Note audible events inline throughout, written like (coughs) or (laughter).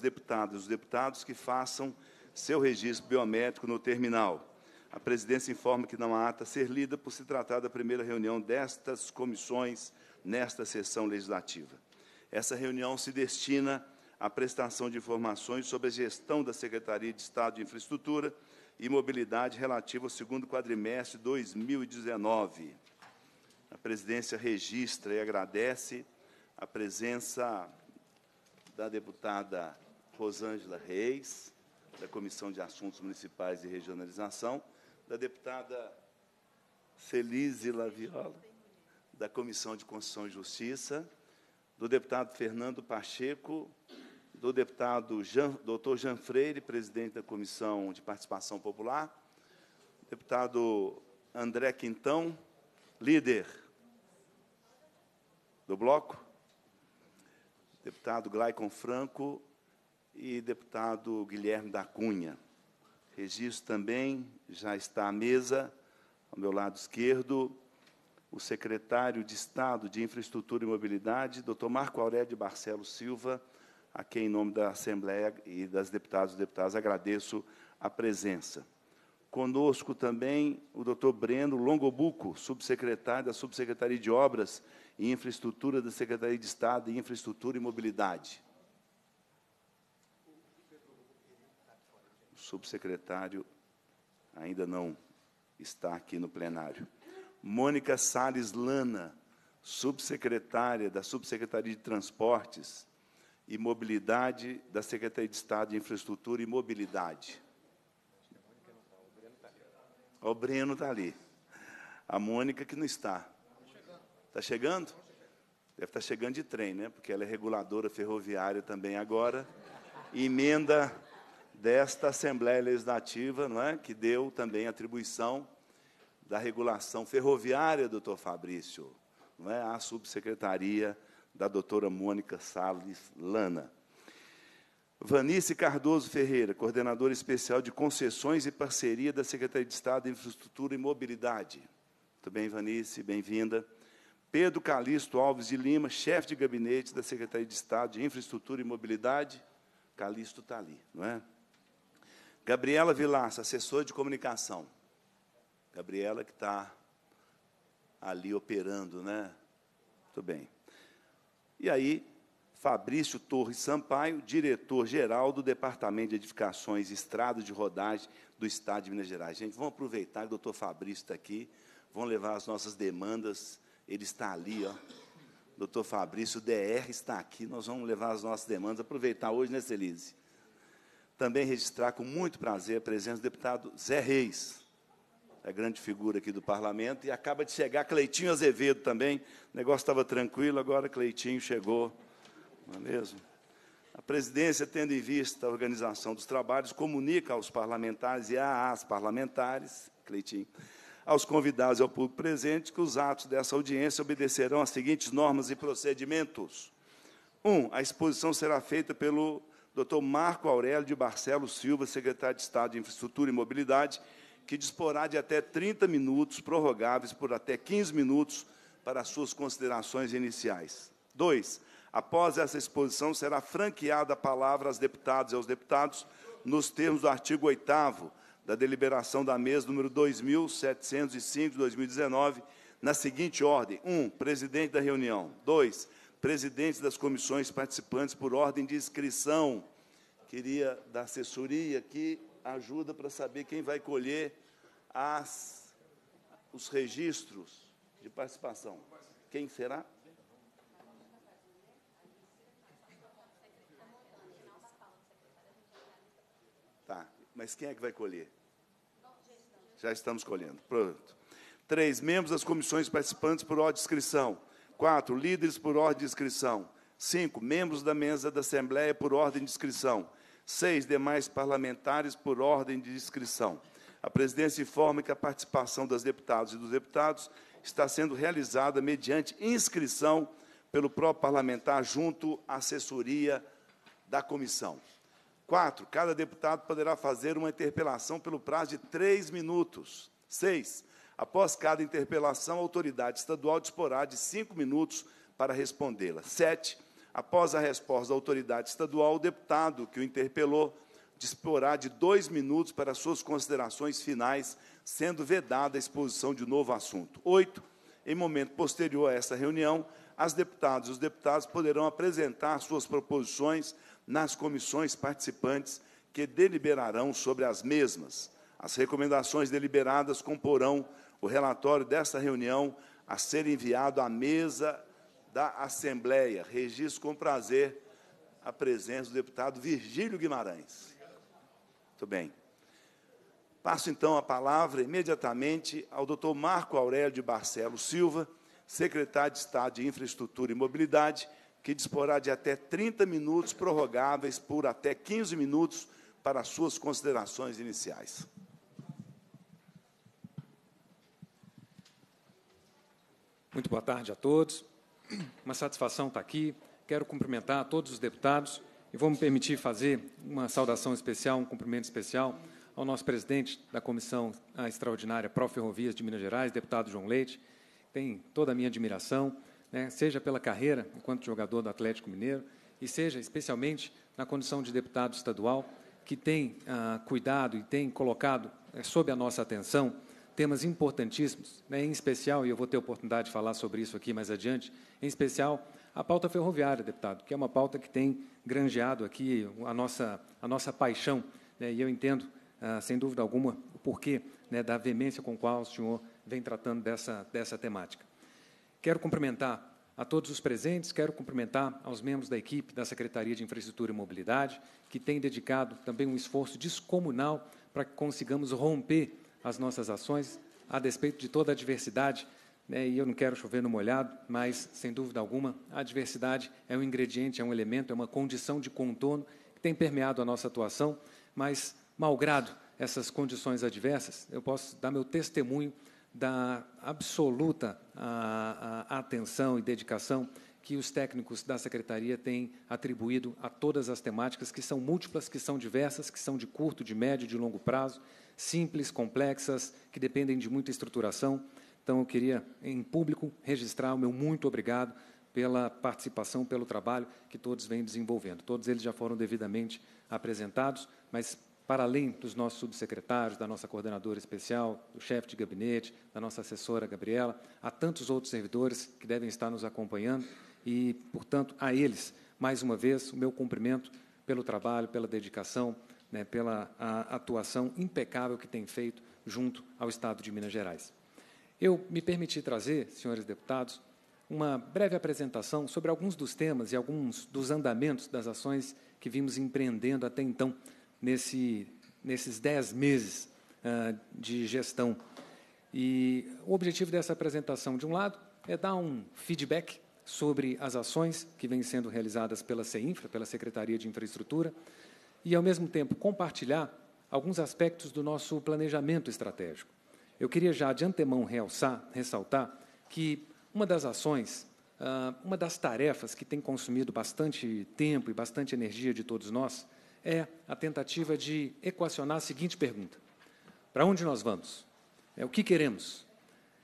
deputadas e os deputados que façam seu registro biométrico no terminal. A presidência informa que não há ata a ser lida por se tratar da primeira reunião destas comissões nesta sessão legislativa. Essa reunião se destina à prestação de informações sobre a gestão da Secretaria de Estado de Infraestrutura e Mobilidade relativa ao segundo quadrimestre de 2019. A presidência registra e agradece a presença da deputada Rosângela Reis, da Comissão de Assuntos Municipais e Regionalização, da deputada Celise Laviola, da Comissão de Constituição e Justiça, do deputado Fernando Pacheco, do deputado Jean, doutor Jean Freire, presidente da Comissão de Participação Popular, deputado André Quintão, líder do bloco, deputado Glaicon Franco, e deputado Guilherme da Cunha. Registro também, já está à mesa, ao meu lado esquerdo, o secretário de Estado de Infraestrutura e Mobilidade, doutor Marco Aurélio de Barcelos Silva, a quem, em nome da Assembleia e das deputadas e deputados, agradeço a presença. Conosco também o doutor Breno Longobuco, subsecretário da Subsecretaria de Obras e Infraestrutura da Secretaria de Estado de Infraestrutura e Mobilidade. subsecretário ainda não está aqui no plenário. Mônica Sales Lana, subsecretária da Subsecretaria de Transportes e Mobilidade da Secretaria de Estado de Infraestrutura e Mobilidade. O Breno está ali. A Mônica que não está. Está chegando? Deve estar tá chegando de trem, né? Porque ela é reguladora ferroviária também agora. Emenda desta Assembleia Legislativa, não é? que deu também atribuição da regulação ferroviária, doutor Fabrício, não é? à subsecretaria da doutora Mônica Salles Lana. Vanice Cardoso Ferreira, coordenadora especial de concessões e parceria da Secretaria de Estado de Infraestrutura e Mobilidade. Muito bem, Vanice, bem-vinda. Pedro Calixto Alves de Lima, chefe de gabinete da Secretaria de Estado de Infraestrutura e Mobilidade. Calixto está ali, não é? Gabriela Vilaça, assessora de comunicação. Gabriela que está ali operando, né? Muito bem. E aí, Fabrício Torres Sampaio, diretor-geral do Departamento de Edificações e Estrada de Rodagem do Estado de Minas Gerais. Gente, vamos aproveitar que o doutor Fabrício está aqui, vamos levar as nossas demandas, ele está ali, ó. Doutor Fabrício, o DR está aqui, nós vamos levar as nossas demandas, aproveitar hoje, né, Celise? também registrar com muito prazer a presença do deputado Zé Reis, a grande figura aqui do parlamento, e acaba de chegar Cleitinho Azevedo também. O negócio estava tranquilo, agora Cleitinho chegou, não é mesmo? A presidência, tendo em vista a organização dos trabalhos, comunica aos parlamentares e às parlamentares, Cleitinho, aos convidados e ao público presente que os atos dessa audiência obedecerão às seguintes normas e procedimentos. Um, a exposição será feita pelo Dr. Marco Aurélio de Barcelos Silva, secretário de Estado de Infraestrutura e Mobilidade, que disporá de até 30 minutos, prorrogáveis por até 15 minutos, para suas considerações iniciais. Dois, após essa exposição, será franqueada a palavra aos deputados e aos deputados, nos termos do artigo 8 da deliberação da mesa número 2705 de 2019, na seguinte ordem: 1. Um, presidente da reunião. 2. Presidentes das comissões participantes por ordem de inscrição queria da assessoria aqui ajuda para saber quem vai colher as, os registros de participação. Quem será? Tá, mas quem é que vai colher? Já estamos colhendo. Pronto. Três membros das comissões participantes por ordem de inscrição. Quatro líderes por ordem de inscrição. Cinco membros da mesa da Assembleia por ordem de inscrição seis demais parlamentares por ordem de inscrição. A presidência informa que a participação das deputadas e dos deputados está sendo realizada mediante inscrição pelo próprio parlamentar junto à assessoria da comissão. Quatro, cada deputado poderá fazer uma interpelação pelo prazo de três minutos. Seis, após cada interpelação, a autoridade estadual disporá de cinco minutos para respondê-la. Sete, Após a resposta da autoridade estadual, o deputado que o interpelou disporá de dois minutos para suas considerações finais, sendo vedada a exposição de novo assunto. Oito, em momento posterior a esta reunião, as deputadas e os deputados poderão apresentar suas proposições nas comissões participantes que deliberarão sobre as mesmas. As recomendações deliberadas comporão o relatório desta reunião a ser enviado à mesa da Assembleia. Registro com prazer a presença do deputado Virgílio Guimarães. Muito bem. Passo então a palavra imediatamente ao doutor Marco Aurélio de Barcelos Silva, secretário de Estado de Infraestrutura e Mobilidade, que disporá de até 30 minutos, prorrogáveis por até 15 minutos, para suas considerações iniciais. Muito boa tarde a todos. Uma satisfação estar tá aqui. Quero cumprimentar todos os deputados e vou me permitir fazer uma saudação especial, um cumprimento especial ao nosso presidente da Comissão Extraordinária Pró-Ferrovias de Minas Gerais, deputado João Leite. Tem toda a minha admiração, né, seja pela carreira enquanto jogador do Atlético Mineiro e seja especialmente na condição de deputado estadual, que tem ah, cuidado e tem colocado é, sob a nossa atenção temas importantíssimos, né, em especial, e eu vou ter oportunidade de falar sobre isso aqui mais adiante, em especial a pauta ferroviária, deputado, que é uma pauta que tem granjeado aqui a nossa, a nossa paixão, né, e eu entendo, ah, sem dúvida alguma, o porquê né, da veemência com qual o senhor vem tratando dessa, dessa temática. Quero cumprimentar a todos os presentes, quero cumprimentar aos membros da equipe da Secretaria de Infraestrutura e Mobilidade, que tem dedicado também um esforço descomunal para que consigamos romper as nossas ações, a despeito de toda a diversidade, né, e eu não quero chover no molhado, mas, sem dúvida alguma, a diversidade é um ingrediente, é um elemento, é uma condição de contorno que tem permeado a nossa atuação, mas, malgrado essas condições adversas, eu posso dar meu testemunho da absoluta a, a atenção e dedicação que os técnicos da secretaria têm atribuído a todas as temáticas, que são múltiplas, que são diversas, que são de curto, de médio, de longo prazo, simples, complexas, que dependem de muita estruturação. Então, eu queria, em público, registrar o meu muito obrigado pela participação, pelo trabalho que todos vêm desenvolvendo. Todos eles já foram devidamente apresentados, mas, para além dos nossos subsecretários, da nossa coordenadora especial, do chefe de gabinete, da nossa assessora Gabriela, há tantos outros servidores que devem estar nos acompanhando e, portanto, a eles, mais uma vez, o meu cumprimento pelo trabalho, pela dedicação, né, pela atuação impecável que tem feito junto ao Estado de Minas Gerais. Eu me permiti trazer, senhores deputados, uma breve apresentação sobre alguns dos temas e alguns dos andamentos das ações que vimos empreendendo até então, nesse, nesses dez meses uh, de gestão. E o objetivo dessa apresentação, de um lado, é dar um feedback sobre as ações que vêm sendo realizadas pela CEINFRA, pela Secretaria de Infraestrutura, e, ao mesmo tempo, compartilhar alguns aspectos do nosso planejamento estratégico. Eu queria já de antemão realçar, ressaltar que uma das ações, ah, uma das tarefas que tem consumido bastante tempo e bastante energia de todos nós é a tentativa de equacionar a seguinte pergunta: para onde nós vamos? É o que queremos?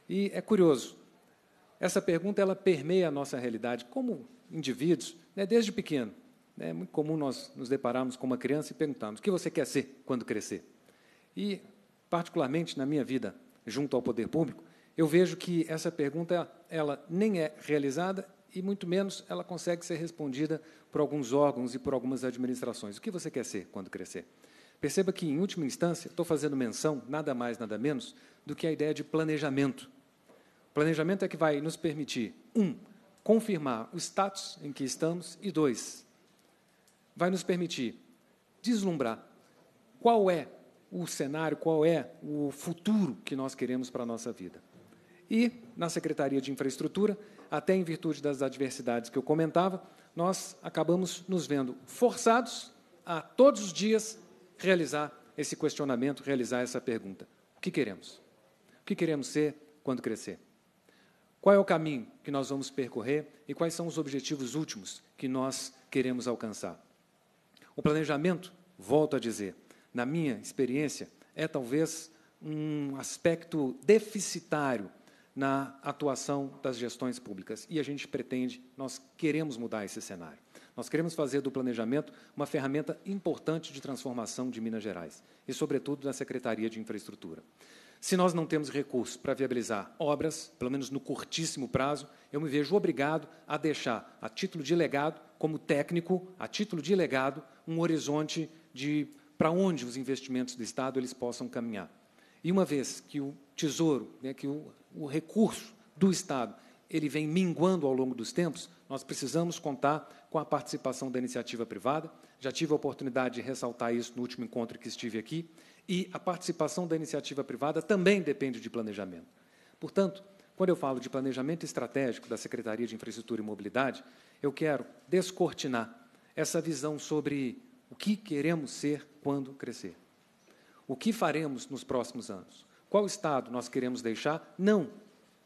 E é curioso, essa pergunta ela permeia a nossa realidade como indivíduos, né, desde pequeno. É muito comum nós nos depararmos com uma criança e perguntarmos: o que você quer ser quando crescer? E, particularmente na minha vida junto ao poder público, eu vejo que essa pergunta ela nem é realizada e muito menos ela consegue ser respondida por alguns órgãos e por algumas administrações. O que você quer ser quando crescer? Perceba que, em última instância, estou fazendo menção, nada mais, nada menos, do que a ideia de planejamento. planejamento é que vai nos permitir, um, confirmar o status em que estamos, e dois, vai nos permitir deslumbrar qual é o cenário, qual é o futuro que nós queremos para a nossa vida. E, na Secretaria de Infraestrutura, até em virtude das adversidades que eu comentava, nós acabamos nos vendo forçados a, todos os dias, realizar esse questionamento, realizar essa pergunta: o que queremos? O que queremos ser quando crescer? Qual é o caminho que nós vamos percorrer e quais são os objetivos últimos que nós queremos alcançar? O planejamento, volto a dizer, na minha experiência, é talvez um aspecto deficitário na atuação das gestões públicas. E a gente pretende, nós queremos mudar esse cenário. Nós queremos fazer do planejamento uma ferramenta importante de transformação de Minas Gerais, e, sobretudo, da Secretaria de Infraestrutura. Se nós não temos recursos para viabilizar obras, pelo menos no curtíssimo prazo, eu me vejo obrigado a deixar, a título de legado, como técnico, a título de legado, um horizonte de para onde os investimentos do Estado eles possam caminhar. E uma vez que o tesouro, né, que o, o recurso do Estado, ele vem minguando ao longo dos tempos, nós precisamos contar com a participação da iniciativa privada. Já tive a oportunidade de ressaltar isso no último encontro que estive aqui. E a participação da iniciativa privada também depende de planejamento. Portanto, quando eu falo de planejamento estratégico da Secretaria de Infraestrutura e Mobilidade, eu quero descortinar essa visão sobre o que queremos ser quando crescer. O que faremos nos próximos anos? Qual estado nós queremos deixar? Não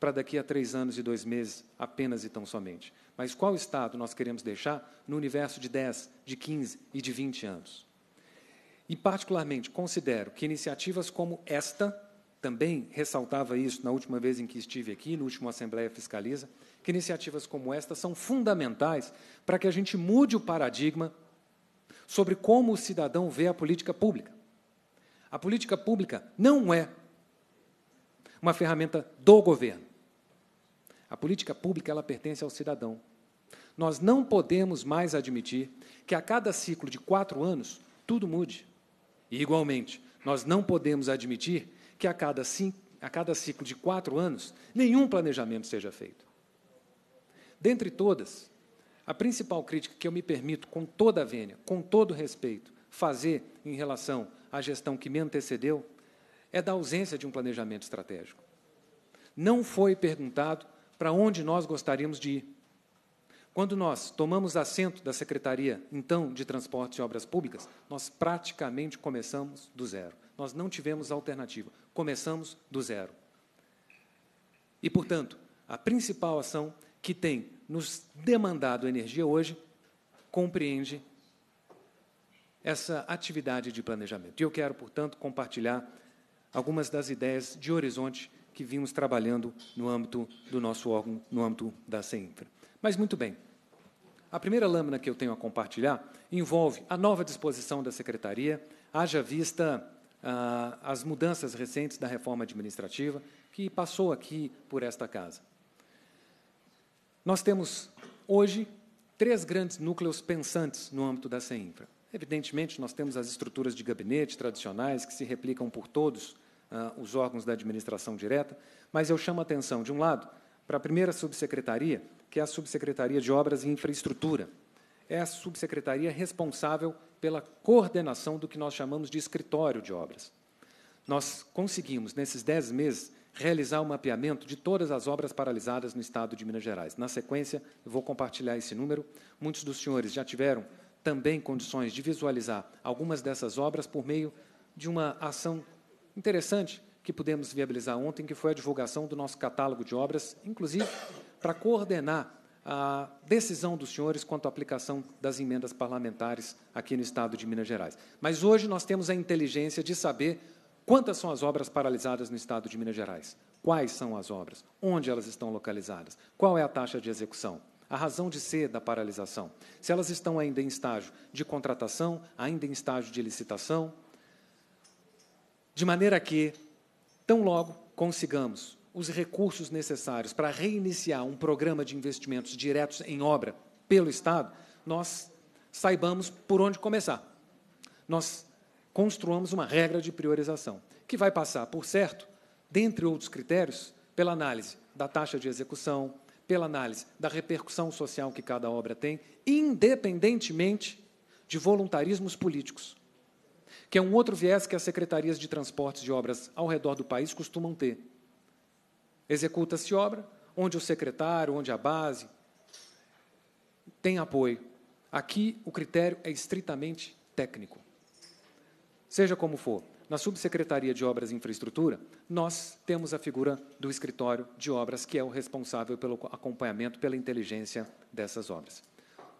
para daqui a três anos e dois meses apenas e tão somente, mas qual estado nós queremos deixar no universo de 10, de 15 e de 20 anos. E, particularmente, considero que iniciativas como esta, também ressaltava isso na última vez em que estive aqui, no último Assembleia Fiscaliza, que iniciativas como esta são fundamentais para que a gente mude o paradigma sobre como o cidadão vê a política pública. A política pública não é uma ferramenta do governo. A política pública ela pertence ao cidadão. Nós não podemos mais admitir que a cada ciclo de quatro anos tudo mude. E, igualmente, nós não podemos admitir que a cada, a cada ciclo de quatro anos nenhum planejamento seja feito. Dentre todas, a principal crítica que eu me permito, com toda a vênia, com todo respeito, fazer em relação à gestão que me antecedeu é da ausência de um planejamento estratégico. Não foi perguntado para onde nós gostaríamos de ir. Quando nós tomamos assento da Secretaria, então, de Transportes e Obras Públicas, nós praticamente começamos do zero. Nós não tivemos alternativa, começamos do zero. E, portanto, a principal ação que tem nos demandado energia hoje compreende essa atividade de planejamento. E eu quero, portanto, compartilhar algumas das ideias de horizonte que vimos trabalhando no âmbito do nosso órgão, no âmbito da CEINFRA. Mas, muito bem, a primeira lâmina que eu tenho a compartilhar envolve a nova disposição da Secretaria, haja vista ah, as mudanças recentes da reforma administrativa que passou aqui por esta casa. Nós temos hoje três grandes núcleos pensantes no âmbito da CEINFRA. Evidentemente, nós temos as estruturas de gabinete tradicionais que se replicam por todos uh, os órgãos da administração direta, mas eu chamo a atenção, de um lado, para a primeira subsecretaria, que é a Subsecretaria de Obras e Infraestrutura. É a subsecretaria responsável pela coordenação do que nós chamamos de escritório de obras. Nós conseguimos, nesses dez meses, realizar o um mapeamento de todas as obras paralisadas no Estado de Minas Gerais. Na sequência, eu vou compartilhar esse número. Muitos dos senhores já tiveram também condições de visualizar algumas dessas obras por meio de uma ação interessante que pudemos viabilizar ontem, que foi a divulgação do nosso catálogo de obras, inclusive para coordenar a decisão dos senhores quanto à aplicação das emendas parlamentares aqui no Estado de Minas Gerais. Mas hoje nós temos a inteligência de saber Quantas são as obras paralisadas no estado de Minas Gerais? Quais são as obras? Onde elas estão localizadas? Qual é a taxa de execução? a razão de ser da paralisação. Se elas estão ainda em estágio de contratação, ainda em estágio de licitação, de maneira que, tão logo consigamos os recursos necessários para reiniciar um programa de investimentos diretos em obra pelo Estado, nós saibamos por onde começar. Nós construamos uma regra de priorização, que vai passar, por certo, dentre outros critérios, pela análise da taxa de execução, pela análise da repercussão social que cada obra tem, independentemente de voluntarismos políticos, que é um outro viés que as secretarias de transportes de obras ao redor do país costumam ter. Executa-se obra onde o secretário, onde a base tem apoio. Aqui o critério é estritamente técnico. Seja como for, na Subsecretaria de Obras e Infraestrutura, nós temos a figura do escritório de obras, que é o responsável pelo acompanhamento, pela inteligência dessas obras.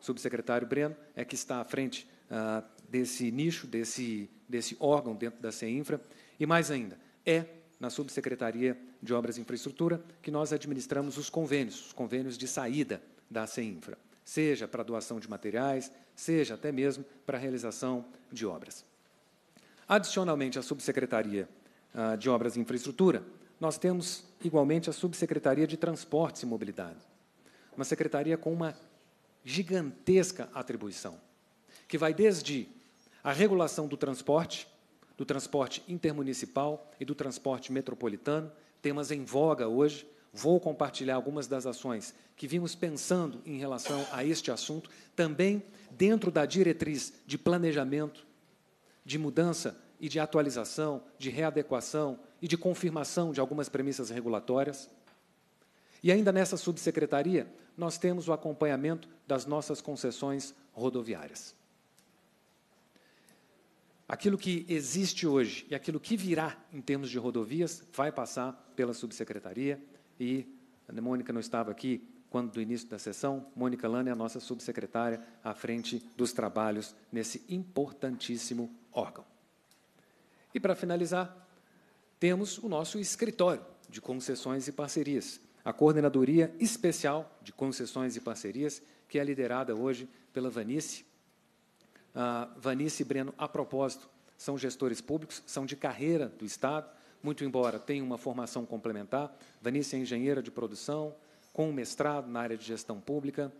O subsecretário Breno é que está à frente ah, desse nicho, desse, desse órgão dentro da CEINFRA, e mais ainda, é na Subsecretaria de Obras e Infraestrutura que nós administramos os convênios, os convênios de saída da CEINFRA, seja para doação de materiais, seja até mesmo para realização de obras. Adicionalmente à Subsecretaria ah, de Obras e Infraestrutura, nós temos igualmente a Subsecretaria de Transportes e Mobilidade, uma secretaria com uma gigantesca atribuição, que vai desde a regulação do transporte, do transporte intermunicipal e do transporte metropolitano, temas em voga hoje. Vou compartilhar algumas das ações que vimos pensando em relação a este assunto, também dentro da diretriz de planejamento de mudança e de atualização, de readequação e de confirmação de algumas premissas regulatórias. E ainda nessa subsecretaria, nós temos o acompanhamento das nossas concessões rodoviárias. Aquilo que existe hoje e aquilo que virá em termos de rodovias vai passar pela subsecretaria e a Mônica não estava aqui, quando do início da sessão, Mônica Lana é a nossa subsecretária à frente dos trabalhos nesse importantíssimo órgão. E para finalizar, temos o nosso escritório de concessões e parcerias, a coordenadoria especial de concessões e parcerias, que é liderada hoje pela Vanice. Vanice e Breno, a propósito, são gestores públicos, são de carreira do Estado, muito embora tenham uma formação complementar. Vanice é engenheira de produção, com um mestrado na área de gestão pública,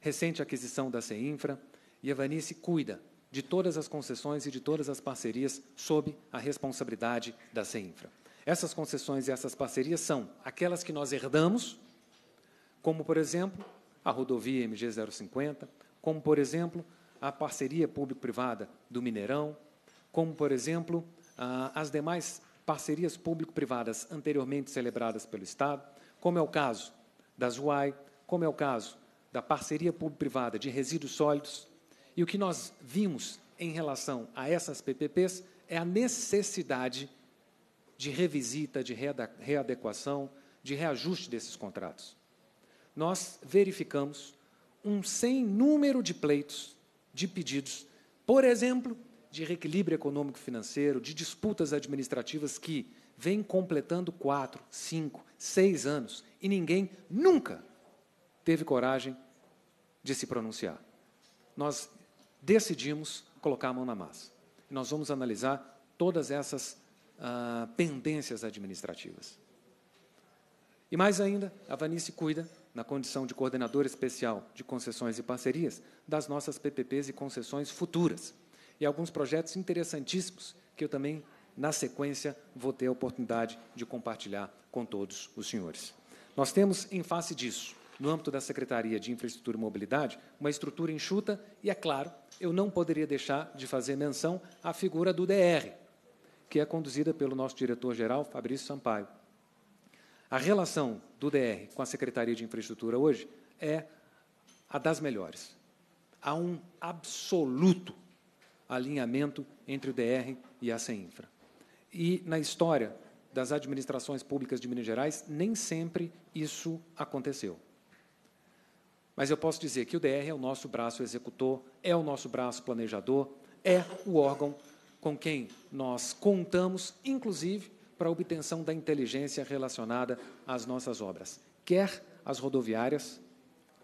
recente aquisição da CEINFRA, e a Vanice cuida de todas as concessões e de todas as parcerias sob a responsabilidade da CEINFRA. Essas concessões e essas parcerias são aquelas que nós herdamos, como, por exemplo, a rodovia MG050, como, por exemplo, a parceria público-privada do Mineirão, como, por exemplo, as demais parcerias público-privadas anteriormente celebradas pelo Estado, como é o caso das UAI, como é o caso da parceria público-privada de resíduos sólidos. E o que nós vimos em relação a essas PPPs é a necessidade de revisita, de readequação, de reajuste desses contratos. Nós verificamos um sem número de pleitos, de pedidos, por exemplo, de reequilíbrio econômico-financeiro, de disputas administrativas que vem completando quatro, cinco, seis anos e ninguém nunca teve coragem de se pronunciar. Nós decidimos colocar a mão na massa. Nós vamos analisar todas essas ah, pendências administrativas. E mais ainda, a Vanice cuida, na condição de coordenadora especial de concessões e parcerias, das nossas PPPs e concessões futuras. E alguns projetos interessantíssimos que eu também na sequência, vou ter a oportunidade de compartilhar com todos os senhores. Nós temos, em face disso, no âmbito da Secretaria de Infraestrutura e Mobilidade, uma estrutura enxuta e, é claro, eu não poderia deixar de fazer menção à figura do DR, que é conduzida pelo nosso diretor-geral, Fabrício Sampaio. A relação do DR com a Secretaria de Infraestrutura hoje é a das melhores. Há um absoluto alinhamento entre o DR e a CEINFRA. E na história das administrações públicas de Minas Gerais, nem sempre isso aconteceu. Mas eu posso dizer que o DR é o nosso braço executor, é o nosso braço planejador, é o órgão com quem nós contamos, inclusive, para a obtenção da inteligência relacionada às nossas obras, quer as rodoviárias,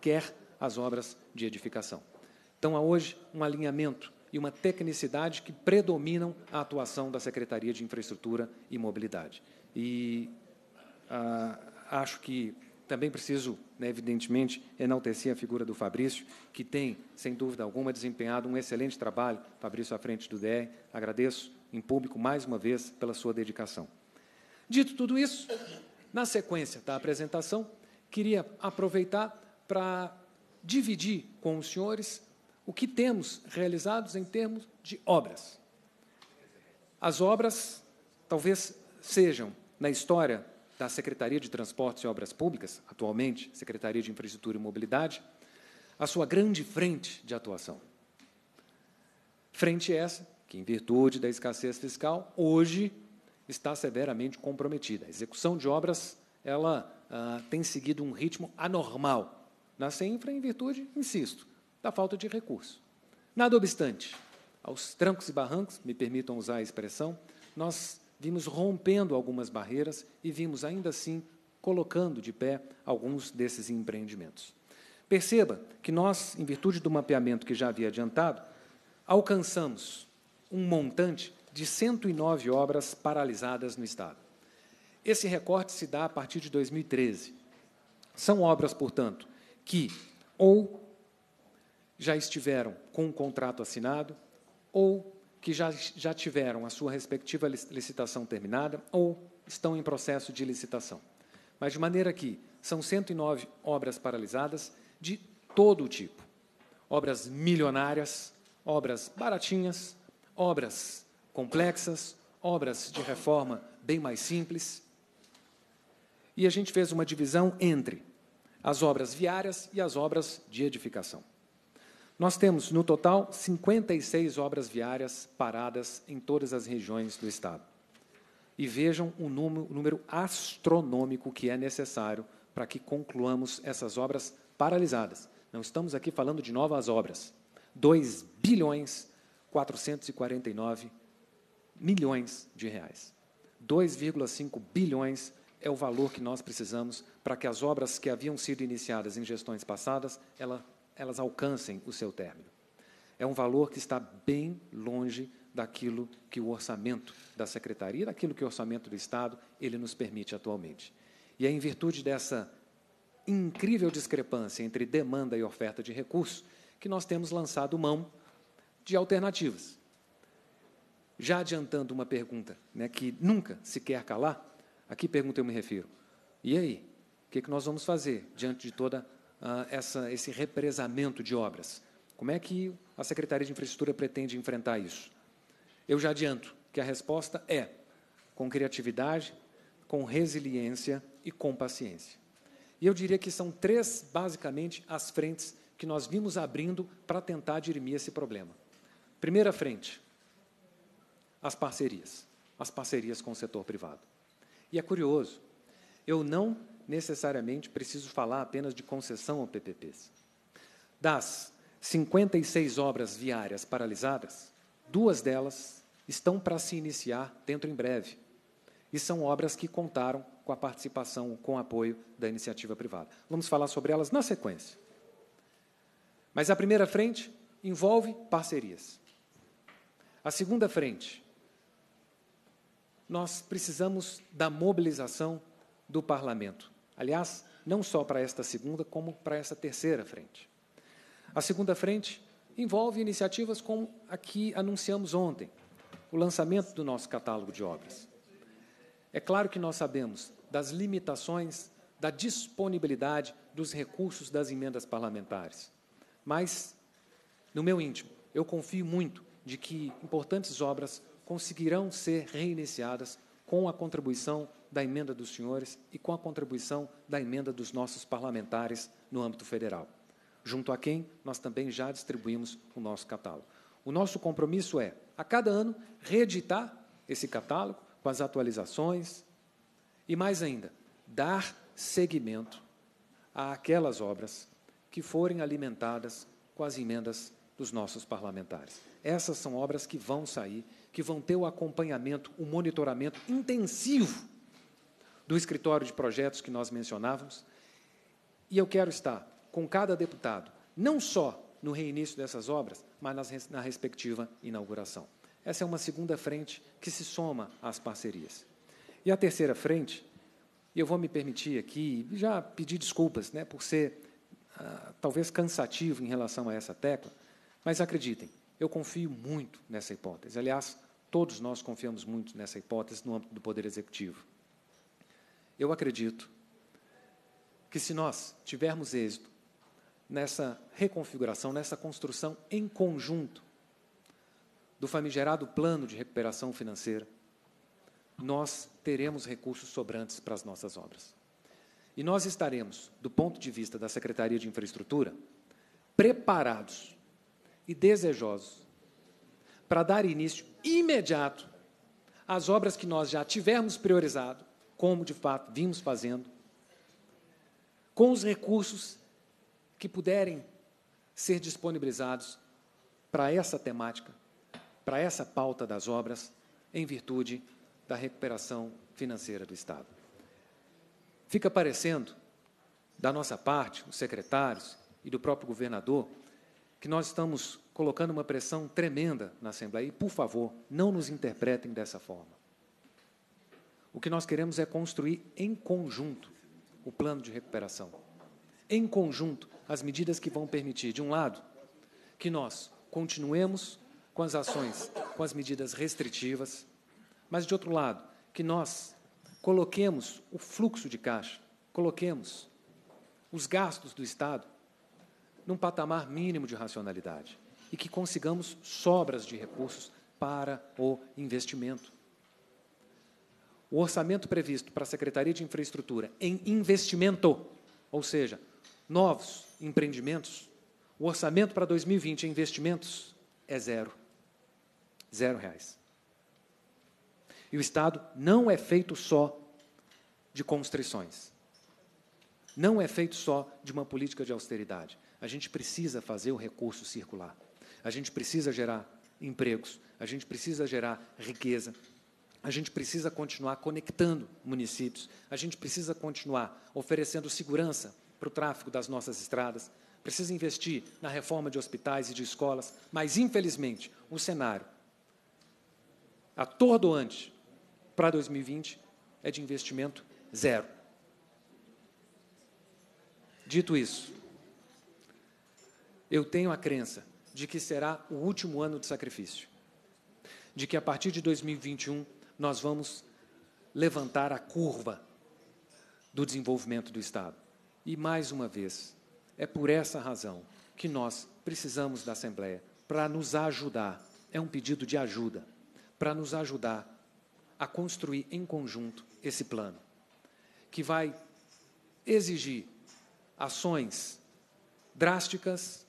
quer as obras de edificação. Então, há hoje um alinhamento e uma tecnicidade que predominam a atuação da Secretaria de Infraestrutura e Mobilidade. E ah, acho que também preciso, né, evidentemente, enaltecer a figura do Fabrício, que tem, sem dúvida alguma, desempenhado um excelente trabalho. Fabrício à frente do DR, agradeço em público mais uma vez pela sua dedicação. Dito tudo isso, na sequência da apresentação, queria aproveitar para dividir com os senhores o que temos realizados em termos de obras. As obras talvez sejam, na história da Secretaria de Transportes e Obras Públicas, atualmente Secretaria de Infraestrutura e Mobilidade, a sua grande frente de atuação. Frente essa que, em virtude da escassez fiscal, hoje está severamente comprometida. A execução de obras ela ah, tem seguido um ritmo anormal na Infra, em virtude, insisto, da falta de recurso. Nada obstante, aos trancos e barrancos, me permitam usar a expressão, nós vimos rompendo algumas barreiras e vimos ainda assim colocando de pé alguns desses empreendimentos. Perceba que nós, em virtude do mapeamento que já havia adiantado, alcançamos um montante de 109 obras paralisadas no Estado. Esse recorte se dá a partir de 2013. São obras, portanto, que ou já estiveram com um contrato assinado ou que já, já tiveram a sua respectiva licitação terminada ou estão em processo de licitação. Mas de maneira que são 109 obras paralisadas de todo tipo. Obras milionárias, obras baratinhas, obras complexas, obras de reforma bem mais simples. E a gente fez uma divisão entre as obras viárias e as obras de edificação. Nós temos, no total, 56 obras viárias paradas em todas as regiões do Estado. E vejam o número, o número astronômico que é necessário para que concluamos essas obras paralisadas. Não estamos aqui falando de novas obras. 2 bilhões 449 milhões de reais. 2,5 bilhões é o valor que nós precisamos para que as obras que haviam sido iniciadas em gestões passadas, ela elas alcancem o seu término. É um valor que está bem longe daquilo que o orçamento da secretaria, daquilo que o orçamento do Estado ele nos permite atualmente. E é em virtude dessa incrível discrepância entre demanda e oferta de recursos que nós temos lançado mão de alternativas. Já adiantando uma pergunta né, que nunca se quer calar, a que pergunta eu me refiro? E aí? O que, é que nós vamos fazer diante de toda ah, essa, esse represamento de obras. Como é que a Secretaria de Infraestrutura pretende enfrentar isso? Eu já adianto que a resposta é com criatividade, com resiliência e com paciência. E eu diria que são três, basicamente, as frentes que nós vimos abrindo para tentar dirimir esse problema. Primeira frente, as parcerias, as parcerias com o setor privado. E é curioso, eu não necessariamente preciso falar apenas de concessão ao PPPs. Das 56 obras viárias paralisadas, duas delas estão para se iniciar dentro em breve. E são obras que contaram com a participação, com o apoio da iniciativa privada. Vamos falar sobre elas na sequência. Mas a primeira frente envolve parcerias. A segunda frente, nós precisamos da mobilização do parlamento. Aliás, não só para esta segunda, como para esta terceira frente. A segunda frente envolve iniciativas como a que anunciamos ontem, o lançamento do nosso catálogo de obras. É claro que nós sabemos das limitações da disponibilidade dos recursos das emendas parlamentares, mas, no meu íntimo, eu confio muito de que importantes obras conseguirão ser reiniciadas com a contribuição da emenda dos senhores e com a contribuição da emenda dos nossos parlamentares no âmbito federal, junto a quem nós também já distribuímos o nosso catálogo. O nosso compromisso é, a cada ano, reeditar esse catálogo com as atualizações e, mais ainda, dar seguimento àquelas obras que forem alimentadas com as emendas dos nossos parlamentares. Essas são obras que vão sair, que vão ter o acompanhamento, o monitoramento intensivo do escritório de projetos que nós mencionávamos. E eu quero estar com cada deputado, não só no reinício dessas obras, mas nas, na respectiva inauguração. Essa é uma segunda frente que se soma às parcerias. E a terceira frente, eu vou me permitir aqui, já pedir desculpas né, por ser ah, talvez cansativo em relação a essa tecla, mas acreditem, eu confio muito nessa hipótese. Aliás, todos nós confiamos muito nessa hipótese no âmbito do Poder Executivo. Eu acredito que se nós tivermos êxito nessa reconfiguração, nessa construção em conjunto do famigerado plano de recuperação financeira, nós teremos recursos sobrantes para as nossas obras. E nós estaremos, do ponto de vista da Secretaria de Infraestrutura, preparados e desejosos para dar início imediato às obras que nós já tivermos priorizado como de fato vimos fazendo, com os recursos que puderem ser disponibilizados para essa temática, para essa pauta das obras, em virtude da recuperação financeira do Estado. Fica parecendo, da nossa parte, os secretários e do próprio governador, que nós estamos colocando uma pressão tremenda na Assembleia. E, por favor, não nos interpretem dessa forma. O que nós queremos é construir em conjunto o plano de recuperação. Em conjunto, as medidas que vão permitir, de um lado, que nós continuemos com as ações, com as medidas restritivas, mas, de outro lado, que nós coloquemos o fluxo de caixa, coloquemos os gastos do Estado num patamar mínimo de racionalidade e que consigamos sobras de recursos para o investimento o orçamento previsto para a Secretaria de Infraestrutura em investimento, ou seja, novos empreendimentos, o orçamento para 2020 em investimentos é zero. Zero reais. E o Estado não é feito só de constrições. Não é feito só de uma política de austeridade. A gente precisa fazer o recurso circular. A gente precisa gerar empregos. A gente precisa gerar riqueza. A gente precisa continuar conectando municípios, a gente precisa continuar oferecendo segurança para o tráfego das nossas estradas, precisa investir na reforma de hospitais e de escolas, mas, infelizmente, o cenário atordoante para 2020 é de investimento zero. Dito isso, eu tenho a crença de que será o último ano de sacrifício, de que a partir de 2021 nós vamos levantar a curva do desenvolvimento do Estado. E, mais uma vez, é por essa razão que nós precisamos da Assembleia para nos ajudar é um pedido de ajuda para nos ajudar a construir em conjunto esse plano, que vai exigir ações drásticas,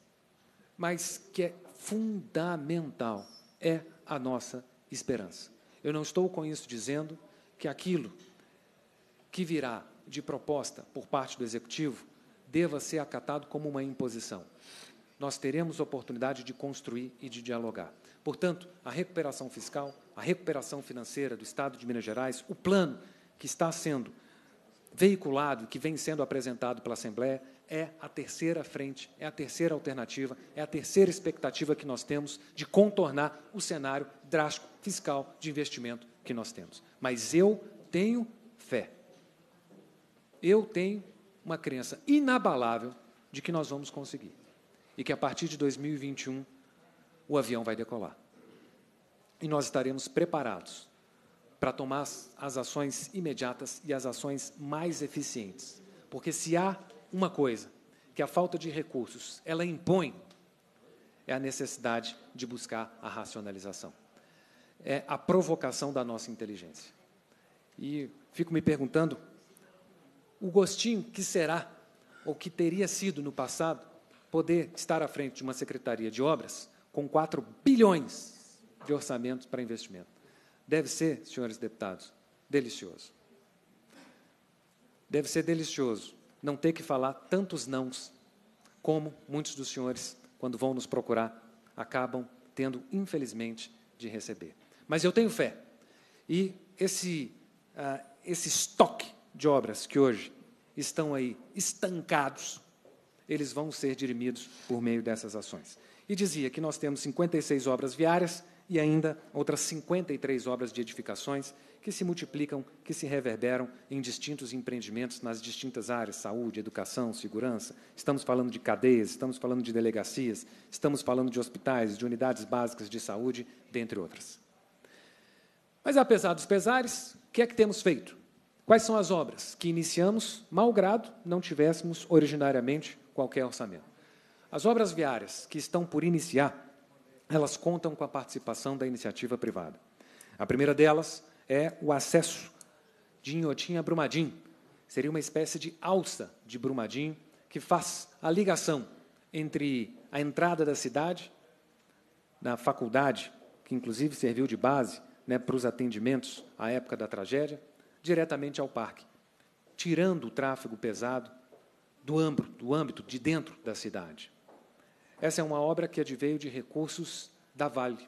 mas que é fundamental, é a nossa esperança. Eu não estou com isso dizendo que aquilo que virá de proposta por parte do executivo deva ser acatado como uma imposição. Nós teremos oportunidade de construir e de dialogar. Portanto, a recuperação fiscal, a recuperação financeira do Estado de Minas Gerais, o plano que está sendo veiculado, que vem sendo apresentado pela Assembleia, é a terceira frente, é a terceira alternativa, é a terceira expectativa que nós temos de contornar o cenário drástico fiscal de investimento que nós temos. Mas eu tenho fé. Eu tenho uma crença inabalável de que nós vamos conseguir. E que a partir de 2021 o avião vai decolar. E nós estaremos preparados para tomar as ações imediatas e as ações mais eficientes. Porque se há uma coisa que a falta de recursos ela impõe é a necessidade de buscar a racionalização é a provocação da nossa inteligência. E fico me perguntando o gostinho que será ou que teria sido no passado poder estar à frente de uma secretaria de obras com 4 bilhões de orçamentos para investimento. Deve ser, senhores deputados, delicioso. Deve ser delicioso não ter que falar tantos nãos como muitos dos senhores, quando vão nos procurar, acabam tendo, infelizmente, de receber. Mas eu tenho fé. E esse, uh, esse estoque de obras que hoje estão aí estancados, eles vão ser dirimidos por meio dessas ações. E dizia que nós temos 56 obras viárias e ainda outras 53 obras de edificações que se multiplicam, que se reverberam em distintos empreendimentos nas distintas áreas: saúde, educação, segurança. Estamos falando de cadeias, estamos falando de delegacias, estamos falando de hospitais, de unidades básicas de saúde, dentre outras. Mas apesar dos pesares, o que é que temos feito? Quais são as obras que iniciamos, malgrado não tivéssemos originariamente qualquer orçamento? As obras viárias que estão por iniciar, elas contam com a participação da iniciativa privada. A primeira delas é o acesso de Inhotim a Brumadinho. Seria uma espécie de alça de Brumadinho que faz a ligação entre a entrada da cidade, da faculdade, que inclusive serviu de base né, para os atendimentos à época da tragédia, diretamente ao parque, tirando o tráfego pesado do âmbito, do âmbito de dentro da cidade. Essa é uma obra que adveio de recursos da Vale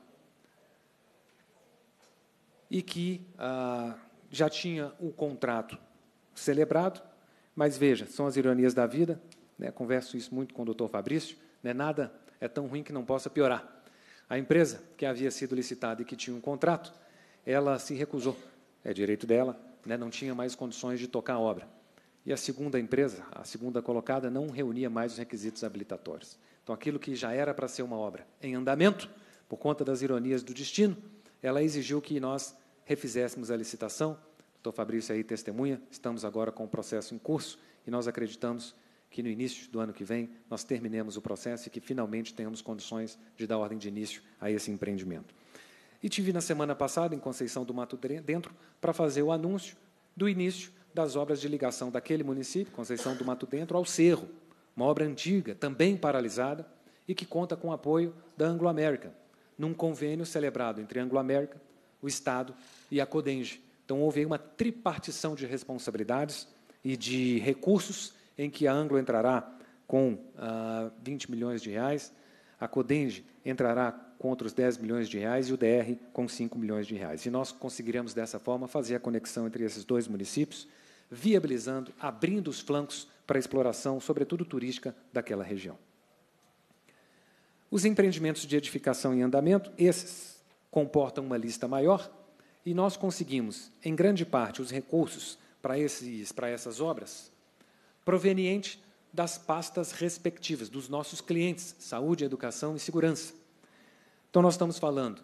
e que ah, já tinha o um contrato celebrado, mas veja, são as ironias da vida, né, converso isso muito com o doutor Fabrício, né, nada é tão ruim que não possa piorar. A empresa que havia sido licitada e que tinha um contrato ela se recusou. É direito dela, né? não tinha mais condições de tocar a obra. E a segunda empresa, a segunda colocada, não reunia mais os requisitos habilitatórios. Então, aquilo que já era para ser uma obra em andamento, por conta das ironias do destino, ela exigiu que nós refizéssemos a licitação. O doutor Fabrício aí testemunha, estamos agora com o processo em curso e nós acreditamos que no início do ano que vem nós terminemos o processo e que finalmente tenhamos condições de dar ordem de início a esse empreendimento. E tive na semana passada em Conceição do Mato Dentro para fazer o anúncio do início das obras de ligação daquele município, Conceição do Mato Dentro, ao Cerro, uma obra antiga, também paralisada, e que conta com o apoio da Anglo-América, num convênio celebrado entre Anglo-América, o Estado e a Codenge. Então, houve uma tripartição de responsabilidades e de recursos em que a Anglo entrará com ah, 20 milhões de reais, a Codenge entrará contra os 10 milhões de reais e o DR com 5 milhões de reais. E nós conseguiremos, dessa forma, fazer a conexão entre esses dois municípios, viabilizando, abrindo os flancos para a exploração, sobretudo turística, daquela região. Os empreendimentos de edificação em andamento, esses comportam uma lista maior, e nós conseguimos, em grande parte, os recursos para, esses, para essas obras provenientes das pastas respectivas, dos nossos clientes, saúde, educação e segurança. Então, nós estamos falando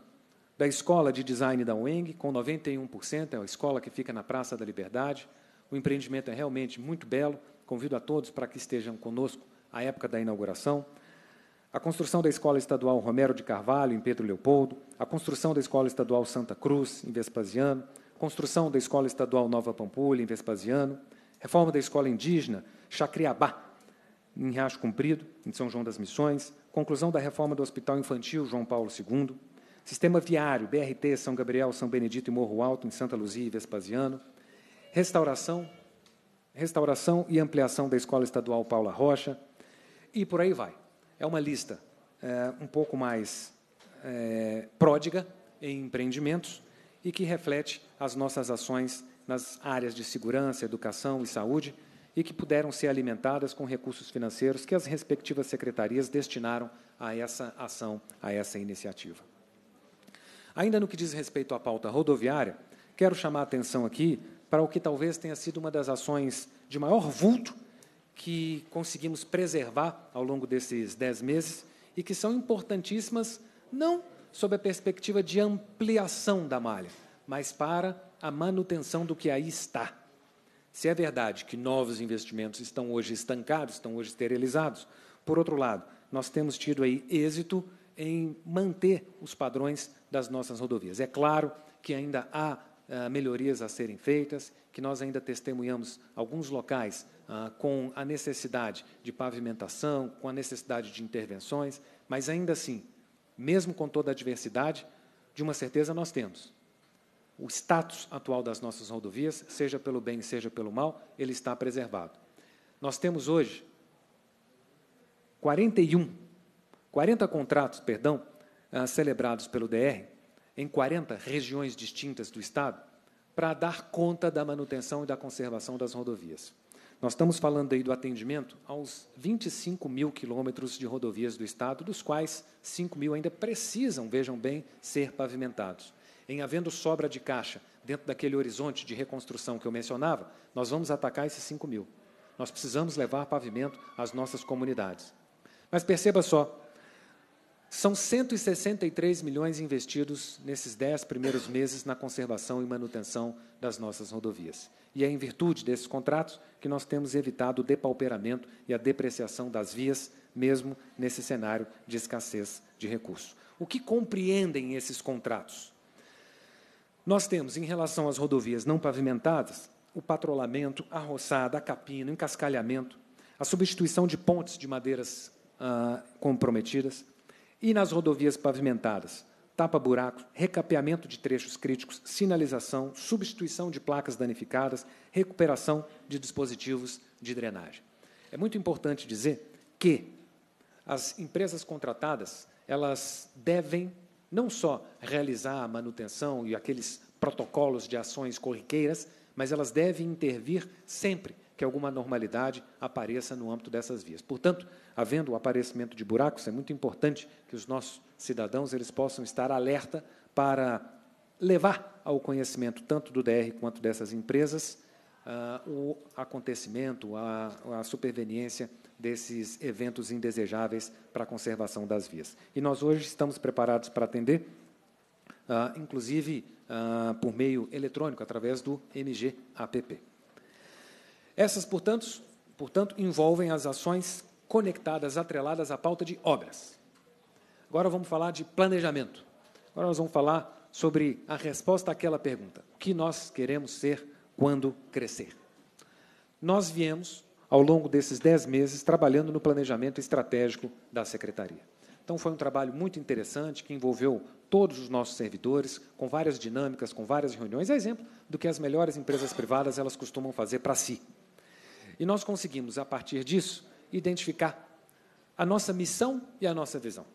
da escola de design da UENG, com 91%, é uma escola que fica na Praça da Liberdade. O empreendimento é realmente muito belo, convido a todos para que estejam conosco à época da inauguração. A construção da Escola Estadual Romero de Carvalho, em Pedro Leopoldo, a construção da Escola Estadual Santa Cruz, em Vespasiano, construção da Escola Estadual Nova Pampulha, em Vespasiano, reforma da Escola Indígena Chacriabá, em Riacho Comprido, em São João das Missões, conclusão da reforma do Hospital Infantil João Paulo II, sistema viário BRT São Gabriel, São Benedito e Morro Alto, em Santa Luzia e Vespasiano, restauração, restauração e ampliação da Escola Estadual Paula Rocha, e por aí vai. É uma lista é, um pouco mais é, pródiga em empreendimentos e que reflete as nossas ações nas áreas de segurança, educação e saúde, e que puderam ser alimentadas com recursos financeiros que as respectivas secretarias destinaram a essa ação, a essa iniciativa. Ainda no que diz respeito à pauta rodoviária, quero chamar a atenção aqui para o que talvez tenha sido uma das ações de maior vulto que conseguimos preservar ao longo desses dez meses e que são importantíssimas não sob a perspectiva de ampliação da malha, mas para a manutenção do que aí está. Se é verdade que novos investimentos estão hoje estancados, estão hoje esterilizados, por outro lado, nós temos tido aí êxito em manter os padrões das nossas rodovias. É claro que ainda há ah, melhorias a serem feitas, que nós ainda testemunhamos alguns locais ah, com a necessidade de pavimentação, com a necessidade de intervenções, mas ainda assim, mesmo com toda a diversidade, de uma certeza nós temos o status atual das nossas rodovias, seja pelo bem, seja pelo mal, ele está preservado. Nós temos hoje 41, 40 contratos, perdão, ah, celebrados pelo DR em 40 regiões distintas do estado para dar conta da manutenção e da conservação das rodovias. Nós estamos falando aí do atendimento aos 25 mil quilômetros de rodovias do Estado, dos quais 5 mil ainda precisam, vejam bem, ser pavimentados em havendo sobra de caixa dentro daquele horizonte de reconstrução que eu mencionava, nós vamos atacar esses 5 mil. Nós precisamos levar pavimento às nossas comunidades. Mas perceba só, são 163 milhões investidos nesses 10 primeiros meses na conservação e manutenção das nossas rodovias. E é em virtude desses contratos que nós temos evitado o depauperamento e a depreciação das vias, mesmo nesse cenário de escassez de recursos. O que compreendem esses contratos? Nós temos, em relação às rodovias não pavimentadas, o patrolamento, a roçada, a capina, o encascalhamento, a substituição de pontes de madeiras ah, comprometidas, e nas rodovias pavimentadas, tapa-buracos, recapeamento de trechos críticos, sinalização, substituição de placas danificadas, recuperação de dispositivos de drenagem. É muito importante dizer que as empresas contratadas elas devem não só realizar a manutenção e aqueles protocolos de ações corriqueiras, mas elas devem intervir sempre que alguma normalidade apareça no âmbito dessas vias. Portanto, havendo o aparecimento de buracos, é muito importante que os nossos cidadãos eles possam estar alerta para levar ao conhecimento tanto do DR quanto dessas empresas uh, o acontecimento, a, a superveniência desses eventos indesejáveis para a conservação das vias. E nós hoje estamos preparados para atender, uh, inclusive uh, por meio eletrônico, através do MGAPP. Essas, portanto, portanto, envolvem as ações conectadas, atreladas à pauta de obras. Agora vamos falar de planejamento. Agora nós vamos falar sobre a resposta àquela pergunta: o que nós queremos ser quando crescer. Nós viemos, ao longo desses dez meses, trabalhando no planejamento estratégico da Secretaria. Então, foi um trabalho muito interessante que envolveu todos os nossos servidores, com várias dinâmicas, com várias reuniões, é exemplo do que as melhores empresas privadas elas costumam fazer para si. E nós conseguimos, a partir disso, identificar a nossa missão e a nossa visão.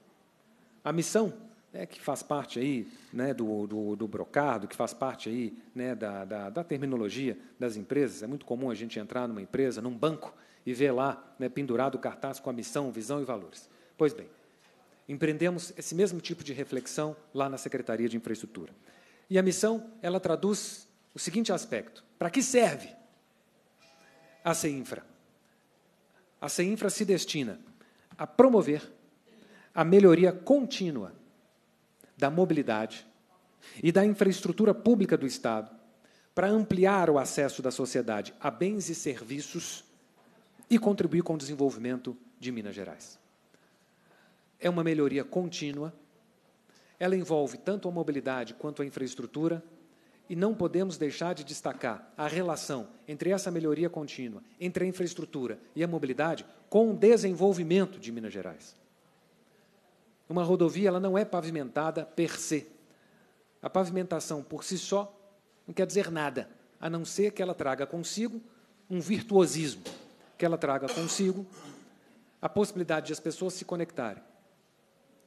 A missão é que faz parte aí né, do, do, do, brocado, que faz parte aí né, da, da, da, terminologia das empresas. É muito comum a gente entrar numa empresa, num banco, e ver lá né, pendurado o cartaz com a missão, visão e valores. Pois bem, empreendemos esse mesmo tipo de reflexão lá na Secretaria de Infraestrutura. E a missão, ela traduz o seguinte aspecto: para que serve a CEINFRA? A CEINFRA se destina a promover a melhoria contínua da mobilidade e da infraestrutura pública do Estado para ampliar o acesso da sociedade a bens e serviços e contribuir com o desenvolvimento de Minas Gerais. É uma melhoria contínua, ela envolve tanto a mobilidade quanto a infraestrutura, e não podemos deixar de destacar a relação entre essa melhoria contínua, entre a infraestrutura e a mobilidade, com o desenvolvimento de Minas Gerais. Uma rodovia ela não é pavimentada per se. A pavimentação por si só não quer dizer nada, a não ser que ela traga consigo um virtuosismo, que ela traga consigo a possibilidade de as pessoas se conectarem,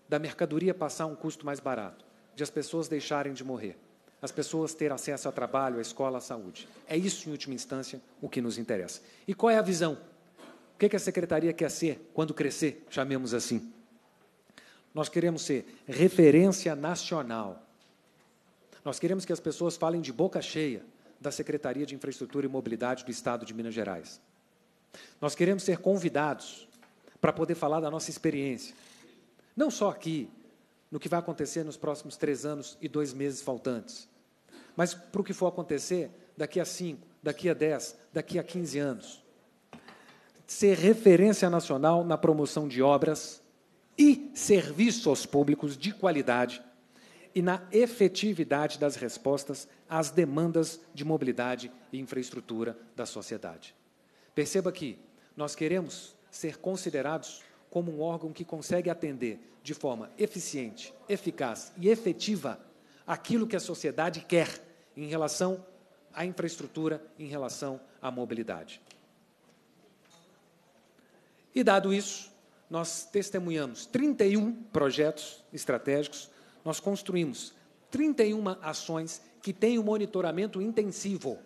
da mercadoria passar um custo mais barato, de as pessoas deixarem de morrer, as pessoas ter acesso ao trabalho, à escola, à saúde. É isso, em última instância, o que nos interessa. E qual é a visão? O que é a secretaria quer ser quando crescer, chamemos assim? Nós queremos ser referência nacional. Nós queremos que as pessoas falem de boca cheia da Secretaria de Infraestrutura e Mobilidade do Estado de Minas Gerais. Nós queremos ser convidados para poder falar da nossa experiência. Não só aqui, no que vai acontecer nos próximos três anos e dois meses faltantes, mas para o que for acontecer daqui a cinco, daqui a dez, daqui a quinze anos. Ser referência nacional na promoção de obras e serviços públicos de qualidade e na efetividade das respostas às demandas de mobilidade e infraestrutura da sociedade. Perceba que nós queremos ser considerados como um órgão que consegue atender de forma eficiente, eficaz e efetiva aquilo que a sociedade quer em relação à infraestrutura, em relação à mobilidade. E dado isso, nós testemunhamos 31 projetos estratégicos, nós construímos 31 ações que têm um monitoramento intensivo.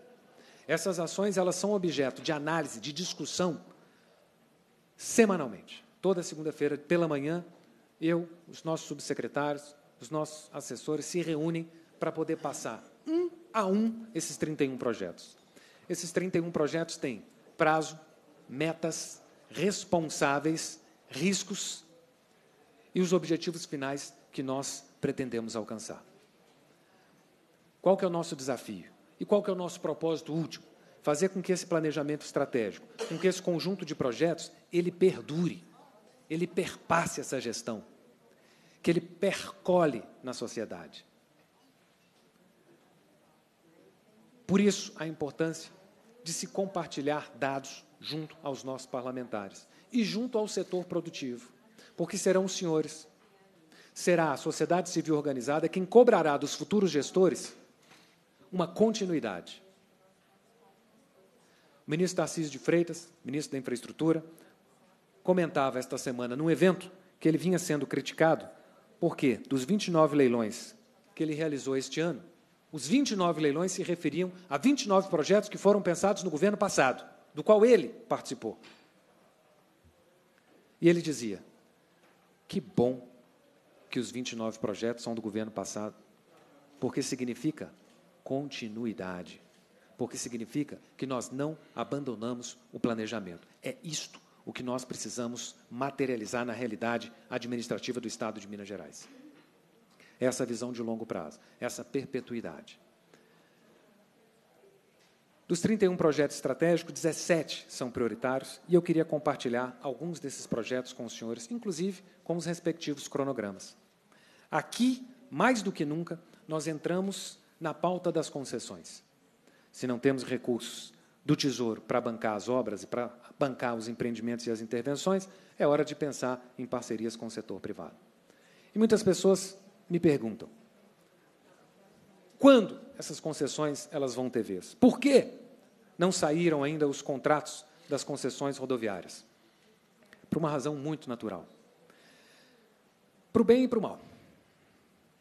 Essas ações elas são objeto de análise, de discussão semanalmente. Toda segunda-feira pela manhã, eu, os nossos subsecretários, os nossos assessores se reúnem para poder passar um a um esses 31 projetos. Esses 31 projetos têm prazo, metas, responsáveis riscos e os objetivos finais que nós pretendemos alcançar. Qual que é o nosso desafio? E qual que é o nosso propósito último? Fazer com que esse planejamento estratégico, com que esse conjunto de projetos, ele perdure, ele perpasse essa gestão, que ele percole na sociedade. Por isso, a importância de se compartilhar dados junto aos nossos parlamentares e junto ao setor produtivo, porque serão os senhores. Será a sociedade civil organizada quem cobrará dos futuros gestores uma continuidade. O ministro Tarcísio de Freitas, ministro da Infraestrutura, comentava esta semana num evento que ele vinha sendo criticado, porque dos 29 leilões que ele realizou este ano, os 29 leilões se referiam a 29 projetos que foram pensados no governo passado, do qual ele participou. E ele dizia: Que bom que os 29 projetos são do governo passado, porque significa continuidade, porque significa que nós não abandonamos o planejamento. É isto o que nós precisamos materializar na realidade administrativa do Estado de Minas Gerais. Essa visão de longo prazo, essa perpetuidade. Dos 31 projetos estratégicos, 17 são prioritários e eu queria compartilhar alguns desses projetos com os senhores, inclusive com os respectivos cronogramas. Aqui, mais do que nunca, nós entramos na pauta das concessões. Se não temos recursos do Tesouro para bancar as obras e para bancar os empreendimentos e as intervenções, é hora de pensar em parcerias com o setor privado. E muitas pessoas me perguntam: quando essas concessões elas vão ter vez? Por quê? não saíram ainda os contratos das concessões rodoviárias. Por uma razão muito natural. Para o bem e para o mal.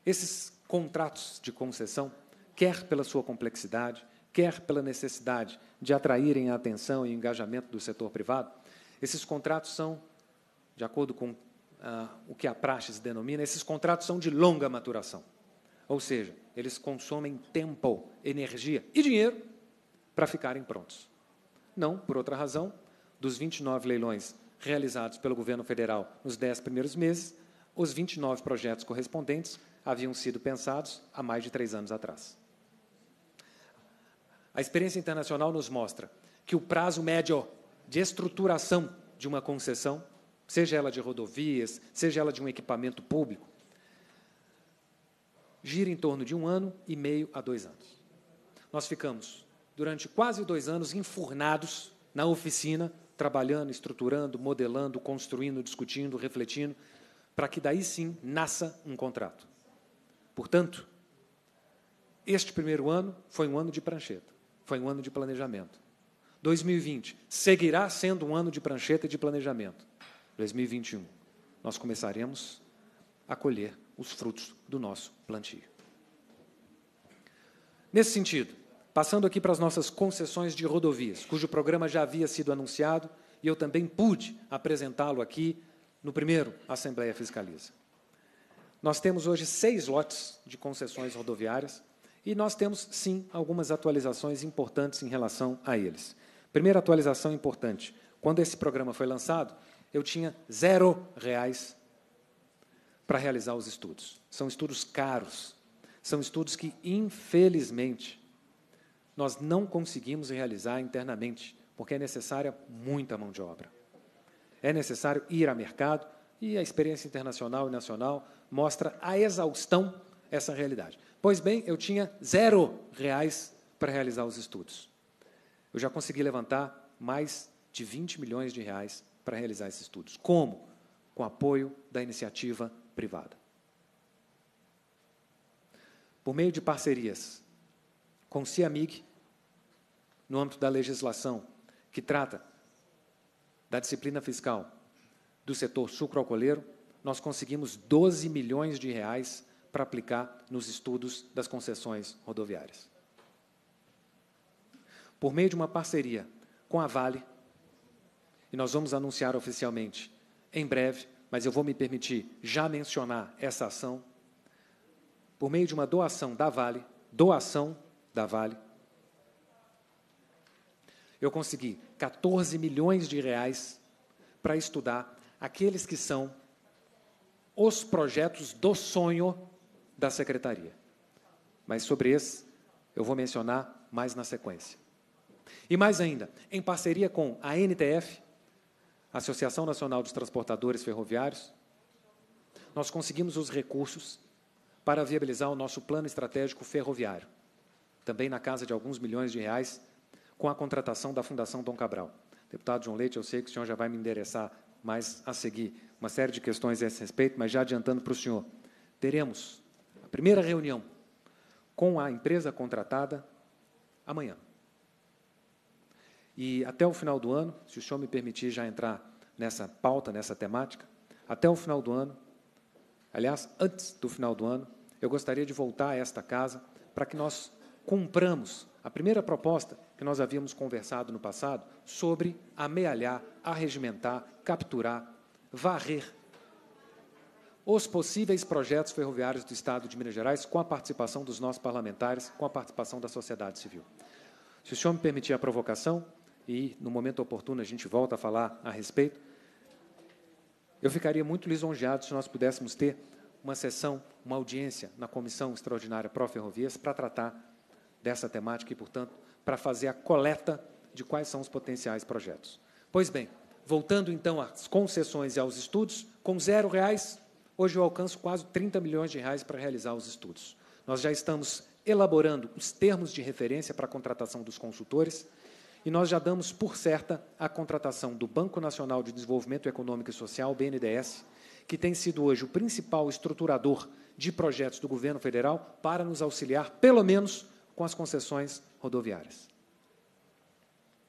Esses contratos de concessão, quer pela sua complexidade, quer pela necessidade de atraírem a atenção e engajamento do setor privado, esses contratos são, de acordo com ah, o que a Praxis denomina, esses contratos são de longa maturação. Ou seja, eles consomem tempo, energia e dinheiro para ficarem prontos. Não, por outra razão, dos 29 leilões realizados pelo governo federal nos 10 primeiros meses, os 29 projetos correspondentes haviam sido pensados há mais de três anos atrás. A experiência internacional nos mostra que o prazo médio de estruturação de uma concessão, seja ela de rodovias, seja ela de um equipamento público, gira em torno de um ano e meio a dois anos. Nós ficamos durante quase dois anos enfurnados na oficina, trabalhando, estruturando, modelando, construindo, discutindo, refletindo, para que daí sim nasça um contrato. Portanto, este primeiro ano foi um ano de prancheta, foi um ano de planejamento. 2020 seguirá sendo um ano de prancheta e de planejamento. 2021, nós começaremos a colher os frutos do nosso plantio. Nesse sentido, Passando aqui para as nossas concessões de rodovias, cujo programa já havia sido anunciado e eu também pude apresentá-lo aqui no primeiro Assembleia Fiscaliza. Nós temos hoje seis lotes de concessões rodoviárias e nós temos, sim, algumas atualizações importantes em relação a eles. Primeira atualização importante: quando esse programa foi lançado, eu tinha zero reais para realizar os estudos. São estudos caros, são estudos que, infelizmente, nós não conseguimos realizar internamente, porque é necessária muita mão de obra. É necessário ir a mercado e a experiência internacional e nacional mostra a exaustão essa realidade. Pois bem, eu tinha zero reais para realizar os estudos. Eu já consegui levantar mais de 20 milhões de reais para realizar esses estudos. Como? Com apoio da iniciativa privada. Por meio de parcerias com o CIAMIG, no âmbito da legislação que trata da disciplina fiscal do setor sucroalcooleiro, nós conseguimos 12 milhões de reais para aplicar nos estudos das concessões rodoviárias. Por meio de uma parceria com a Vale, e nós vamos anunciar oficialmente em breve, mas eu vou me permitir já mencionar essa ação, por meio de uma doação da Vale, doação da Vale. Eu consegui 14 milhões de reais para estudar aqueles que são os projetos do sonho da secretaria. Mas sobre esse eu vou mencionar mais na sequência. E mais ainda, em parceria com a NTF, Associação Nacional dos Transportadores Ferroviários, nós conseguimos os recursos para viabilizar o nosso plano estratégico ferroviário também na casa de alguns milhões de reais, com a contratação da Fundação Dom Cabral. Deputado João Leite, eu sei que o senhor já vai me endereçar mais a seguir uma série de questões a esse respeito, mas já adiantando para o senhor, teremos a primeira reunião com a empresa contratada amanhã. E até o final do ano, se o senhor me permitir já entrar nessa pauta, nessa temática, até o final do ano, aliás, antes do final do ano, eu gostaria de voltar a esta casa para que nós cumpramos a primeira proposta que nós havíamos conversado no passado sobre amealhar, arregimentar, capturar, varrer os possíveis projetos ferroviários do Estado de Minas Gerais com a participação dos nossos parlamentares, com a participação da sociedade civil. Se o senhor me permitir a provocação, e no momento oportuno a gente volta a falar a respeito, eu ficaria muito lisonjeado se nós pudéssemos ter uma sessão, uma audiência na Comissão Extraordinária Pró-Ferrovias para tratar dessa temática e, portanto, para fazer a coleta de quais são os potenciais projetos. Pois bem, voltando então às concessões e aos estudos, com zero reais, hoje eu alcanço quase 30 milhões de reais para realizar os estudos. Nós já estamos elaborando os termos de referência para a contratação dos consultores e nós já damos por certa a contratação do Banco Nacional de Desenvolvimento Econômico e Social, BNDES, que tem sido hoje o principal estruturador de projetos do governo federal para nos auxiliar, pelo menos, com as concessões rodoviárias.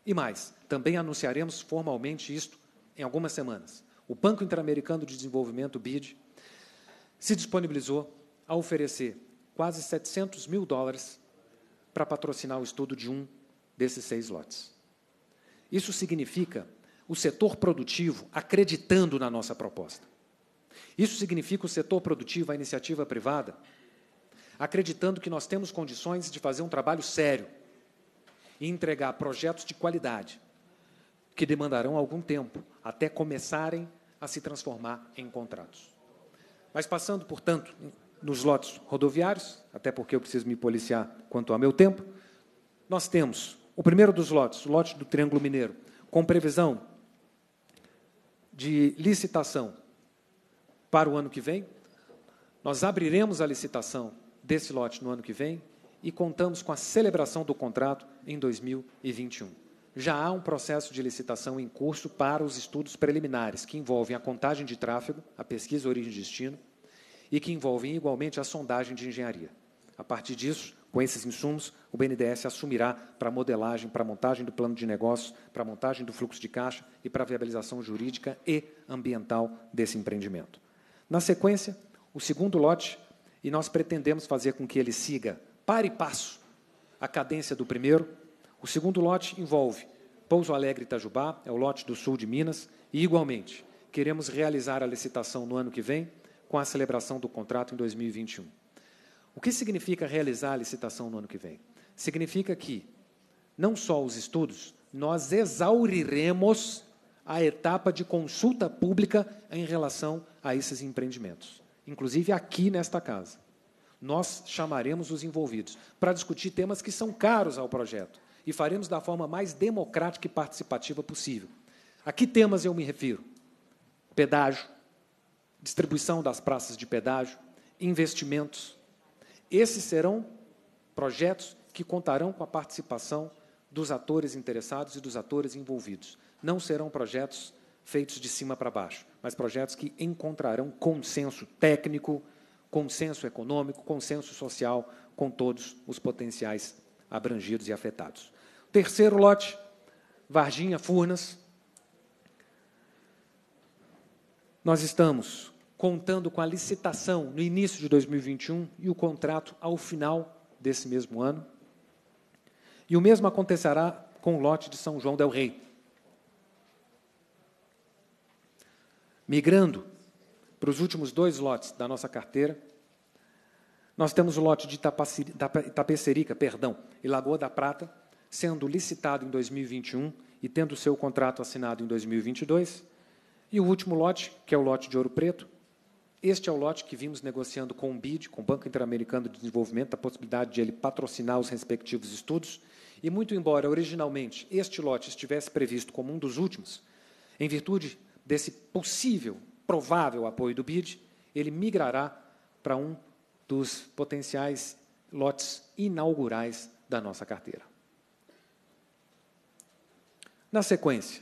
E mais, também anunciaremos formalmente isto em algumas semanas. O Banco Interamericano de Desenvolvimento, BID, se disponibilizou a oferecer quase 700 mil dólares para patrocinar o estudo de um desses seis lotes. Isso significa o setor produtivo acreditando na nossa proposta. Isso significa o setor produtivo, a iniciativa privada, acreditando que nós temos condições de fazer um trabalho sério e entregar projetos de qualidade que demandarão algum tempo até começarem a se transformar em contratos. Mas passando, portanto, nos lotes rodoviários, até porque eu preciso me policiar quanto ao meu tempo, nós temos o primeiro dos lotes, o lote do Triângulo Mineiro, com previsão de licitação para o ano que vem. Nós abriremos a licitação desse lote no ano que vem e contamos com a celebração do contrato em 2021. Já há um processo de licitação em curso para os estudos preliminares, que envolvem a contagem de tráfego, a pesquisa origem e destino, e que envolvem igualmente a sondagem de engenharia. A partir disso, com esses insumos, o BNDES assumirá para a modelagem, para a montagem do plano de negócios, para a montagem do fluxo de caixa e para a viabilização jurídica e ambiental desse empreendimento. Na sequência, o segundo lote e nós pretendemos fazer com que ele siga, para e passo, a cadência do primeiro. O segundo lote envolve Pouso Alegre e Itajubá, é o lote do sul de Minas, e igualmente, queremos realizar a licitação no ano que vem, com a celebração do contrato em 2021. O que significa realizar a licitação no ano que vem? Significa que, não só os estudos, nós exauriremos a etapa de consulta pública em relação a esses empreendimentos inclusive aqui nesta casa. Nós chamaremos os envolvidos para discutir temas que são caros ao projeto e faremos da forma mais democrática e participativa possível. A que temas eu me refiro? Pedágio, distribuição das praças de pedágio, investimentos. Esses serão projetos que contarão com a participação dos atores interessados e dos atores envolvidos. Não serão projetos feitos de cima para baixo, mas projetos que encontrarão consenso técnico, consenso econômico, consenso social com todos os potenciais abrangidos e afetados. Terceiro lote, Varginha, Furnas. Nós estamos contando com a licitação no início de 2021 e o contrato ao final desse mesmo ano. E o mesmo acontecerá com o lote de São João del Rei. Migrando para os últimos dois lotes da nossa carteira, nós temos o lote de Tapecerica, perdão, e Lagoa da Prata, sendo licitado em 2021 e tendo seu contrato assinado em 2022. E o último lote, que é o lote de Ouro Preto, este é o lote que vimos negociando com o BID, com o Banco Interamericano de Desenvolvimento, a possibilidade de ele patrocinar os respectivos estudos. E muito embora originalmente este lote estivesse previsto como um dos últimos, em virtude desse possível, provável apoio do BID, ele migrará para um dos potenciais lotes inaugurais da nossa carteira. Na sequência,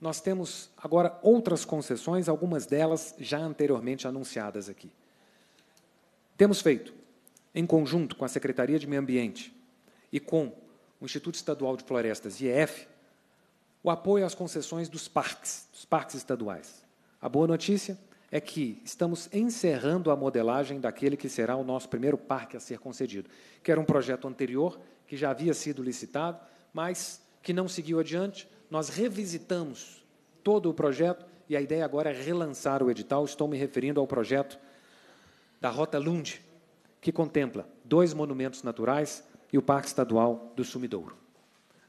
nós temos agora outras concessões, algumas delas já anteriormente anunciadas aqui. Temos feito, em conjunto com a Secretaria de Meio Ambiente e com o Instituto Estadual de Florestas, IEF, o apoio às concessões dos parques, dos parques estaduais. A boa notícia é que estamos encerrando a modelagem daquele que será o nosso primeiro parque a ser concedido, que era um projeto anterior, que já havia sido licitado, mas que não seguiu adiante. Nós revisitamos todo o projeto e a ideia agora é relançar o edital. Estou me referindo ao projeto da Rota Lund, que contempla dois monumentos naturais e o Parque Estadual do Sumidouro.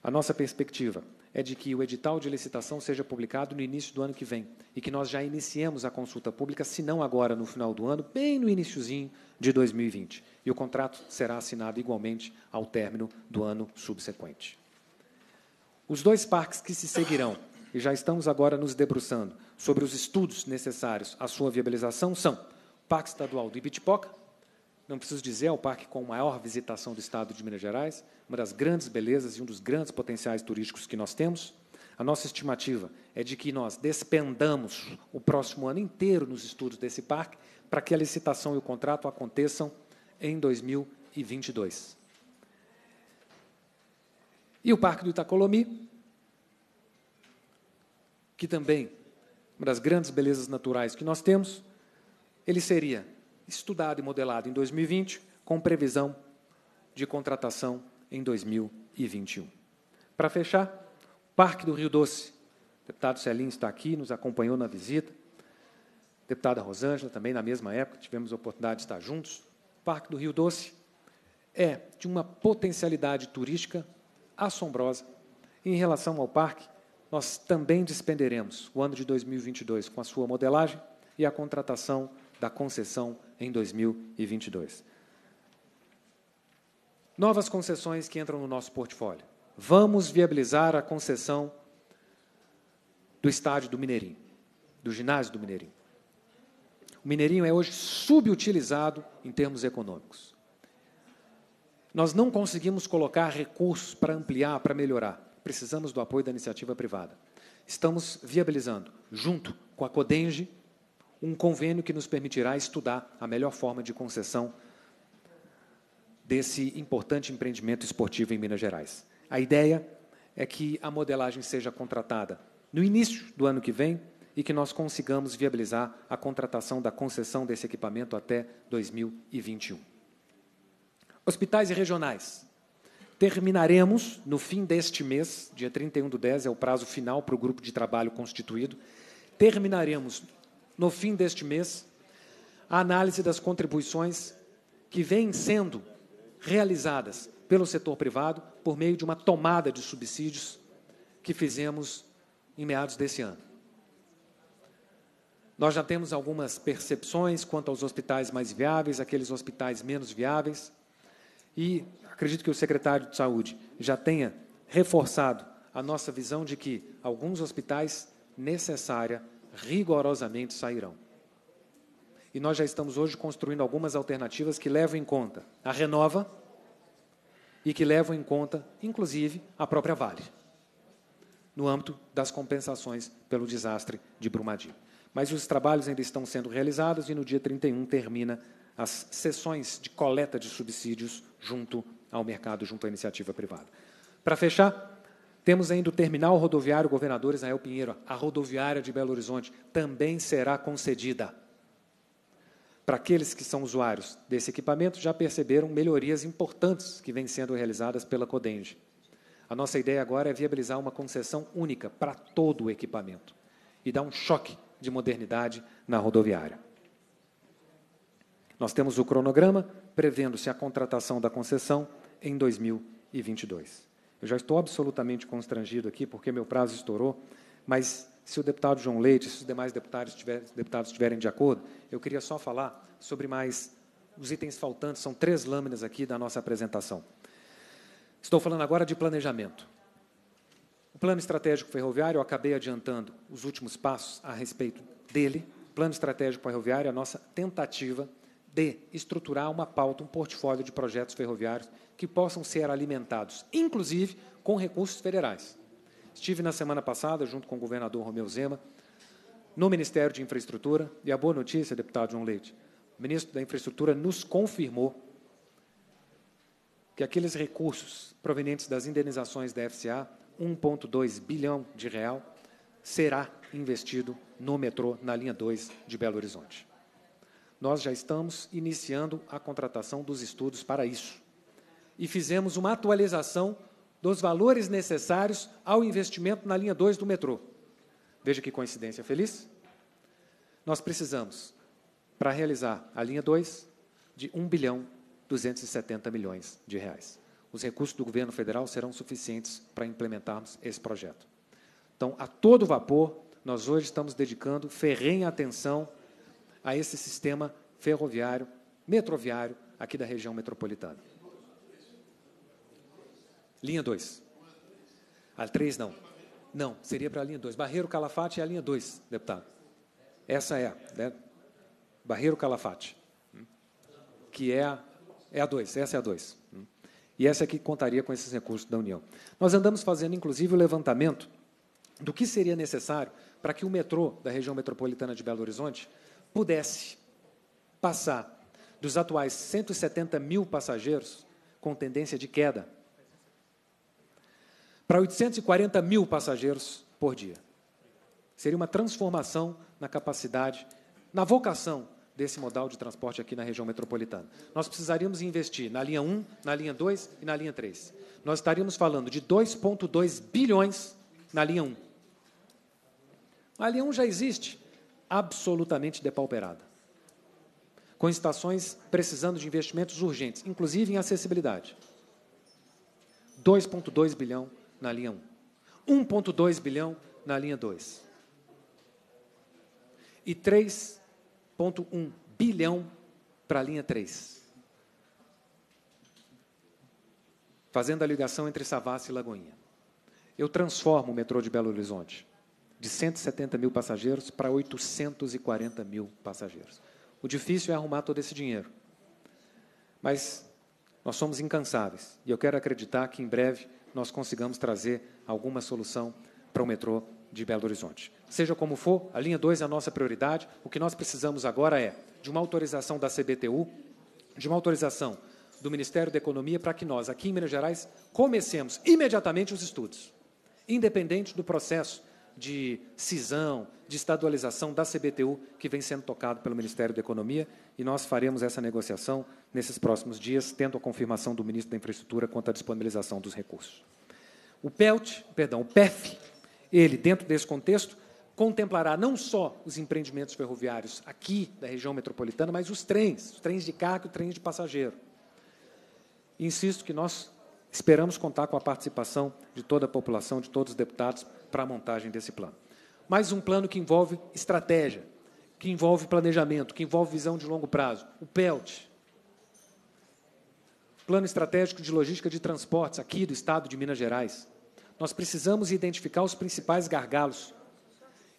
A nossa perspectiva é de que o edital de licitação seja publicado no início do ano que vem e que nós já iniciemos a consulta pública, se não agora no final do ano, bem no iníciozinho de 2020. E o contrato será assinado igualmente ao término do ano subsequente. Os dois parques que se seguirão, e já estamos agora nos debruçando sobre os estudos necessários à sua viabilização, são o Parque Estadual do Ibitipoca, não preciso dizer, é o parque com maior visitação do estado de Minas Gerais, uma das grandes belezas e um dos grandes potenciais turísticos que nós temos. A nossa estimativa é de que nós despendamos o próximo ano inteiro nos estudos desse parque para que a licitação e o contrato aconteçam em 2022. E o Parque do Itacolomi, que também uma das grandes belezas naturais que nós temos, ele seria estudado e modelado em 2020, com previsão de contratação em 2021. Para fechar, Parque do Rio Doce. O deputado Celim está aqui, nos acompanhou na visita. A deputada Rosângela, também na mesma época, tivemos a oportunidade de estar juntos. O Parque do Rio Doce é de uma potencialidade turística assombrosa. Em relação ao parque, nós também despenderemos o ano de 2022 com a sua modelagem e a contratação da concessão em 2022. Novas concessões que entram no nosso portfólio. Vamos viabilizar a concessão do estádio do Mineirinho, do ginásio do Mineirinho. O Mineirinho é hoje subutilizado em termos econômicos. Nós não conseguimos colocar recursos para ampliar, para melhorar. Precisamos do apoio da iniciativa privada. Estamos viabilizando, junto com a Codenge, um convênio que nos permitirá estudar a melhor forma de concessão desse importante empreendimento esportivo em Minas Gerais. A ideia é que a modelagem seja contratada no início do ano que vem e que nós consigamos viabilizar a contratação da concessão desse equipamento até 2021. Hospitais e regionais. Terminaremos no fim deste mês, dia 31 do 10 é o prazo final para o grupo de trabalho constituído. Terminaremos no fim deste mês, a análise das contribuições que vêm sendo realizadas pelo setor privado por meio de uma tomada de subsídios que fizemos em meados desse ano. Nós já temos algumas percepções quanto aos hospitais mais viáveis, aqueles hospitais menos viáveis, e acredito que o secretário de Saúde já tenha reforçado a nossa visão de que alguns hospitais necessária rigorosamente sairão. E nós já estamos hoje construindo algumas alternativas que levam em conta a Renova e que levam em conta, inclusive, a própria Vale, no âmbito das compensações pelo desastre de Brumadinho. Mas os trabalhos ainda estão sendo realizados e no dia 31 termina as sessões de coleta de subsídios junto ao mercado, junto à iniciativa privada. Para fechar, temos ainda o terminal rodoviário Governador Israel Pinheiro, a rodoviária de Belo Horizonte também será concedida. Para aqueles que são usuários desse equipamento, já perceberam melhorias importantes que vêm sendo realizadas pela Codenge. A nossa ideia agora é viabilizar uma concessão única para todo o equipamento e dar um choque de modernidade na rodoviária. Nós temos o cronograma prevendo-se a contratação da concessão em 2022. Eu já estou absolutamente constrangido aqui, porque meu prazo estourou, mas se o deputado João Leite, se os demais deputados, deputados estiverem de acordo, eu queria só falar sobre mais os itens faltantes, são três lâminas aqui da nossa apresentação. Estou falando agora de planejamento. O plano estratégico ferroviário, eu acabei adiantando os últimos passos a respeito dele. Plano estratégico ferroviário é a nossa tentativa de estruturar uma pauta, um portfólio de projetos ferroviários que possam ser alimentados, inclusive com recursos federais. Estive na semana passada, junto com o governador Romeu Zema, no Ministério de Infraestrutura, e a boa notícia, deputado João Leite, o ministro da Infraestrutura nos confirmou que aqueles recursos provenientes das indenizações da FCA, 1,2 bilhão de real, será investido no metrô na linha 2 de Belo Horizonte. Nós já estamos iniciando a contratação dos estudos para isso e fizemos uma atualização dos valores necessários ao investimento na linha 2 do metrô. Veja que coincidência feliz. Nós precisamos, para realizar a linha 2, de 1 bilhão 270 milhões de reais. Os recursos do governo federal serão suficientes para implementarmos esse projeto. Então, a todo vapor, nós hoje estamos dedicando ferrenha atenção a esse sistema ferroviário, metroviário aqui da região metropolitana. Linha 2. A 3 não. Não, seria para a linha 2. Barreiro Calafate é a linha 2, deputado. Essa é, né? Barreiro Calafate. Que é a, é a 2, essa é a 2. E essa é que contaria com esses recursos da União. Nós andamos fazendo, inclusive, o levantamento do que seria necessário para que o metrô da região metropolitana de Belo Horizonte pudesse passar dos atuais 170 mil passageiros, com tendência de queda, para 840 mil passageiros por dia. Seria uma transformação na capacidade, na vocação desse modal de transporte aqui na região metropolitana. Nós precisaríamos investir na linha 1, na linha 2 e na linha 3. Nós estaríamos falando de 2,2 bilhões na linha 1. A linha 1 já existe, absolutamente depauperada, com estações precisando de investimentos urgentes, inclusive em acessibilidade. 2,2 bilhão na linha 1. 1,2 bilhão na linha 2. E 3,1 bilhão para a linha 3. Fazendo a ligação entre Savassi e Lagoinha. Eu transformo o metrô de Belo Horizonte de 170 mil passageiros para 840 mil passageiros. O difícil é arrumar todo esse dinheiro. Mas nós somos incansáveis. E eu quero acreditar que em breve nós consigamos trazer alguma solução para o metrô de Belo Horizonte. Seja como for, a linha 2 é a nossa prioridade. O que nós precisamos agora é de uma autorização da CBTU, de uma autorização do Ministério da Economia para que nós, aqui em Minas Gerais, comecemos imediatamente os estudos, independente do processo de cisão, de estadualização da CBTU que vem sendo tocado pelo Ministério da Economia e nós faremos essa negociação nesses próximos dias, tendo a confirmação do ministro da Infraestrutura quanto à disponibilização dos recursos. O PELT, perdão, o PEF, ele, dentro desse contexto, contemplará não só os empreendimentos ferroviários aqui da região metropolitana, mas os trens, os trens de carga e trens de passageiro. insisto que nós esperamos contar com a participação de toda a população, de todos os deputados, para a montagem desse plano. Mais um plano que envolve estratégia, que envolve planejamento, que envolve visão de longo prazo, o PELT. Plano Estratégico de Logística de Transportes, aqui do Estado de Minas Gerais. Nós precisamos identificar os principais gargalos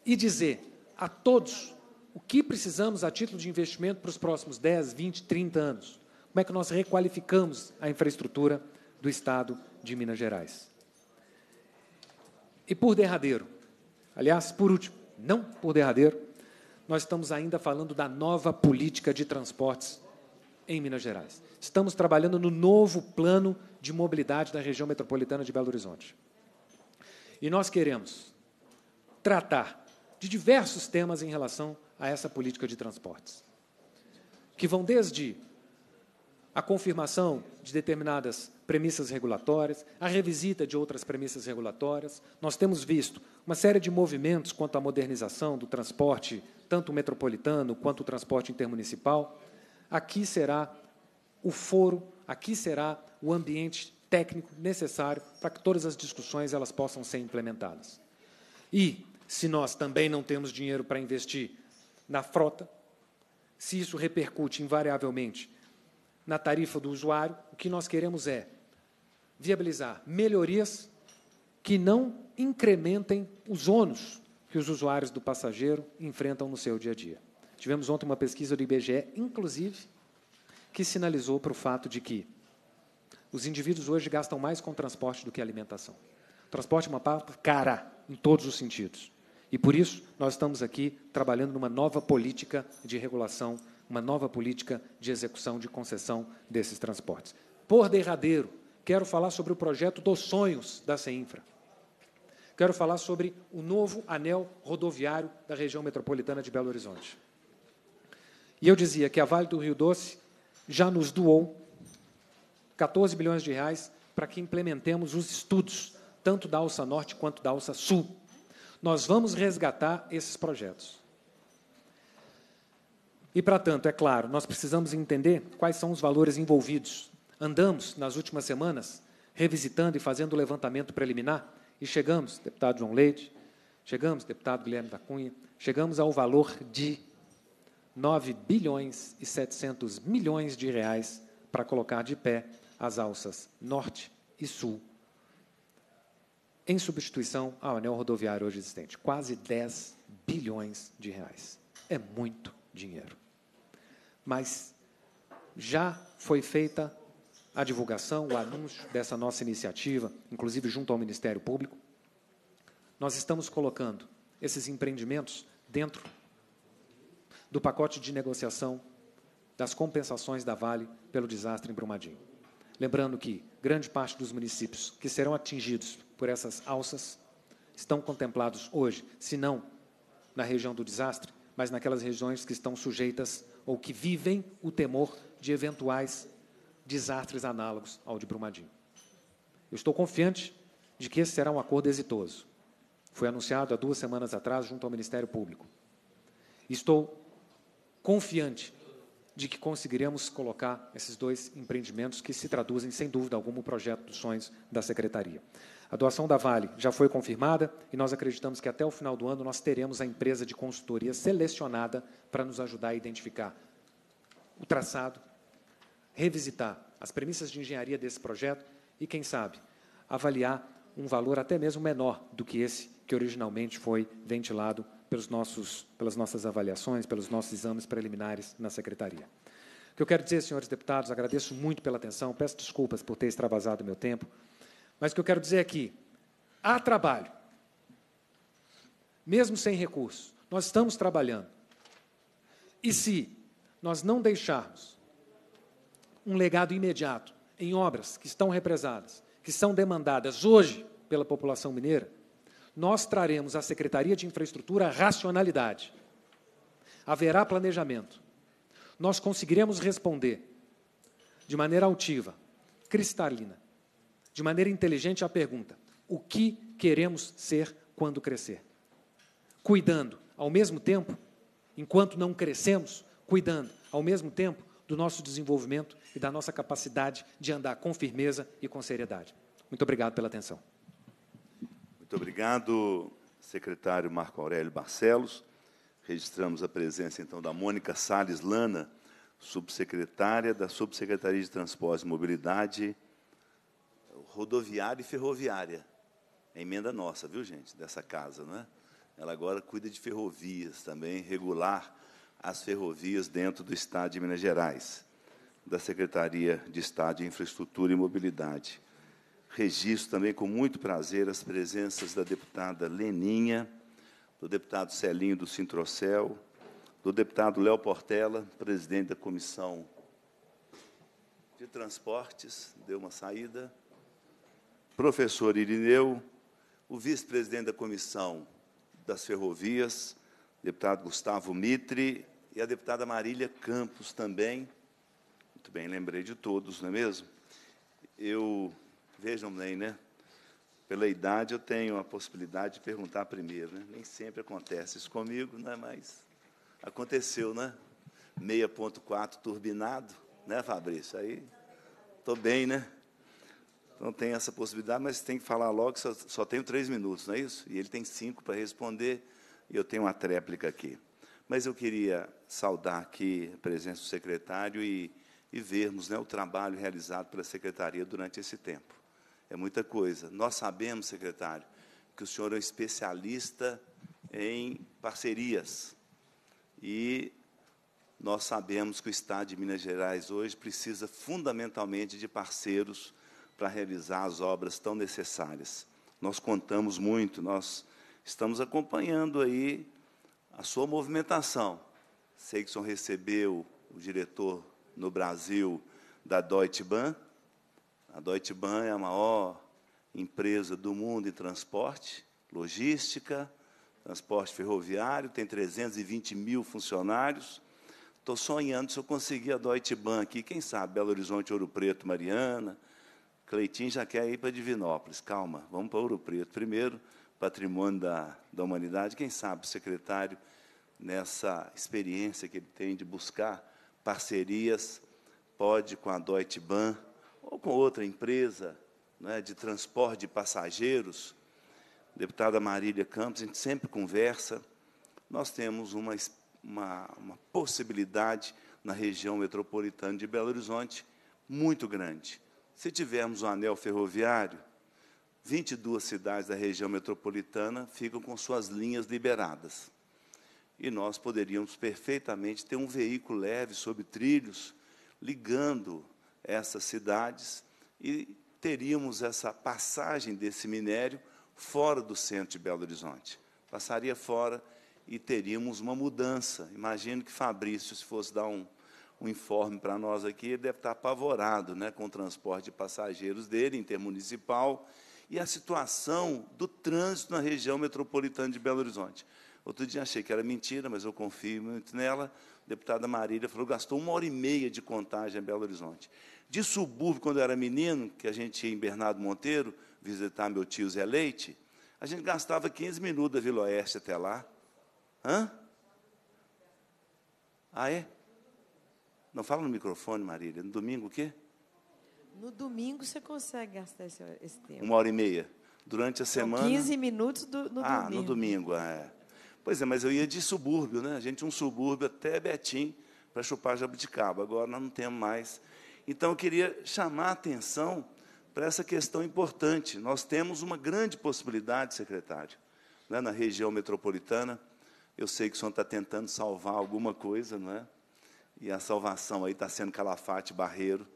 e dizer a todos o que precisamos a título de investimento para os próximos 10, 20, 30 anos. Como é que nós requalificamos a infraestrutura do Estado de Minas Gerais? E por derradeiro, aliás, por último, não por derradeiro, nós estamos ainda falando da nova política de transportes em Minas Gerais. Estamos trabalhando no novo plano de mobilidade da região metropolitana de Belo Horizonte. E nós queremos tratar de diversos temas em relação a essa política de transportes, que vão desde a confirmação de determinadas premissas regulatórias, a revisita de outras premissas regulatórias. Nós temos visto uma série de movimentos quanto à modernização do transporte, tanto metropolitano quanto o transporte intermunicipal. Aqui será o foro, aqui será o ambiente técnico necessário para que todas as discussões elas possam ser implementadas. E se nós também não temos dinheiro para investir na frota, se isso repercute invariavelmente na tarifa do usuário, o que nós queremos é viabilizar melhorias que não incrementem os ônus que os usuários do passageiro enfrentam no seu dia a dia. Tivemos ontem uma pesquisa do IBGE, inclusive, que sinalizou para o fato de que os indivíduos hoje gastam mais com transporte do que alimentação. O transporte é uma parte cara em todos os sentidos. E por isso nós estamos aqui trabalhando numa nova política de regulação uma nova política de execução de concessão desses transportes. Por derradeiro, quero falar sobre o projeto dos sonhos da CEINFRA. Quero falar sobre o novo anel rodoviário da região metropolitana de Belo Horizonte. E eu dizia que a Vale do Rio Doce já nos doou 14 bilhões de reais para que implementemos os estudos, tanto da Alça Norte quanto da Alça Sul. Nós vamos resgatar esses projetos. E, para tanto, é claro, nós precisamos entender quais são os valores envolvidos. Andamos, nas últimas semanas, revisitando e fazendo o levantamento preliminar e chegamos, deputado João Leite, chegamos, deputado Guilherme da Cunha, chegamos ao valor de 9 bilhões e 700 milhões de reais para colocar de pé as alças norte e sul, em substituição ao anel rodoviário hoje existente. Quase 10 bilhões de reais. É muito dinheiro. Mas já foi feita a divulgação, o anúncio dessa nossa iniciativa, inclusive junto ao Ministério Público. Nós estamos colocando esses empreendimentos dentro do pacote de negociação das compensações da Vale pelo desastre em Brumadinho. Lembrando que grande parte dos municípios que serão atingidos por essas alças estão contemplados hoje, se não na região do desastre, mas naquelas regiões que estão sujeitas ou que vivem o temor de eventuais desastres análogos ao de Brumadinho. Eu estou confiante de que esse será um acordo exitoso. Foi anunciado há duas semanas atrás junto ao Ministério Público. Estou confiante de que conseguiremos colocar esses dois empreendimentos que se traduzem, sem dúvida alguma, o projeto dos sonhos da Secretaria. A doação da Vale já foi confirmada e nós acreditamos que até o final do ano nós teremos a empresa de consultoria selecionada para nos ajudar a identificar o traçado, revisitar as premissas de engenharia desse projeto e, quem sabe, avaliar um valor até mesmo menor do que esse que originalmente foi ventilado pelos nossos, pelas nossas avaliações, pelos nossos exames preliminares na Secretaria. O que eu quero dizer, senhores deputados, agradeço muito pela atenção, peço desculpas por ter extravasado meu tempo. Mas o que eu quero dizer aqui, há trabalho. Mesmo sem recursos. nós estamos trabalhando. E se nós não deixarmos um legado imediato em obras que estão represadas, que são demandadas hoje pela população mineira, nós traremos à Secretaria de Infraestrutura racionalidade. Haverá planejamento. Nós conseguiremos responder de maneira altiva, cristalina, de maneira inteligente a pergunta: o que queremos ser quando crescer? Cuidando, ao mesmo tempo, enquanto não crescemos, cuidando, ao mesmo tempo, do nosso desenvolvimento e da nossa capacidade de andar com firmeza e com seriedade. Muito obrigado pela atenção. Muito obrigado, secretário Marco Aurélio Barcelos. Registramos a presença, então, da Mônica Sales Lana, subsecretária da Subsecretaria de Transportes e Mobilidade rodoviária e ferroviária. É emenda nossa, viu, gente, dessa casa, não é? Ela agora cuida de ferrovias também, regular as ferrovias dentro do Estado de Minas Gerais, da Secretaria de Estado de Infraestrutura e Mobilidade. Registro também com muito prazer as presenças da deputada Leninha, do deputado Celinho do Sintrocel, do deputado Léo Portela, presidente da Comissão de Transportes, deu uma saída professor Irineu, o vice-presidente da Comissão das Ferrovias, deputado Gustavo Mitre, e a deputada Marília Campos também. Muito bem, lembrei de todos, não é mesmo? Eu, vejam bem, né? Pela idade, eu tenho a possibilidade de perguntar primeiro. Né? Nem sempre acontece isso comigo, né? mas aconteceu, né? 6.4 turbinado, né, Fabrício? Aí, estou bem, né? Então tem essa possibilidade, mas tem que falar logo, só, só tenho três minutos, não é isso? E ele tem cinco para responder, e eu tenho uma tréplica aqui. Mas eu queria saudar aqui a presença do secretário e, e vermos né, o trabalho realizado pela secretaria durante esse tempo. É muita coisa. Nós sabemos, secretário, que o senhor é um especialista em parcerias. E nós sabemos que o Estado de Minas Gerais hoje precisa fundamentalmente de parceiros para realizar as obras tão necessárias. Nós contamos muito, nós estamos acompanhando aí a sua movimentação. Sei que o senhor recebeu o diretor no Brasil da Deutsche Bahn. A Deutsche Bahn é a maior empresa do mundo em transporte, logística, transporte ferroviário, tem 320 mil funcionários. Estou sonhando se eu conseguir a Deutsche Bahn aqui, quem sabe Belo Horizonte, Ouro Preto, Mariana, Cleitinho já quer ir para Divinópolis. Calma, vamos para Ouro Preto. Primeiro, patrimônio da, da humanidade. Quem sabe o secretário, nessa experiência que ele tem de buscar parcerias, pode com a Deutsche Bahn ou com outra empresa né, de transporte de passageiros. Deputada Marília Campos, a gente sempre conversa. Nós temos uma, uma, uma possibilidade na região metropolitana de Belo Horizonte muito grande se tivermos um anel ferroviário, 22 cidades da região metropolitana ficam com suas linhas liberadas. E nós poderíamos perfeitamente ter um veículo leve sobre trilhos, ligando essas cidades e teríamos essa passagem desse minério fora do centro de Belo Horizonte. Passaria fora e teríamos uma mudança. Imagino que Fabrício, se fosse dar um, o informe para nós aqui, ele deve estar apavorado né, com o transporte de passageiros dele, intermunicipal, e a situação do trânsito na região metropolitana de Belo Horizonte. Outro dia achei que era mentira, mas eu confio muito nela. A deputada Marília falou gastou uma hora e meia de contagem em Belo Horizonte. De subúrbio, quando eu era menino, que a gente ia em Bernardo Monteiro visitar meu tio Zé Leite, a gente gastava 15 minutos da Vila Oeste até lá. Hã? Ah, é? Não fala no microfone, Marília. No domingo o quê? No domingo você consegue gastar esse, esse tempo. Uma hora e meia. Durante a São semana. 15 minutos do, no ah, domingo. Ah, no domingo, é. Pois é, mas eu ia de subúrbio, né? A gente tinha um subúrbio até Betim para chupar jabuticaba. Agora nós não temos mais. Então eu queria chamar a atenção para essa questão importante. Nós temos uma grande possibilidade, secretário, né, na região metropolitana. Eu sei que o senhor está tentando salvar alguma coisa, não é? E a salvação aí está sendo Calafate Barreiro,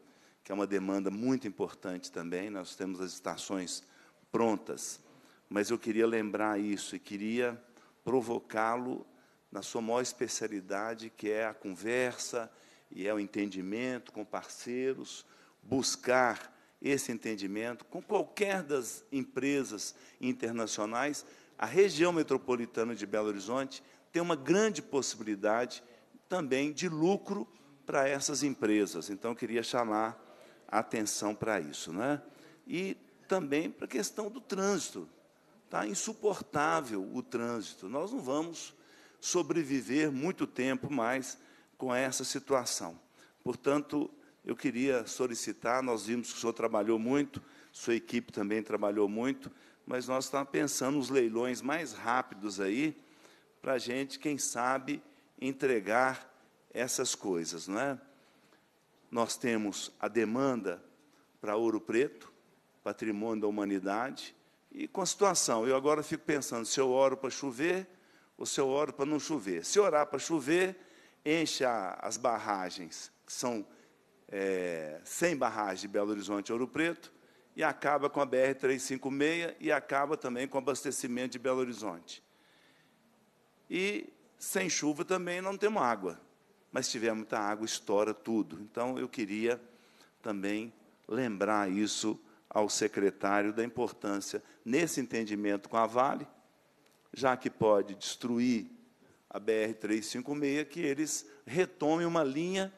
que é uma demanda muito importante também. Nós temos as estações prontas. Mas eu queria lembrar isso e queria provocá-lo na sua maior especialidade, que é a conversa e é o entendimento com parceiros, buscar esse entendimento com qualquer das empresas internacionais. A região metropolitana de Belo Horizonte tem uma grande possibilidade também de lucro para essas empresas. Então, queria chamar a atenção para isso. Né? E também para a questão do trânsito. Está insuportável o trânsito. Nós não vamos sobreviver muito tempo mais com essa situação. Portanto, eu queria solicitar, nós vimos que o senhor trabalhou muito, sua equipe também trabalhou muito, mas nós estamos pensando nos leilões mais rápidos aí, para a gente, quem sabe, entregar essas coisas, não é? Nós temos a demanda para Ouro Preto, patrimônio da humanidade, e com a situação. Eu agora fico pensando se eu oro para chover ou se eu oro para não chover. Se orar para chover, enche a, as barragens, que são é, 100 barragens de Belo Horizonte e Ouro Preto, e acaba com a BR-356 e acaba também com o abastecimento de Belo Horizonte. E sem chuva também não temos água, mas se tiver muita água, estoura tudo. Então eu queria também lembrar isso ao secretário da importância, nesse entendimento com a Vale, já que pode destruir a BR-356, que eles retomem uma linha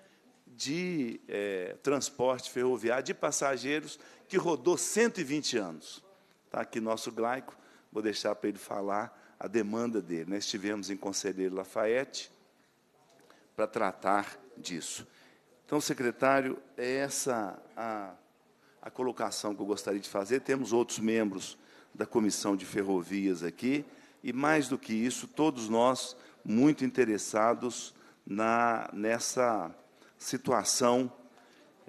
de é, transporte ferroviário de passageiros que rodou 120 anos. Está aqui nosso Glaico, vou deixar para ele falar a demanda dele. Nós né? estivemos em Conselheiro Lafayette para tratar disso. Então, secretário, é essa a, a colocação que eu gostaria de fazer. Temos outros membros da Comissão de Ferrovias aqui, e mais do que isso, todos nós muito interessados na, nessa situação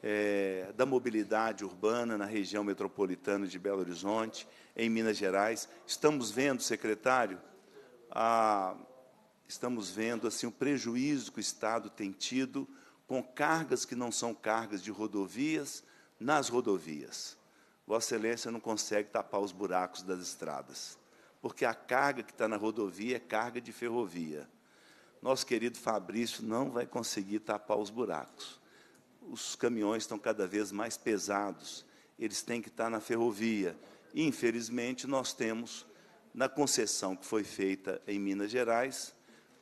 é, da mobilidade urbana na região metropolitana de Belo Horizonte em Minas Gerais. Estamos vendo, secretário, a, estamos vendo assim o prejuízo que o Estado tem tido com cargas que não são cargas de rodovias nas rodovias. Vossa Excelência não consegue tapar os buracos das estradas, porque a carga que está na rodovia é carga de ferrovia. Nosso querido Fabrício não vai conseguir tapar os buracos. Os caminhões estão cada vez mais pesados, eles têm que estar na ferrovia infelizmente, nós temos, na concessão que foi feita em Minas Gerais,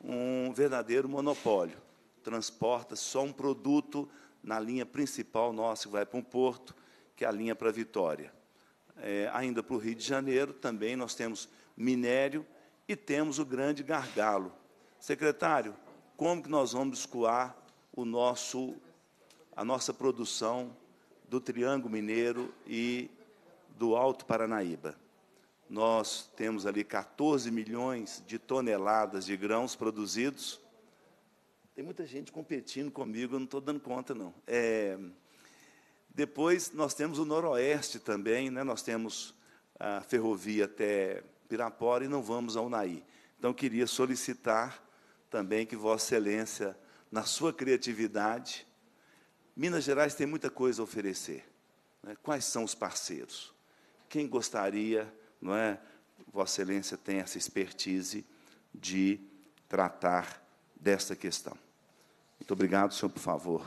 um verdadeiro monopólio. Transporta só um produto na linha principal nossa, que vai para um porto, que é a linha para Vitória. É, ainda para o Rio de Janeiro, também nós temos minério e temos o grande gargalo. Secretário, como que nós vamos escoar o nosso, a nossa produção do Triângulo Mineiro e do Alto Paranaíba. Nós temos ali 14 milhões de toneladas de grãos produzidos. Tem muita gente competindo comigo, eu não estou dando conta, não. É... Depois, nós temos o Noroeste também, né? nós temos a ferrovia até Pirapora e não vamos ao Naí. Então, queria solicitar também que Vossa Excelência, na sua criatividade, Minas Gerais tem muita coisa a oferecer. Né? Quais são os parceiros? Quem gostaria, não é? Vossa Excelência tem essa expertise de tratar desta questão. Muito obrigado, senhor, por favor.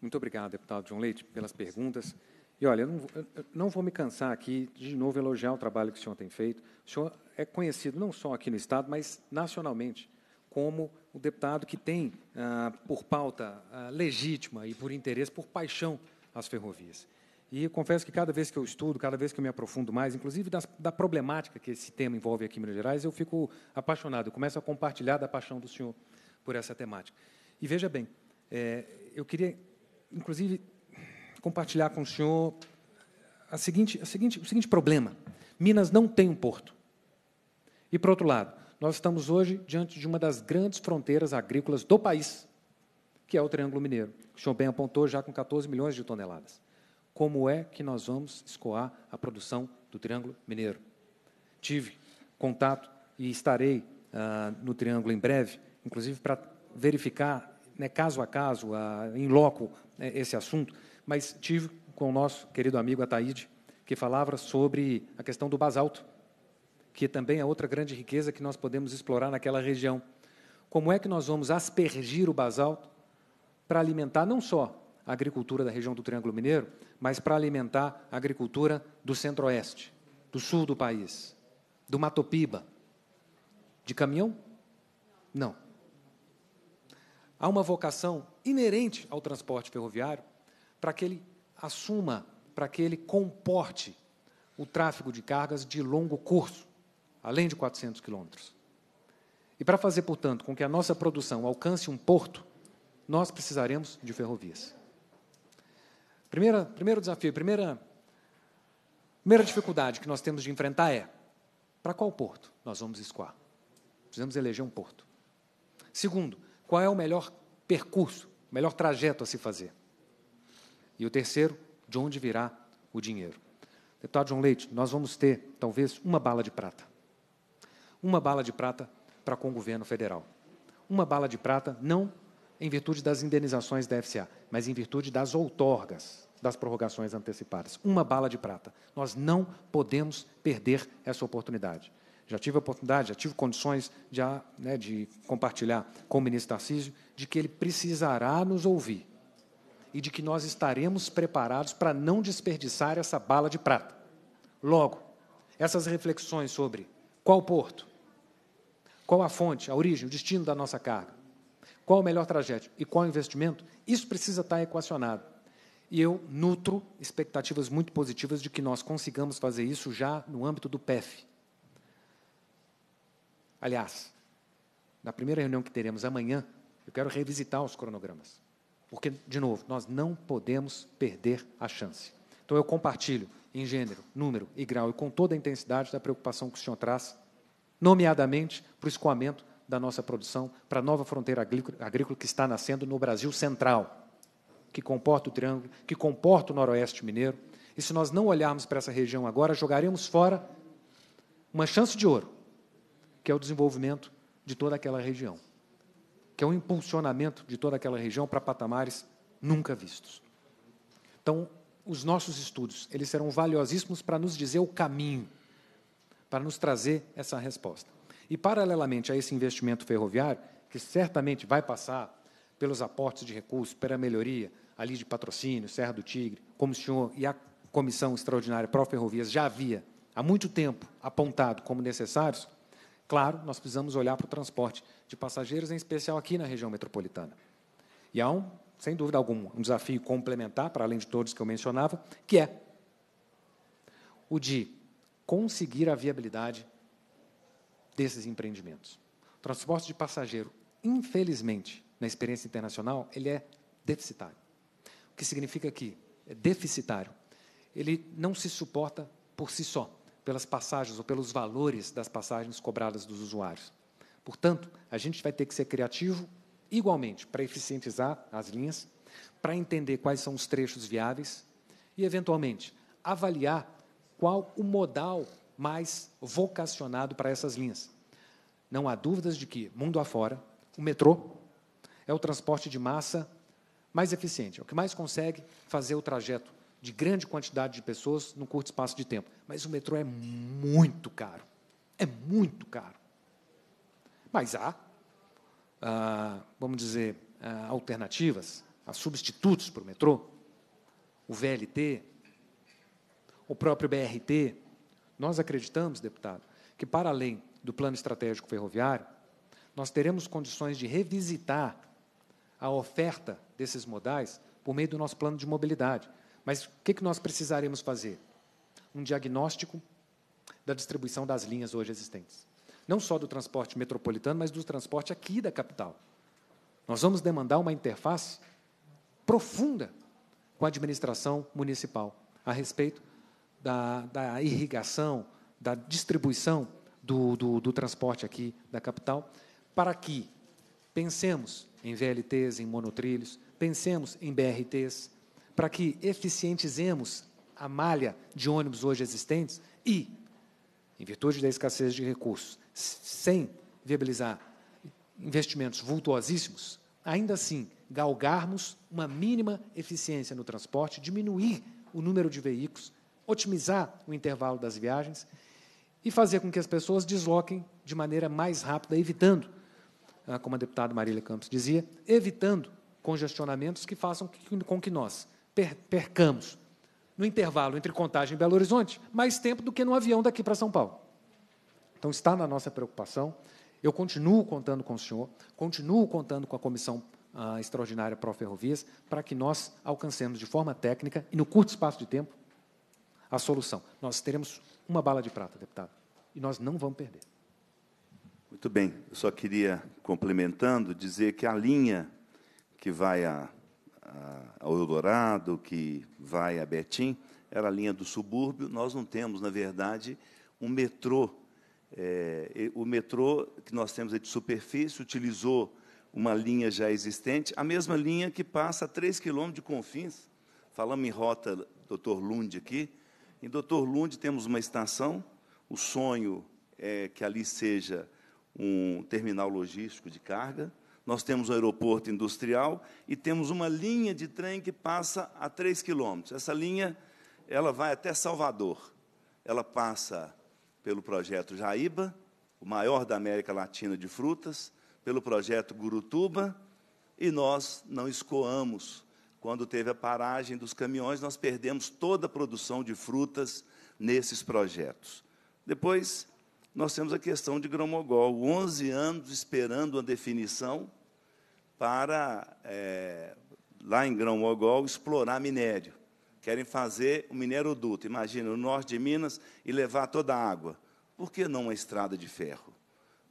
Muito obrigado, deputado John Leite, pelas perguntas. E olha, eu não, eu não, vou me cansar aqui de, de novo elogiar o trabalho que o senhor tem feito. O senhor é conhecido não só aqui no Estado, mas nacionalmente, como o deputado que tem, ah, por pauta ah, legítima e por interesse, por paixão, as ferrovias. E confesso que cada vez que eu estudo, cada vez que eu me aprofundo mais, inclusive da, da problemática que esse tema envolve aqui em Minas Gerais, eu fico apaixonado, eu começo a compartilhar da paixão do senhor por essa temática. E veja bem, é, eu queria, inclusive, compartilhar com o senhor a seguinte, a seguinte, o seguinte problema: Minas não tem um porto. E, por outro lado, nós estamos hoje diante de uma das grandes fronteiras agrícolas do país, que é o Triângulo Mineiro. O senhor bem apontou já com 14 milhões de toneladas como é que nós vamos escoar a produção do Triângulo Mineiro. Tive contato e estarei ah, no Triângulo em breve, inclusive para verificar, né, caso a caso, ah, em loco, né, esse assunto, mas tive com o nosso querido amigo Ataíde, que falava sobre a questão do basalto, que também é outra grande riqueza que nós podemos explorar naquela região. Como é que nós vamos aspergir o basalto para alimentar não só a agricultura da região do Triângulo Mineiro, mas para alimentar a agricultura do centro-oeste, do sul do país, do Matopiba. De caminhão? Não. Há uma vocação inerente ao transporte ferroviário para que ele assuma, para que ele comporte o tráfego de cargas de longo curso, além de 400 quilômetros. E para fazer, portanto, com que a nossa produção alcance um porto, nós precisaremos de ferrovias. Primeira, primeiro desafio, primeira, primeira dificuldade que nós temos de enfrentar é: para qual porto nós vamos escoar? Precisamos eleger um porto. Segundo, qual é o melhor percurso, o melhor trajeto a se fazer? E o terceiro, de onde virá o dinheiro? Deputado João Leite, nós vamos ter, talvez, uma bala de prata. Uma bala de prata para com o governo federal. Uma bala de prata não em virtude das indenizações da FCA, mas em virtude das outorgas, das prorrogações antecipadas. Uma bala de prata. Nós não podemos perder essa oportunidade. Já tive a oportunidade, já tive condições de, né, de compartilhar com o ministro Tarcísio de que ele precisará nos ouvir e de que nós estaremos preparados para não desperdiçar essa bala de prata. Logo, essas reflexões sobre qual porto, qual a fonte, a origem, o destino da nossa carga, qual é o melhor trajeto e qual é o investimento? Isso precisa estar equacionado. E eu nutro expectativas muito positivas de que nós consigamos fazer isso já no âmbito do PEF. Aliás, na primeira reunião que teremos amanhã, eu quero revisitar os cronogramas. Porque, de novo, nós não podemos perder a chance. Então, eu compartilho em gênero, número e grau e com toda a intensidade da preocupação que o senhor traz, nomeadamente para o escoamento da nossa produção para a nova fronteira agrícola que está nascendo no Brasil central, que comporta o Triângulo, que comporta o Noroeste Mineiro. E se nós não olharmos para essa região agora, jogaremos fora uma chance de ouro, que é o desenvolvimento de toda aquela região, que é o impulsionamento de toda aquela região para patamares nunca vistos. Então, os nossos estudos, eles serão valiosíssimos para nos dizer o caminho, para nos trazer essa resposta. E, paralelamente a esse investimento ferroviário, que certamente vai passar pelos aportes de recursos, pela melhoria ali de patrocínio, Serra do Tigre, como o senhor e a Comissão Extraordinária Pró-Ferrovias já havia há muito tempo apontado como necessários, claro, nós precisamos olhar para o transporte de passageiros, em especial aqui na região metropolitana. E há, um, sem dúvida alguma, um desafio complementar, para além de todos que eu mencionava, que é o de conseguir a viabilidade desses empreendimentos. O transporte de passageiro, infelizmente, na experiência internacional, ele é deficitário. O que significa que é deficitário. Ele não se suporta por si só, pelas passagens ou pelos valores das passagens cobradas dos usuários. Portanto, a gente vai ter que ser criativo igualmente para eficientizar as linhas, para entender quais são os trechos viáveis e, eventualmente, avaliar qual o modal mais vocacionado para essas linhas. Não há dúvidas de que, mundo afora, o metrô é o transporte de massa mais eficiente, é o que mais consegue fazer o trajeto de grande quantidade de pessoas num curto espaço de tempo. Mas o metrô é muito caro. É muito caro. Mas há, ah, vamos dizer, ah, alternativas, há substitutos para o metrô. O VLT, o próprio BRT, nós acreditamos, deputado, que para além do plano estratégico ferroviário, nós teremos condições de revisitar a oferta desses modais por meio do nosso plano de mobilidade. Mas o que, que nós precisaremos fazer? Um diagnóstico da distribuição das linhas hoje existentes. Não só do transporte metropolitano, mas do transporte aqui da capital. Nós vamos demandar uma interface profunda com a administração municipal a respeito da, da irrigação, da distribuição do, do, do transporte aqui da capital, para que pensemos em VLTs, em monotrilhos, pensemos em BRTs, para que eficientizemos a malha de ônibus hoje existentes e, em virtude da escassez de recursos, sem viabilizar investimentos vultuosíssimos, ainda assim galgarmos uma mínima eficiência no transporte, diminuir o número de veículos otimizar o intervalo das viagens e fazer com que as pessoas desloquem de maneira mais rápida, evitando, ah, como a deputada Marília Campos dizia, evitando congestionamentos que façam com que nós percamos, no intervalo entre Contagem e Belo Horizonte, mais tempo do que no avião daqui para São Paulo. Então, está na nossa preocupação. Eu continuo contando com o senhor, continuo contando com a comissão ah, extraordinária Pro ferrovias para que nós alcancemos de forma técnica e no curto espaço de tempo a solução. Nós teremos uma bala de prata, deputado, e nós não vamos perder. Muito bem. Eu só queria, complementando, dizer que a linha que vai a, a, ao Eldorado, que vai a Betim, era a linha do subúrbio. Nós não temos, na verdade, um metrô. É, o metrô que nós temos é de superfície, utilizou uma linha já existente, a mesma linha que passa a 3 quilômetros de Confins. Falamos em rota, doutor Lund, aqui, em Doutor Lund temos uma estação, o sonho é que ali seja um terminal logístico de carga, nós temos um aeroporto industrial e temos uma linha de trem que passa a 3 quilômetros. Essa linha ela vai até Salvador. Ela passa pelo projeto Jaíba, o maior da América Latina de frutas, pelo projeto Gurutuba, e nós não escoamos quando teve a paragem dos caminhões, nós perdemos toda a produção de frutas nesses projetos. Depois, nós temos a questão de Gromogol, 11 anos esperando a definição para, é, lá em Gromogol, explorar minério. Querem fazer o minério duto, imagina, o norte de Minas, e levar toda a água. Por que não uma estrada de ferro?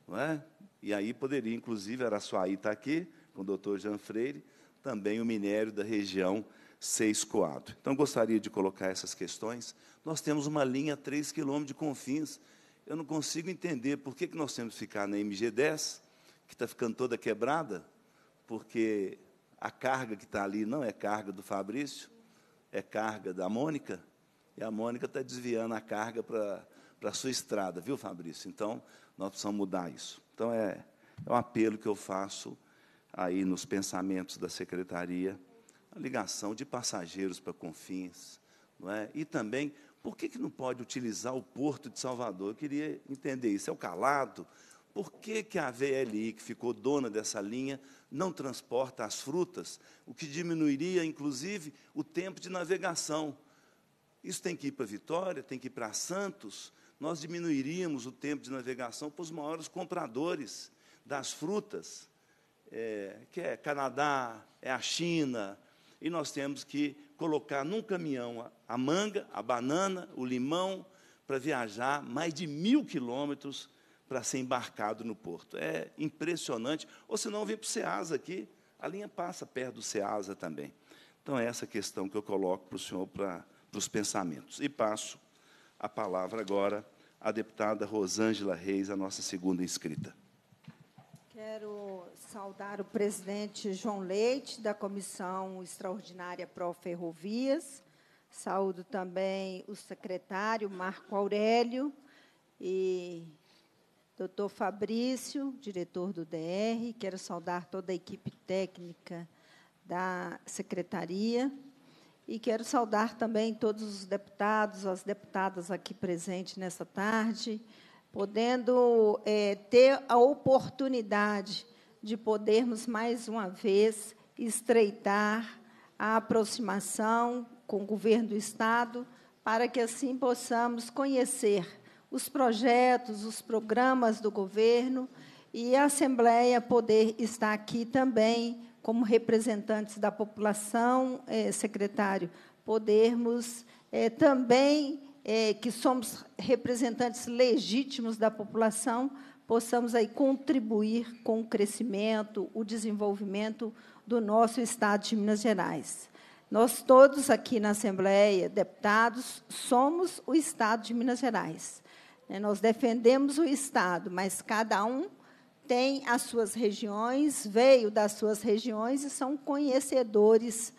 Não é? E aí poderia, inclusive, Araçuaí está aqui, com o doutor Jean Freire, também o minério da região ser escoado. Então, gostaria de colocar essas questões. Nós temos uma linha a 3 quilômetros de confins. Eu não consigo entender por que, que nós temos que ficar na MG10, que está ficando toda quebrada, porque a carga que está ali não é carga do Fabrício, é carga da Mônica, e a Mônica está desviando a carga para a sua estrada, viu, Fabrício? Então, nós precisamos mudar isso. Então, é, é um apelo que eu faço aí nos pensamentos da secretaria, a ligação de passageiros para Confins, não é? E também, por que, que não pode utilizar o porto de Salvador? Eu queria entender isso. É o calado? Por que, que a VLI, que ficou dona dessa linha, não transporta as frutas, o que diminuiria, inclusive, o tempo de navegação? Isso tem que ir para Vitória, tem que ir para Santos. Nós diminuiríamos o tempo de navegação para os maiores compradores das frutas é, que é Canadá, é a China, e nós temos que colocar num caminhão a manga, a banana, o limão, para viajar mais de mil quilômetros para ser embarcado no porto. É impressionante. Ou se não, vem para o SEASA aqui, a linha passa perto do SEASA também. Então, é essa questão que eu coloco para o senhor, para, para os pensamentos. E passo a palavra agora à deputada Rosângela Reis, a nossa segunda inscrita. Quero saudar o presidente João Leite, da Comissão Extraordinária Pro Ferrovias. Saúdo também o secretário Marco Aurélio e doutor Fabrício, diretor do DR. Quero saudar toda a equipe técnica da secretaria. E quero saudar também todos os deputados, as deputadas aqui presentes nessa tarde podendo é, ter a oportunidade de podermos mais uma vez estreitar a aproximação com o governo do Estado, para que assim possamos conhecer os projetos, os programas do governo e a Assembleia poder estar aqui também como representantes da população, eh, secretário, podermos eh, também é, que somos representantes legítimos da população, possamos aí contribuir com o crescimento, o desenvolvimento do nosso Estado de Minas Gerais. Nós todos aqui na Assembleia, deputados, somos o Estado de Minas Gerais. Né? Nós defendemos o Estado, mas cada um tem as suas regiões, veio das suas regiões e são conhecedores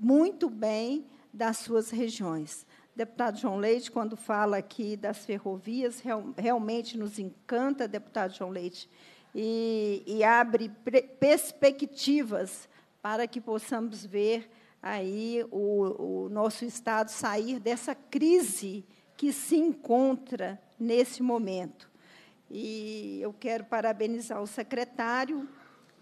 muito bem das suas regiões. Deputado João Leite, quando fala aqui das ferrovias, real, realmente nos encanta, deputado João Leite, e, e abre perspectivas para que possamos ver aí o, o nosso Estado sair dessa crise que se encontra nesse momento. E eu quero parabenizar o secretário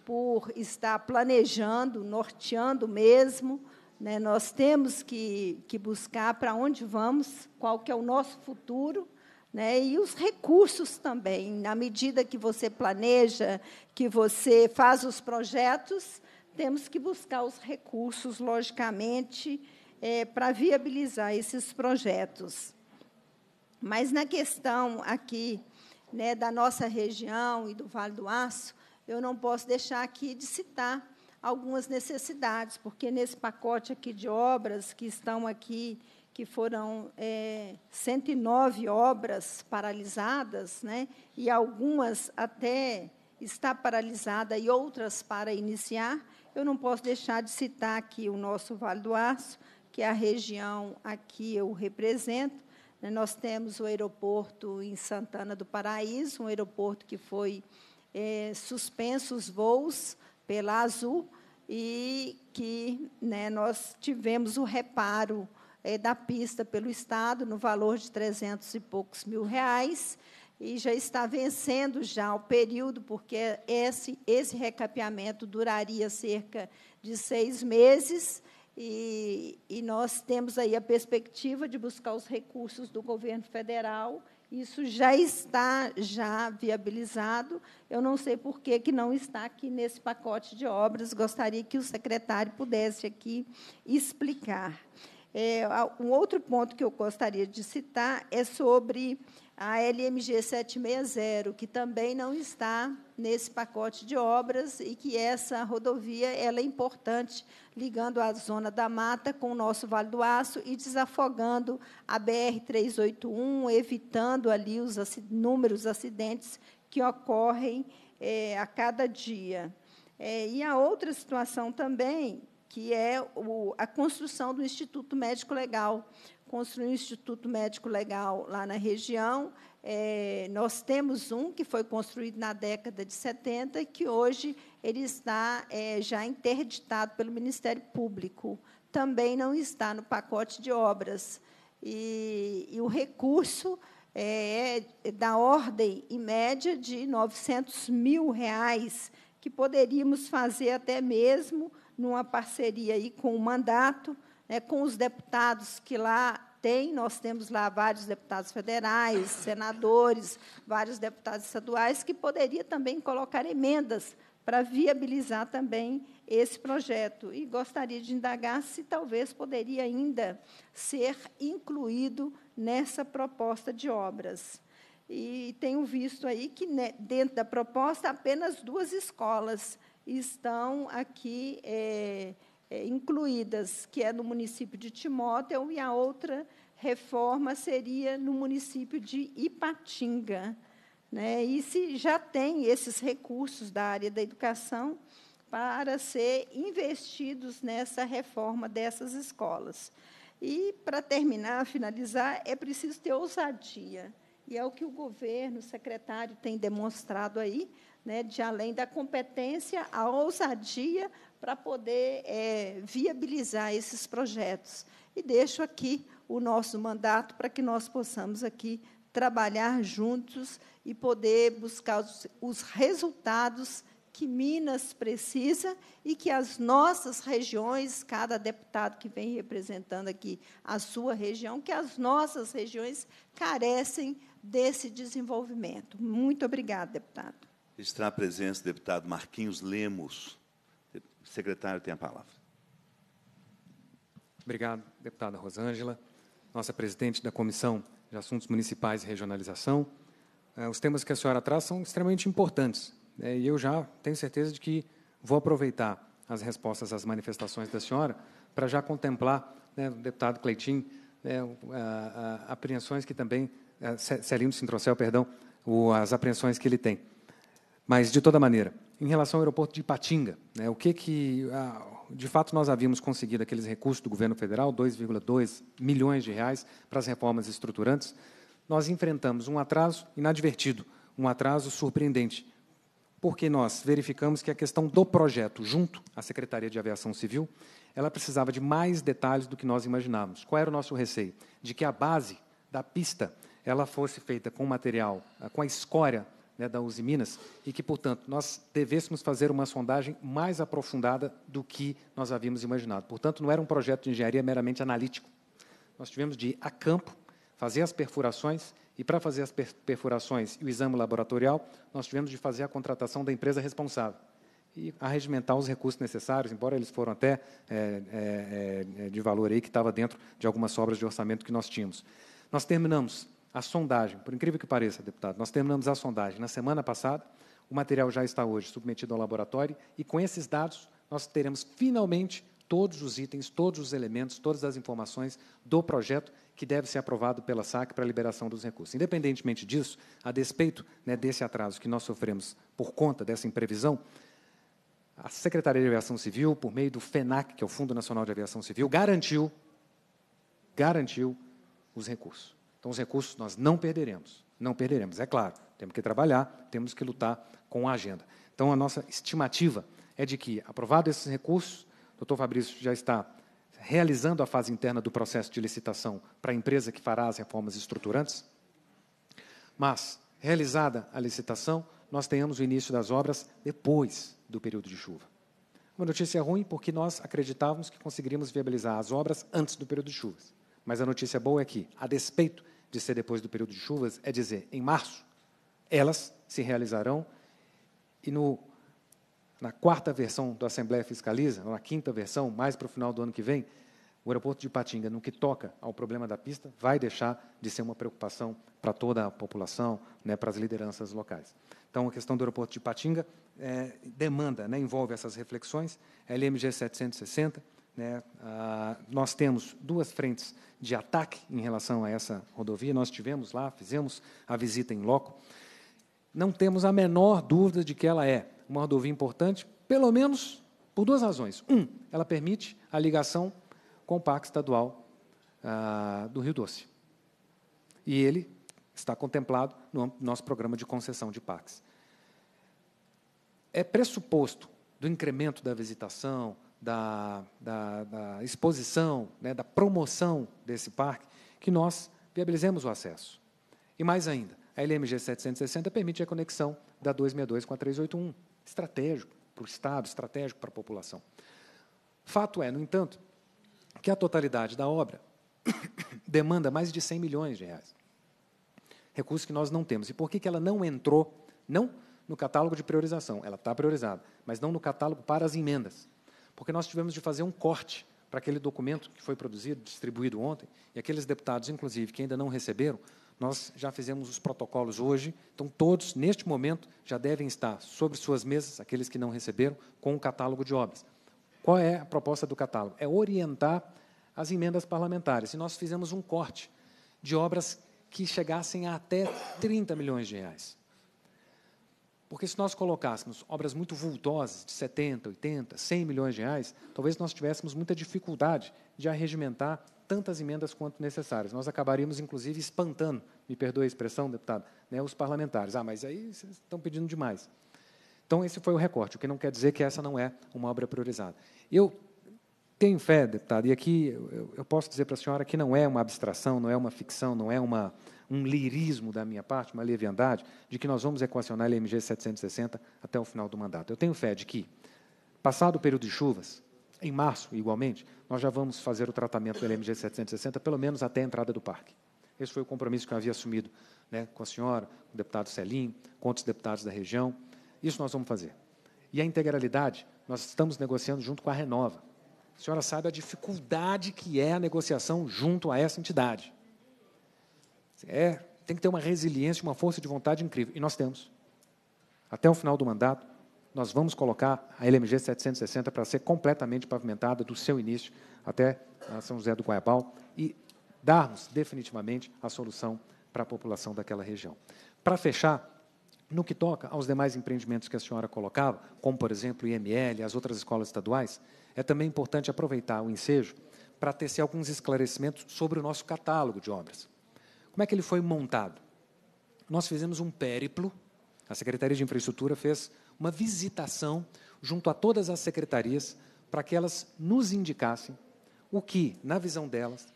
por estar planejando, norteando mesmo né? Nós temos que, que buscar para onde vamos, qual que é o nosso futuro, né? E os recursos também. Na medida que você planeja, que você faz os projetos, temos que buscar os recursos, logicamente, é, para viabilizar esses projetos. Mas na questão aqui né, da nossa região e do Vale do Aço, eu não posso deixar aqui de citar algumas necessidades, porque nesse pacote aqui de obras que estão aqui, que foram é, 109 obras paralisadas, né, e algumas até está paralisada e outras para iniciar, eu não posso deixar de citar aqui o nosso Vale do Aço, que é a região aqui eu represento. Né. Nós temos o aeroporto em Santana do Paraíso, um aeroporto que foi é, suspenso os voos pela Azul, e que né, nós tivemos o reparo é, da pista pelo Estado no valor de 300 e poucos mil reais, e já está vencendo já o período, porque esse, esse recapeamento duraria cerca de seis meses, e, e nós temos aí a perspectiva de buscar os recursos do governo federal isso já está já viabilizado. Eu não sei por que, que não está aqui nesse pacote de obras. Gostaria que o secretário pudesse aqui explicar. É, um outro ponto que eu gostaria de citar é sobre a LMG 760, que também não está nesse pacote de obras e que essa rodovia ela é importante, ligando a zona da mata com o nosso Vale do Aço e desafogando a BR-381, evitando ali os inúmeros acidentes que ocorrem é, a cada dia. É, e a outra situação também, que é o, a construção do Instituto Médico Legal construir um instituto médico legal lá na região. É, nós temos um que foi construído na década de 70 e que hoje ele está é, já interditado pelo Ministério Público. Também não está no pacote de obras. E, e o recurso é, é da ordem, em média, de 900 mil reais, que poderíamos fazer até mesmo numa parceria aí com o mandato, né, com os deputados que lá tem, nós temos lá vários deputados federais, senadores, vários deputados estaduais, que poderia também colocar emendas para viabilizar também esse projeto. E gostaria de indagar se talvez poderia ainda ser incluído nessa proposta de obras. E tenho visto aí que, né, dentro da proposta, apenas duas escolas estão aqui. É, é, incluídas, que é no município de Timóteo, e a outra reforma seria no município de Ipatinga. Né? E se já tem esses recursos da área da educação para ser investidos nessa reforma dessas escolas. E, para terminar, finalizar, é preciso ter ousadia. E é o que o governo, o secretário, tem demonstrado aí, né, de além da competência, a ousadia para poder é, viabilizar esses projetos. E deixo aqui o nosso mandato para que nós possamos aqui trabalhar juntos e poder buscar os, os resultados que Minas precisa e que as nossas regiões, cada deputado que vem representando aqui a sua região, que as nossas regiões carecem desse desenvolvimento. Muito obrigada, deputado. Registrar a presença do deputado Marquinhos Lemos, o secretário tem a palavra. Obrigado, deputada Rosângela, nossa presidente da Comissão de Assuntos Municipais e Regionalização. Eh, os temas que a senhora traz são extremamente importantes né, e eu já tenho certeza de que vou aproveitar as respostas às manifestações da senhora para já contemplar, né, o deputado Cleitinho, né, apreensões que também, eh, Celino Sintrocel, perdão, as apreensões que ele tem. Mas, de toda maneira, em relação ao aeroporto de Ipatinga. Né, o que, que ah, de fato, nós havíamos conseguido aqueles recursos do governo federal, 2,2 milhões de reais para as reformas estruturantes, nós enfrentamos um atraso inadvertido, um atraso surpreendente, porque nós verificamos que a questão do projeto junto à Secretaria de Aviação Civil, ela precisava de mais detalhes do que nós imaginávamos. Qual era o nosso receio? De que a base da pista ela fosse feita com material, ah, com a escória né, da Uzi Minas, e que, portanto, nós devêssemos fazer uma sondagem mais aprofundada do que nós havíamos imaginado. Portanto, não era um projeto de engenharia meramente analítico. Nós tivemos de ir a campo, fazer as perfurações, e para fazer as perfurações e o exame laboratorial, nós tivemos de fazer a contratação da empresa responsável e arregimentar os recursos necessários, embora eles foram até é, é, de valor aí que estava dentro de algumas sobras de orçamento que nós tínhamos. Nós terminamos a sondagem, por incrível que pareça, deputado, nós terminamos a sondagem na semana passada, o material já está hoje submetido ao laboratório e com esses dados nós teremos finalmente todos os itens, todos os elementos, todas as informações do projeto que deve ser aprovado pela SAC para a liberação dos recursos. Independentemente disso, a despeito né, desse atraso que nós sofremos por conta dessa imprevisão, a Secretaria de Aviação Civil, por meio do FENAC, que é o Fundo Nacional de Aviação Civil, garantiu, garantiu os recursos. Então, os recursos nós não perderemos, não perderemos, é claro. Temos que trabalhar, temos que lutar com a agenda. Então, a nossa estimativa é de que, aprovados esses recursos, o doutor Fabrício já está realizando a fase interna do processo de licitação para a empresa que fará as reformas estruturantes, mas, realizada a licitação, nós tenhamos o início das obras depois do período de chuva. Uma notícia ruim, porque nós acreditávamos que conseguiríamos viabilizar as obras antes do período de chuvas. Mas a notícia boa é que, a despeito de ser depois do período de chuvas, é dizer, em março, elas se realizarão, e no, na quarta versão do Assembleia Fiscaliza, na quinta versão, mais para o final do ano que vem, o aeroporto de Patinga, no que toca ao problema da pista, vai deixar de ser uma preocupação para toda a população, né, para as lideranças locais. Então, a questão do aeroporto de Patinga é, demanda, né, envolve essas reflexões. LMG 760, né? Ah, nós temos duas frentes de ataque em relação a essa rodovia, nós tivemos lá, fizemos a visita em loco. Não temos a menor dúvida de que ela é uma rodovia importante, pelo menos por duas razões. Um, ela permite a ligação com o Parque Estadual ah, do Rio Doce. E ele está contemplado no nosso programa de concessão de parques. É pressuposto do incremento da visitação, da, da, da exposição, né, da promoção desse parque, que nós viabilizemos o acesso. E mais ainda, a LMG 760 permite a conexão da 262 com a 381, estratégico para o Estado, estratégico para a população. Fato é, no entanto, que a totalidade da obra (coughs) demanda mais de 100 milhões de reais. Recursos que nós não temos. E por que, que ela não entrou, não no catálogo de priorização, ela está priorizada, mas não no catálogo para as emendas porque nós tivemos de fazer um corte para aquele documento que foi produzido, distribuído ontem, e aqueles deputados, inclusive, que ainda não receberam, nós já fizemos os protocolos hoje, então todos, neste momento, já devem estar sobre suas mesas, aqueles que não receberam, com o um catálogo de obras. Qual é a proposta do catálogo? É orientar as emendas parlamentares. E nós fizemos um corte de obras que chegassem a até 30 milhões de reais. Porque se nós colocássemos obras muito vultosas, de 70, 80, 100 milhões de reais, talvez nós tivéssemos muita dificuldade de arregimentar tantas emendas quanto necessárias. Nós acabaríamos, inclusive, espantando, me perdoe a expressão, deputado, né, os parlamentares. Ah, mas aí vocês estão pedindo demais. Então, esse foi o recorte, o que não quer dizer que essa não é uma obra priorizada. Eu tenho fé, deputado, e aqui eu, eu posso dizer para a senhora que não é uma abstração, não é uma ficção, não é uma, um lirismo da minha parte, uma leviandade, de que nós vamos equacionar a LMG 760 até o final do mandato. Eu tenho fé de que, passado o período de chuvas, em março, igualmente, nós já vamos fazer o tratamento do LMG 760, pelo menos até a entrada do parque. Esse foi o compromisso que eu havia assumido né, com a senhora, com o deputado Celim, com outros deputados da região. Isso nós vamos fazer. E a integralidade, nós estamos negociando junto com a Renova. A senhora sabe a dificuldade que é a negociação junto a essa entidade. É, tem que ter uma resiliência, uma força de vontade incrível. E nós temos. Até o final do mandato, nós vamos colocar a LMG 760 para ser completamente pavimentada do seu início até São José do Guaiabal e darmos definitivamente a solução para a população daquela região. Para fechar, no que toca aos demais empreendimentos que a senhora colocava, como, por exemplo, o IML, as outras escolas estaduais, é também importante aproveitar o ensejo para tecer alguns esclarecimentos sobre o nosso catálogo de obras. Como é que ele foi montado? Nós fizemos um périplo, a Secretaria de Infraestrutura fez uma visitação junto a todas as secretarias para que elas nos indicassem o que, na visão delas,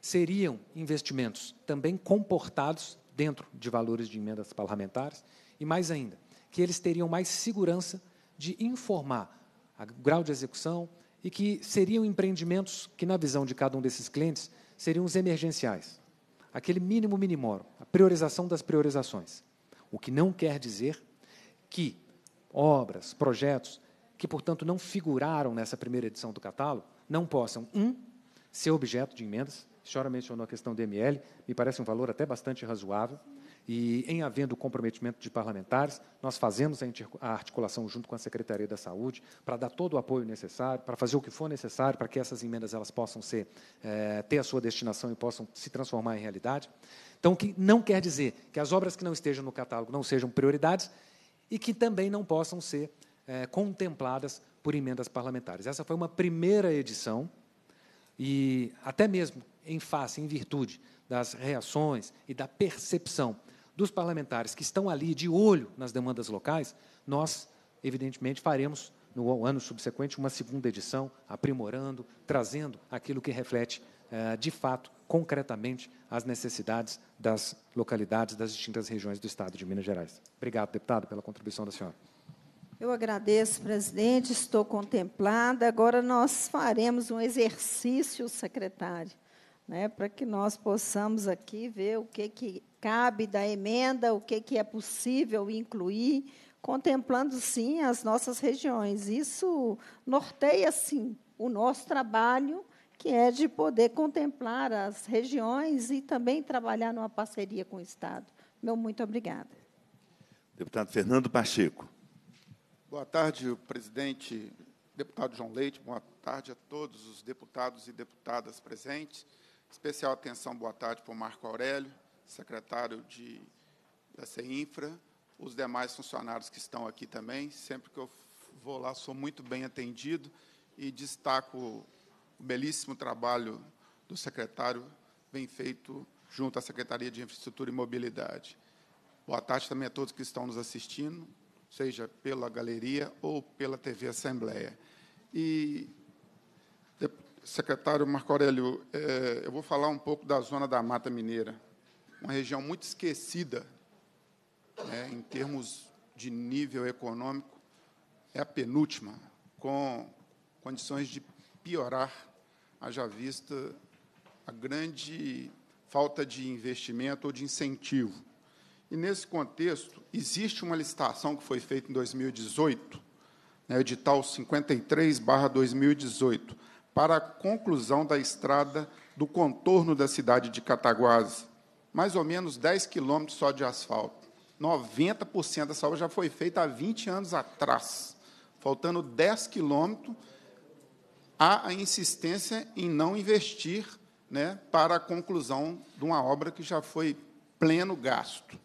seriam investimentos também comportados dentro de valores de emendas parlamentares e, mais ainda, que eles teriam mais segurança de informar o grau de execução e que seriam empreendimentos que, na visão de cada um desses clientes, seriam os emergenciais aquele mínimo minimorum, a priorização das priorizações. O que não quer dizer que obras, projetos, que, portanto, não figuraram nessa primeira edição do catálogo, não possam, um, ser objeto de emendas. A senhora mencionou a questão do ML, me parece um valor até bastante razoável. E, em havendo comprometimento de parlamentares, nós fazemos a articulação junto com a Secretaria da Saúde para dar todo o apoio necessário, para fazer o que for necessário para que essas emendas elas possam ser, é, ter a sua destinação e possam se transformar em realidade. Então, que não quer dizer que as obras que não estejam no catálogo não sejam prioridades e que também não possam ser é, contempladas por emendas parlamentares. Essa foi uma primeira edição e até mesmo em face, em virtude das reações e da percepção dos parlamentares que estão ali de olho nas demandas locais, nós, evidentemente, faremos no ano subsequente uma segunda edição, aprimorando, trazendo aquilo que reflete, eh, de fato, concretamente, as necessidades das localidades, das distintas regiões do Estado de Minas Gerais. Obrigado, deputado, pela contribuição da senhora. Eu agradeço, presidente, estou contemplada. Agora nós faremos um exercício, secretário né, para que nós possamos aqui ver o que, que cabe da emenda, o que, que é possível incluir, contemplando, sim, as nossas regiões. Isso norteia, sim, o nosso trabalho, que é de poder contemplar as regiões e também trabalhar numa parceria com o Estado. Meu muito obrigada. Deputado Fernando Pacheco. Boa tarde, presidente, deputado João Leite. Boa tarde a todos os deputados e deputadas presentes. Especial atenção, boa tarde, para o Marco Aurélio, secretário de, da CEINFRA, os demais funcionários que estão aqui também. Sempre que eu vou lá, sou muito bem atendido e destaco o belíssimo trabalho do secretário, bem feito junto à Secretaria de Infraestrutura e Mobilidade. Boa tarde também a todos que estão nos assistindo, seja pela galeria ou pela TV Assembleia. E secretário Marco Aurélio, é, eu vou falar um pouco da zona da Mata Mineira, uma região muito esquecida né, em termos de nível econômico, é a penúltima, com condições de piorar, haja vista a grande falta de investimento ou de incentivo. E, nesse contexto, existe uma licitação que foi feita em 2018, né, edital 53, 2018, para a conclusão da estrada do contorno da cidade de Cataguases, mais ou menos 10 quilômetros só de asfalto. 90% dessa obra já foi feita há 20 anos atrás. Faltando 10 quilômetros, há a insistência em não investir né, para a conclusão de uma obra que já foi pleno gasto.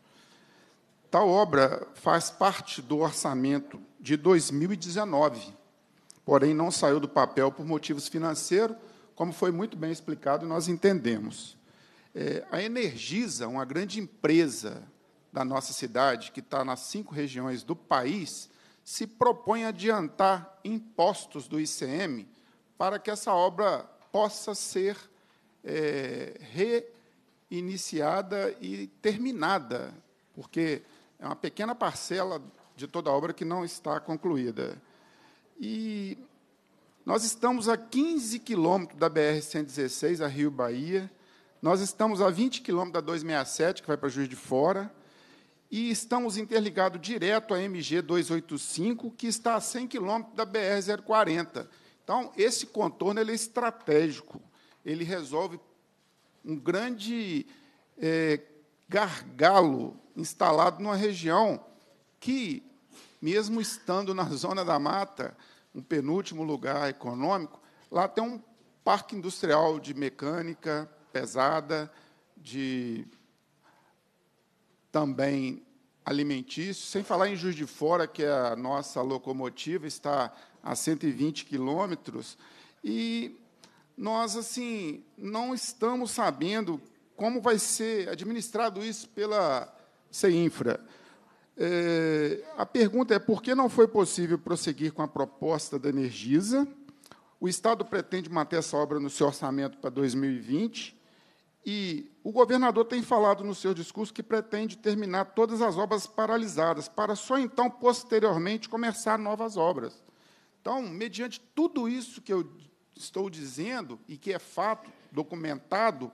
Tal obra faz parte do orçamento de 2019 porém não saiu do papel por motivos financeiros, como foi muito bem explicado e nós entendemos. É, a Energisa, uma grande empresa da nossa cidade, que está nas cinco regiões do país, se propõe a adiantar impostos do ICM para que essa obra possa ser é, reiniciada e terminada, porque é uma pequena parcela de toda a obra que não está concluída. E nós estamos a 15 quilômetros da BR-116, a Rio Bahia. Nós estamos a 20 quilômetros da 267, que vai para Juiz de Fora. E estamos interligados direto à MG 285, que está a 100 quilômetros da BR-040. Então, esse contorno ele é estratégico. Ele resolve um grande é, gargalo instalado numa região que mesmo estando na zona da mata, um penúltimo lugar econômico, lá tem um parque industrial de mecânica pesada, de também alimentício, sem falar em Juiz de Fora, que é a nossa locomotiva está a 120 quilômetros, e nós, assim, não estamos sabendo como vai ser administrado isso pela CEINFRA. É, a pergunta é por que não foi possível prosseguir com a proposta da Energisa? O Estado pretende manter essa obra no seu orçamento para 2020 e o governador tem falado no seu discurso que pretende terminar todas as obras paralisadas para só então posteriormente começar novas obras. Então, mediante tudo isso que eu estou dizendo e que é fato documentado,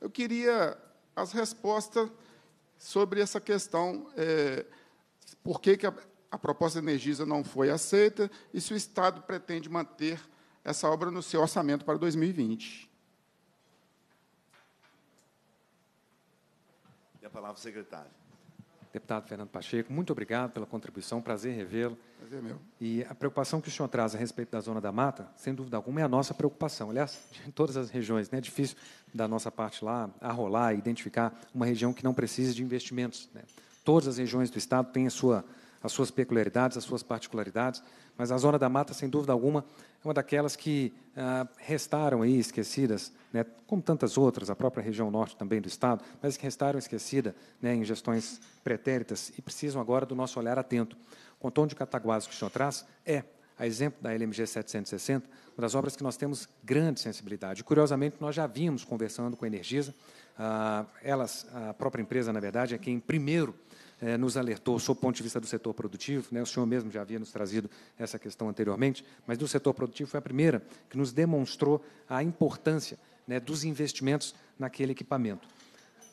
eu queria as respostas sobre essa questão, é, por que, que a, a proposta de Energisa não foi aceita e se o Estado pretende manter essa obra no seu orçamento para 2020. E a palavra, secretário. Deputado Fernando Pacheco, muito obrigado pela contribuição, prazer revê-lo. Prazer é meu. E a preocupação que o senhor traz a respeito da zona da mata, sem dúvida alguma, é a nossa preocupação. Aliás, (laughs) em todas as regiões, né, é difícil da nossa parte lá arrolar e identificar uma região que não precise de investimentos. Né? Todas as regiões do Estado têm a sua as suas peculiaridades, as suas particularidades, mas a Zona da Mata, sem dúvida alguma, é uma daquelas que ah, restaram aí esquecidas, né, como tantas outras, a própria região norte também do Estado, mas que restaram esquecidas né, em gestões pretéritas e precisam agora do nosso olhar atento. O Contorno de Cataguases que o senhor traz é, a exemplo da LMG 760, uma das obras que nós temos grande sensibilidade. Curiosamente, nós já vimos conversando com a Energisa, ah, elas, a própria empresa, na verdade, é quem primeiro é, nos alertou, sob o ponto de vista do setor produtivo, né, o senhor mesmo já havia nos trazido essa questão anteriormente, mas do setor produtivo foi a primeira que nos demonstrou a importância né, dos investimentos naquele equipamento.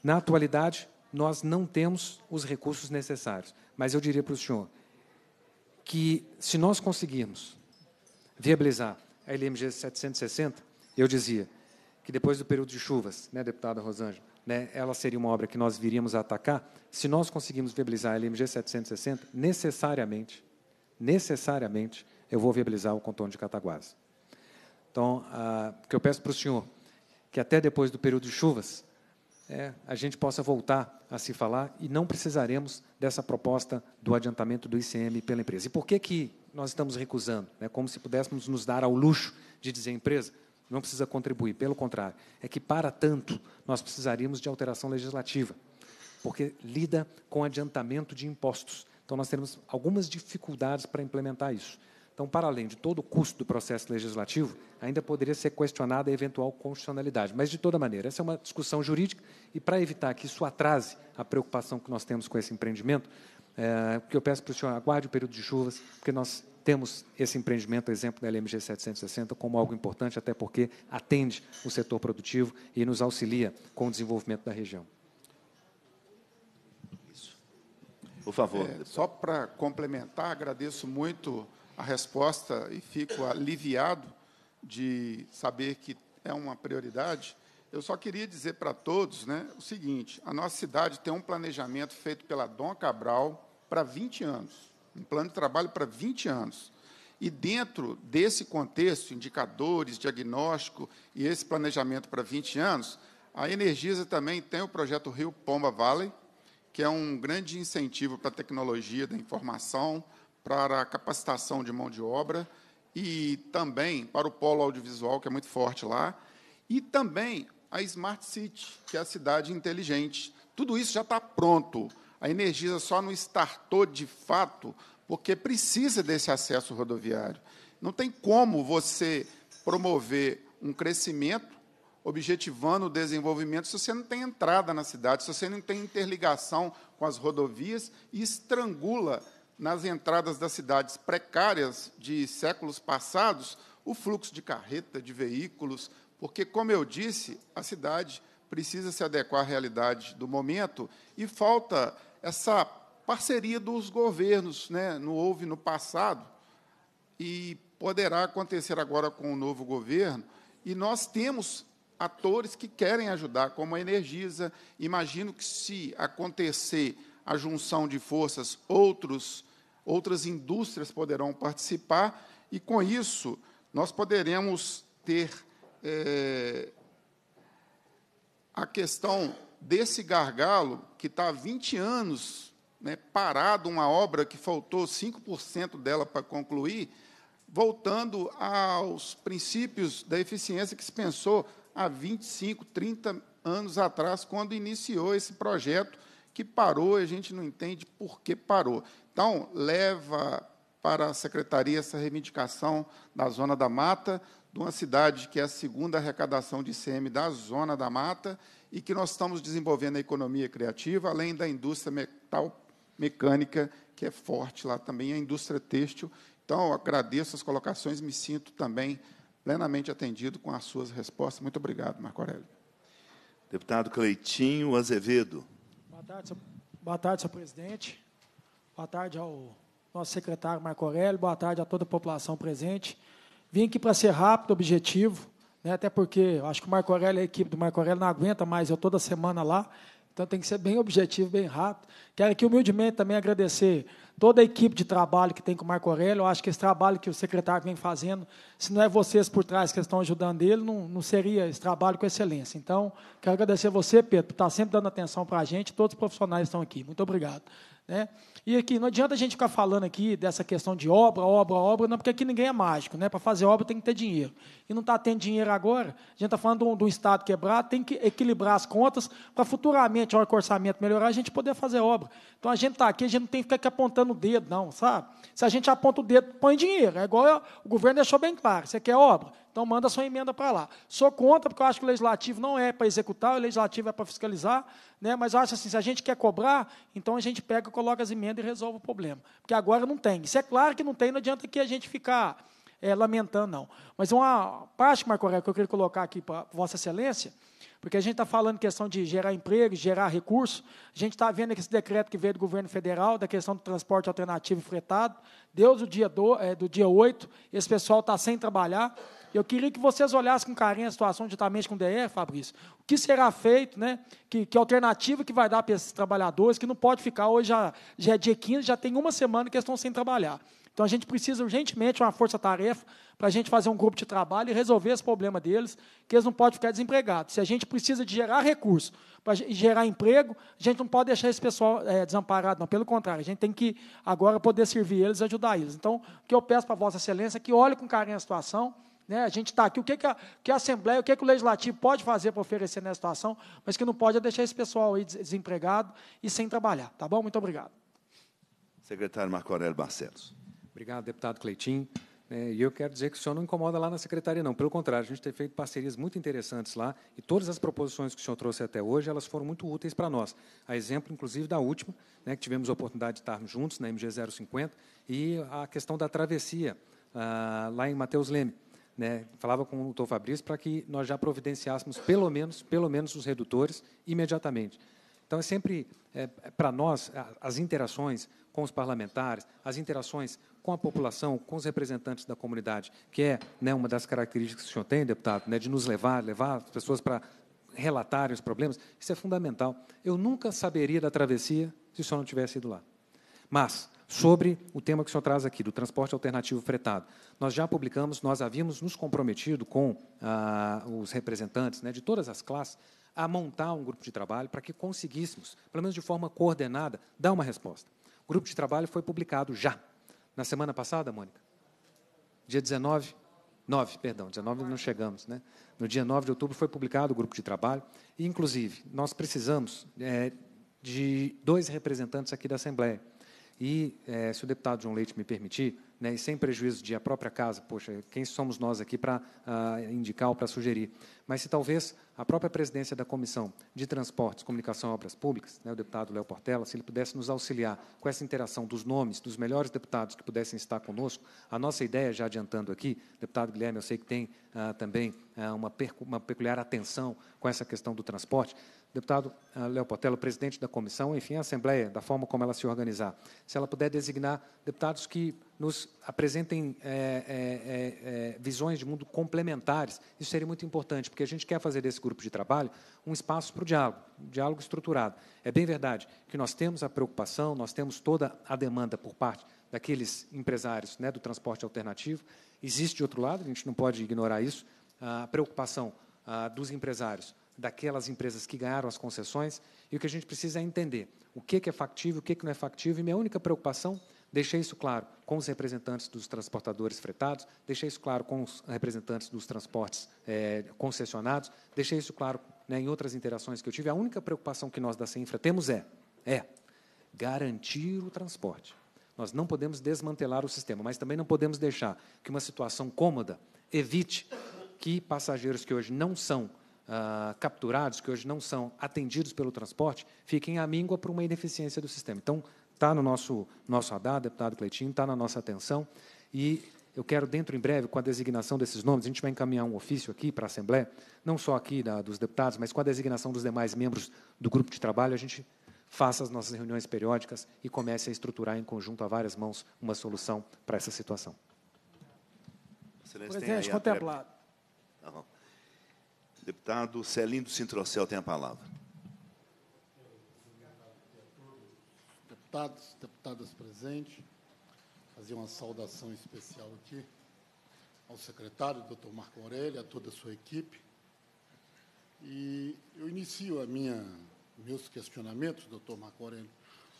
Na atualidade, nós não temos os recursos necessários, mas eu diria para o senhor que, se nós conseguirmos viabilizar a LMG 760, eu dizia que depois do período de chuvas, né, deputada Rosângela, né, ela seria uma obra que nós viríamos a atacar, se nós conseguirmos viabilizar a LMG 760, necessariamente, necessariamente, eu vou viabilizar o contorno de Cataguases. Então, ah, o que eu peço para o senhor, que até depois do período de chuvas, é, a gente possa voltar a se falar e não precisaremos dessa proposta do adiantamento do ICM pela empresa. E por que, que nós estamos recusando? é Como se pudéssemos nos dar ao luxo de dizer empresa, não precisa contribuir, pelo contrário, é que para tanto nós precisaríamos de alteração legislativa, porque lida com adiantamento de impostos. Então nós teremos algumas dificuldades para implementar isso. Então, para além de todo o custo do processo legislativo, ainda poderia ser questionada a eventual constitucionalidade. Mas, de toda maneira, essa é uma discussão jurídica e, para evitar que isso atrase a preocupação que nós temos com esse empreendimento, é, que eu peço para o senhor aguarde o período de chuvas, porque nós temos esse empreendimento, exemplo da LMG 760, como algo importante, até porque atende o setor produtivo e nos auxilia com o desenvolvimento da região. Por favor. É, só para complementar, agradeço muito a resposta e fico aliviado de saber que é uma prioridade. Eu só queria dizer para todos né, o seguinte: a nossa cidade tem um planejamento feito pela Dom Cabral para 20 anos um plano de trabalho para 20 anos. E dentro desse contexto, indicadores, diagnóstico e esse planejamento para 20 anos, a Energisa também tem o projeto Rio Pomba Valley, que é um grande incentivo para a tecnologia da informação, para a capacitação de mão de obra e também para o polo audiovisual, que é muito forte lá, e também a Smart City, que é a cidade inteligente. Tudo isso já está pronto. A energia só não startou de fato porque precisa desse acesso rodoviário. Não tem como você promover um crescimento objetivando o desenvolvimento se você não tem entrada na cidade, se você não tem interligação com as rodovias e estrangula nas entradas das cidades precárias de séculos passados o fluxo de carreta, de veículos, porque, como eu disse, a cidade precisa se adequar à realidade do momento e falta essa parceria dos governos, né? não houve no passado, e poderá acontecer agora com o novo governo, e nós temos atores que querem ajudar, como a Energisa. Imagino que, se acontecer a junção de forças, outros, outras indústrias poderão participar, e, com isso, nós poderemos ter é, a questão desse gargalo que está há 20 anos né, parado, uma obra que faltou 5% dela para concluir, voltando aos princípios da eficiência que se pensou há 25, 30 anos atrás, quando iniciou esse projeto que parou e a gente não entende por que parou. Então, leva para a secretaria essa reivindicação da Zona da Mata, de uma cidade que é a segunda arrecadação de ICM da Zona da Mata, e que nós estamos desenvolvendo a economia criativa, além da indústria metal mecânica, que é forte lá também, a indústria têxtil. Então, agradeço as colocações, me sinto também plenamente atendido com as suas respostas. Muito obrigado, Marco Aurélio. Deputado Cleitinho Azevedo. Boa tarde, senhor, boa tarde, senhor presidente. Boa tarde ao nosso secretário Marco Aurélio. Boa tarde a toda a população presente. Vim aqui para ser rápido, objetivo né? até porque acho que o Marco Aurélio, a equipe do Marco Aurélio, não aguenta mais eu toda semana lá, então tem que ser bem objetivo, bem rápido. Quero aqui humildemente também agradecer toda a equipe de trabalho que tem com o Marco Aurélio. Eu acho que esse trabalho que o secretário vem fazendo, se não é vocês por trás que estão ajudando ele, não, não seria esse trabalho com excelência. Então, quero agradecer você, Pedro, por estar sempre dando atenção para a gente. Todos os profissionais estão aqui. Muito obrigado. Né? E aqui, não adianta a gente ficar falando aqui dessa questão de obra, obra, obra, não, porque aqui ninguém é mágico, né? Para fazer obra tem que ter dinheiro. E não está tendo dinheiro agora, a gente está falando de um, de um, Estado quebrado, tem que equilibrar as contas para futuramente, a que o orçamento melhorar, a gente poder fazer obra. Então a gente está aqui, a gente não tem que ficar aqui apontando o dedo, não, sabe? Se a gente aponta o dedo, põe dinheiro. É igual o governo deixou bem claro: você quer obra? então manda sua emenda para lá. Sou contra, porque eu acho que o legislativo não é para executar, o legislativo é para fiscalizar, né? mas eu acho assim, se a gente quer cobrar, então a gente pega, coloca as emendas e resolve o problema. Porque agora não tem. Isso é claro que não tem, não adianta que a gente ficar é, lamentando, não. Mas uma parte, Marco Aurélio, que eu queria colocar aqui para Vossa Excelência, porque a gente está falando questão de gerar emprego, gerar recurso. A gente está vendo esse decreto que veio do governo federal, da questão do transporte alternativo fretado. Deus, eh, do dia do, é, do dia 8, esse pessoal está sem trabalhar. Eu queria que vocês olhassem com carinho a situação juntamente com o DE, Fabrício. O que será feito, né? Que, que alternativa que vai dar para esses trabalhadores que não pode ficar hoje, já, já é dia 15, já tem uma semana que eles estão sem trabalhar. Então a gente precisa urgentemente uma força-tarefa para a gente fazer um grupo de trabalho e resolver esse problema deles, que eles não podem ficar desempregados. Se a gente precisa de gerar recursos para gerar emprego, a gente não pode deixar esse pessoal é, desamparado, não. Pelo contrário, a gente tem que agora poder servir eles, ajudar eles. Então, o que eu peço para Vossa Excelência é que olhe com carinho a situação né, a gente está aqui, o que, que, a, que a Assembleia, o que, que o Legislativo pode fazer para oferecer nessa situação, mas que não pode é deixar esse pessoal aí desempregado e sem trabalhar. Tá bom? Muito obrigado. Secretário Marco Aurélio Barcelos. Obrigado, deputado Cleitinho. É, e eu quero dizer que o senhor não incomoda lá na secretaria, não. Pelo contrário, a gente tem feito parcerias muito interessantes lá e todas as proposições que o senhor trouxe até hoje, elas foram muito úteis para nós. A exemplo, inclusive, da última, né, que tivemos a oportunidade de estarmos juntos na MG 050 e a questão da travessia ah, lá em Mateus Leme. Né, falava com o doutor Fabrício para que nós já providenciássemos pelo menos, pelo menos os redutores imediatamente. Então é sempre é, é para nós as interações com os parlamentares, as interações com a população, com os representantes da comunidade, que é né, uma das características que o senhor tem, deputado, né, de nos levar, levar as pessoas para relatarem os problemas. Isso é fundamental. Eu nunca saberia da travessia se o senhor não tivesse ido lá. Mas sobre o tema que o senhor traz aqui, do transporte alternativo fretado. Nós já publicamos, nós havíamos nos comprometido com ah, os representantes né, de todas as classes a montar um grupo de trabalho para que conseguíssemos, pelo menos de forma coordenada, dar uma resposta. O grupo de trabalho foi publicado já. Na semana passada, Mônica? Dia 19? 9, perdão, 19 não chegamos. Né? No dia 9 de outubro foi publicado o grupo de trabalho. E, inclusive, nós precisamos é, de dois representantes aqui da Assembleia e, é, se o deputado João Leite me permitir, né, e sem prejuízo de a própria casa, poxa, quem somos nós aqui para uh, ah, indicar ou para sugerir? mas se talvez a própria presidência da Comissão de Transportes, Comunicação e Obras Públicas, né, o deputado Léo Portela, se ele pudesse nos auxiliar com essa interação dos nomes dos melhores deputados que pudessem estar conosco, a nossa ideia, já adiantando aqui, deputado Guilherme, eu sei que tem ah, também ah, uma, uma peculiar atenção com essa questão do transporte, Deputado ah, Léo Portela, presidente da comissão, enfim, a Assembleia, da forma como ela se organizar, se ela puder designar deputados que nos apresentem é, é, é, visões de mundo complementares, isso seria muito importante, porque porque a gente quer fazer desse grupo de trabalho um espaço para o diálogo, um diálogo estruturado. É bem verdade que nós temos a preocupação, nós temos toda a demanda por parte daqueles empresários né, do transporte alternativo. Existe, de outro lado, a gente não pode ignorar isso, a preocupação a, dos empresários, daquelas empresas que ganharam as concessões, e o que a gente precisa é entender o que, que é factível, o que, que não é factível, e minha única preocupação é Deixei isso claro com os representantes dos transportadores fretados, deixei isso claro com os representantes dos transportes é, concessionados, deixei isso claro né, em outras interações que eu tive. A única preocupação que nós da CEINFRA temos é, é garantir o transporte. Nós não podemos desmantelar o sistema, mas também não podemos deixar que uma situação cômoda evite que passageiros que hoje não são Uh, capturados, que hoje não são atendidos pelo transporte, fiquem à míngua por uma ineficiência do sistema. Então, está no nosso, nosso radar, deputado Cleitinho, está na nossa atenção. E eu quero, dentro em breve, com a designação desses nomes, a gente vai encaminhar um ofício aqui para a Assembleia, não só aqui da, dos deputados, mas com a designação dos demais membros do grupo de trabalho, a gente faça as nossas reuniões periódicas e comece a estruturar em conjunto a várias mãos uma solução para essa situação. Excelência, Presidente, contemplado. Deputado Celindo Sintrocel tem a palavra. deputados, deputadas presentes, fazer uma saudação especial aqui ao secretário, doutor Marco Aurélio, a toda a sua equipe. E eu inicio a minha, meus questionamentos, doutor Marco Aurélio,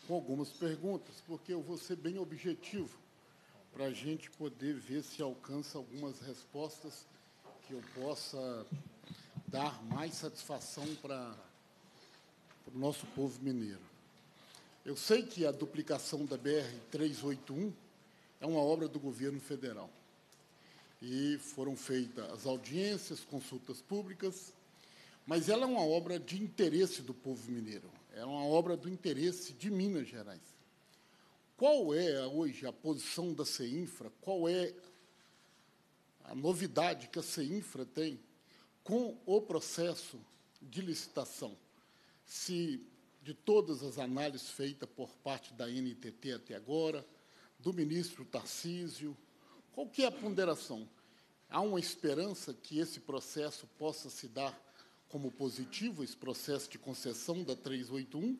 com algumas perguntas, porque eu vou ser bem objetivo para a gente poder ver se alcança algumas respostas que eu possa dar mais satisfação para, para o nosso povo mineiro. Eu sei que a duplicação da BR-381 é uma obra do governo federal. E foram feitas as audiências, consultas públicas, mas ela é uma obra de interesse do povo mineiro, é uma obra do interesse de Minas Gerais. Qual é hoje a posição da CEINFRA? Qual é a novidade que a CEINFRA tem com o processo de licitação? Se de todas as análises feitas por parte da NTT até agora, do ministro Tarcísio, qual que é a ponderação? Há uma esperança que esse processo possa se dar como positivo, esse processo de concessão da 381,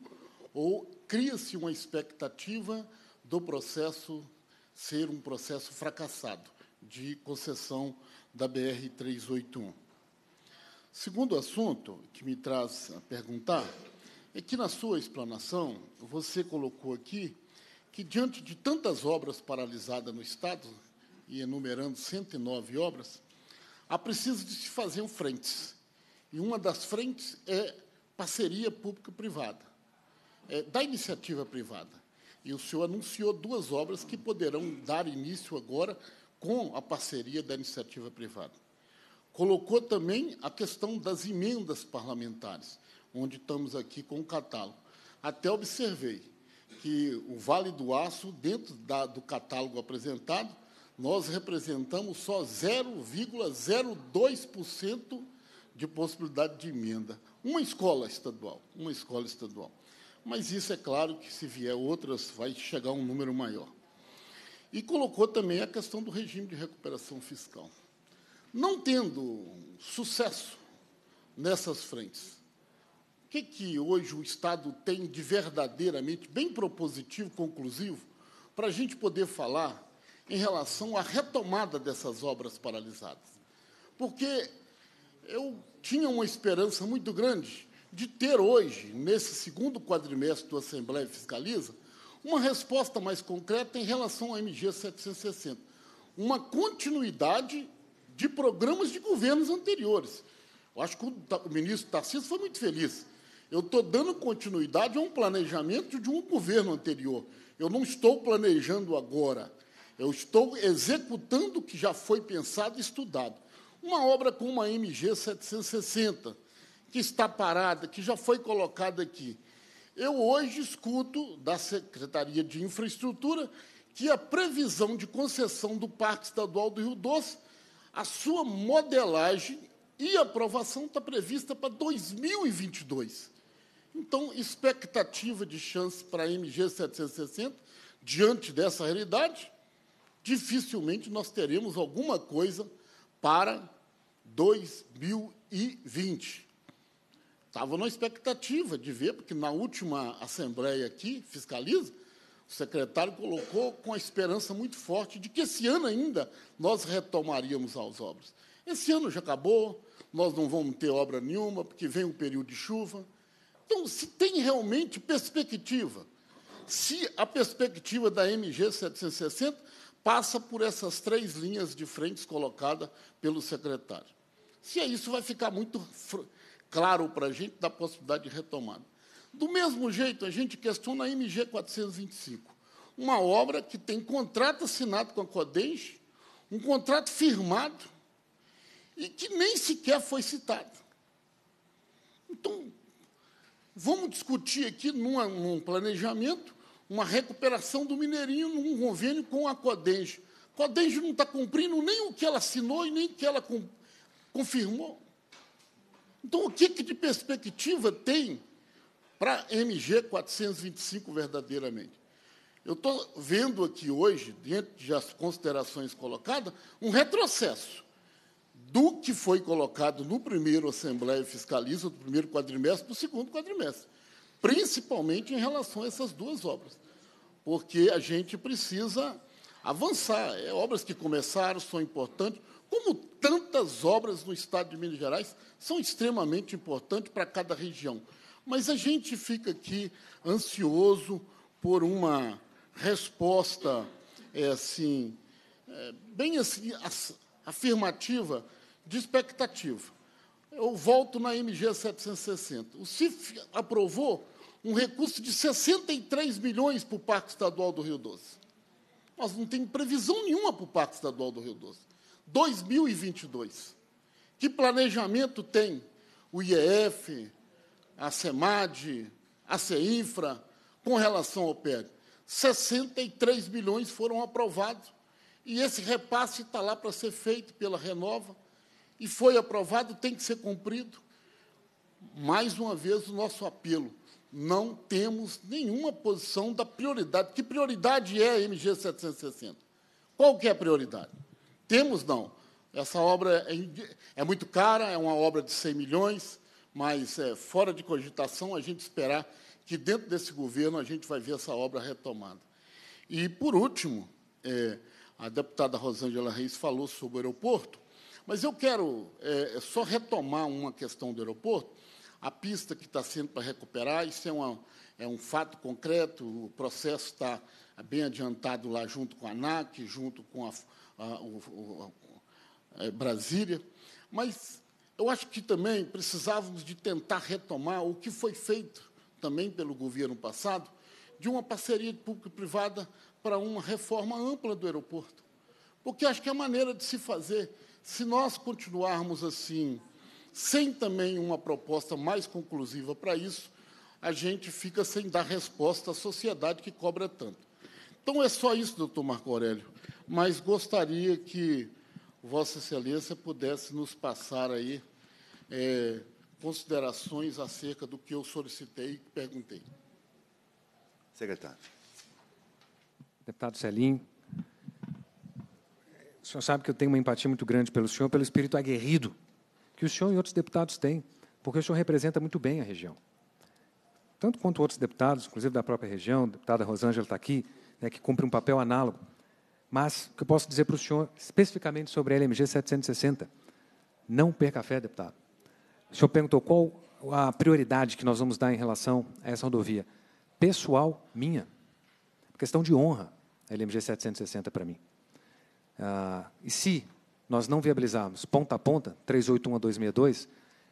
ou cria-se uma expectativa do processo ser um processo fracassado de concessão da BR-381? Segundo assunto que me traz a perguntar, é que na sua explanação você colocou aqui que diante de tantas obras paralisadas no Estado, e enumerando 109 obras, há preciso de se fazer um frentes. E uma das frentes é parceria pública privada é, da iniciativa privada. E o senhor anunciou duas obras que poderão dar início agora com a parceria da iniciativa privada. Colocou também a questão das emendas parlamentares, onde estamos aqui com o catálogo. Até observei que o Vale do Aço, dentro da, do catálogo apresentado, nós representamos só 0,02% de possibilidade de emenda. Uma escola estadual, uma escola estadual. Mas isso é claro que se vier outras vai chegar um número maior. E colocou também a questão do regime de recuperação fiscal. Não tendo sucesso nessas frentes, que, que hoje o Estado tem de verdadeiramente bem propositivo, conclusivo, para a gente poder falar em relação à retomada dessas obras paralisadas? Porque eu tinha uma esperança muito grande de ter hoje, nesse segundo quadrimestre do Assembleia Fiscaliza, uma resposta mais concreta em relação ao MG 760, uma continuidade de programas de governos anteriores. Eu acho que o ministro Tarcísio foi muito feliz eu estou dando continuidade a um planejamento de um governo anterior. Eu não estou planejando agora. Eu estou executando o que já foi pensado e estudado. Uma obra como a MG 760, que está parada, que já foi colocada aqui. Eu hoje escuto da Secretaria de Infraestrutura que a previsão de concessão do Parque Estadual do Rio Doce, a sua modelagem e aprovação está prevista para 2022. Então, expectativa de chance para a MG 760, diante dessa realidade, dificilmente nós teremos alguma coisa para 2020. Estava na expectativa de ver, porque na última assembleia aqui, fiscaliza, o secretário colocou com a esperança muito forte de que esse ano ainda nós retomaríamos as obras. Esse ano já acabou, nós não vamos ter obra nenhuma, porque vem um período de chuva, então, se tem realmente perspectiva, se a perspectiva da MG 760 passa por essas três linhas de frente colocada pelo secretário. Se é isso, vai ficar muito claro para a gente da possibilidade de retomada. Do mesmo jeito, a gente questiona a MG 425, uma obra que tem contrato assinado com a Codenge, um contrato firmado e que nem sequer foi citado. Então, Vamos discutir aqui, numa, num planejamento, uma recuperação do Mineirinho num convênio com a Codenge. Codenge não está cumprindo nem o que ela assinou e nem o que ela confirmou. Então, o que, que de perspectiva tem para MG 425 verdadeiramente? Eu estou vendo aqui hoje, dentro das considerações colocadas, um retrocesso do que foi colocado no primeiro Assembleia Fiscaliza, do primeiro quadrimestre, do segundo quadrimestre, principalmente em relação a essas duas obras, porque a gente precisa avançar. É, obras que começaram são importantes, como tantas obras no estado de Minas Gerais são extremamente importantes para cada região. Mas a gente fica aqui ansioso por uma resposta é, assim, é, bem assim, afirmativa de expectativa. Eu volto na MG 760. O CIF aprovou um recurso de 63 milhões para o Parque Estadual do Rio Doce. Nós não temos previsão nenhuma para o Parque Estadual do Rio Doce. 2022. Que planejamento tem o IEF, a SEMAD, a CEINFRA, com relação ao PEG? 63 milhões foram aprovados. E esse repasse está lá para ser feito pela Renova e foi aprovado, tem que ser cumprido. Mais uma vez, o nosso apelo. Não temos nenhuma posição da prioridade. Que prioridade é a MG 760? Qual que é a prioridade? Temos, não. Essa obra é, é muito cara, é uma obra de 100 milhões, mas é fora de cogitação a gente esperar que dentro desse governo a gente vai ver essa obra retomada. E, por último, é, a deputada Rosângela Reis falou sobre o aeroporto. Mas eu quero é, é, só retomar uma questão do aeroporto, a pista que está sendo para recuperar, isso é, uma, é um fato concreto, o processo está bem adiantado lá junto com a ANAC, junto com a, a, o, a é, Brasília, mas eu acho que também precisávamos de tentar retomar o que foi feito também pelo governo passado, de uma parceria público-privada para uma reforma ampla do aeroporto. Porque acho que é a maneira de se fazer se nós continuarmos assim, sem também uma proposta mais conclusiva para isso, a gente fica sem dar resposta à sociedade que cobra tanto. Então é só isso, doutor Marco Aurélio, mas gostaria que Vossa Excelência pudesse nos passar aí é, considerações acerca do que eu solicitei e perguntei. Secretário. Deputado Celim, senhor sabe que eu tenho uma empatia muito grande pelo senhor, pelo espírito aguerrido que o senhor e outros deputados têm, porque o senhor representa muito bem a região. Tanto quanto outros deputados, inclusive da própria região, a deputada Rosângela está aqui, né, que cumpre um papel análogo. Mas o que eu posso dizer para o senhor, especificamente sobre a LMG 760, não perca a fé, deputado. O senhor perguntou qual a prioridade que nós vamos dar em relação a essa rodovia. Pessoal, minha. Questão de honra, a LMG 760 para mim. Ah, e se nós não viabilizarmos ponta a ponta, 381 a 262,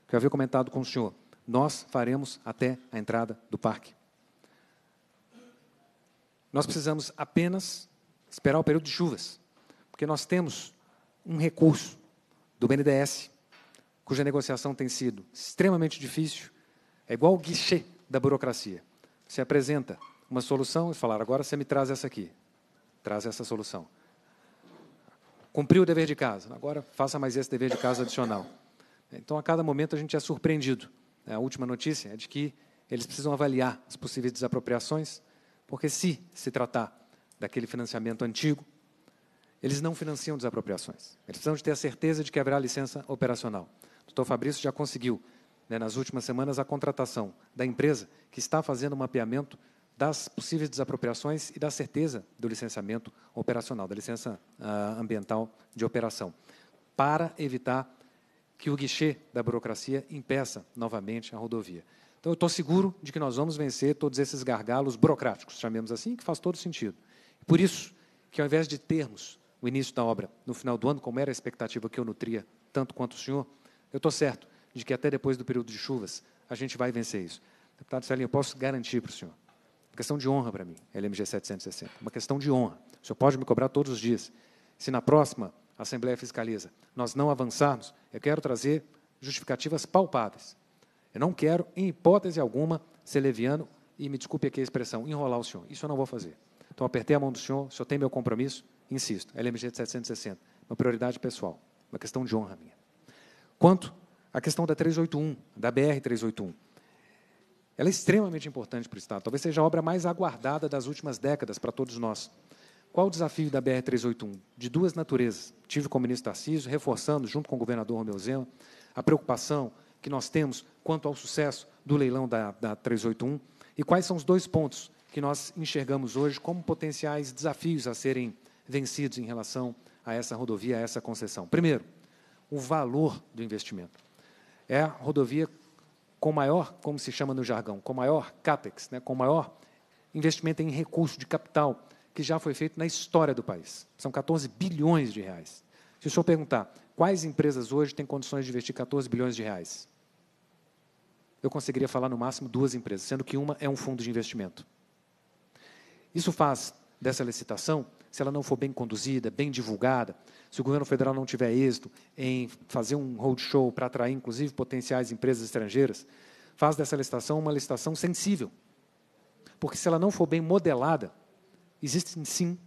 que eu havia comentado com o senhor, nós faremos até a entrada do parque. Nós precisamos apenas esperar o período de chuvas, porque nós temos um recurso do BNDES, cuja negociação tem sido extremamente difícil, é igual o guichê da burocracia. Você apresenta uma solução e falar, agora você me traz essa aqui, traz essa solução cumpriu o dever de casa, agora faça mais esse dever de casa adicional. Então, a cada momento, a gente é surpreendido. A última notícia é de que eles precisam avaliar as possíveis desapropriações, porque se se tratar daquele financiamento antigo, eles não financiam desapropriações. Eles precisam de ter a certeza de que haverá licença operacional. O doutor Fabrício já conseguiu, né, nas últimas semanas, a contratação da empresa que está fazendo o mapeamento das possíveis desapropriações e da certeza do licenciamento operacional, da licença uh, ambiental de operação, para evitar que o guichê da burocracia impeça novamente a rodovia. Então, eu estou seguro de que nós vamos vencer todos esses gargalos burocráticos, chamemos assim, que faz todo sentido. Por isso que, ao invés de termos o início da obra no final do ano, como era a expectativa que eu nutria tanto quanto o senhor, eu estou certo de que até depois do período de chuvas a gente vai vencer isso. Deputado Celinho, eu posso garantir para o senhor questão de honra para mim, LMG 760. Uma questão de honra. O senhor pode me cobrar todos os dias. Se na próxima Assembleia Fiscaliza nós não avançarmos, eu quero trazer justificativas palpáveis. Eu não quero, em hipótese alguma, ser leviano e, me desculpe aqui a expressão, enrolar o senhor. Isso eu não vou fazer. Então, apertei a mão do senhor, o senhor tem meu compromisso, insisto, LMG 760, uma prioridade pessoal, uma questão de honra minha. Quanto à questão da 381, da BR 381, ela é extremamente importante para o Estado. Talvez seja a obra mais aguardada das últimas décadas para todos nós. Qual o desafio da BR-381? De duas naturezas. Tive com o ministro Tarcísio, reforçando, junto com o governador Romeu Zema, a preocupação que nós temos quanto ao sucesso do leilão da, da 381 e quais são os dois pontos que nós enxergamos hoje como potenciais desafios a serem vencidos em relação a essa rodovia, a essa concessão. Primeiro, o valor do investimento. É a rodovia com maior, como se chama no jargão, com maior capex, né, com maior investimento em recurso de capital que já foi feito na história do país. São 14 bilhões de reais. Se o senhor perguntar quais empresas hoje têm condições de investir 14 bilhões de reais, eu conseguiria falar no máximo duas empresas, sendo que uma é um fundo de investimento. Isso faz dessa licitação, se ela não for bem conduzida, bem divulgada, se o governo federal não tiver êxito em fazer um roadshow para atrair, inclusive, potenciais empresas estrangeiras, faz dessa licitação uma licitação sensível. Porque se ela não for bem modelada, existem sim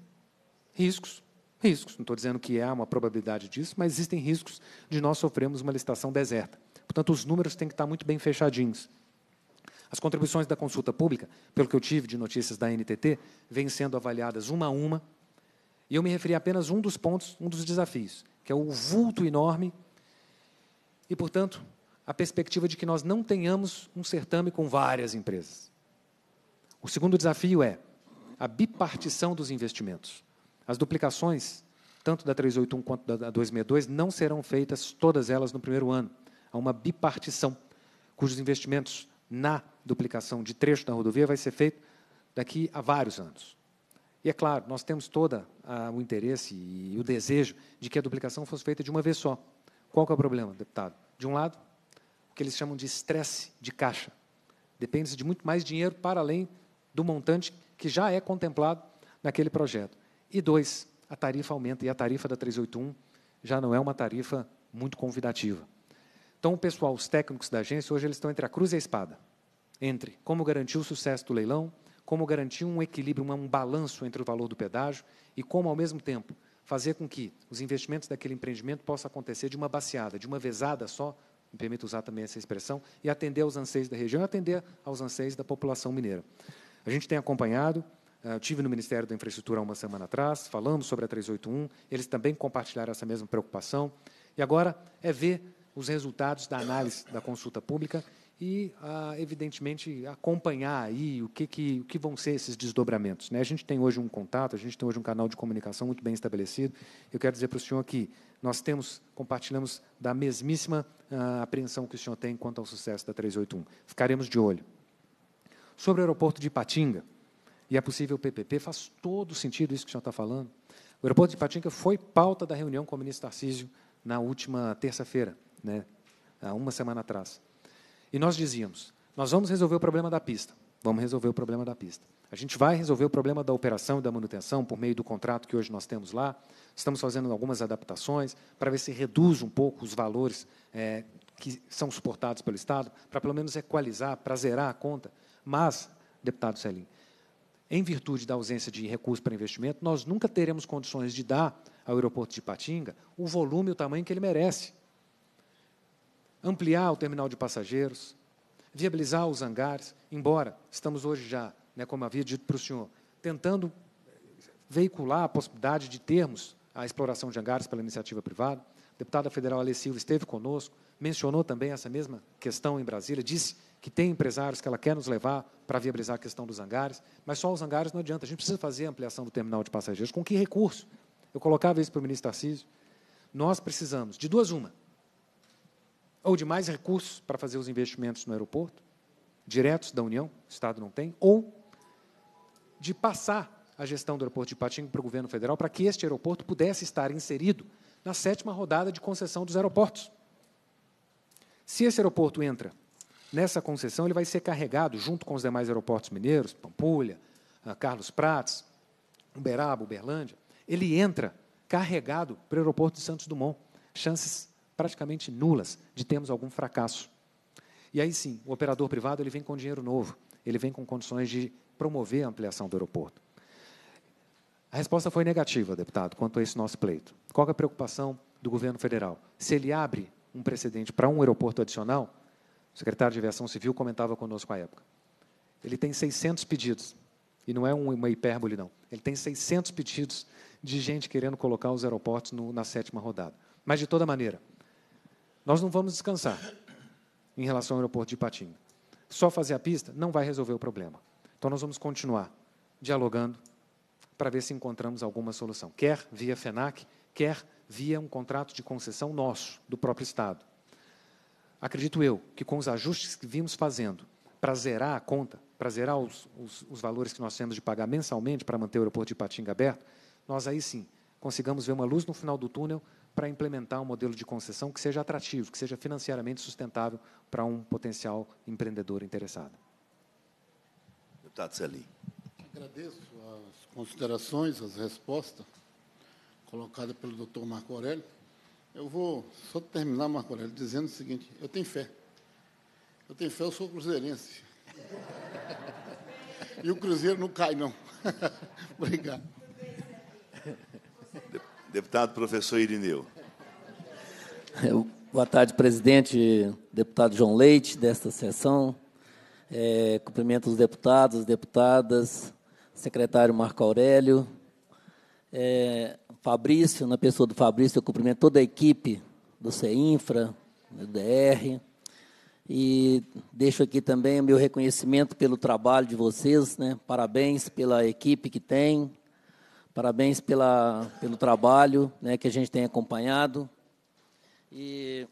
riscos. Riscos. Não estou dizendo que há uma probabilidade disso, mas existem riscos de nós sofrermos uma licitação deserta. Portanto, os números têm que estar muito bem fechadinhos. As contribuições da consulta pública, pelo que eu tive de notícias da NTT, vêm sendo avaliadas uma a uma e eu me referi a apenas um dos pontos, um dos desafios, que é o vulto enorme e, portanto, a perspectiva de que nós não tenhamos um certame com várias empresas. O segundo desafio é a bipartição dos investimentos. As duplicações, tanto da 381 quanto da 262, não serão feitas todas elas no primeiro ano. Há uma bipartição, cujos investimentos na duplicação de trecho da rodovia vai ser feito daqui a vários anos. E é claro, nós temos todo ah, o interesse e o desejo de que a duplicação fosse feita de uma vez só. Qual é o problema, deputado? De um lado, o que eles chamam de estresse de caixa. Depende-se de muito mais dinheiro para além do montante que já é contemplado naquele projeto. E dois, a tarifa aumenta, e a tarifa da 381 já não é uma tarifa muito convidativa. Então, o pessoal, os técnicos da agência, hoje eles estão entre a cruz e a espada. Entre como garantir o sucesso do leilão, como garantir um equilíbrio, um balanço entre o valor do pedágio e como, ao mesmo tempo, fazer com que os investimentos daquele empreendimento possam acontecer de uma baseada, de uma vezada só, me permite usar também essa expressão, e atender aos anseios da região e atender aos anseios da população mineira. A gente tem acompanhado, eh, tive no Ministério da Infraestrutura há uma semana atrás, falamos sobre a 381, eles também compartilharam essa mesma preocupação. E agora é ver os resultados da análise da consulta pública e, ah, evidentemente, acompanhar aí o que, que, o que vão ser esses desdobramentos. Né? A gente tem hoje um contato, a gente tem hoje um canal de comunicação muito bem estabelecido. Eu quero dizer para o senhor que nós temos, compartilhamos da mesmíssima ah, apreensão que o senhor tem quanto ao sucesso da 381. Ficaremos de olho. Sobre o aeroporto de Ipatinga e a é possível PPP, faz todo sentido isso que o senhor está falando. O aeroporto de Ipatinga foi pauta da reunião com o ministro Tarcísio na última terça-feira, né? há uma semana atrás. E nós dizíamos: nós vamos resolver o problema da pista. Vamos resolver o problema da pista. A gente vai resolver o problema da operação e da manutenção por meio do contrato que hoje nós temos lá. Estamos fazendo algumas adaptações para ver se reduz um pouco os valores é, que são suportados pelo Estado, para pelo menos equalizar, para zerar a conta. Mas, deputado Celim, em virtude da ausência de recursos para investimento, nós nunca teremos condições de dar ao aeroporto de Patinga o volume e o tamanho que ele merece ampliar o terminal de passageiros, viabilizar os hangares, embora estamos hoje já, né, como havia dito para o senhor, tentando veicular a possibilidade de termos a exploração de hangares pela iniciativa privada. A deputada federal Alê Silva esteve conosco, mencionou também essa mesma questão em Brasília, disse que tem empresários que ela quer nos levar para viabilizar a questão dos hangares, mas só os hangares não adianta, a gente precisa fazer a ampliação do terminal de passageiros. Com que recurso? Eu colocava isso para o ministro Tarcísio. Nós precisamos de duas uma ou de mais recursos para fazer os investimentos no aeroporto, diretos da União, o Estado não tem, ou de passar a gestão do aeroporto de Patinho para o governo federal para que este aeroporto pudesse estar inserido na sétima rodada de concessão dos aeroportos. Se esse aeroporto entra nessa concessão, ele vai ser carregado junto com os demais aeroportos mineiros, Pampulha, ah, Carlos Prates, Uberaba, Uberlândia, ele entra carregado para o aeroporto de Santos Dumont. Chances praticamente nulas de termos algum fracasso. E aí sim, o operador privado ele vem com dinheiro novo, ele vem com condições de promover a ampliação do aeroporto. A resposta foi negativa, deputado, quanto a esse nosso pleito. Qual é a preocupação do governo federal? Se ele abre um precedente para um aeroporto adicional, o secretário de Aviação Civil comentava conosco à época, ele tem 600 pedidos, e não é uma hipérbole, não. Ele tem 600 pedidos de gente querendo colocar os aeroportos no, na sétima rodada. Mas, de toda maneira, nós não vamos descansar em relação ao aeroporto de Patinho. Só fazer a pista não vai resolver o problema. Então nós vamos continuar dialogando para ver se encontramos alguma solução, quer via FENAC, quer via um contrato de concessão nosso, do próprio Estado. Acredito eu que com os ajustes que vimos fazendo para zerar a conta, para zerar os, os, os, valores que nós temos de pagar mensalmente para manter o aeroporto de Patinga aberto, nós aí sim consigamos ver uma luz no final do túnel para implementar um modelo de concessão que seja atrativo, que seja financeiramente sustentável para um potencial empreendedor interessado. Deputado Celim. Agradeço as considerações, as respostas colocadas pelo doutor Marco Aurélio. Eu vou só terminar, Marco Aurélio, dizendo o seguinte: eu tenho fé. Eu tenho fé, eu sou cruzeirense. (laughs) E o Cruzeiro não cai, não. (laughs) Obrigado. Deputado professor Irineu. boa tarde, presidente, deputado João Leite, desta sessão. É, cumprimento os deputados, deputadas, secretário Marco Aurélio, é, Fabrício, na pessoa do Fabrício, eu cumprimento toda a equipe do CEINFRA, do DR, e deixo aqui também o meu reconhecimento pelo trabalho de vocês, né? parabéns pela equipe que tem, Parabéns pela, pelo trabalho né, que a gente tem acompanhado. E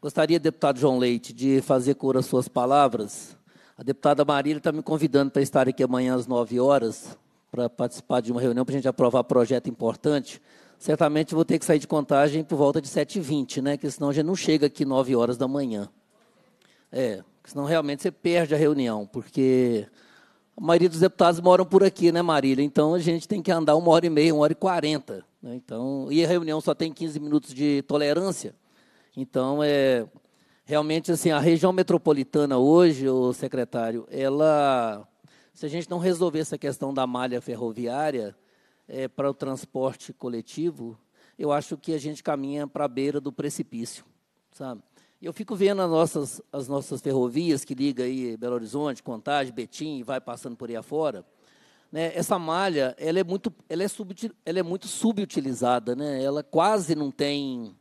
gostaria, deputado João Leite, de fazer cor às suas palavras. A deputada Marília está me convidando para estar aqui amanhã às 9 horas, para participar de uma reunião para a gente aprovar projeto importante. Certamente vou ter que sair de contagem por volta de 7h20, né? Que senão a gente não chega aqui 9 horas da manhã. É, senão realmente você perde a reunião, porque a maioria dos deputados moram por aqui, né, Marília? Então a gente tem que andar uma hora e meia, uma hora e quarenta. Né? Então, e a reunião só tem 15 minutos de tolerância. Então, é, realmente, assim, a região metropolitana hoje, o secretário, ela. Se a gente não resolver essa questão da malha ferroviária é, para o transporte coletivo, eu acho que a gente caminha para a beira do precipício, sabe? eu fico vendo as nossas, as nossas ferrovias que ligam aí Belo Horizonte, Contagem, Betim, e vai passando por aí afora. Né, essa malha ela é muito ela é, sub, ela é muito subutilizada né ela quase não tem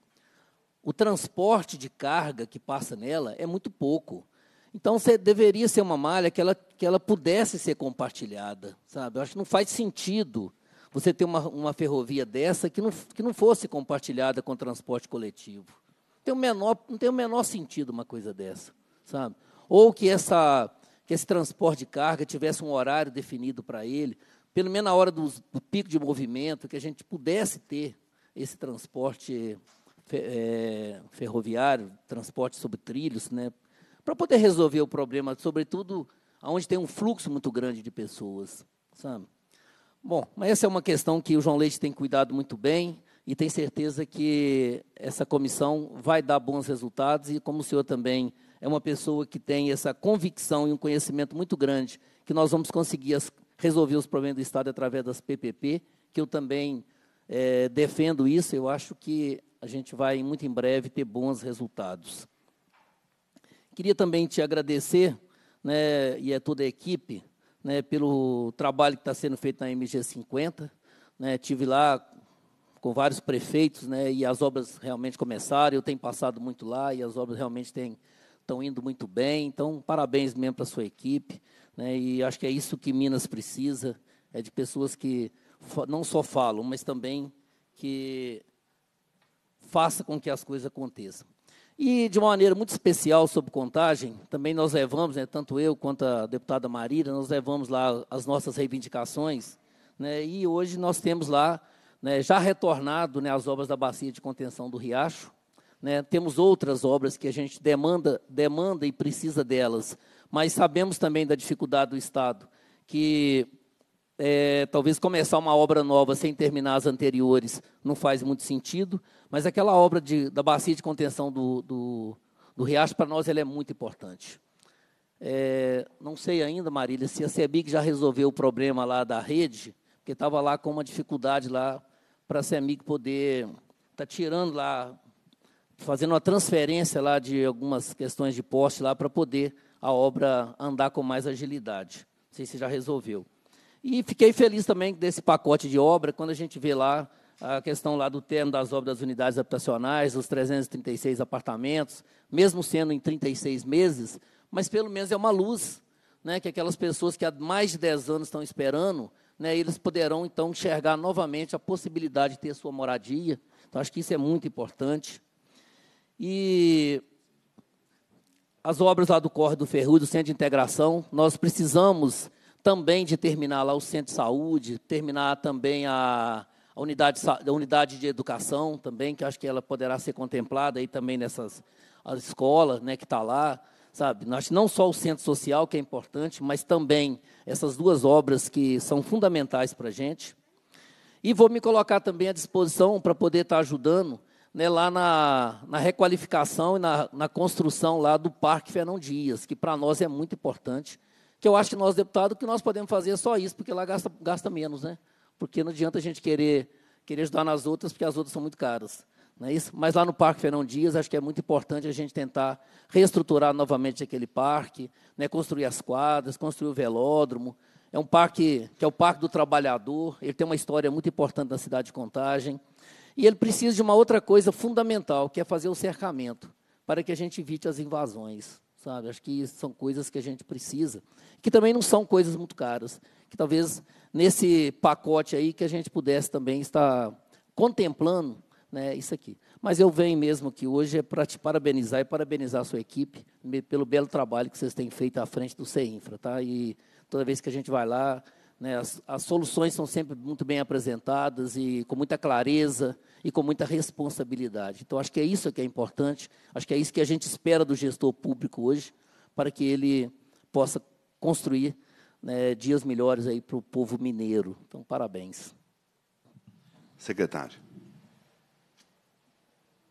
o transporte de carga que passa nela é muito pouco então você deveria ser uma malha que ela que ela pudesse ser compartilhada sabe eu acho que não faz sentido você ter uma, uma ferrovia dessa que não, que não fosse compartilhada com o transporte coletivo tem o menor, não tem o menor sentido uma coisa dessa, sabe? Ou que, essa, que esse transporte de carga tivesse um horário definido para ele, pelo menos na hora do, do, pico de movimento, que a gente pudesse ter esse transporte fe, é, ferroviário, transporte sobre trilhos, né? Para poder resolver o problema, sobretudo onde tem um fluxo muito grande de pessoas, sabe? Bom, mas essa é uma questão que o João Leite tem cuidado muito bem e tenho certeza que essa comissão vai dar bons resultados e como o senhor também é uma pessoa que tem essa convicção e um conhecimento muito grande que nós vamos conseguir as, resolver os problemas do Estado através das PPP, que eu também é, defendo isso, eu acho que a gente vai muito em breve ter bons resultados. Queria também te agradecer, né, e a toda a equipe, né, pelo trabalho que está sendo feito na MG50. Né, tive lá com vários prefeitos, né, e as obras realmente começaram. Eu tenho passado muito lá e as obras realmente têm, estão indo muito bem. Então, parabéns mesmo para a sua equipe. Né, e acho que é isso que Minas precisa, é de pessoas que não só falam, mas também que faça com que as coisas aconteçam. E de uma maneira muito especial sobre contagem, também nós levamos, né, tanto eu quanto a deputada Marília, nós levamos lá as nossas reivindicações, né, e hoje nós temos lá né, já retornado né, obras da bacia de contenção do riacho. Né, temos outras obras que a gente demanda, demanda e precisa delas, mas sabemos também da dificuldade do Estado, que é, talvez começar uma obra nova sem terminar as anteriores não faz muito sentido, mas aquela obra de, da bacia de contenção do, do, do riacho, para nós, ela é muito importante. É, não sei ainda, Marília, se a CEBIC já resolveu o problema lá da rede, que estava lá com uma dificuldade lá para a CEMIG poder está tá tirando lá, fazendo uma transferência lá de algumas questões de poste lá para poder a obra andar com mais agilidade. Não sei se já resolveu. E fiquei feliz também desse pacote de obra, quando a gente vê lá a questão lá do termo das obras das unidades habitacionais, os 336 apartamentos, mesmo sendo em 36 meses, mas pelo menos é uma luz, né, que aquelas pessoas que há mais de 10 anos estão esperando, né, eles poderão então enxergar novamente a possibilidade de ter sua moradia. Então, acho que isso é muito importante. E as obras lá do Corre do Ferrugem, do Centro de Integração, nós precisamos também de terminar lá o Centro de Saúde, terminar também a, a unidade, a unidade de educação também, que acho que ela poderá ser contemplada aí também nessas escolas né, que está lá, Sabe, nós não só o centro social que é importante, mas também essas duas obras que são fundamentais para a gente. E vou me colocar também à disposição para poder estar tá ajudando né, lá na, na, requalificação e na, na, construção lá do Parque Fernão Dias, que para nós é muito importante. Que eu acho que nós, deputados, o que nós podemos fazer é só isso, porque lá gasta, gasta menos, né? Porque não adianta a gente querer, querer ajudar nas outras, porque as outras são muito caras. Não é isso? Mas lá no Parque Fernão Dias, acho que é muito importante a gente tentar reestruturar novamente aquele parque, né, construir as quadras, construir o velódromo. É um parque que é o Parque do Trabalhador, ele tem uma história muito importante na cidade de Contagem. E ele precisa de uma outra coisa fundamental, que é fazer o cercamento, para que a gente evite as invasões. Sabe? Acho que são coisas que a gente precisa, que também não são coisas muito caras, que talvez nesse pacote aí que a gente pudesse também estar contemplando né, isso aqui. Mas eu venho mesmo aqui hoje é para te parabenizar e parabenizar a sua equipe pelo belo trabalho que vocês têm feito à frente do CEINFRA, tá? E toda vez que a gente vai lá, né, as, as soluções são sempre muito bem apresentadas e com muita clareza e com muita responsabilidade. Então, acho que é isso que é importante, acho que é isso que a gente espera do gestor público hoje, para que ele possa construir né, dias melhores aí para o povo mineiro. Então, parabéns. Secretário.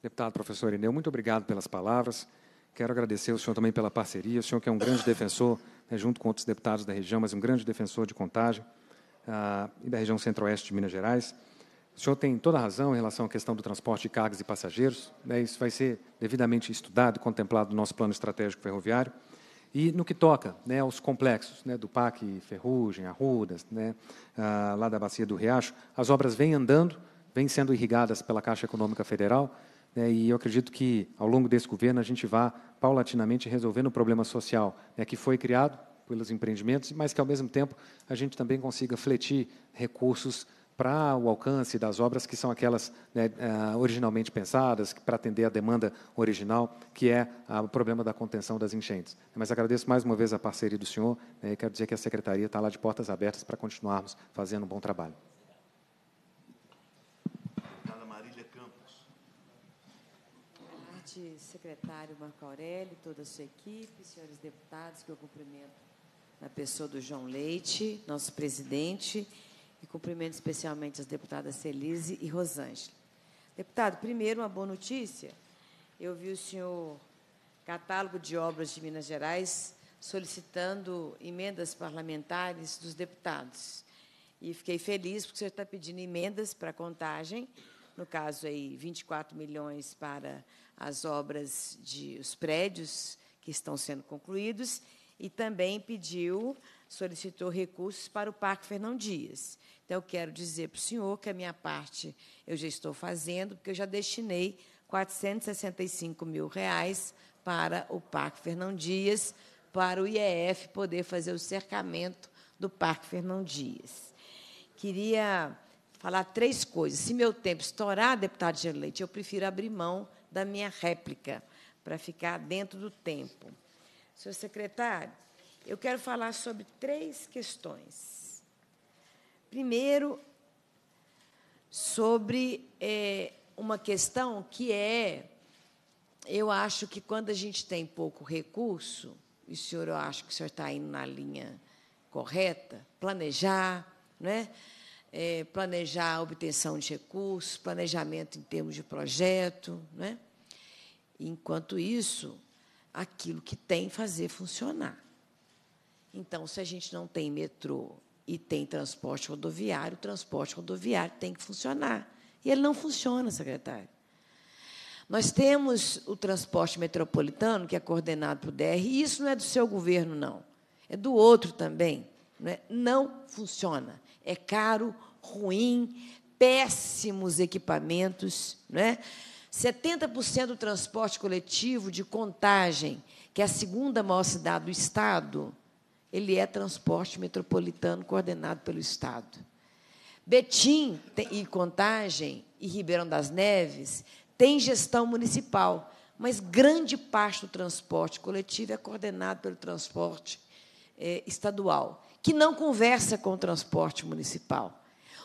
Deputado professor Ineu, muito obrigado pelas palavras. Quero agradecer ao senhor também pela parceria. O senhor que é um grande defensor, né, junto com outros deputados da região, mas um grande defensor de contagem ah, e da região centro-oeste de Minas Gerais. O senhor tem toda a razão em relação à questão do transporte de cargas e passageiros. Né, isso vai ser devidamente estudado e contemplado no nosso plano estratégico ferroviário. E no que toca né, aos complexos né, do PAC Ferrugem, Arrudas, né, ah, lá da Bacia do Riacho, as obras vêm andando, vêm sendo irrigadas pela Caixa Econômica Federal né, e eu acredito que ao longo desse governo a gente vá paulatinamente resolvendo o problema social né, que foi criado pelos empreendimentos, mas que ao mesmo tempo a gente também consiga fletir recursos para o alcance das obras que são aquelas né, eh, originalmente pensadas, para atender a demanda original, que é ah, o problema da contenção das enchentes. Mas agradeço mais uma vez a parceria do senhor né, e quero dizer que a secretaria está lá de portas abertas para continuarmos fazendo um bom trabalho. secretário Marco Aurélio, toda a sua equipe, senhores deputados, que eu cumprimento na pessoa do João Leite, nosso presidente, e cumprimento especialmente as deputadas Celise e Rosângela. Deputado, primeiro, uma boa notícia. Eu vi o senhor catálogo de obras de Minas Gerais solicitando emendas parlamentares dos deputados. E fiquei feliz porque o senhor está pedindo emendas para contagem, no caso aí 24 milhões para as obras de os prédios que estão sendo concluídos e também pediu, solicitou recursos para o Parque Fernão Dias. Então, eu quero dizer para o senhor que a minha parte eu já estou fazendo, porque eu já destinei 465 mil reais para o Parque Fernão Dias, para o IEF poder fazer o cercamento do Parque Fernão Dias. Queria falar três coisas. Se meu tempo estourar, deputado Gerleite, eu prefiro abrir mão da minha réplica, para ficar dentro do tempo. Senhor secretário, eu quero falar sobre três questões. Primeiro, sobre é, uma questão que é, eu acho que quando a gente tem pouco recurso, e o senhor, eu acho que o senhor está indo na linha correta, planejar, né? É, planejar a obtenção de recursos, planejamento em termos de projeto, né? Enquanto isso, aquilo que tem fazer funcionar. Então, se a gente não tem metrô e tem transporte rodoviário, o transporte rodoviário tem que funcionar. E ele não funciona, secretário. Nós temos o transporte metropolitano, que é coordenado pelo DR, e isso não é do seu governo, não. É do outro também. Não, é? não funciona. É caro, ruim, péssimos equipamentos. Não é? 70% do transporte coletivo de Contagem, que é a segunda maior cidade do estado, ele é transporte metropolitano coordenado pelo estado. Betim e Contagem e Ribeirão das Neves têm gestão municipal, mas grande parte do transporte coletivo é coordenado pelo transporte é, estadual, que não conversa com o transporte municipal.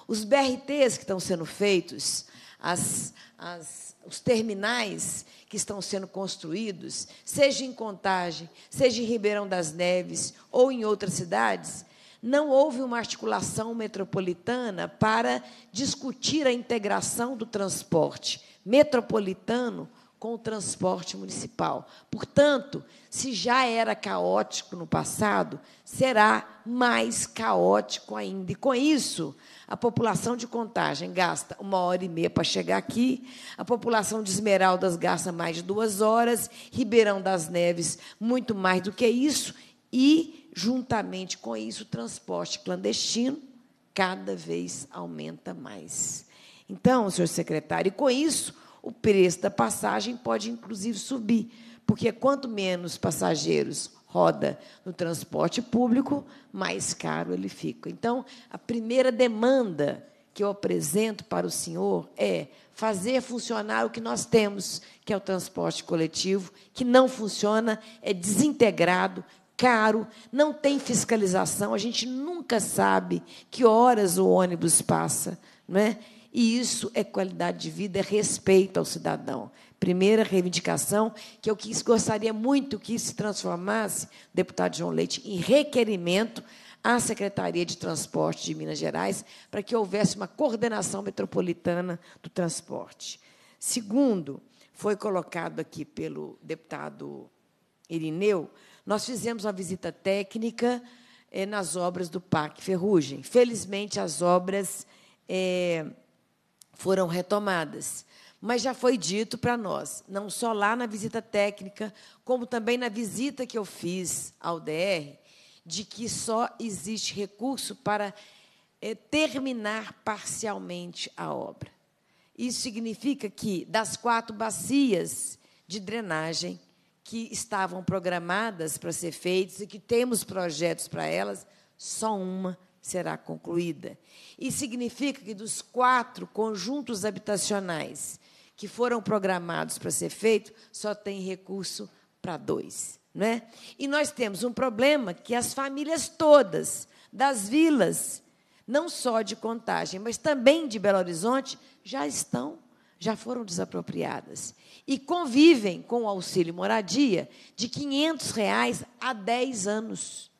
Os BRTs que estão sendo feitos, as, as, os terminais que estão sendo construídos, seja em Contagem, seja em Ribeirão das Neves ou em outras cidades, não houve uma articulação metropolitana para discutir a integração do transporte metropolitano com o transporte municipal. Portanto, se já era caótico no passado, será mais caótico ainda. E com isso, a população de Contagem gasta uma hora e meia para chegar aqui, a população de Esmeraldas gasta mais de duas horas, Ribeirão das Neves muito mais do que isso, e, juntamente com isso, o transporte clandestino cada vez aumenta mais. Então, senhor secretário, e com isso, o preço da passagem pode inclusive subir, porque quanto menos passageiros roda no transporte público, mais caro ele fica. Então, a primeira demanda que eu apresento para o senhor é fazer funcionar o que nós temos, que é o transporte coletivo, que não funciona, é desintegrado, caro, não tem fiscalização, a gente nunca sabe que horas o ônibus passa. Não é? E isso é qualidade de vida, é respeito ao cidadão. Primeira reivindicação que eu quis, gostaria muito que se transformasse, deputado João Leite, em requerimento à Secretaria de Transporte de Minas Gerais para que houvesse uma coordenação metropolitana do transporte. Segundo, foi colocado aqui pelo deputado Irineu, nós fizemos uma visita técnica eh, nas obras do Parque Ferrugem. Felizmente, as obras eh, foram retomadas. Mas já foi dito para nós, não só lá na visita técnica, como também na visita que eu fiz ao DR, de que só existe recurso para é, terminar parcialmente a obra. Isso significa que, das quatro bacias de drenagem que estavam programadas para ser feitas e que temos projetos para elas, só uma será concluída. E significa que dos quatro conjuntos habitacionais que foram programados para ser feito, só tem recurso para dois. Né? E nós temos um problema que as famílias todas das vilas, não só de Contagem, mas também de Belo Horizonte, já estão, já foram desapropriadas. E convivem com o auxílio moradia de R$ 500 reais há 10 anos.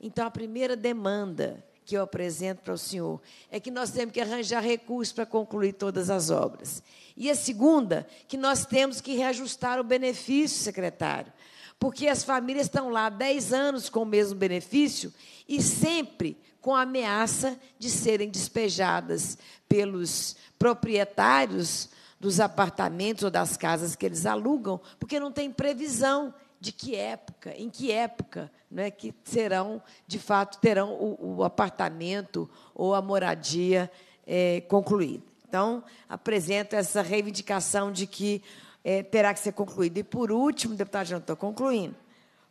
Então, a primeira demanda que eu apresento para o Senhor é que nós temos que arranjar recursos para concluir todas as obras. E a segunda, que nós temos que reajustar o benefício, secretário. Porque as famílias estão lá 10 anos com o mesmo benefício e sempre com a ameaça de serem despejadas pelos proprietários dos apartamentos ou das casas que eles alugam, porque não tem previsão de que época, em que época é que serão, de fato, terão o, o apartamento ou a moradia é, concluída. Então, apresento essa reivindicação de que é, terá que ser concluída. E, por último, deputado, já estou concluindo,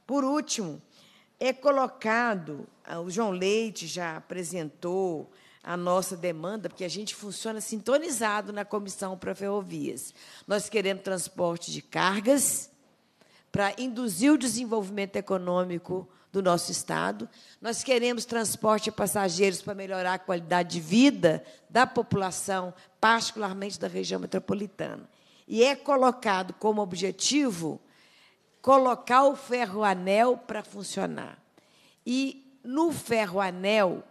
por último, é colocado, ah, o João Leite já apresentou a nossa demanda, porque a gente funciona sintonizado na Comissão para Ferrovias. Nós queremos transporte de cargas, para induzir o desenvolvimento econômico do nosso Estado. Nós queremos transporte de passageiros para melhorar a qualidade de vida da população, particularmente da região metropolitana. E é colocado como objetivo colocar o ferroanel para funcionar. E no ferroanel,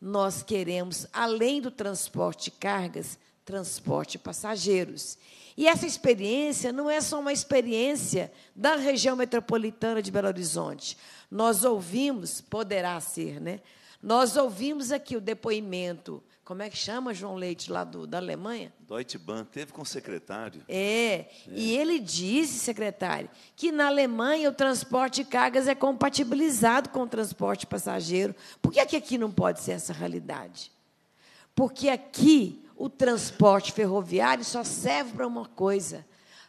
nós queremos, além do transporte de cargas, transporte passageiros. E essa experiência não é só uma experiência da região metropolitana de Belo Horizonte. Nós ouvimos, poderá ser, né? Nós ouvimos aqui o depoimento, como é que chama João Leite lá do, da Alemanha? Deutsche Bahn, teve com o secretário. É, é, e ele disse, secretário, que na Alemanha o transporte de cargas é compatibilizado com o transporte passageiro. Por que, é que aqui não pode ser essa realidade? Porque aqui o transporte ferroviário só serve para uma coisa: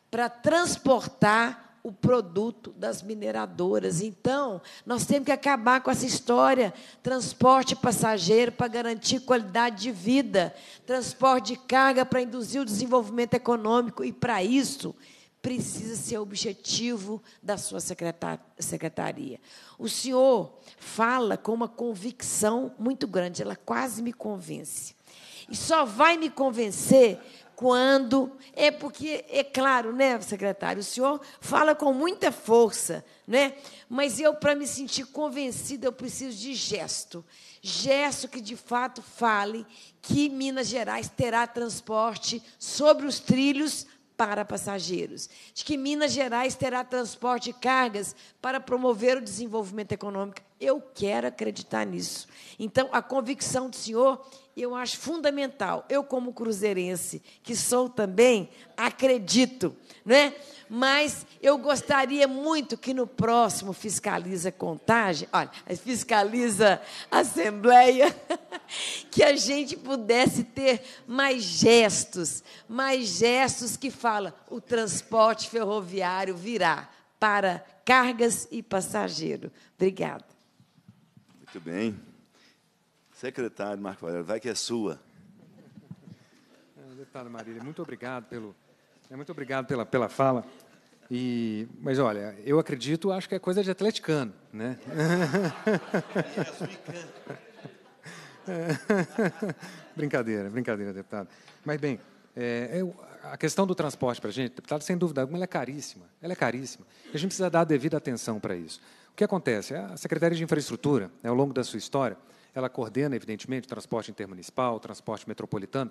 para transportar o produto das mineradoras. Então, nós temos que acabar com essa história: transporte passageiro para garantir qualidade de vida, transporte de carga para induzir o desenvolvimento econômico. E, para isso, precisa ser objetivo da sua secretaria. O senhor fala com uma convicção muito grande, ela quase me convence. E só vai me convencer quando. É porque, é claro, né, secretário? O senhor fala com muita força, né? Mas eu, para me sentir convencida, eu preciso de gesto. Gesto que de fato fale que Minas Gerais terá transporte sobre os trilhos para passageiros, de que Minas Gerais terá transporte de cargas para promover o desenvolvimento econômico eu quero acreditar nisso. Então, a convicção do Senhor eu acho fundamental. Eu, como cruzeirense, que sou também, acredito, né? Mas eu gostaria muito que no próximo fiscaliza contagem, olha, fiscaliza assembleia, (laughs) que a gente pudesse ter mais gestos, mais gestos que fala o transporte ferroviário virá para cargas e passageiro. Obrigada. Muito bem. Secretário Marco Aurélio, vai que é sua. É, deputado Marília, muito obrigado pelo, é, muito obrigado pela, pela fala. E, mas olha, eu acredito, acho que é coisa de atleticano, né? (laughs) brincadeira, brincadeira, deputado. Mas bem, é, eu, é, a questão do transporte para a gente, deputado, sem dúvida alguma, ela é caríssima. Ela é caríssima. A gente precisa dar a devida atenção para isso. O que acontece? A Secretaria de Infraestrutura, né, ao longo da sua história, ela coordena, evidentemente, o transporte intermunicipal, o transporte metropolitano,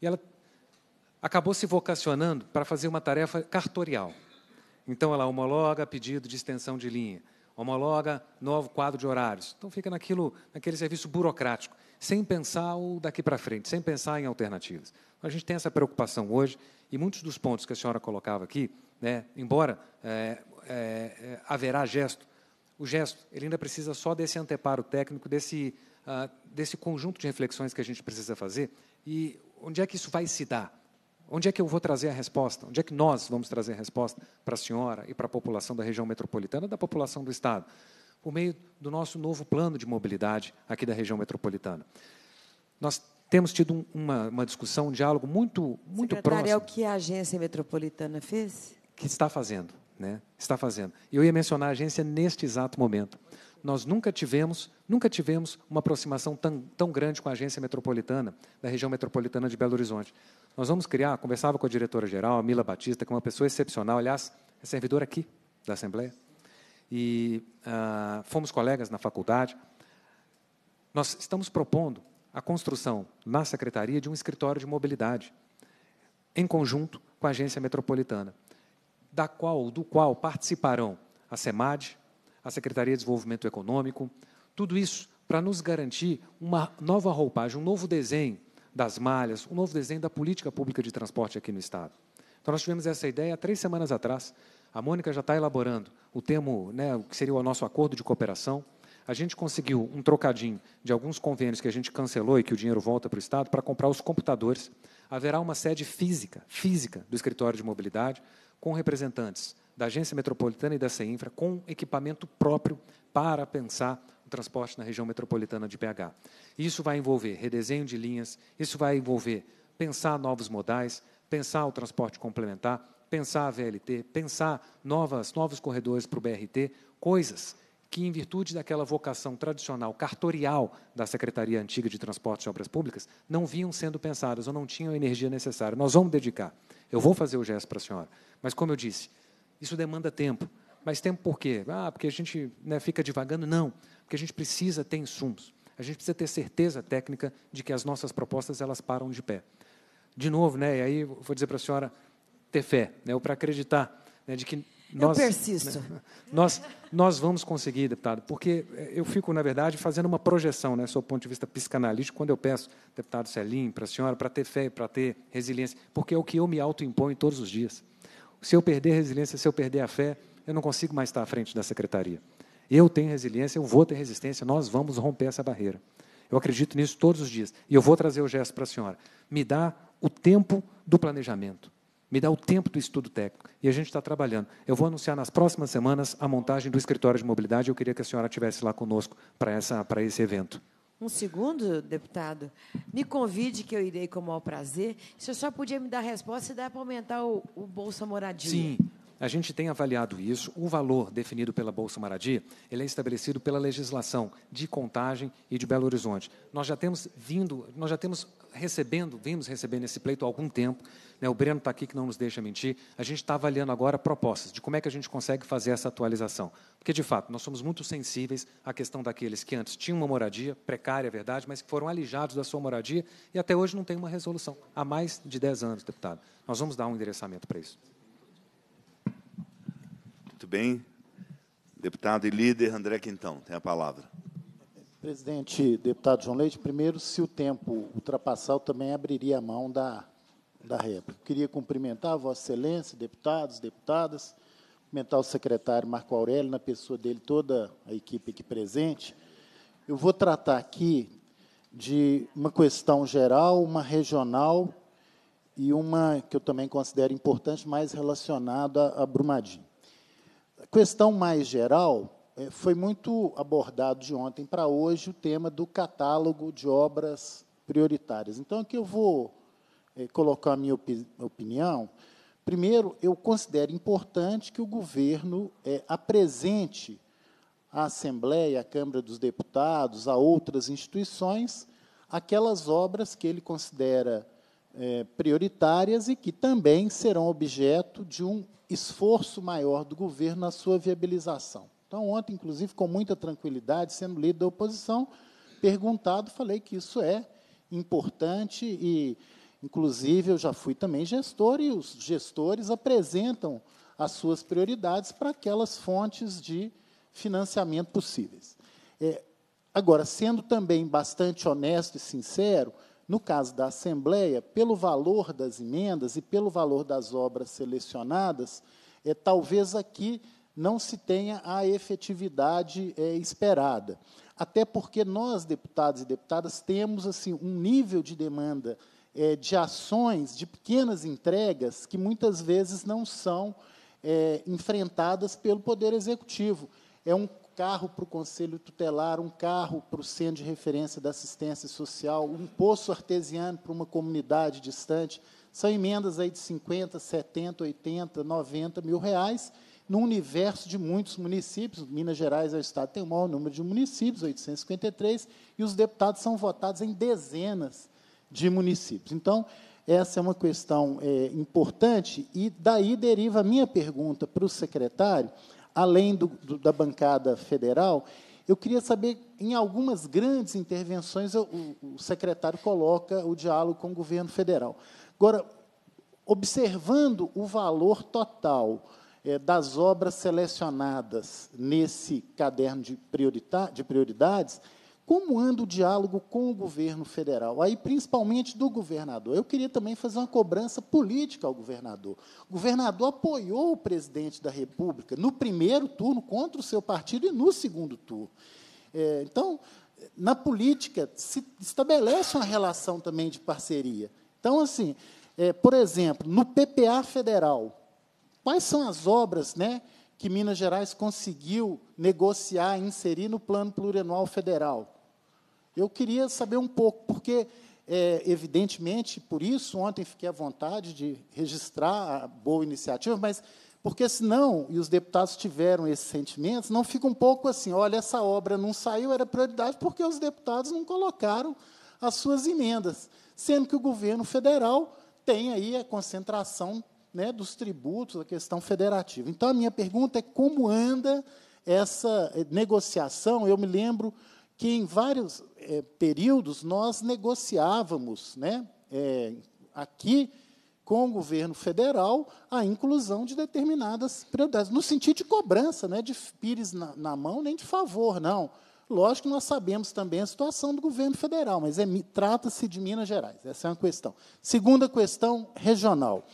e ela acabou se vocacionando para fazer uma tarefa cartorial. Então, ela homologa pedido de extensão de linha, homologa novo quadro de horários. Então, fica naquilo, naquele serviço burocrático, sem pensar o daqui para frente, sem pensar em alternativas. Então, a gente tem essa preocupação hoje, e muitos dos pontos que a senhora colocava aqui, né, embora é, é, haverá gesto o gesto, ele ainda precisa só desse anteparo técnico, desse, uh, desse conjunto de reflexões que a gente precisa fazer. E onde é que isso vai se dar? Onde é que eu vou trazer a resposta? Onde é que nós vamos trazer a resposta para a senhora e para a população da região metropolitana, da população do Estado? Por meio do nosso novo plano de mobilidade aqui da região metropolitana. Nós temos tido um, uma, uma, discussão, um diálogo muito, muito Secretário, próximo. é o que a agência metropolitana fez? Que está fazendo né, está fazendo. Eu ia mencionar a agência neste exato momento. Nós nunca tivemos, nunca tivemos uma aproximação tão, tão grande com a agência metropolitana, da região metropolitana de Belo Horizonte. Nós vamos criar, conversava com a diretora-geral, a Mila Batista, que é uma pessoa excepcional, aliás, é servidora aqui da Assembleia, e ah, fomos colegas na faculdade. Nós estamos propondo a construção na Secretaria de um escritório de mobilidade, em conjunto com a agência metropolitana da qual, do qual participarão a SEMAD, a Secretaria de Desenvolvimento Econômico, tudo isso para nos garantir uma nova roupagem, um novo desenho das malhas, um novo desenho da política pública de transporte aqui no Estado. Então, nós tivemos essa ideia há três semanas atrás. A Mônica já está elaborando o termo, né, o que seria o nosso acordo de cooperação. A gente conseguiu um trocadinho de alguns convênios que a gente cancelou e que o dinheiro volta para o Estado para comprar os computadores. Haverá uma sede física, física, do escritório de mobilidade com representantes da Agência Metropolitana e da CEINFRA, com equipamento próprio para pensar o transporte na região metropolitana de BH. Isso vai envolver redesenho de linhas, isso vai envolver pensar novos modais, pensar o transporte complementar, pensar a VLT, pensar novas, novos corredores para o BRT, coisas que, em virtude daquela vocação tradicional cartorial da Secretaria Antiga de Transportes e Obras Públicas, não vinham sendo pensadas ou não tinham a energia necessária. Nós vamos dedicar eu vou fazer o gesto para a senhora. Mas, como eu disse, isso demanda tempo. Mas tempo por quê? Ah, porque a gente né, fica divagando? Não, porque a gente precisa ter insumos. A gente precisa ter certeza técnica de que as nossas propostas elas param de pé. De novo, né, e aí vou dizer para a senhora ter fé, né, ou para acreditar né, de que nós, eu persisto. Né, nós, nós vamos conseguir, deputado, porque eh, eu fico, na verdade, fazendo uma projeção, né, sob o ponto de vista psicanalítico, quando eu peço, deputado Celim, para a senhora, para ter fé, para ter resiliência, porque é o que eu me autoimponho todos os dias. Se eu perder a resiliência, se eu perder a fé, eu não consigo mais estar à frente da secretaria. Eu tenho resiliência, eu vou ter resistência, nós vamos romper essa barreira. Eu acredito nisso todos os dias. E eu vou trazer o gesto para a senhora. Me dá o tempo do planejamento me dá o tempo do estudo técnico. E a gente está trabalhando. Eu vou anunciar nas próximas semanas a montagem do escritório de mobilidade. Eu queria que a senhora estivesse lá conosco para, essa, para esse evento. Um segundo, deputado. Me convide que eu irei com o maior prazer. Se eu só podia me dar resposta se dá para aumentar o, o Bolsa Moradia. Sim, a gente tem avaliado isso. O valor definido pela Bolsa Maradi, ele é estabelecido pela legislação de Contagem e de Belo Horizonte. Nós já temos vindo, nós já temos recebendo, vimos recebendo esse pleito há algum tempo. Né? O Breno está aqui que não nos deixa mentir. A gente está avaliando agora propostas de como é que a gente consegue fazer essa atualização. Porque, de fato, nós somos muito sensíveis à questão daqueles que antes tinham uma moradia, precária, é verdade, mas que foram alijados da sua moradia e até hoje não tem uma resolução. Há mais de 10 anos, deputado. Nós vamos dar um endereçamento para isso. Muito bem. Deputado e líder André Quintão, tem a palavra. Presidente, deputado João Leite, primeiro, se o tempo ultrapassar, eu também abriria a mão da, da réplica. Queria cumprimentar Vossa Excelência, deputados, deputadas, cumprimentar o secretário Marco Aurélio, na pessoa dele, toda a equipe aqui presente. Eu vou tratar aqui de uma questão geral, uma regional e uma que eu também considero importante, mais relacionada a Brumadinho. A questão mais geral, eh, foi muito abordado de ontem para hoje o tema do catálogo de obras prioritárias. Então, aqui eu vou eh, colocar a minha opinião. Primeiro, eu considero importante que o governo eh, apresente à Assembleia, à Câmara dos Deputados, a outras instituições, aquelas obras que ele considera prioritárias e que também serão objeto de um esforço maior do governo na sua viabilização. Então, ontem, inclusive, com muita tranquilidade, sendo líder da oposição, perguntado, falei que isso é importante e, inclusive, eu já fui também gestor e os gestores apresentam as suas prioridades para aquelas fontes de financiamento possíveis. É, agora, sendo também bastante honesto e sincero, no caso da Assembleia, pelo valor das emendas e pelo valor das obras selecionadas, é, talvez aqui não se tenha a efetividade é, esperada. Até porque nós, deputados e deputadas, temos assim um nível de demanda é, de ações, de pequenas entregas, que muitas vezes não são é, enfrentadas pelo Poder Executivo. É um carro para o conselho tutelar, um carro para o centro de referência da assistência social, um poço artesiano para uma comunidade distante. São emendas aí de 50, 70, 80, 90 mil reais, no universo de muitos municípios. Minas Gerais é o estado que tem o maior número de municípios, 853, e os deputados são votados em dezenas de municípios. Então, essa é uma questão é, importante, e daí deriva a minha pergunta para o secretário além do, do, da bancada federal, eu queria saber, em algumas grandes intervenções, o, o secretário coloca o diálogo com o governo federal. Agora, observando o valor total é, das obras selecionadas nesse caderno de, priorita de prioridades, como anda o diálogo com o governo federal, aí principalmente do governador. Eu queria também fazer uma cobrança política ao governador. O governador apoiou o presidente da República no primeiro turno contra o seu partido e no segundo turno. É, então, na política se estabelece uma relação também de parceria. Então, assim, é, por exemplo, no PPA federal, quais são as obras, né? que Minas Gerais conseguiu negociar, inserir no plano plurianual federal. Eu queria saber um pouco, porque, é, evidentemente, por isso, ontem fiquei à vontade de registrar a boa iniciativa, mas porque senão, e os deputados tiveram esses sentimentos, não fica um pouco assim, olha, essa obra não saiu, era prioridade porque os deputados não colocaram as suas emendas, sendo que o governo federal tem aí a concentração né, dos tributos, a questão federativa. Então, a minha pergunta é como anda essa negociação? Eu me lembro que em vários é, períodos nós negociávamos, né, é, aqui com o governo federal, a inclusão de determinadas prioridades, no sentido de cobrança, não é de pires na, na mão nem de favor, não. Lógico que nós sabemos também a situação do governo federal, mas é, trata-se de Minas Gerais, essa é uma questão. Segunda questão, regional.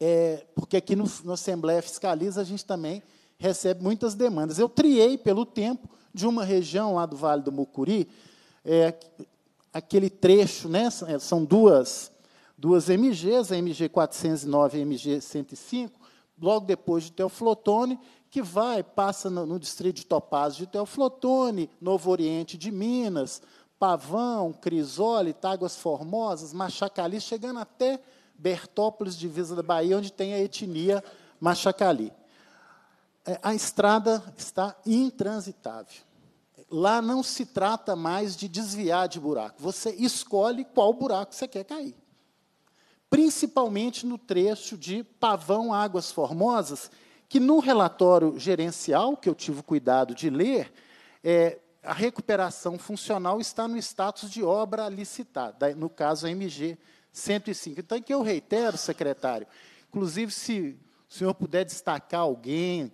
É, porque aqui no, no Assembleia Fiscaliza a gente também recebe muitas demandas. Eu triei pelo tempo de uma região lá do Vale do Mucuri, é, aquele trecho, né, são é, duas, duas MGs, a MG 409 e a MG 105, logo depois de Teoflotone, que vai, passa no, no distrito de Topaz de Teoflotone, Novo Oriente de Minas, Pavão, Crisole, Táguas Formosas, Machacali, chegando até Bertópolis, divisa da Bahia, onde tem a etnia Machacali. É, a estrada está intransitável. Lá não se trata mais de desviar de buraco. Você escolhe qual buraco você quer cair. Principalmente no trecho de Pavão Águas Formosas, que no relatório gerencial, que eu tive o cuidado de ler, é, a recuperação funcional está no status de obra licitada, no caso a MG 105. Então, que eu reitero, secretário, inclusive se o senhor puder destacar alguém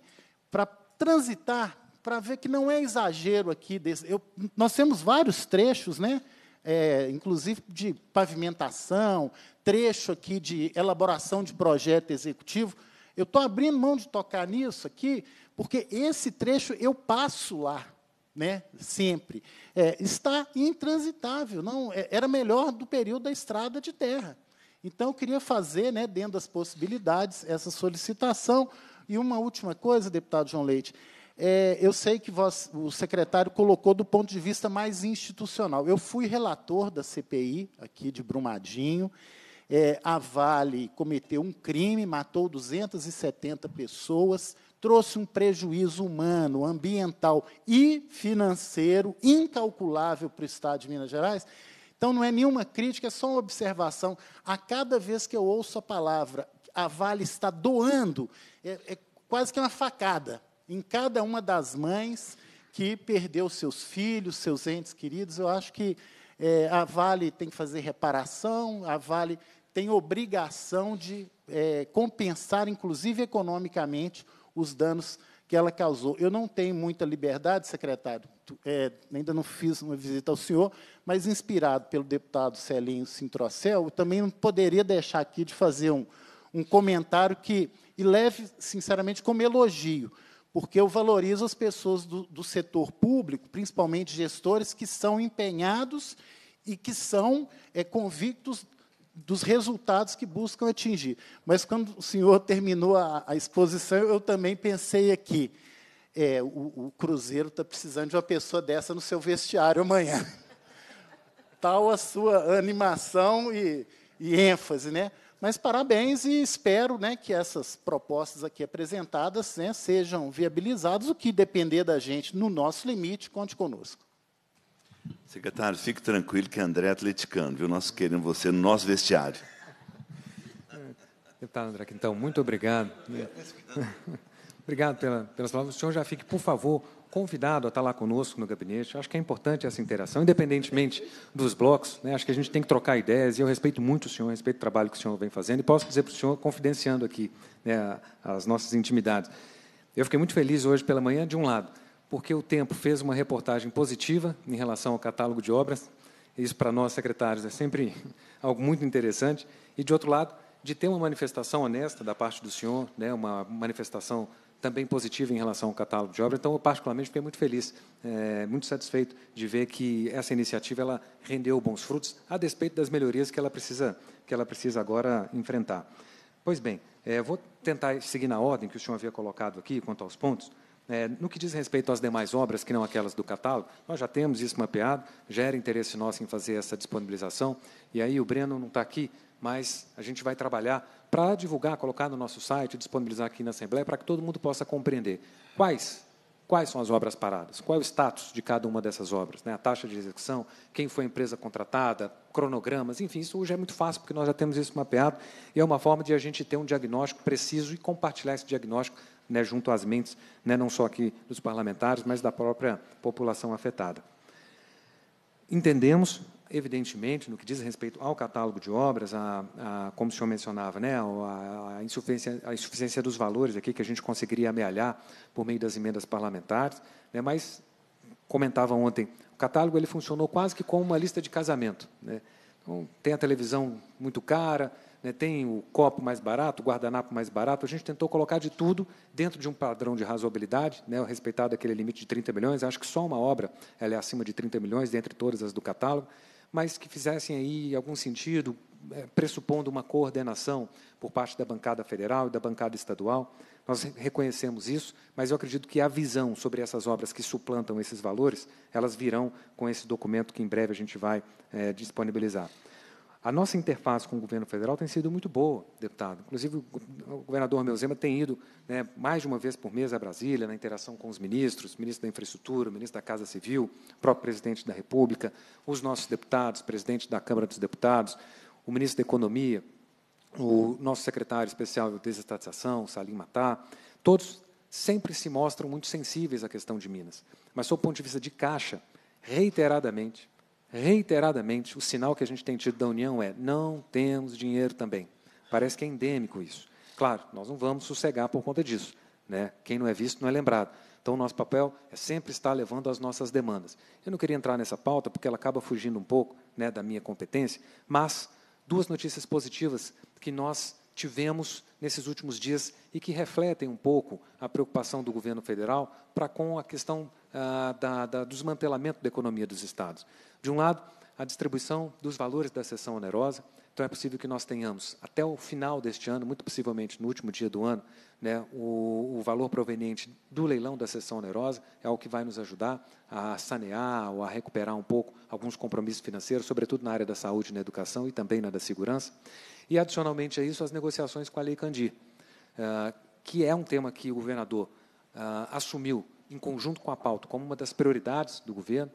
para transitar, para ver que não é exagero aqui. Desse, eu, nós temos vários trechos, né? É, inclusive de pavimentação, trecho aqui de elaboração de projeto executivo. Eu estou abrindo mão de tocar nisso aqui, porque esse trecho eu passo lá, né, sempre. É, está intransitável, não é, era melhor do período da estrada de terra. Então, eu queria fazer, né, dentro das possibilidades, essa solicitação e uma última coisa, deputado João Leite. É, eu sei que o secretário colocou do ponto de vista mais institucional. Eu fui relator da CPI, aqui de Brumadinho. É, a Vale cometeu um crime, matou 270 pessoas, trouxe um prejuízo humano, ambiental e financeiro incalculável para o Estado de Minas Gerais. Então, não é nenhuma crítica, é só uma observação. A cada vez que eu ouço a palavra a Vale está doando, é, é quase que uma facada, em cada uma das mães que perdeu seus filhos, seus entes queridos. Eu acho que é, a Vale tem que fazer reparação, a Vale tem obrigação de é, compensar, inclusive economicamente, os danos que ela causou. Eu não tenho muita liberdade, secretário, é, ainda não fiz uma visita ao senhor, mas inspirado pelo deputado Celinho Sintrocel, eu também não poderia deixar aqui de fazer um, um comentário que, e leve, sinceramente, como elogio, porque eu valorizo as pessoas do, do setor público, principalmente gestores, que são empenhados e que são é, convictos dos resultados que buscam atingir. Mas quando o senhor terminou a, a exposição, eu também pensei aqui: é, o, o, Cruzeiro está precisando de uma pessoa dessa no seu vestiário amanhã. (laughs) Tal a sua animação e, e ênfase, né? Mas parabéns e espero né, que essas propostas aqui apresentadas né, sejam viabilizadas. O que depender da gente no nosso limite, conte conosco. Secretário, fique tranquilo que André é atleticano, viu? Nós queremos você no nosso vestiário. Deputado André, então, muito obrigado. (laughs) obrigado pela, pelas palavras. O senhor já fique, por favor, convidado a estar lá conosco no gabinete. Acho que é importante essa interação, independentemente dos blocos. Né? Acho que a gente tem que trocar ideias. E eu respeito muito o senhor, respeito o trabalho que o senhor vem fazendo. E posso dizer para o senhor, confidenciando aqui né, as nossas intimidades. Eu fiquei muito feliz hoje pela manhã, de um lado, porque o Tempo fez uma reportagem positiva em relação ao catálogo de obras. Isso, para nós, secretários, é sempre (laughs) algo muito interessante. E, de outro lado, de ter uma manifestação honesta da parte do senhor, né, uma manifestação honesta também positiva em relação ao catálogo de obra. Então, eu particularmente fiquei muito feliz, é, muito satisfeito de ver que essa iniciativa ela rendeu bons frutos, a despeito das melhorias que ela precisa, que ela precisa agora enfrentar. Pois bem, é, vou tentar seguir na ordem que o senhor havia colocado aqui quanto aos pontos. É, no que diz respeito às demais obras, que não aquelas do catálogo, nós já temos isso mapeado, gera interesse nosso em fazer essa disponibilização, e aí o Breno não está aqui, mas a gente vai trabalhar para divulgar, colocar no nosso site, disponibilizar aqui na Assembleia, para que todo mundo possa compreender quais quais são as obras paradas, qual é o status de cada uma dessas obras, né? a taxa de execução, quem foi a empresa contratada, cronogramas, enfim, isso hoje é muito fácil, porque nós já temos isso mapeado, e é uma forma de a gente ter um diagnóstico preciso e compartilhar esse diagnóstico né, junto às mentes, né, não só aqui dos parlamentares, mas da própria população afetada. Entendemos evidentemente, no que diz respeito ao catálogo de obras, a, a como o senhor mencionava, né, a, a, insuficiência, a insuficiência dos valores aqui que a gente conseguiria amealhar por meio das emendas parlamentares, né, mas comentava ontem, o catálogo ele funcionou quase que como uma lista de casamento. Né? Então, tem a televisão muito cara, né, tem o copo mais barato, o guardanapo mais barato. A gente tentou colocar de tudo dentro de um padrão de razoabilidade, né, respeitado é aquele limite de 30 milhões. Acho que só uma obra ela é acima de 30 milhões, dentre todas as do catálogo mas que fizessem aí algum sentido, é, pressupondo uma coordenação por parte da bancada federal e da bancada estadual. Nós reconhecemos isso, mas eu acredito que a visão sobre essas obras que suplantam esses valores, elas virão com esse documento que em breve a gente vai é, disponibilizar. A nossa interface com o governo federal tem sido muito boa, deputado. Inclusive, o governador Melzema tem ido né, mais de uma vez por mês a Brasília, na interação com os ministros, ministro da Infraestrutura, ministro da Casa Civil, próprio presidente da República, os nossos deputados, presidente da Câmara dos Deputados, o ministro da Economia, o nosso secretário especial de desestatização, Salim Matar, todos sempre se mostram muito sensíveis à questão de Minas. Mas, sob o ponto de vista de caixa, reiteradamente, reiteradamente, o sinal que a gente tem tido da União é não temos dinheiro também. Parece que é endêmico isso. Claro, nós não vamos sossegar por conta disso. Né? Quem não é visto não é lembrado. Então, nosso papel é sempre estar levando as nossas demandas. Eu não queria entrar nessa pauta, porque ela acaba fugindo um pouco né, da minha competência, mas duas notícias positivas que nós tivemos nesses últimos dias e que refletem um pouco a preocupação do governo federal para com a questão ah, da, da, do desmantelamento da economia dos estados. De um lado, a distribuição dos valores da sessão onerosa, então é possível que nós tenhamos, até o final deste ano, muito possivelmente no último dia do ano, né, o, o valor proveniente do leilão da sessão onerosa é o que vai nos ajudar a sanear ou a recuperar um pouco alguns compromissos financeiros, sobretudo na área da saúde, na educação e também na da segurança. E, adicionalmente a isso, as negociações com a Lei Candir, ah, que é um tema que o governador ah, assumiu em conjunto com a pauta como uma das prioridades do governo,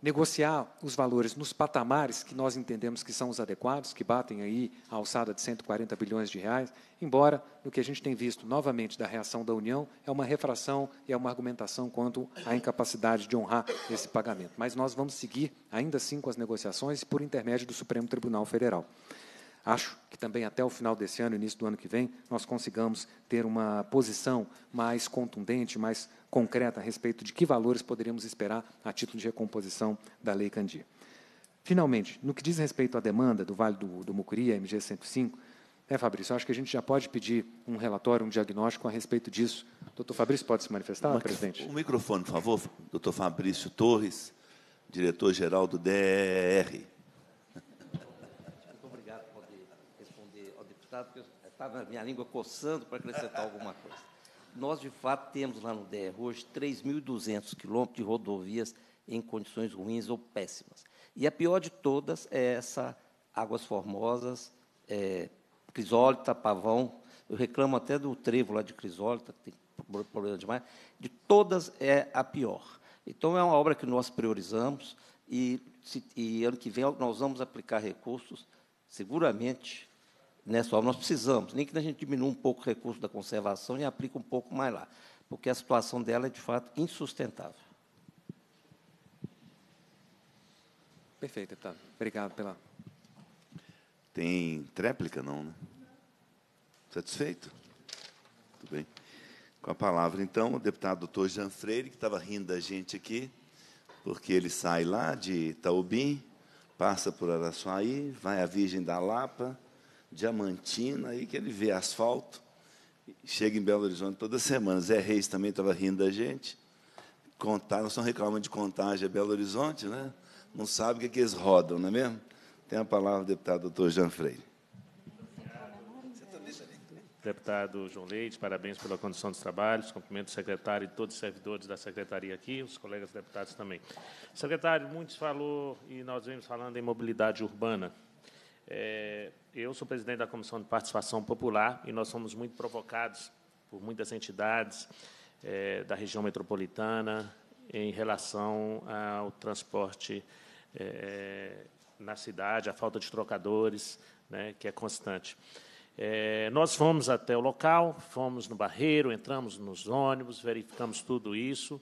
negociar os valores nos patamares que nós entendemos que são os adequados, que batem aí a alçada de 140 bilhões de reais, embora no que a gente tem visto novamente da reação da União é uma refração e é uma argumentação quanto à incapacidade de honrar esse pagamento. Mas nós vamos seguir ainda assim com as negociações por intermédio do Supremo Tribunal Federal. Acho que também até o final desse ano, início do ano que vem, nós consigamos ter uma posição mais contundente, mais concreta a respeito de que valores poderíamos esperar a título de recomposição da Lei Candir. Finalmente, no que diz respeito à demanda do Vale do, do Mucuri, a MG 105, é, Fabrício, acho que a gente já pode pedir um relatório, um diagnóstico a respeito disso. Doutor Fabrício, pode se manifestar, Mas, presidente? O microfone, por favor, doutor Fabrício Torres, diretor-geral do DER. está na minha língua coçando para acrescentar alguma coisa. Nós, de fato, temos lá no DR hoje 3.200 quilômetros de rodovias em condições ruins ou péssimas. E a pior de todas é essa Águas Formosas, é, Crisólita, Pavão. Eu reclamo até do trevo lá de Crisólita, que tem problema demais. De todas é a pior. Então, é uma obra que nós priorizamos e, se, e ano que vem nós vamos aplicar recursos, seguramente, nessa Nós precisamos, nem que a gente diminua um pouco o recurso da conservação e aplique um pouco mais lá, porque a situação dela é, de fato, insustentável. Perfeito, deputado. Obrigado pela... Tem tréplica, não, né? Satisfeito? Muito bem. Com a palavra, então, o deputado doutor Jean Freire, que estava rindo da gente aqui, porque ele sai lá de Itaubim, passa por Araçuaí, vai à Virgem da Lapa, Diamantina, aí que ele vê asfalto, chega em Belo Horizonte toda semana. Zé Reis também estava rindo da gente. Contar, nós estamos reclamando de contagem a Belo Horizonte, né? Não sabe o que, é que eles rodam, não é mesmo? Tem a palavra o deputado doutor Jean Freire. Deputado João Leite, parabéns pela condição dos trabalhos. Cumprimento o secretário e todos os servidores da secretaria aqui, os colegas deputados também. Secretário, muitos falou e nós vimos falando em mobilidade urbana. É, eu sou presidente da Comissão de Participação Popular e nós somos muito provocados por muitas entidades é, da região metropolitana em relação ao transporte é, é, na cidade, a falta de trocadores, né, que é constante. É, nós fomos até o local, fomos no barreiro, entramos nos ônibus, verificamos tudo isso.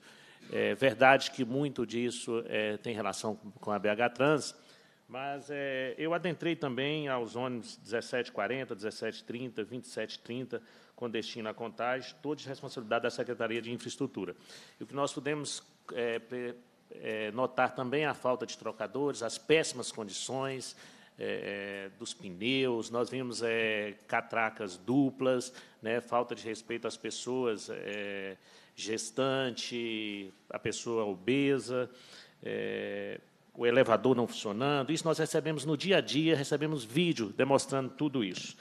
É verdade que muito disso é, tem relação com a BH Trans, mas é, eu adentrei também aos ônibus 1740, 1730, 2730, com destino à contagem, todos de responsabilidade da Secretaria de Infraestrutura. E o que nós pudemos é, é, notar também é a falta de trocadores, as péssimas condições é, é, dos pneus, nós vimos catracas duplas, né, falta de respeito às pessoas gestante, a pessoa obesa o elevador não funcionando. Isso nós recebemos no dia a dia, recebemos vídeo demonstrando tudo isso.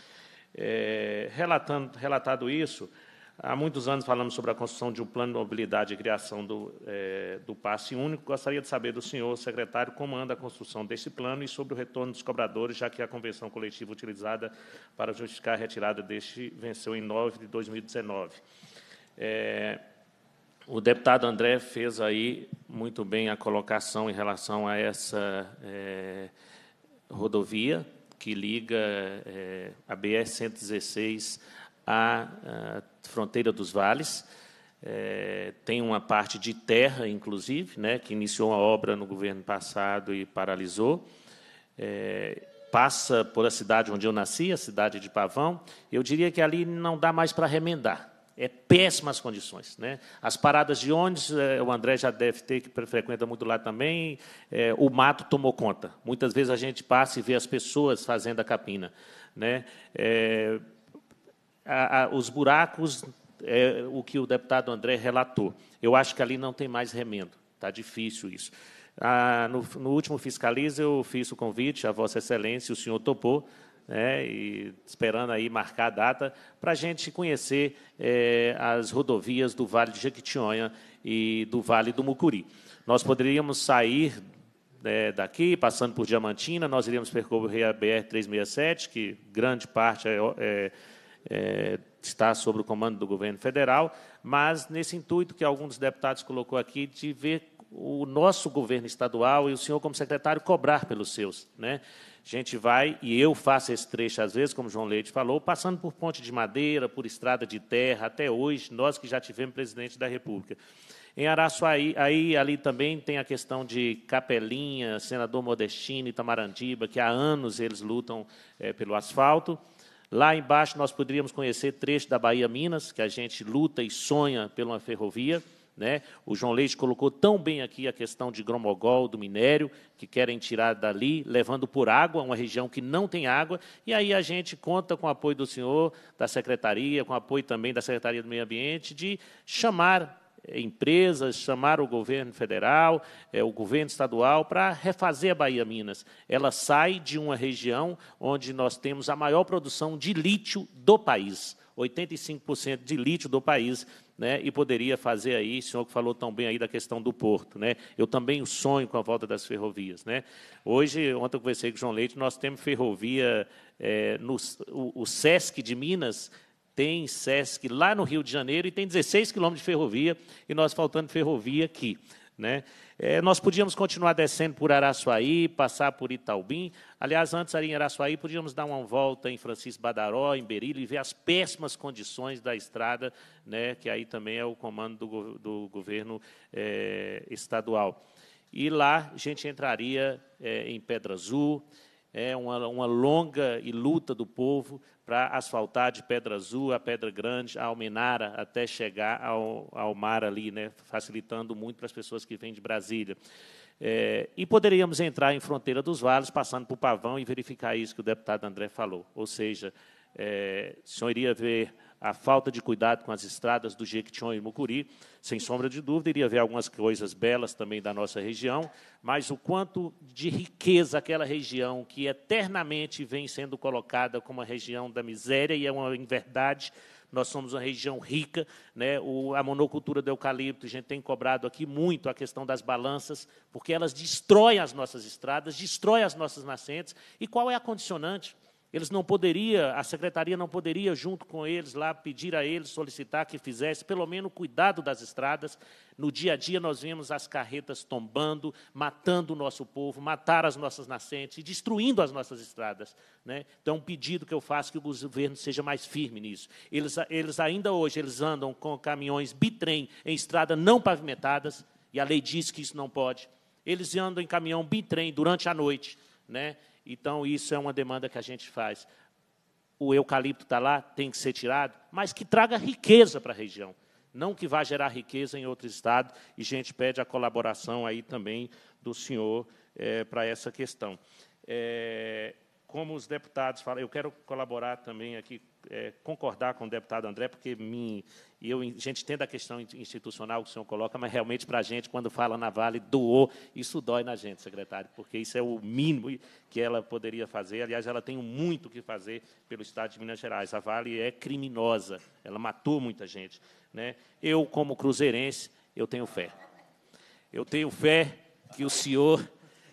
É, relatando, relatado isso, há muitos anos falamos sobre a construção de um plano de mobilidade e criação do, é, do passe único. Gostaria de saber do senhor, secretário, como anda a construção desse plano e sobre o retorno dos cobradores, já que a convenção coletiva utilizada para justificar a retirada deste venceu em 9 de 2019. É, o deputado André fez aí muito bem a colocação em relação a essa é, rodovia que liga é, a BR-116 à, à, eh, fronteira dos vales. É, tem uma parte de terra, inclusive, né, que iniciou a obra no governo passado e paralisou. passa por a cidade onde eu nasci, a cidade de Pavão. Eu diria que ali não dá mais para remendar é péssimas condições. Né? As paradas de ônibus, é, o André já deve ter, que frequenta muito lá também, é, o mato tomou conta. Muitas vezes a gente passa e vê as pessoas fazendo a capina. Né? É, a, a, os buracos, é, o que o deputado André relatou. Eu acho que ali não tem mais remendo. Está difícil isso. Ah, no, no último Fiscaliza, eu fiz o convite à Vossa Excelência, o senhor topou, né, e esperando aí marcar a data, para a gente conhecer é, as rodovias do Vale de Jequitinhonha e do Vale do Mucuri. Nós poderíamos sair é, daqui, passando por Diamantina, nós iríamos percorrer a BR-367, que grande parte é, é, é, está sob o comando do governo federal, mas nesse intuito que alguns deputados colocou aqui de ver o nosso governo estadual e o senhor como secretário cobrar pelos seus, né? A gente vai, e eu faço esse trecho às vezes, como João Leite falou, passando por ponte de madeira, por estrada de terra, até hoje, nós que já tivemos presidente da República. Em Araçuaí, aí, ali também tem a questão de Capelinha, senador Modestino, Itamarandiba, que há anos eles lutam é, pelo asfalto. Lá embaixo nós poderíamos conhecer trecho da Bahia Minas, que a gente luta e sonha pela ferrovia. Né? O João Leite colocou tão bem aqui a questão de Gromogol, do minério, que querem tirar dali, levando por água, uma região que não tem água. E aí a gente conta com o apoio do senhor, da secretaria, com o apoio também da Secretaria do Meio Ambiente, de chamar eh, empresas, chamar o governo federal, eh, o governo estadual, para refazer a Bahia Minas. Ela sai de uma região onde nós temos a maior produção de lítio do país. 85% de lítio do país, né, e poderia fazer aí, o senhor que falou tão bem aí da questão do porto, né? Eu também sonho com a volta das ferrovias, né? Hoje, ontem eu conversei com o João Leite, nós temos ferrovia é, no o, o SESC de Minas tem SESC lá no Rio de Janeiro e tem 16 quilômetros de ferrovia e nós faltando ferrovia aqui, né? É, nós podíamos continuar descendo por Araçuaí, passar por Itaubim. Aliás, antes ali em Araçuaí, podíamos dar uma volta em Francisco Badaró, em Berilo e ver as péssimas condições da estrada, né, que aí também é o comando do, do governo é, estadual. E lá a gente entraria é, em Pedra Azul, é uma, uma longa e luta do povo para asfaltar de Pedra Azul a Pedra Grande, a Almenara, até chegar ao, ao mar ali, né, facilitando muito para as pessoas que vêm de Brasília. É, e poderíamos entrar em Fronteira dos Vales, passando por Pavão, e verificar isso que o deputado André falou. Ou seja, é, o senhor iria ver a falta de cuidado com as estradas do Jequitinhon e Mucuri, sem sombra de dúvida, iria haver algumas coisas belas também da nossa região, mas o quanto de riqueza aquela região que eternamente vem sendo colocada como uma região da miséria, e é uma verdade, nós somos uma região rica, né? o, a monocultura do eucalipto, a gente tem cobrado aqui muito a questão das balanças, porque elas destroem as nossas estradas, destroem as nossas nascentes, e qual é a condicionante? Eles não poderia, a secretaria não poderia, junto com eles lá, pedir a eles, solicitar que fizesse pelo menos cuidado das estradas. No dia a dia, nós vemos as carretas tombando, matando o nosso povo, matar as nossas nascentes e destruindo as nossas estradas. Né? Então, é um pedido que eu faço que o governo seja mais firme nisso. Eles, eles ainda hoje, eles andam com caminhões bitrem em estrada não pavimentadas, e a lei diz que isso não pode. Eles andam em caminhão bitrem durante a noite, né? Então, isso é uma demanda que a gente faz. O eucalipto está lá, tem que ser tirado, mas que traga riqueza para a região, não que vá gerar riqueza em outro estado. E a gente pede a colaboração aí também do senhor é, eh, para essa questão. É, como os deputados falam, eu quero colaborar também aqui é, concordar com o deputado André, porque eu, a gente tem da questão institucional que o senhor coloca, mas realmente para a gente, quando fala na Vale, doou, isso dói na gente, secretário, porque isso é o mínimo que ela poderia fazer. Aliás, ela tem muito que fazer pelo Estado de Minas Gerais. A Vale é criminosa, ela matou muita gente. Né? Eu, como cruzeirense, eu tenho fé. Eu tenho fé que o senhor,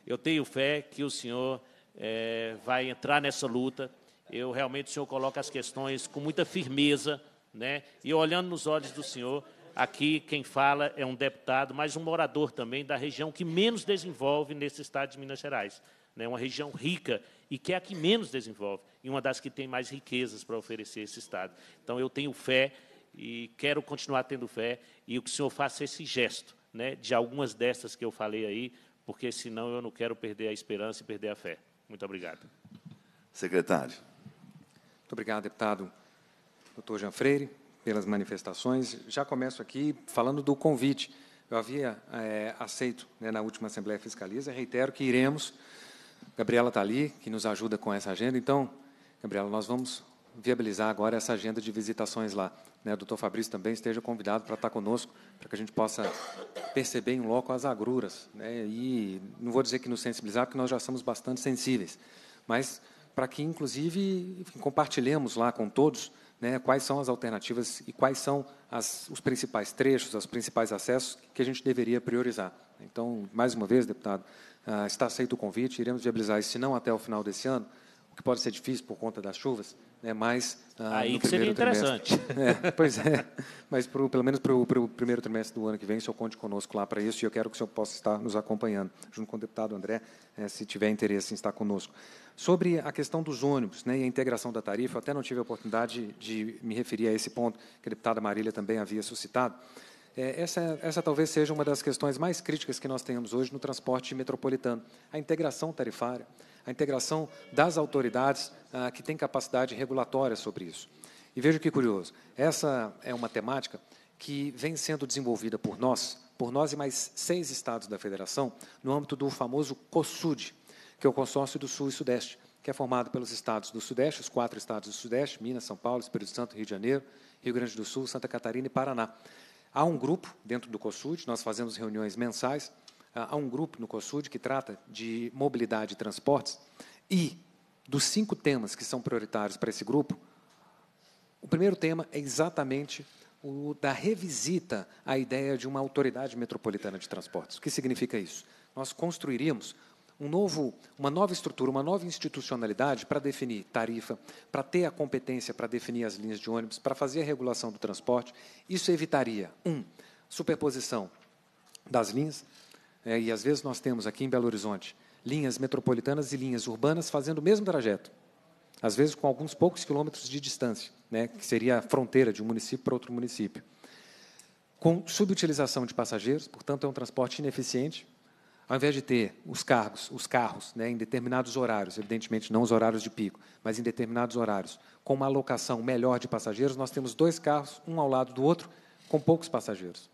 eu tenho fé que o senhor é, vai entrar nessa luta eu realmente o senhor coloca as questões com muita firmeza, né? E olhando nos olhos do senhor, aqui quem fala é um deputado, mas um morador também da região que menos desenvolve nesse estado de Minas Gerais, né? Uma região rica e que é a que menos desenvolve e uma das que tem mais riquezas para oferecer esse estado. Então eu tenho fé e quero continuar tendo fé e o que o senhor faça esse gesto, né? De algumas dessas que eu falei aí, porque senão eu não quero perder a esperança e perder a fé. Muito obrigado. Secretário. Muito obrigado, deputado doutor Jean Freire, pelas manifestações. Já começo aqui falando do convite. Eu havia é, aceito né, na última Assembleia Fiscaliza, reitero que iremos. Gabriela está ali, que nos ajuda com essa agenda. Então, Gabriela, nós vamos viabilizar agora essa agenda de visitações lá. Né, doutor Fabrício também esteja convidado para estar tá conosco, para que a gente possa perceber em loco as agruras. Né, e não vou dizer que nos sensibilizar, porque nós já somos bastante sensíveis, mas para que, inclusive, compartilhemos lá com todos né, quais são as alternativas e quais são as, os principais trechos, os principais acessos que a gente deveria priorizar. Então, mais uma vez, deputado, ah, está aceito o convite, iremos viabilizar isso, se não até o final desse ano, o que pode ser difícil por conta das chuvas, né, mais ah, Aí no que primeiro seria interessante. Trimestre. (laughs) É, pois é, mas pro, pelo menos para o primeiro trimestre do ano que vem, o senhor conte conosco lá para isso e eu quero que o senhor possa estar nos acompanhando, junto com o deputado André, é, se tiver interesse em estar conosco. Sobre a questão dos ônibus né, e a integração da tarifa, eu até não tive a oportunidade de me referir a esse ponto que a deputada Marília também havia suscitado. É, essa, essa talvez seja uma das questões mais críticas que nós temos hoje no transporte metropolitano: a integração tarifária, a integração das autoridades ah, que têm capacidade regulatória sobre isso. E veja que curioso: essa é uma temática que vem sendo desenvolvida por nós, por nós e mais seis estados da federação, no âmbito do famoso COSUD, que é o Consórcio do Sul e Sudeste, que é formado pelos estados do Sudeste, os quatro estados do Sudeste, Minas, São Paulo, Espírito Santo, Rio de Janeiro, Rio Grande do Sul, Santa Catarina e Paraná. Há um grupo dentro do COSUD, nós fazemos reuniões mensais, ah, há um grupo no COSUD que trata de mobilidade e transportes, e dos cinco temas que são prioritários para esse grupo, o primeiro tema é exatamente o da revisita à ideia de uma autoridade metropolitana de transportes. O que significa isso? Nós construiríamos um novo, uma nova estrutura, uma nova institucionalidade para definir tarifa, para ter a competência para definir as linhas de ônibus, para fazer a regulação do transporte. Isso evitaria, um, superposição das linhas, é, e às vezes nós temos aqui em Belo Horizonte linhas metropolitanas e linhas urbanas fazendo o mesmo trajeto, às vezes com alguns poucos quilômetros de distância, né, que seria a fronteira de um município para outro município. Com subutilização de passageiros, portanto, é um transporte ineficiente, ao invés de ter os cargos, os carros, né, em determinados horários, evidentemente não os horários de pico, mas em determinados horários, com uma alocação melhor de passageiros, nós temos dois carros, um ao lado do outro, com poucos passageiros,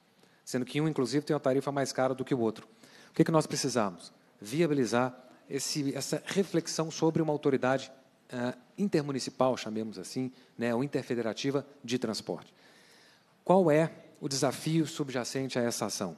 sendo que um, inclusive, tem uma tarifa mais cara do que o outro. O que, é que nós precisamos? Viabilizar esse, essa reflexão sobre uma autoridade ah, intermunicipal, chamemos assim, né, ou interfederativa de transporte. Qual é o desafio subjacente a essa ação?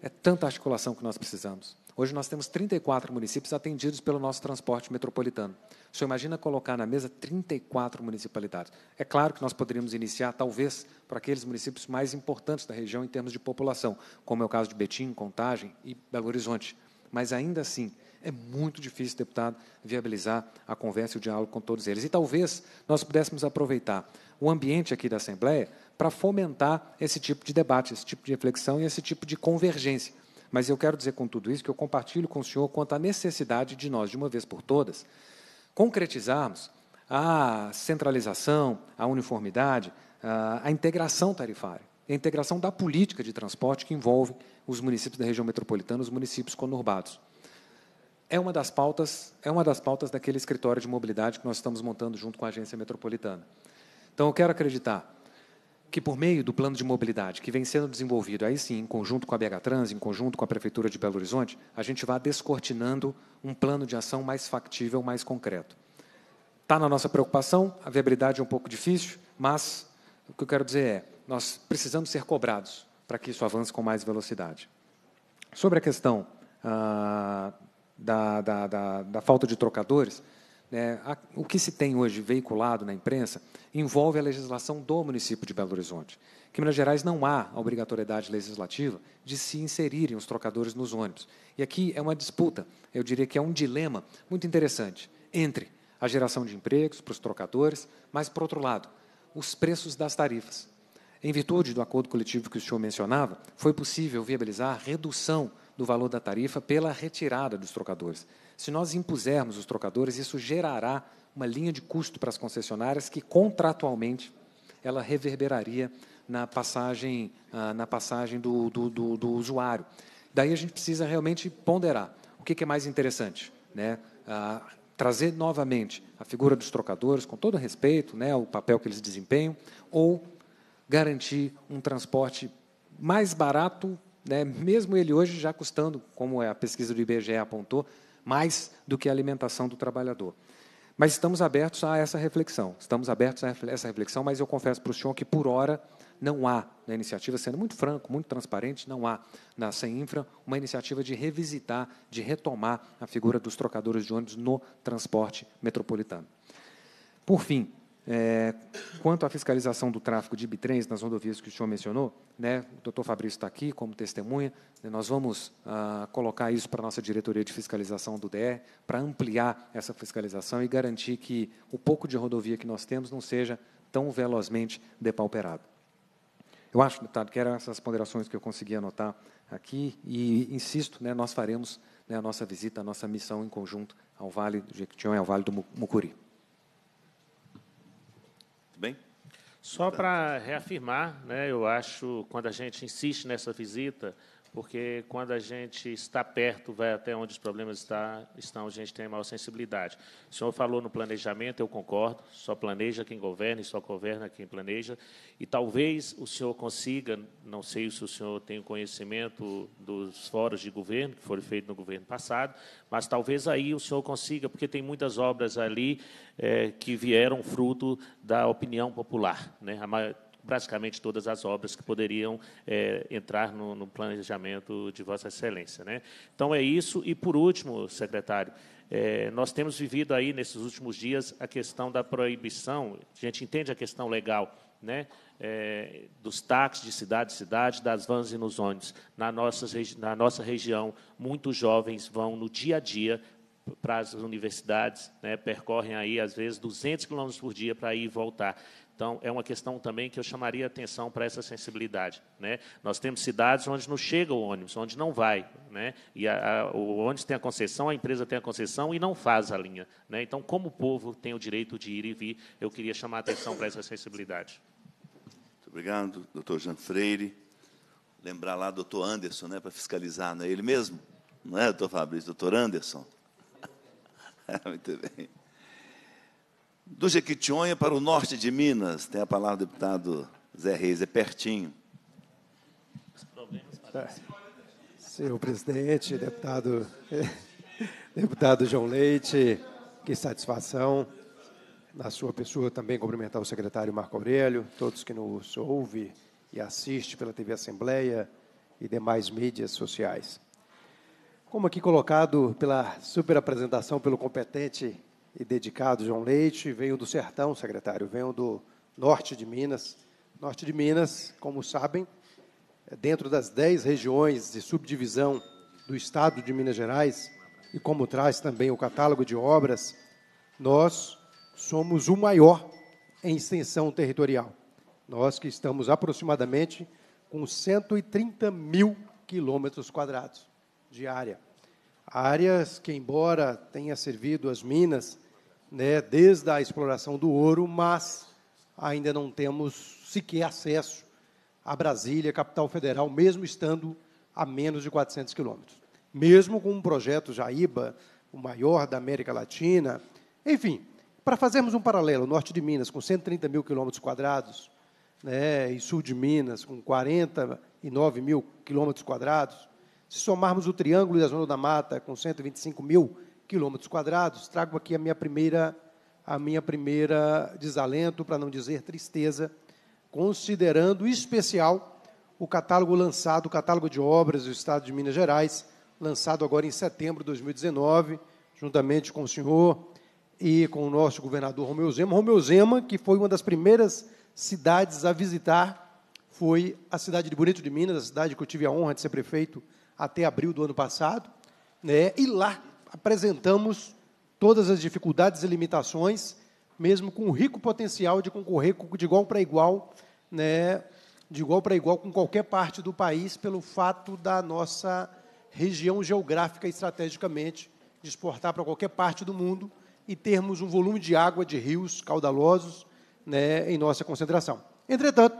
É tanta articulação que nós precisamos. Hoje nós temos 34 municípios atendidos pelo nosso transporte metropolitano. O senhor imagina colocar na mesa 34 municipalidades. É claro que nós poderíamos iniciar, talvez, para aqueles municípios mais importantes da região em termos de população, como é o caso de Betim, Contagem e Belo Horizonte. Mas ainda assim, é muito difícil, deputado, viabilizar a conversa e o diálogo com todos eles. E talvez nós pudéssemos aproveitar o ambiente aqui da Assembleia para fomentar esse tipo de debate, esse tipo de reflexão e esse tipo de convergência. Mas eu quero dizer com tudo isso que eu compartilho com o senhor quanto à necessidade de nós, de uma vez por todas, concretizarmos a centralização, a uniformidade, a integração tarifária, a integração da política de transporte que envolve os municípios da região metropolitana, os municípios conurbados. É uma das pautas, é uma das pautas daquele escritório de mobilidade que nós estamos montando junto com a agência metropolitana. Então eu quero acreditar que por meio do plano de mobilidade que vem sendo desenvolvido, aí sim, em conjunto com a BH Trans, em conjunto com a Prefeitura de Belo Horizonte, a gente vá descortinando um plano de ação mais factível, mais concreto. Está na nossa preocupação, a viabilidade é um pouco difícil, mas o que eu quero dizer é, nós precisamos ser cobrados para que isso avance com mais velocidade. Sobre a questão ah, da, da, da, da falta de trocadores, é, a, o que se tem hoje veiculado na imprensa envolve a legislação do município de Belo Horizonte. Que em Minas Gerais não há a obrigatoriedade legislativa de se inserirem os trocadores nos ônibus. E aqui é uma disputa, eu diria que é um dilema muito interessante entre a geração de empregos para os trocadores, mas, por outro lado, os preços das tarifas. Em virtude do acordo coletivo que o senhor mencionava, foi possível viabilizar a redução do valor da tarifa pela retirada dos trocadores. Se nós impusermos os trocadores, isso gerará uma linha de custo para as concessionárias que contratualmente ela reverberaria na passagem, ah, na passagem do, do, do, do usuário. Daí a gente precisa realmente ponderar o que, é mais interessante, né? Ah, trazer novamente a figura dos trocadores, com todo respeito, né, o papel que eles desempenham, ou garantir um transporte mais barato, né, mesmo ele hoje já custando, como é a pesquisa do IBGE apontou, mais do que a alimentação do trabalhador. Mas estamos abertos a essa reflexão. Estamos abertos a essa reflexão, mas eu confesso para o senhor que, por hora, não há na iniciativa, sendo muito franco, muito transparente, não há na Seminfra uma iniciativa de revisitar, de retomar a figura dos trocadores de ônibus no transporte metropolitano. Por fim, é, quanto à fiscalização do tráfego de bitrens nas rodovias que o senhor mencionou, né, o doutor Fabrício está aqui como testemunha, né, nós vamos ah, colocar isso para a nossa diretoria de fiscalização do DE, para ampliar essa fiscalização e garantir que o pouco de rodovia que nós temos não seja tão velozmente depauperado. Eu acho, deputado, que eram essas ponderações que eu consegui anotar aqui e, insisto, né, nós faremos né, a nossa visita, a nossa missão em conjunto ao Vale do Jequitinhonha e ao Vale do Mucuri bem? Só para reafirmar, né, eu acho, quando a gente insiste nessa visita, porque quando a gente está perto, vai até onde os problemas está, estão, a gente tem maior sensibilidade. O senhor falou no planejamento, eu concordo, só planeja quem governa e só governa quem planeja, e talvez o senhor consiga, não sei se o senhor tem conhecimento dos fóruns de governo, que foram feitos no governo passado, mas talvez aí o senhor consiga, porque tem muitas obras ali é, que vieram fruto da opinião popular. Né? A praticamente todas as obras que poderiam é, entrar no, no, planejamento de Vossa Excelência. Né? Então, é isso. E, por último, secretário, é, nós temos vivido aí, nesses últimos dias, a questão da proibição, a gente entende a questão legal, né? É, dos táxis de cidade em cidade, das vans e nos ônibus. Na nossa, na nossa região, muitos jovens vão no dia a dia para as universidades, né, percorrem aí, às vezes, 200 quilômetros por dia para ir e voltar. Então, é uma questão também que eu chamaria atenção para essa sensibilidade. Né? Nós temos cidades onde não chega o ônibus, onde não vai. Né? E a, a, o ônibus tem a concessão, a empresa tem a concessão e não faz a linha. Né? Então, como o povo tem o direito de ir e vir, eu queria chamar atenção para essa sensibilidade. Muito obrigado, doutor Jean Freire. Lembrar lá doutor Anderson, né, para fiscalizar, não é ele mesmo? Não é, doutor Fabrício? Doutor Anderson? (laughs) Muito bem. Do Jequitinhonha para o norte de Minas, tem a palavra o deputado Zé Reis, é pertinho. Senhor presidente, deputado, (laughs) deputado João Leite, que satisfação. Na sua pessoa, também cumprimentar o secretário Marco Aurélio, todos que nos ouvem e assistem pela TV Assembleia e demais mídias sociais. Como aqui colocado pela super apresentação pelo competente e dedicado João Leite, veio do sertão, secretário, veio do norte de Minas. Norte de Minas, como sabem, é dentro das dez regiões de subdivisão do estado de Minas Gerais, e como traz também o catálogo de obras, nós somos o maior em extensão territorial. Nós que estamos aproximadamente com 130 mil quilômetros quadrados de área áreas que, embora tenha servido as minas né, desde a exploração do ouro, mas ainda não temos sequer acesso a Brasília, capital federal, mesmo estando a menos de 400 quilômetros. Mesmo com um projeto Jaíba, o maior da América Latina. Enfim, para fazermos um paralelo, norte de Minas com 130 mil quilômetros quadrados, né, e sul de Minas com 49 mil quilômetros quadrados, se somarmos o triângulo da zona da mata com 125 mil quilômetros quadrados, trago aqui a minha primeira, a minha primeira desalento, para não dizer tristeza, considerando especial o catálogo lançado, o catálogo de obras do Estado de Minas Gerais, lançado agora em setembro de 2019, juntamente com o senhor e com o nosso governador Romeu Zema. Romeu Zema, que foi uma das primeiras cidades a visitar, foi a cidade de Bonito de Minas, a cidade que eu tive a honra de ser prefeito até abril do ano passado, né? e lá apresentamos todas as dificuldades e limitações, mesmo com o rico potencial de concorrer de igual para igual, né? de igual para igual com qualquer parte do país, pelo fato da nossa região geográfica estrategicamente de exportar para qualquer parte do mundo e termos um volume de água de rios caudalosos né, em nossa concentração. Entretanto,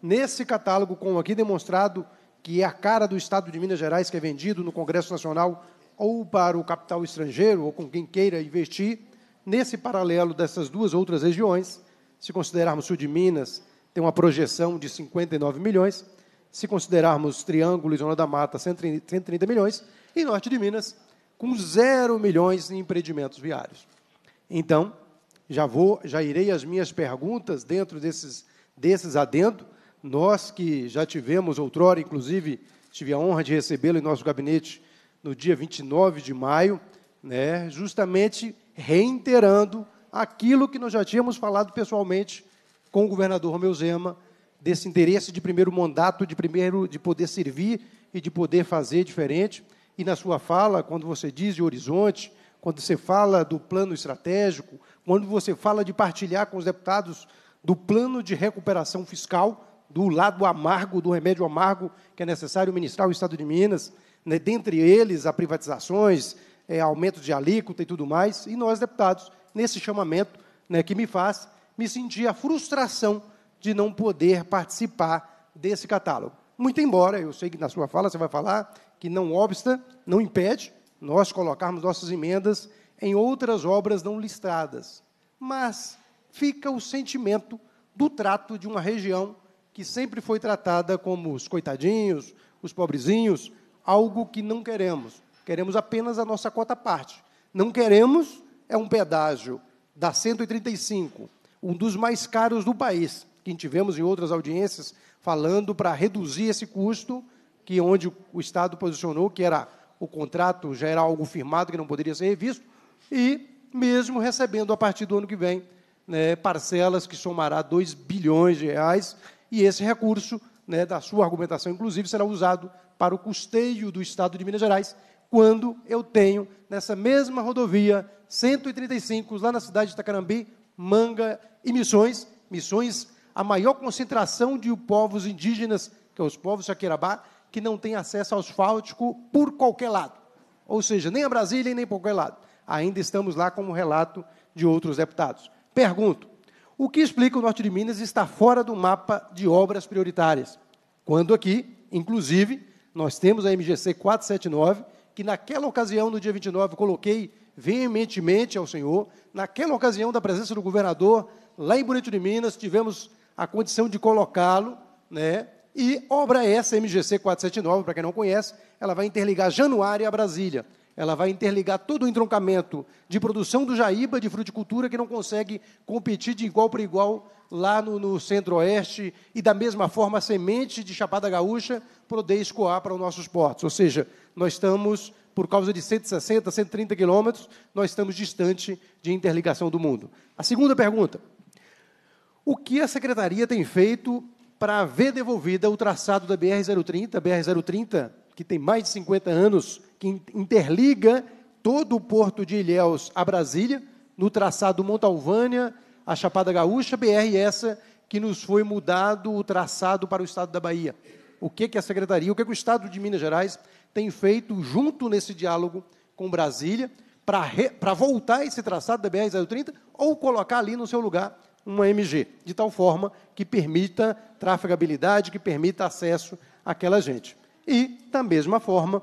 nesse catálogo, como aqui demonstrado, que é a cara do Estado de Minas Gerais, que é vendido no Congresso Nacional ou para o capital estrangeiro, ou com quem queira investir, nesse paralelo dessas duas outras regiões, se considerarmos sul de Minas, tem uma projeção de 59 milhões, se considerarmos Triângulo e Zona da Mata, 130 milhões, e norte de Minas, com zero milhões em empreendimentos viários. Então, já vou, já irei as minhas perguntas dentro desses, desses adendo, nós que já tivemos outrora, inclusive, tive a honra de recebê-lo em nosso gabinete no dia 29 de maio, né, justamente reiterando aquilo que nós já tínhamos falado pessoalmente com o governador Romeu Zema, desse interesse de primeiro mandato, de primeiro de poder servir e de poder fazer diferente. E na sua fala, quando você diz de horizonte, quando você fala do plano estratégico, quando você fala de partilhar com os deputados do plano de recuperação fiscal, do lado amargo, do remédio amargo que é necessário ministrar o Estado de Minas, né, dentre eles a privatizações, é, aumento de alíquota e tudo mais, e nós, deputados, nesse chamamento né, que me faz, me senti a frustração de não poder participar desse catálogo. Muito embora, eu sei que na sua fala você vai falar que não obsta, não impede nós colocarmos nossas emendas em outras obras não listadas, mas fica o sentimento do trato de uma região que sempre foi tratada como os coitadinhos, os pobrezinhos, algo que não queremos. Queremos apenas a nossa cota parte. Não queremos é um pedágio da 135, um dos mais caros do país, que tivemos em outras audiências falando para reduzir esse custo, que onde o Estado posicionou que era o contrato já era algo firmado que não poderia ser revisto, e mesmo recebendo a partir do ano que vem né, parcelas que somará 2 bilhões de reais, e esse recurso, né, da sua argumentação, inclusive, será usado para o custeio do Estado de Minas Gerais, quando eu tenho, nessa mesma rodovia 135, lá na cidade de Itacarambi, Manga e Missões, Missões, a maior concentração de povos indígenas, que é os povos Jaquirabá, que não tem acesso ao asfáltico por qualquer lado. Ou seja, nem a Brasília, nem por qualquer lado. Ainda estamos lá como relato de outros deputados. Pergunto, o que explica o norte de Minas está fora do mapa de obras prioritárias. Quando aqui, inclusive, nós temos a MGC 479, que naquela ocasião, no dia 29, coloquei veementemente ao senhor, naquela ocasião da presença do governador, lá em Bonito de Minas, tivemos a condição de colocá-lo, né? E obra essa, MGC 479, para quem não conhece, ela vai interligar Januária a Brasília. Ela vai interligar todo o entroncamento de produção do Jaíba, de fruticultura, que não consegue competir de igual para igual lá no, no centro-oeste, e da mesma forma a semente de Chapada Gaúcha poder escoar para os nossos portos. Ou seja, nós estamos, por causa de 160, 130 quilômetros, nós estamos distante de interligação do mundo. A segunda pergunta. O que a Secretaria tem feito para ver devolvida o traçado da BR-030, BR-030, que tem mais de 50 anos, que interliga todo o porto de Ilhéus a Brasília, no traçado Montalvânia, a Chapada Gaúcha, BR essa que nos foi mudado o traçado para o estado da Bahia. O que, que a Secretaria, o que, que o Estado de Minas Gerais tem feito junto nesse diálogo com Brasília para voltar esse traçado da BR-030 ou colocar ali no seu lugar uma MG, de tal forma que permita trafegabilidade, que permita acesso àquela gente. E, da mesma forma,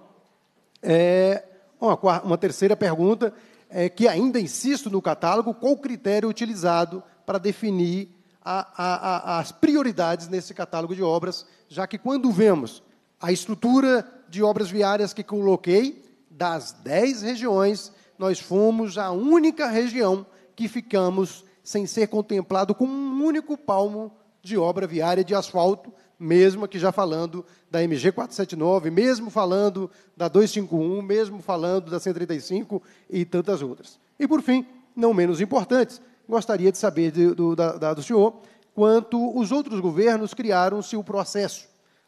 é, uma, uma terceira pergunta é que ainda insisto no catálogo, qual o critério utilizado para definir a, a, a, as prioridades nesse catálogo de obras, já que quando vemos a estrutura de obras viárias que coloquei, das dez regiões, nós fomos a única região que ficamos sem ser contemplado com um único palmo de obra viária de asfalto, mesmo aqui já falando da MG479, mesmo falando da 251, mesmo falando da 135 e tantas outras. E, por fim, não menos importantes, gostaria de saber de, do, da, da, do senhor quanto os outros governos criaram-se o processo.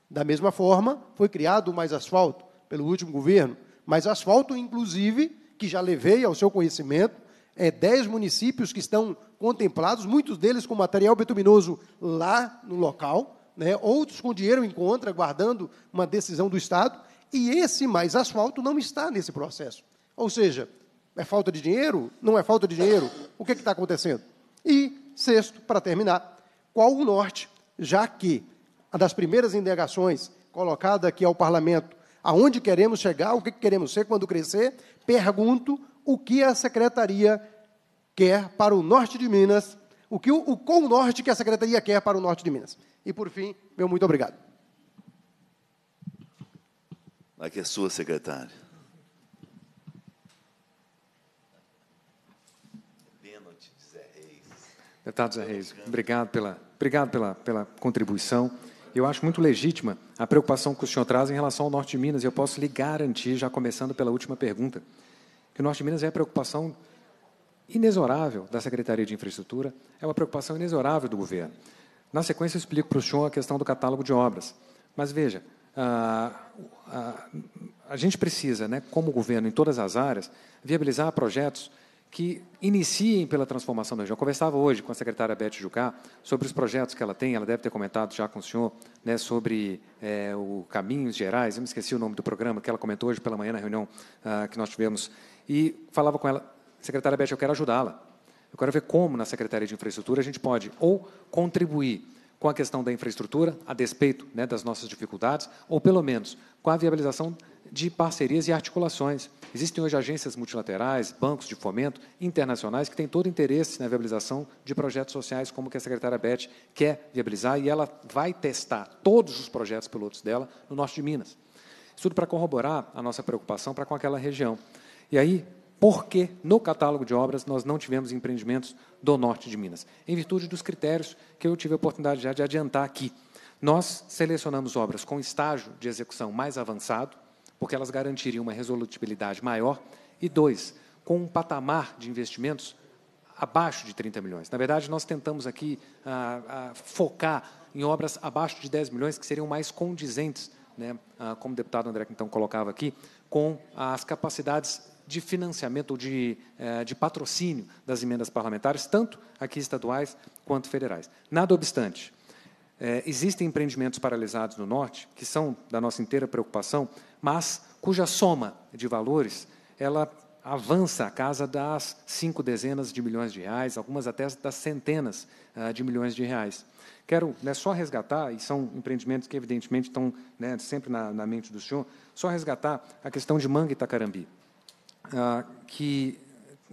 Da mesma forma, foi criado mais asfalto pelo último governo, mas asfalto, inclusive, que já levei ao seu conhecimento, é, dez municípios que estão contemplados, muitos deles com material bituminoso lá no local, né? outros com dinheiro em contra, guardando uma decisão do Estado, e esse mais asfalto não está nesse processo. Ou seja, é falta de dinheiro? Não é falta de dinheiro? O que é está acontecendo? E, sexto, para terminar, qual o norte, já que a das primeiras indagações colocada aqui ao parlamento, aonde queremos chegar, o que queremos ser quando crescer, pergunto o que a secretaria quer para o norte de Minas, o que o, o qual o norte que a secretaria quer para o norte de Minas. E, por fim, meu muito obrigado. Aqui é sua, secretária. Pênalti de Zé Reis. Deputado Zé Reis, obrigado pela, obrigado pela, pela contribuição. Eu acho muito legítima a preocupação que o senhor traz em relação ao Norte de Minas. Eu posso lhe garantir, já começando pela última pergunta, que o Norte de Minas é a preocupação inexorável da Secretaria de Infraestrutura, é uma preocupação inexorável do governo. Na sequência, eu explico para o senhor a questão do catálogo de obras. Mas veja, a, ah, a, ah, a gente precisa, né, como governo, em todas as áreas, viabilizar projetos que iniciem pela transformação da região. Eu conversava hoje com a secretária Beth Jucá sobre os projetos que ela tem, ela deve ter comentado já com o senhor, né, sobre é, o Caminhos Gerais, eu me esqueci o nome do programa, que ela comentou hoje pela manhã na reunião ah, que nós tivemos, e falava com ela, secretária Beth, eu quero ajudá-la. Eu quero ver como, na Secretaria de Infraestrutura, a gente pode ou contribuir com a questão da infraestrutura, a despeito né, das nossas dificuldades, ou pelo menos com a viabilização de parcerias e articulações. Existem hoje agências multilaterais, bancos de fomento internacionais que têm todo interesse na viabilização de projetos sociais, como que a secretária Beth quer viabilizar, e ela vai testar todos os projetos pilotos dela no norte de Minas. Isso tudo para corroborar a nossa preocupação para com aquela região. E aí, porque no catálogo de obras nós não tivemos empreendimentos do norte de Minas, em virtude dos critérios que eu tive a oportunidade já de adiantar aqui. Nós selecionamos obras com estágio de execução mais avançado, porque elas garantiriam uma resolutibilidade maior, e dois, com um patamar de investimentos abaixo de 30 milhões. Na verdade, nós tentamos aqui ah, ah, focar em obras abaixo de 10 milhões, que seriam mais condizentes, né, ah, como o deputado André então colocava aqui, com as capacidades de financiamento ou de, eh, de patrocínio das emendas parlamentares, tanto aqui estaduais quanto federais. Nada obstante, eh, existem empreendimentos paralisados no Norte, que são da nossa inteira preocupação, mas cuja soma de valores ela avança a casa das cinco dezenas de milhões de reais, algumas até das centenas eh, de milhões de reais. Quero né, só resgatar, e são empreendimentos que, evidentemente, estão né, sempre na, na mente do senhor, só resgatar a questão de Manga e Itacarambi. Ah, que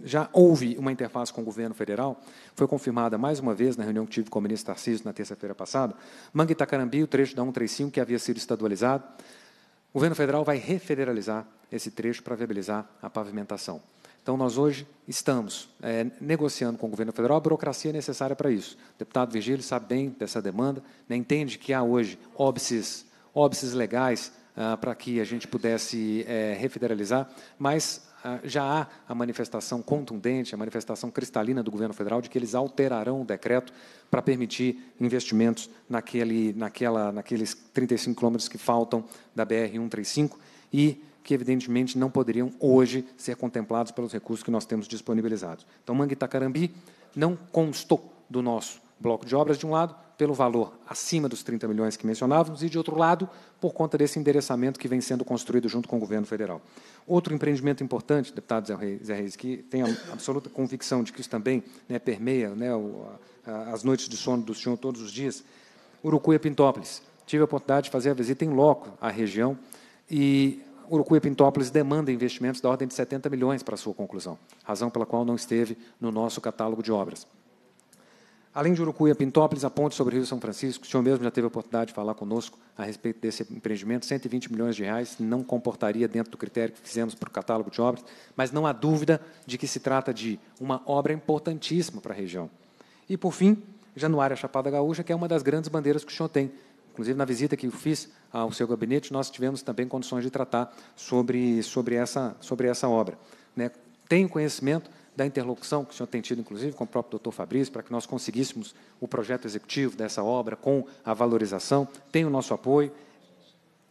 já houve uma interface com o governo federal, foi confirmada mais uma vez na reunião que tive com o ministro Tarcísio na terça-feira passada, Manga Itacarambi, o trecho da 135, que havia sido estadualizado, o governo federal vai refederalizar esse trecho para viabilizar a pavimentação. Então, nós hoje estamos é, negociando com o governo federal a burocracia necessária para isso. O deputado Virgílio sabe bem dessa demanda, né, entende que há hoje óbices, óbices legais ah, para que a gente pudesse é, refederalizar, mas ah, já há a manifestação contundente, a manifestação cristalina do governo federal de que eles alterarão o decreto para permitir investimentos naquele, naquela, naqueles 35 quilômetros que faltam da BR-135 e que, evidentemente, não poderiam hoje ser contemplados pelos recursos que nós temos disponibilizados. Então, Mangue Itacarambi não constou do nosso bloco de obras, de um lado, pelo valor acima dos 30 milhões que mencionávamos e, de outro lado, por conta desse endereçamento que vem sendo construído junto com o governo federal. Outro empreendimento importante, deputado Zé Reis, que tem a absoluta convicção de que isso também né, permeia né, o, a, as noites de sono do senhor todos os dias, Urucuia Pintópolis. Tive a oportunidade de fazer a visita em loco à região e Urucuia Pintópolis demanda investimentos da ordem de 70 milhões para a sua conclusão, razão pela qual não esteve no nosso catálogo de obras. Além de Urucuia, Pintópolis, a ponte sobre o Rio São Francisco, o senhor mesmo já teve a oportunidade de falar conosco a respeito desse empreendimento, 120 milhões de reais, não comportaria dentro do critério que fizemos para o catálogo de obras, mas não há dúvida de que se trata de uma obra importantíssima para a região. E, por fim, Januária Chapada Gaúcha, que é uma das grandes bandeiras que o senhor tem. Inclusive, na visita que eu fiz ao seu gabinete, nós tivemos também condições de tratar sobre, sobre, essa, sobre essa obra. Né? Tenho conhecimento da interlocução que o senhor tem tido, inclusive, com o próprio doutor Fabrício, para que nós conseguíssemos o projeto executivo dessa obra com a valorização. Tem o nosso apoio.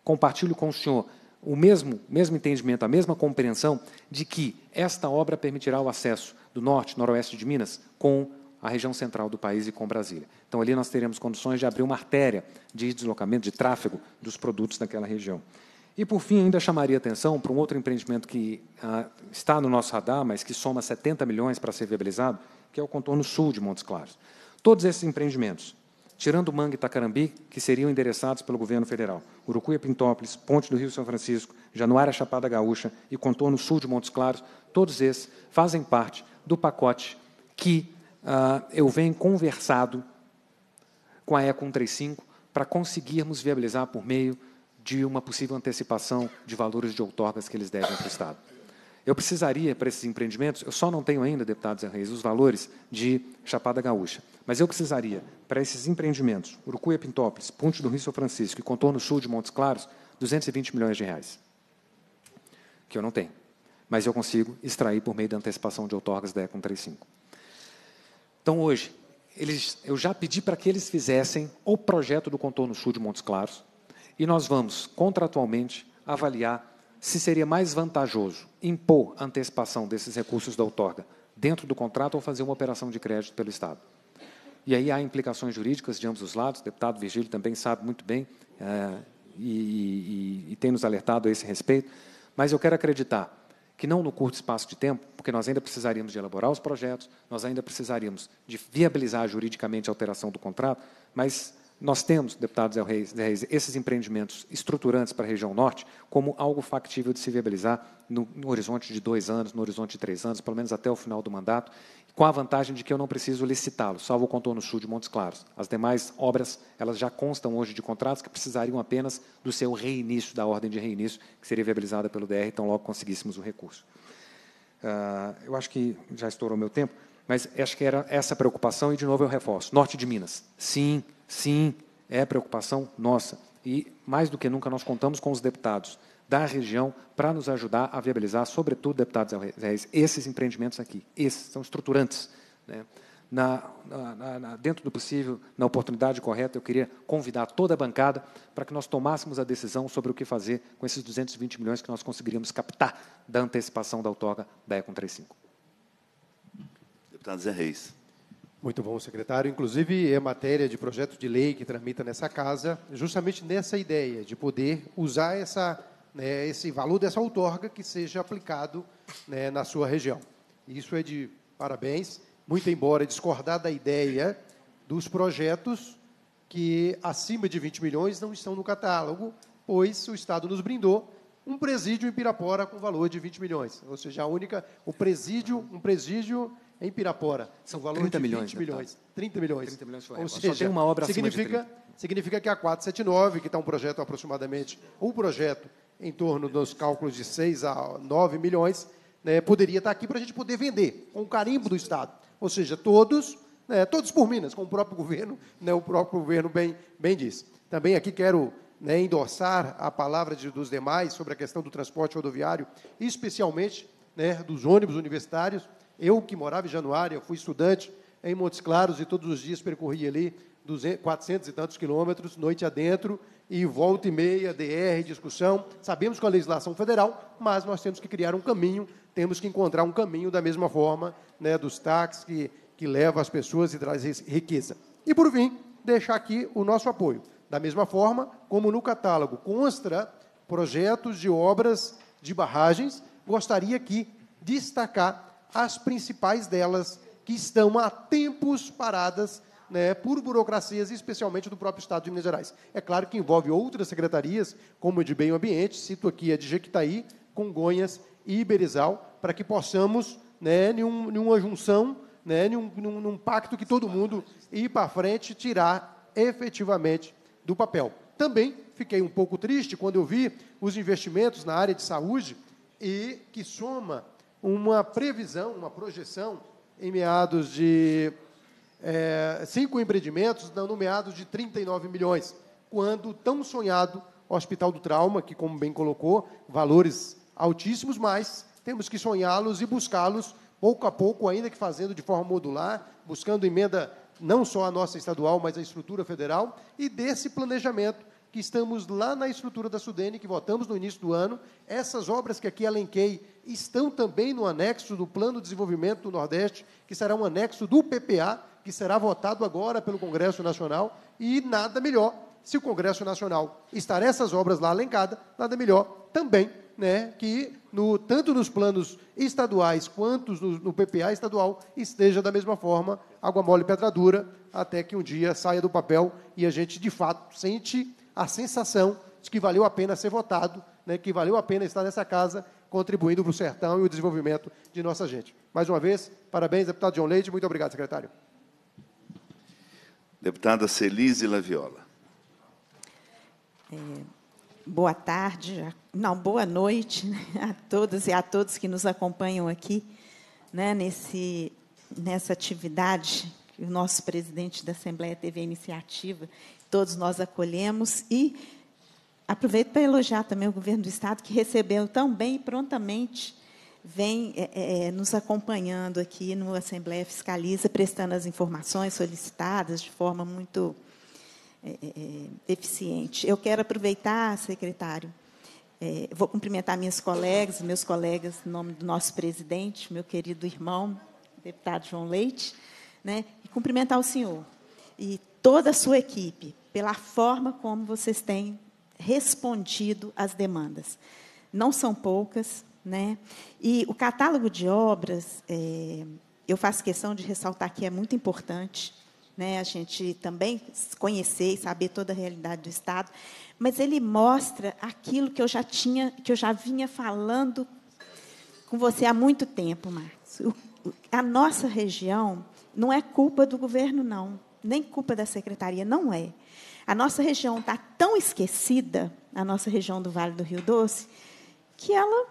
Compartilho com o senhor o mesmo, mesmo entendimento, a mesma compreensão de que esta obra permitirá o acesso do norte, noroeste de Minas com a região central do país e com Brasília. Então, ali nós teremos condições de abrir uma artéria de deslocamento, de tráfego dos produtos daquela região. E, por fim, ainda chamaria atenção para um outro empreendimento que ah, está no nosso radar, mas que soma 70 milhões para ser viabilizado, que é o contorno sul de Montes Claros. Todos esses empreendimentos, tirando Mangue e Tacarambi, que seriam endereçados pelo governo federal, Urucuia Pintópolis, Ponte do Rio São Francisco, Januária Chapada Gaúcha e contorno sul de Montes Claros, todos esses fazem parte do pacote que ah, eu venho conversado com a E135 para conseguirmos viabilizar por meio de uma possível antecipação de valores de outorgas que eles devem para o Estado. Eu precisaria, para esses empreendimentos, eu só não tenho ainda, deputados e reis, os valores de Chapada Gaúcha, mas eu precisaria, para esses empreendimentos, Urucuia Pintópolis, Ponte do Rio São Francisco e Contorno Sul de Montes Claros, 220 milhões de reais, que eu não tenho, mas eu consigo extrair por meio da antecipação de outorgas da Econ 35. Então, hoje, eles, eu já pedi para que eles fizessem o projeto do Contorno Sul de Montes Claros, e nós vamos, contratualmente, avaliar se seria mais vantajoso impor antecipação desses recursos da outorga dentro do contrato ou fazer uma operação de crédito pelo Estado. E aí há implicações jurídicas de ambos os lados, o deputado Virgílio também sabe muito bem é, e, e, e tem nos alertado a esse respeito, mas eu quero acreditar que não no curto espaço de tempo, porque nós ainda precisaríamos de elaborar os projetos, nós ainda precisaríamos de viabilizar juridicamente a alteração do contrato, mas nós temos, deputado Zé Reis, Reis, esses empreendimentos estruturantes para a região norte como algo factível de se viabilizar no, no, horizonte de dois anos, no horizonte de três anos, pelo menos até o final do mandato, com a vantagem de que eu não preciso licitá-lo, salvo o contorno sul de Montes Claros. As demais obras, elas já constam hoje de contratos que precisariam apenas do seu reinício, da ordem de reinício, que seria viabilizada pelo DR, então logo conseguíssemos o recurso. Uh, eu acho que já estourou meu tempo, mas acho que era essa preocupação, e de novo eu reforço. Norte de Minas, sim, Sim, é preocupação nossa. E, mais do que nunca, nós contamos com os deputados da região para nos ajudar a viabilizar, sobretudo, deputados Reis, esses empreendimentos aqui. Esses são estruturantes. Né? Na, na, na, dentro do possível, na oportunidade correta, eu queria convidar toda a bancada para que nós tomássemos a decisão sobre o que fazer com esses 220 milhões que nós conseguiríamos captar da antecipação da outorga da Econ 35. Deputado Zé Reis. Muito bom, secretário. Inclusive, é matéria de projeto de lei que tramita nessa casa, justamente nessa ideia de poder usar essa, né, esse valor dessa outorga que seja aplicado né, na sua região. Isso é de parabéns, muito embora discordar da ideia dos projetos que, acima de 20 milhões, não estão no catálogo, pois o Estado nos brindou um presídio em Pirapora com valor de 20 milhões. Ou seja, a única, o presídio, um presídio em é Pirapora. São valores 30 de milhões, né? milhões. 30 milhões. 30 milhões foi. Ou seja, Só tem uma obra significa, significa que a 479, que está um projeto aproximadamente, um projeto em torno dos cálculos de 6 a 9 milhões, né, poderia estar aqui para a gente poder vender, com o carimbo do Estado. Ou seja, todos, né, todos por Minas, com o próprio governo, né, o próprio governo bem, bem diz. Também aqui quero né, endossar a palavra de, dos demais sobre a questão do transporte rodoviário, especialmente né, dos ônibus universitários, eu, que morava em Januária, fui estudante em Montes Claros e todos os dias percorria ali 200, 400 e tantos quilômetros, noite adentro, e volta e meia, DR, discussão. Sabemos que é a legislação federal, mas nós temos que criar um caminho, temos que encontrar um caminho da mesma forma né, dos táxis que, que leva as pessoas e traz riqueza. E, por fim, deixar aqui o nosso apoio. Da mesma forma como no catálogo consta projetos de obras de barragens, gostaria aqui destacar as principais delas, que estão há tempos paradas né, por burocracias, especialmente do próprio Estado de Minas Gerais. É claro que envolve outras secretarias, como a de Meio Ambiente, cito aqui a de Jequitaí, Congonhas e Iberizal, para que possamos, né, nenhum numa junção, né, nenhum num, num pacto que todo mundo ir para frente, tirar efetivamente do papel. Também fiquei um pouco triste quando eu vi os investimentos na área de saúde e que soma uma previsão, uma projeção em meados de é, cinco empreendimentos, dando meados de 39 milhões, quando tão sonhado Hospital do Trauma, que, como bem colocou, valores altíssimos, mas temos que sonhá-los e buscá-los pouco a pouco, ainda que fazendo de forma modular, buscando emenda não só a nossa estadual, mas a estrutura federal, e desse planejamento que estamos lá na estrutura da Sudene, que votamos no início do ano, essas obras que aqui elenquei estão também no anexo do Plano de Desenvolvimento do Nordeste, que será um anexo do PPA, que será votado agora pelo Congresso Nacional, e nada melhor, se o Congresso Nacional estar essas obras lá alencadas, nada melhor também né, que no, tanto nos planos estaduais quanto no, no, PPA estadual esteja da mesma forma, água mole e pedra dura, até que um dia saia do papel e a gente, de fato, sente a sensação de que valeu a pena ser votado, né, que valeu a pena estar nessa casa contribuindo para o sertão e o desenvolvimento de nossa gente. Mais uma vez, parabéns, deputado John Leite. Muito obrigado, secretário. Deputada Celise Laviola. É, boa tarde, não, boa noite né, a todos e a todos que nos acompanham aqui né, nesse, nessa atividade que o nosso presidente da Assembleia teve a iniciativa, todos nós acolhemos e Aproveito para elogiar também o governo do Estado, que recebeu tão bem e prontamente vem é, é, é nos acompanhando aqui no Assembleia Fiscaliza, prestando as informações solicitadas de forma muito é, é, é eficiente. Eu quero aproveitar, secretário, vou cumprimentar minhas colegas, meus colegas, em nome do nosso presidente, meu querido irmão, deputado João Leite, né, e cumprimentar o senhor e toda a sua equipe pela forma como vocês têm respondido às demandas. Não são poucas, né? E o catálogo de obras, é, eu faço questão de ressaltar que é muito importante, né? A gente também conhecer e saber toda a realidade do Estado, mas ele mostra aquilo que eu já tinha, que eu já vinha falando com você há muito tempo, Marcos. O, a nossa região não é culpa do governo, não, nem culpa da secretaria, não é. A nossa região está tão esquecida, a nossa região do Vale do Rio Doce, que ela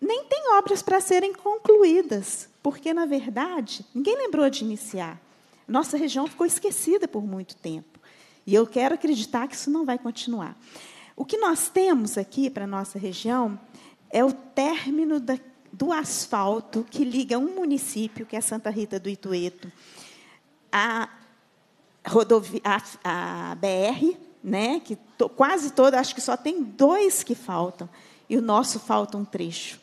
nem tem obras para serem concluídas, porque, na verdade, ninguém lembrou de iniciar. Nossa região ficou esquecida por muito tempo. E eu quero acreditar que isso não vai continuar. O que nós temos aqui para a nossa região é o término da, do asfalto que liga um município, que é Santa Rita do Itueto, a, rodovia, a, a BR, né, que to, quase toda, acho que só tem dois que faltam, e o nosso falta um trecho.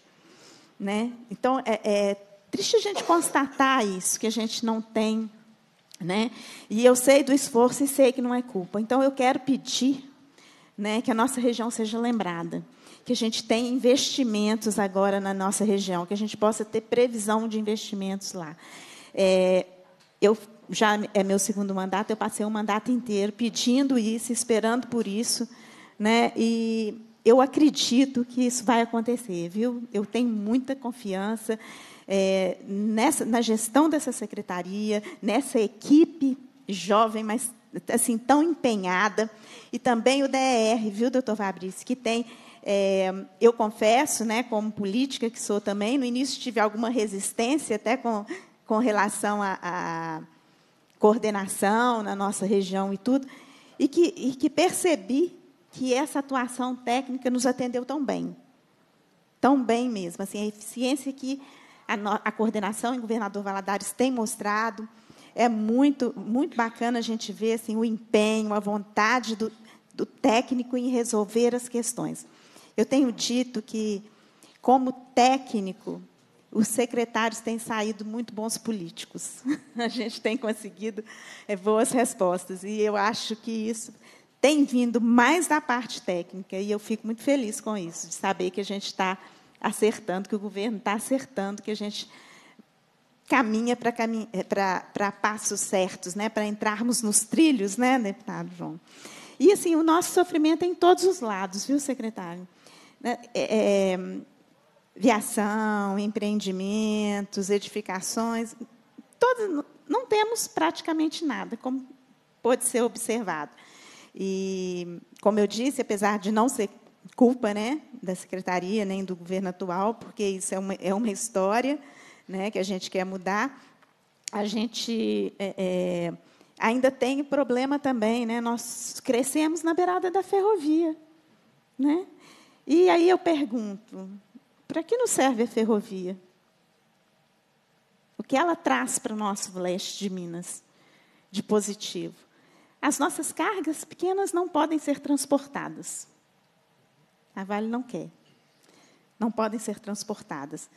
Né? Então, é, é triste a gente constatar isso, que a gente não tem. Né? E eu sei do esforço e sei que não é culpa. Então, eu quero pedir né, que a nossa região seja lembrada, que a gente tenha investimentos agora na nossa região, que a gente possa ter previsão de investimentos lá. É, eu já é meu segundo mandato, eu passei o mandato inteiro pedindo isso, esperando por isso, né? E eu acredito que isso vai acontecer, viu? Eu tenho muita confiança é, nessa, na gestão dessa secretaria, nessa equipe jovem, mas assim tão empenhada, e também o DR, viu, doutor Fabrício, que tem é, eu confesso, né, como política que sou também, no início tive alguma resistência até com, com relação a coordenação na nossa região e tudo, e que, e que percebi que essa atuação técnica nos atendeu tão bem, tão bem mesmo, assim, a eficiência que a, a coordenação em Governador Valadares tem mostrado, é muito, muito bacana a gente ver assim, o empenho, a vontade do, do técnico em resolver as questões. Eu tenho dito que, como técnico, os secretários têm saído muito bons políticos. (laughs) A gente tem conseguido é, boas respostas. E eu acho que isso tem vindo mais da parte técnica. E eu fico muito feliz com isso, de saber que a gente está acertando, que o governo está acertando, que a gente caminha para caminha, é, passos certos, né? para entrarmos nos trilhos, né, deputado João? E, assim, o nosso sofrimento é em todos os lados, viu, secretário? Né? é, é viação, empreendimentos, edificações, todos, não temos praticamente nada, como pode ser observado. E, como eu disse, apesar de não ser culpa né, da secretaria nem do governo atual, porque isso é uma, é uma história né, que a gente quer mudar, a gente é, é, ainda tem problema também. Né, nós crescemos na beirada da ferrovia. Né? E aí eu pergunto, para que nos serve a ferrovia? O que ela traz para o nosso leste de Minas de positivo? As nossas cargas pequenas não podem ser transportadas. A Vale não quer. Não podem ser transportadas.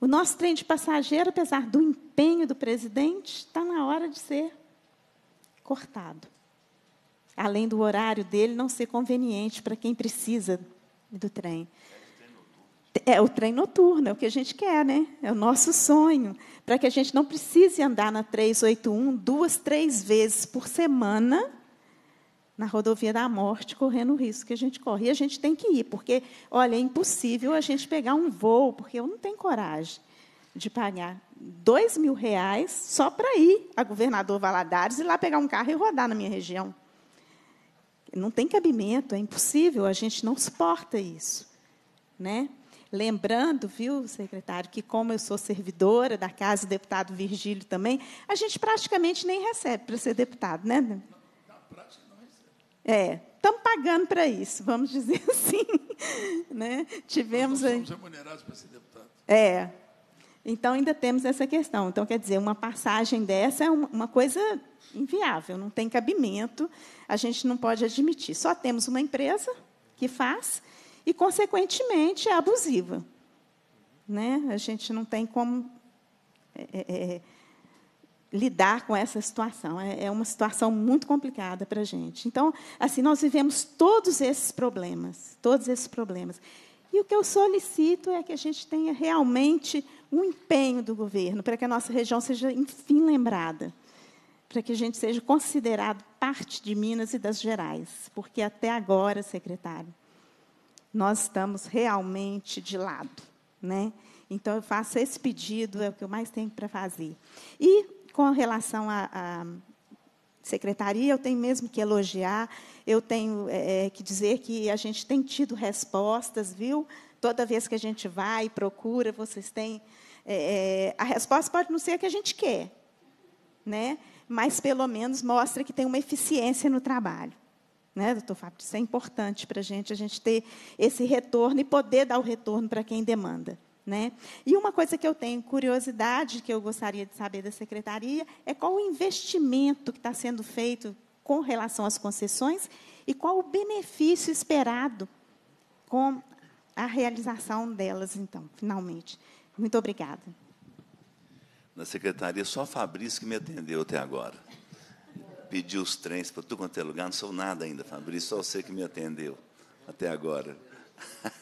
O nosso trem de passageiro, apesar do empenho do presidente, está na hora de ser cortado. Além do horário dele não ser conveniente para quem precisa do trem. É o trem noturno, é o que a gente quer, né? É o nosso sonho. Para que a gente não precise andar na 381 duas, três vezes por semana na rodovia da morte, correndo o risco que a gente corre. E a gente tem que ir, porque, olha, é impossível a gente pegar um voo, porque eu não tenho coragem de pagar dois mil reais só para ir a governador Valadares e lá pegar um carro e rodar na minha região. Não tem cabimento, é impossível, a gente não suporta isso. Né? Lembrando, viu, secretário, que como eu sou servidora da casa o deputado Virgílio também, a gente praticamente nem recebe para ser deputado, né? Não, na prática não recebe. É, estamos pagando para isso, vamos dizer (laughs) assim. Né? Tivemos. Nós somos remunerados para ser deputado. É. Então, ainda temos essa questão. Então, quer dizer, uma passagem dessa é uma coisa inviável, não tem cabimento, a gente não pode admitir. Só temos uma empresa que faz, e, consequentemente, é abusiva. Né? A gente não tem como é, é, é lidar com essa situação. É, é uma situação muito complicada para a gente. Então, assim, nós vivemos todos esses problemas, todos esses problemas. E o que eu solicito é que a gente tenha realmente um empenho do governo para que a nossa região seja, enfim, lembrada, para que a gente seja considerado parte de Minas e das Gerais, porque até agora, secretário, nós estamos realmente de lado, né? Então eu faço esse pedido, é o que eu mais tenho para fazer. E com relação à secretaria, eu tenho mesmo que elogiar, eu tenho é, é, que dizer que a gente tem tido respostas, viu? Toda vez que a gente vai e procura, vocês têm é, é, a resposta pode não ser a que a gente quer, né? Mas pelo menos mostra que tem uma eficiência no trabalho né, doutor Fábio? Isso é importante para a gente, a gente ter esse retorno e poder dar o retorno para quem demanda. Né? E uma coisa que eu tenho curiosidade, que eu gostaria de saber da secretaria, é qual o investimento que está sendo feito com relação às concessões e qual o benefício esperado com a realização delas, então, finalmente. Muito obrigada. Na secretaria, só o Fabrício que me atendeu até agora pedi os trens para tudo quanto é lugar, não sou nada ainda, Fabrício, só você que me atendeu até agora. (laughs)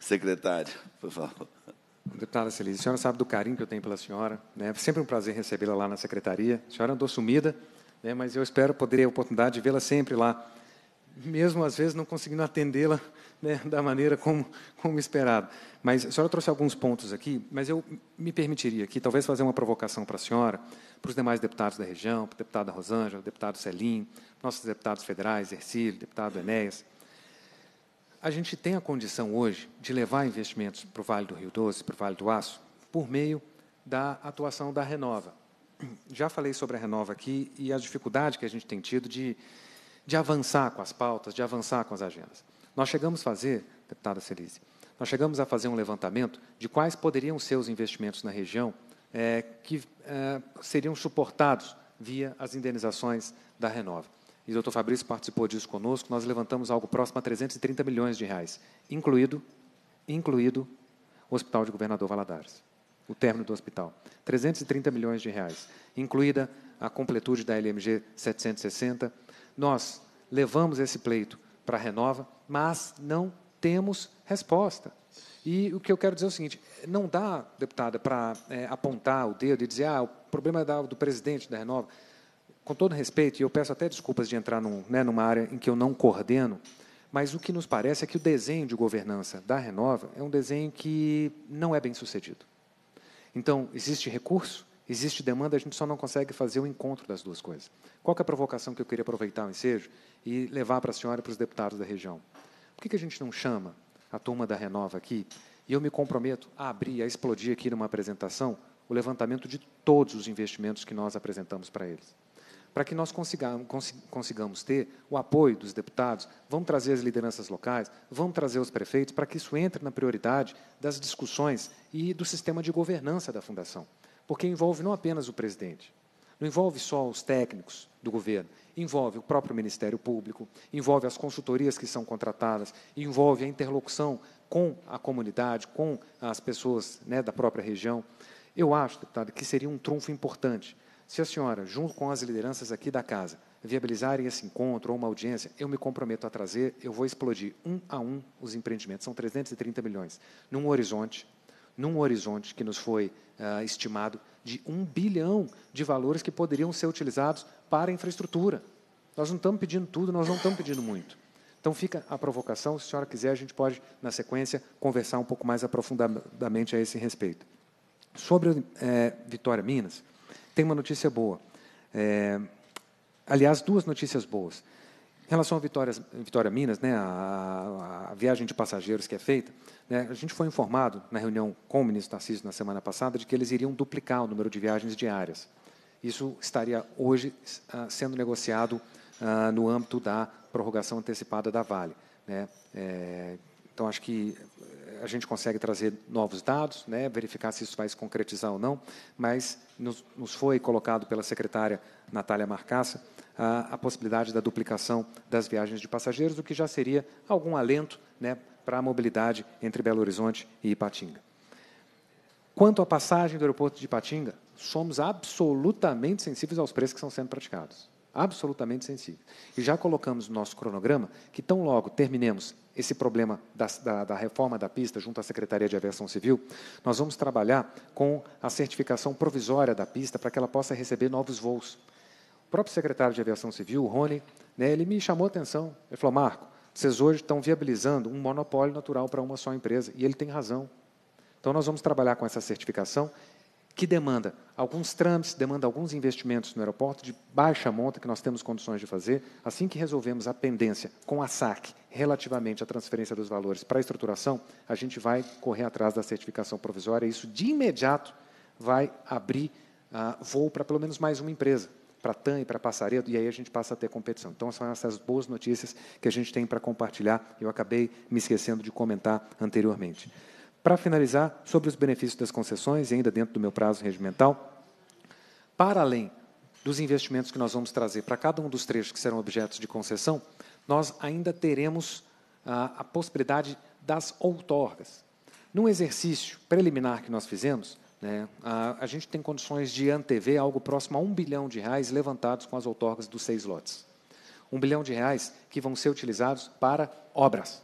Secretário, por favor. Deputada Celise, a senhora sabe do carinho que eu tenho pela senhora. Né? Sempre um prazer recebê-la lá na secretaria. A senhora andou sumida, né? mas eu espero poder ter a oportunidade de vê-la sempre lá, mesmo às vezes não conseguindo atendê-la né? da maneira como, como esperado. Mas a senhora trouxe alguns pontos aqui, mas eu me permitiria aqui, talvez, fazer uma provocação para a senhora para os demais deputados da região, para o deputado Rosângela, o deputado Celim, nossos deputados federais, Ercílio, deputado Enéas. A gente tem a condição hoje de levar investimentos para o Vale do Rio Doce, para o Vale do Aço, por meio da atuação da Renova. Já falei sobre a Renova aqui e a dificuldade que a gente tem tido de, de avançar com as pautas, de avançar com as agendas. Nós chegamos a fazer, deputada Celise, nós chegamos a fazer um levantamento de quais poderiam ser os investimentos na região é, que é, seriam suportados via as indenizações da Renova. E o doutor Fabrício participou disso conosco. Nós levantamos algo próximo a 330 milhões de reais, incluído, incluído o Hospital de Governador Valadares, o término do hospital. 330 milhões de reais, incluída a completude da LMG 760. Nós levamos esse pleito para a Renova, mas não temos resposta. E o que eu quero dizer é o seguinte: não dá, deputada, para é, apontar o dedo e dizer ah, o problema é do presidente da Renova. Com todo respeito, e eu peço até desculpas de entrar num, né, numa área em que eu não coordeno, mas o que nos parece é que o desenho de governança da Renova é um desenho que não é bem sucedido. Então, existe recurso, existe demanda, a gente só não consegue fazer o encontro das duas coisas. Qual é a provocação que eu queria aproveitar o ensejo e levar para a senhora e para os deputados da região? Por que, que a gente não chama a turma da Renova aqui, e eu me comprometo a abrir, a explodir aqui numa apresentação o levantamento de todos os investimentos que nós apresentamos para eles. Para que nós consigamos, ter o apoio dos deputados, vamos trazer as lideranças locais, vamos trazer os prefeitos, para que isso entre na prioridade das discussões e do sistema de governança da Fundação. Porque envolve não apenas o presidente, não envolve só os técnicos, do governo. Envolve o próprio Ministério Público, envolve as consultorias que são contratadas, envolve a interlocução com a comunidade, com as pessoas né, da própria região. Eu acho, deputado, que seria um trunfo importante se a senhora, junto com as lideranças aqui da casa, viabilizarem esse encontro ou uma audiência, eu me comprometo a trazer, eu vou explodir um a um os empreendimentos. São 330 milhões. Num horizonte, num horizonte que nos foi uh, estimado de um bilhão de valores que poderiam ser utilizados para a infraestrutura. Nós não estamos pedindo tudo, nós não estamos pedindo muito. Então fica a provocação, se a senhora quiser, a gente pode, na sequência, conversar um pouco mais aprofundadamente a esse respeito. Sobre é, Vitória Minas, tem uma notícia boa. É, aliás, duas notícias boas. Em relação a Vitória, Vitória Minas, né, a, a, viagem de passageiros que é feita, né, a gente foi informado na reunião com o ministro Tarcísio na semana passada de que eles iriam duplicar o número de viagens diárias. Isso estaria hoje ah, sendo negociado ah, no âmbito da prorrogação antecipada da Vale. Né? É, então, acho que eh, a gente consegue trazer novos dados, né, verificar se isso vai se concretizar ou não, mas nos, nos foi colocado pela secretária Natália Marcassa a, a, possibilidade da duplicação das viagens de passageiros, o que já seria algum alento né, para a mobilidade entre Belo Horizonte e Ipatinga. Quanto à passagem do aeroporto de Ipatinga, somos absolutamente sensíveis aos preços que estão sendo praticados. Absolutamente sensíveis. E já colocamos no nosso cronograma que, tão logo terminemos esse problema da, da, da, reforma da pista junto à Secretaria de Aviação Civil, nós vamos trabalhar com a certificação provisória da pista para que ela possa receber novos voos. O próprio secretário de Aviação Civil, o Rony, né, ele me chamou a atenção. Ele falou: Marco, vocês hoje estão viabilizando um monopólio natural para uma só empresa. E ele tem razão. Então, nós vamos trabalhar com essa certificação que demanda alguns trâmites, demanda alguns investimentos no aeroporto de baixa monta que nós temos condições de fazer. Assim que resolvemos a pendência com a SAC relativamente à transferência dos valores para a estruturação, a gente vai correr atrás da certificação provisória. Isso de imediato vai abrir ah, voo para pelo menos mais uma empresa, para a TAM e para Passaredo, e aí a gente passa a ter competição. Então, são essas boas notícias que a gente tem para compartilhar. Eu acabei me esquecendo de comentar anteriormente. Para finalizar, sobre os benefícios das concessões, e ainda dentro do meu prazo regimental, para além dos investimentos que nós vamos trazer para cada um dos trechos que serão objetos de concessão, nós ainda teremos a, ah, a possibilidade das outorgas. Num exercício preliminar que nós fizemos, né, a, a, gente tem condições de antever algo próximo a um bilhão de reais levantados com as outorgas dos seis lotes. Um bilhão de reais que vão ser utilizados para obras,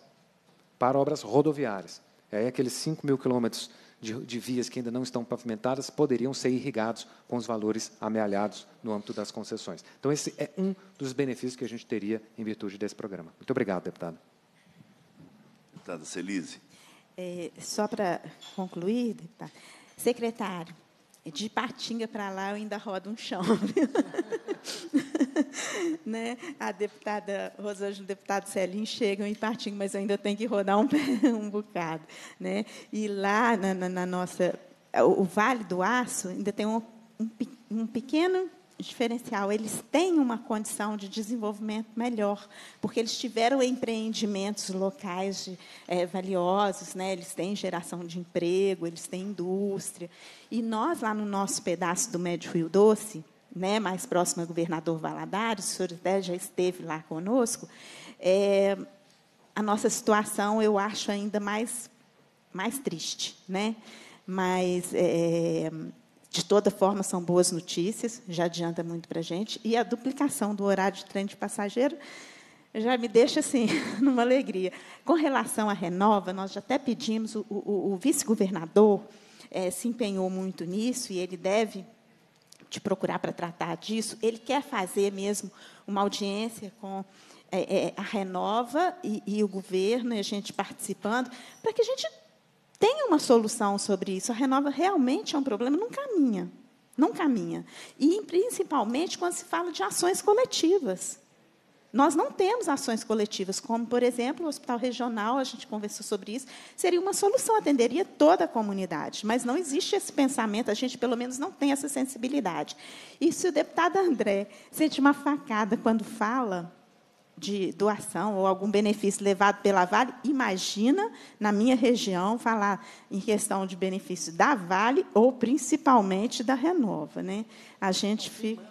para obras rodoviárias. E aí aqueles 5 mil quilômetros de, de, vias que ainda não estão pavimentadas poderiam ser irrigados com os valores amealhados no âmbito das concessões. Então, esse é um dos benefícios que a gente teria em virtude desse programa. Muito obrigado, deputada. Deputada Celise. É, só para concluir, deputado. Secretário, de Patinga para lá eu ainda rodo um chão. (laughs) né? A deputada Rosângela e o deputado Celin chegam em Patinga, mas eu ainda tenho que rodar um, (laughs) um bocado. Né? E lá na, na, na nossa. O Vale do Aço ainda tem um, um, um pequeno diferencial. Eles têm uma condição de desenvolvimento melhor, porque eles tiveram empreendimentos locais de, é, valiosos, né? eles têm geração de emprego, eles têm indústria. E nós, lá no nosso pedaço do Médio Rio Doce, né, mais próximo ao governador Valadares, o senhor até já esteve lá conosco, é, a nossa situação eu acho ainda mais, mais triste. Né? Mas. É, de toda forma, são boas notícias, já adianta muito para a gente. E a duplicação do horário de trem de passageiro já me deixa, assim, (laughs) numa alegria. Com relação à Renova, nós já até pedimos, o, o, o vice-governador é, se empenhou muito nisso, e ele deve te procurar para tratar disso. Ele quer fazer mesmo uma audiência com é, é, a Renova e, e, o governo, e a gente participando, para que a gente tem uma solução sobre isso. A renova realmente é um problema, não caminha. Não caminha. E principalmente quando se fala de ações coletivas. Nós não temos ações coletivas, como, por exemplo, o hospital regional, a gente conversou sobre isso, seria uma solução, atenderia toda a comunidade, mas não existe esse pensamento, a gente, pelo menos, não tem essa sensibilidade. E se o deputado André sente uma facada quando fala de doação ou algum benefício levado pela Vale, imagina na minha região falar em questão de benefício da Vale ou principalmente da Renova, né? A gente fica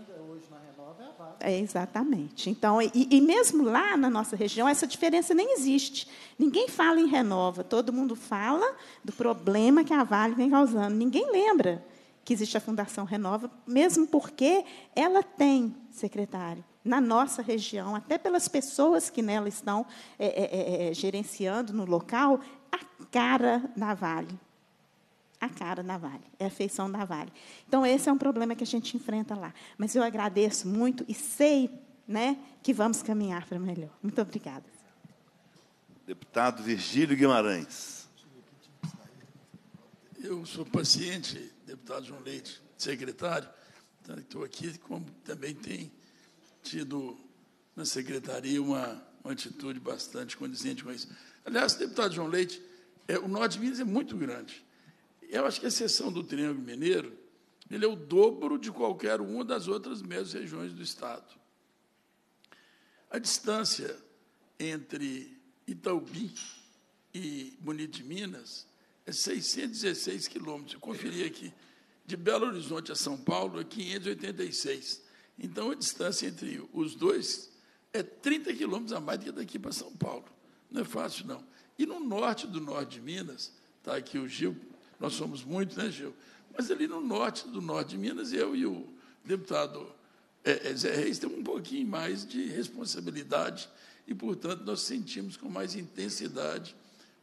é, é, exatamente. Então, e, e, mesmo lá na nossa região, essa diferença nem existe. Ninguém fala em renova, todo mundo fala do problema que a Vale vem causando. Ninguém lembra que existe a Fundação Renova, mesmo porque ela tem secretário na nossa região, até pelas pessoas que nela estão é, é, é, é gerenciando no local, a cara da Vale. A cara da Vale, é a feição da Vale. Então, esse é um problema que a gente enfrenta lá. Mas eu agradeço muito e sei né, que vamos caminhar para melhor. Muito obrigada. Deputado Virgílio Guimarães. Eu sou paciente, deputado João Leite, secretário, então, estou aqui, como também tem tido na secretaria uma, uma atitude bastante condizente com isso. Aliás, deputado João Leite, é, o norte de Minas é muito grande. Eu acho que a exceção do Triângulo Mineiro, ele é o dobro de qualquer uma das outras mesmas regiões do Estado. A distância entre Itaubi e Bonito de Minas é 616 quilômetros. Eu conferi aqui. De Belo Horizonte a São Paulo é 586. Então, a distância entre os dois é 30 quilômetros a mais do que daqui para São Paulo. Não é fácil, não. E no norte do norte de Minas, está aqui o Gil, nós somos muitos, né, Gil? Mas ali no norte do norte de Minas, eu e o deputado é, é, Zé Reis temos um pouquinho mais de responsabilidade e, portanto, nós sentimos com mais intensidade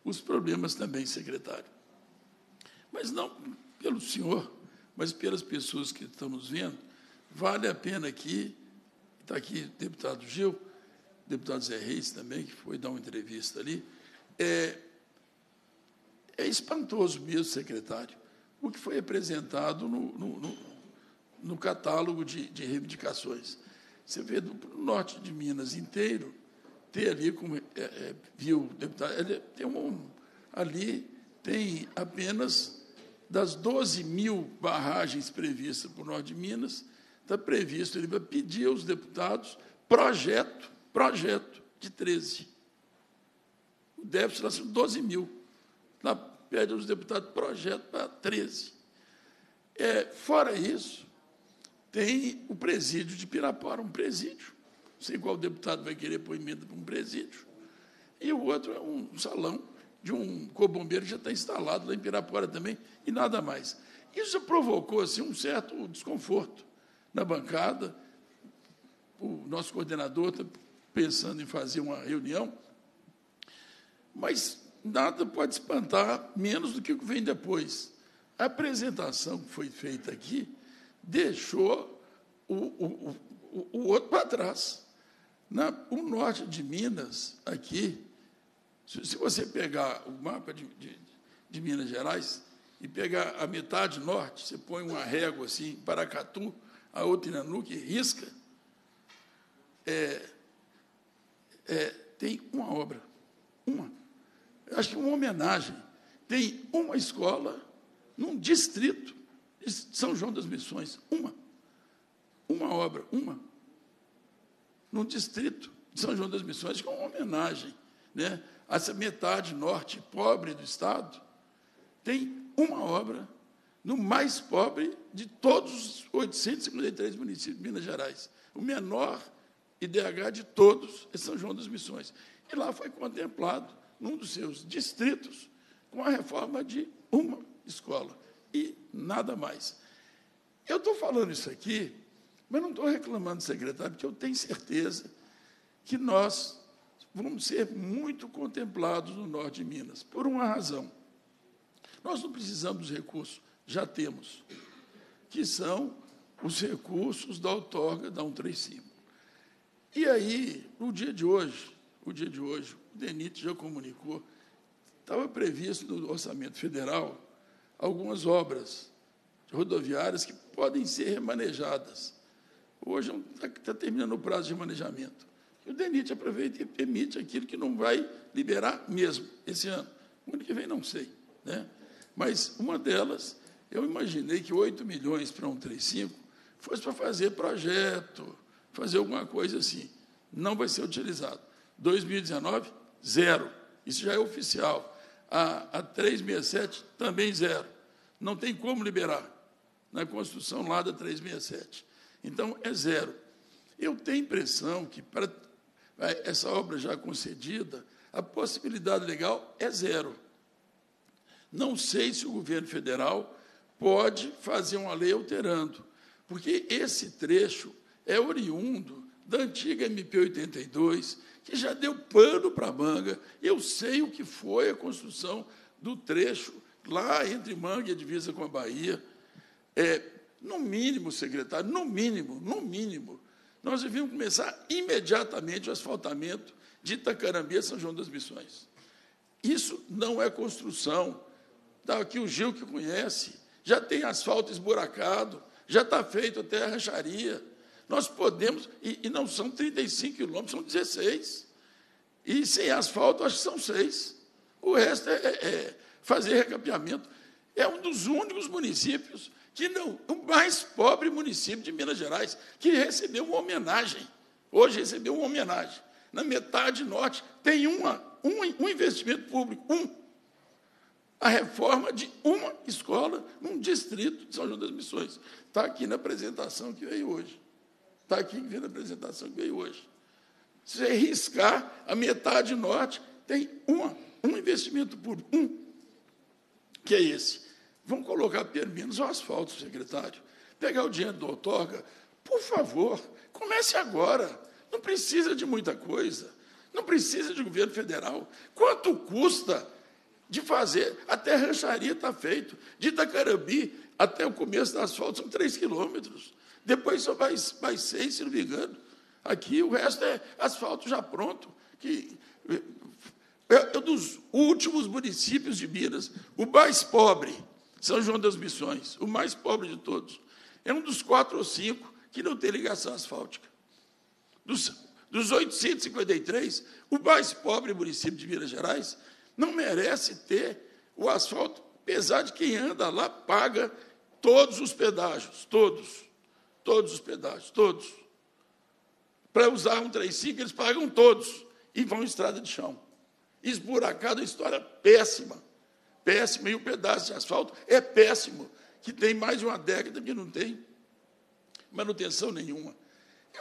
os problemas também, secretário. Mas não pelo senhor, mas pelas pessoas que estão nos vendo, Vale a pena aqui, está aqui o deputado Gil, o deputado Zé Reis também, que foi dar uma entrevista ali. É, é espantoso mesmo, secretário, o que foi apresentado no, no, no, no catálogo de, de, reivindicações. Você vê do norte de Minas inteiro, ter ali, como é, é, viu deputado, tem um, ali tem apenas das 12 mil barragens previstas para o norte de Minas, está previsto, ele vai pedir aos deputados projeto, projeto de 13. O déficit nasceu 12 mil. Lá pede aos deputados projeto para 13. É, fora isso, tem o presídio de Pirapora, um presídio. Não sei qual deputado vai querer pôr emenda para um presídio. E o outro é um salão de um co-bombeiro que já está instalado lá em Pirapora também, e nada mais. Isso provocou assim, um certo desconforto na bancada. O nosso coordenador está pensando em fazer uma reunião. Mas nada pode espantar menos do que o que vem depois. A apresentação que foi feita aqui deixou o, o, o, o outro para trás. Na, o norte de Minas, aqui, se, se você pegar o mapa de, de, de Minas Gerais e pegar a metade norte, você põe uma régua assim, Paracatu, a outra na nuca e risca, é, é, tem uma obra. Uma. acho que uma homenagem. Tem uma escola num distrito de São João das Missões. Uma. Uma obra, uma. Num distrito de São João das Missões, com uma homenagem. Né? Essa metade norte pobre do Estado tem uma obra no mais pobre de todos os 853 municípios de Minas Gerais. O menor IDH de todos é São João das Missões. E lá foi contemplado, num dos seus distritos, com a reforma de uma escola e nada mais. Eu estou falando isso aqui, mas não estou reclamando, secretário, porque eu tenho certeza que nós vamos ser muito contemplados no norte de Minas, por uma razão. Nós não precisamos de recursos já temos, que são os recursos da outorga da 135. E aí, no dia de hoje, o dia de hoje, o DENIT já comunicou, estava previsto no orçamento federal algumas obras rodoviárias que podem ser remanejadas. Hoje está é tá terminando o prazo de remanejamento. E o DENIT aproveita e permite aquilo que não vai liberar mesmo esse ano. O ano que vem não sei. Né? Mas uma delas eu imaginei que 8 milhões para um 35 fosse para fazer projeto, fazer alguma coisa assim. Não vai ser utilizado. 2019, zero. Isso já é oficial. A, a 367, também zero. Não tem como liberar na construção lá da 367. Então, é zero. Eu tenho impressão que, para é, essa obra já concedida, a possibilidade legal é zero. Não sei se o governo federal pode fazer uma lei alterando, porque esse trecho é oriundo da antiga MP 82, que já deu pano para a manga. Eu sei o que foi a construção do trecho lá entre Manga e a divisa com a Bahia. É, no mínimo, secretário, no mínimo, no mínimo, nós devíamos começar imediatamente o asfaltamento de Itacarambi e São João das Missões. Isso não é construção. Está aqui o Gil que conhece já tem asfalto esburacado, já está feito até a racharia. Nós podemos, e, e não são 35 quilômetros, são 16. E sem asfalto, acho que são seis. O resto é, é, é fazer recapeamento. É um dos únicos municípios que não, o mais pobre município de Minas Gerais, que recebeu uma homenagem. Hoje recebeu uma homenagem. Na metade norte tem uma, um, um investimento público, um a reforma de uma escola num distrito de São João das Missões. Está aqui na apresentação que veio hoje. Está aqui na apresentação que veio hoje. Se você riscar a metade norte, tem uma, um investimento por um, que é esse. Vamos colocar pelo menos o asfalto, secretário. Pegar o dinheiro do outorga, por favor, comece agora. Não precisa de muita coisa. Não precisa de governo federal. Quanto custa de fazer. Até Rancharia está feito. De Itacarambi até o começo do asfalto são 3 quilômetros. Depois são mais, mais seis, se não me engano. Aqui o resto é asfalto já pronto. Que é um é dos últimos municípios de Minas, o mais pobre, São João das Missões, o mais pobre de todos. É um dos quatro ou cinco que não tem ligação asfáltica. Dos, dos 853, o mais pobre município de Minas Gerais não merece ter o asfalto, apesar de quem anda lá paga todos os pedágios, todos, todos os pedágios, todos. Para usar um 35, eles pagam todos e vão em estrada de chão. Esburacado, história péssima, péssima. E o pedaço de asfalto é péssimo, que tem mais de uma década que não tem manutenção nenhuma.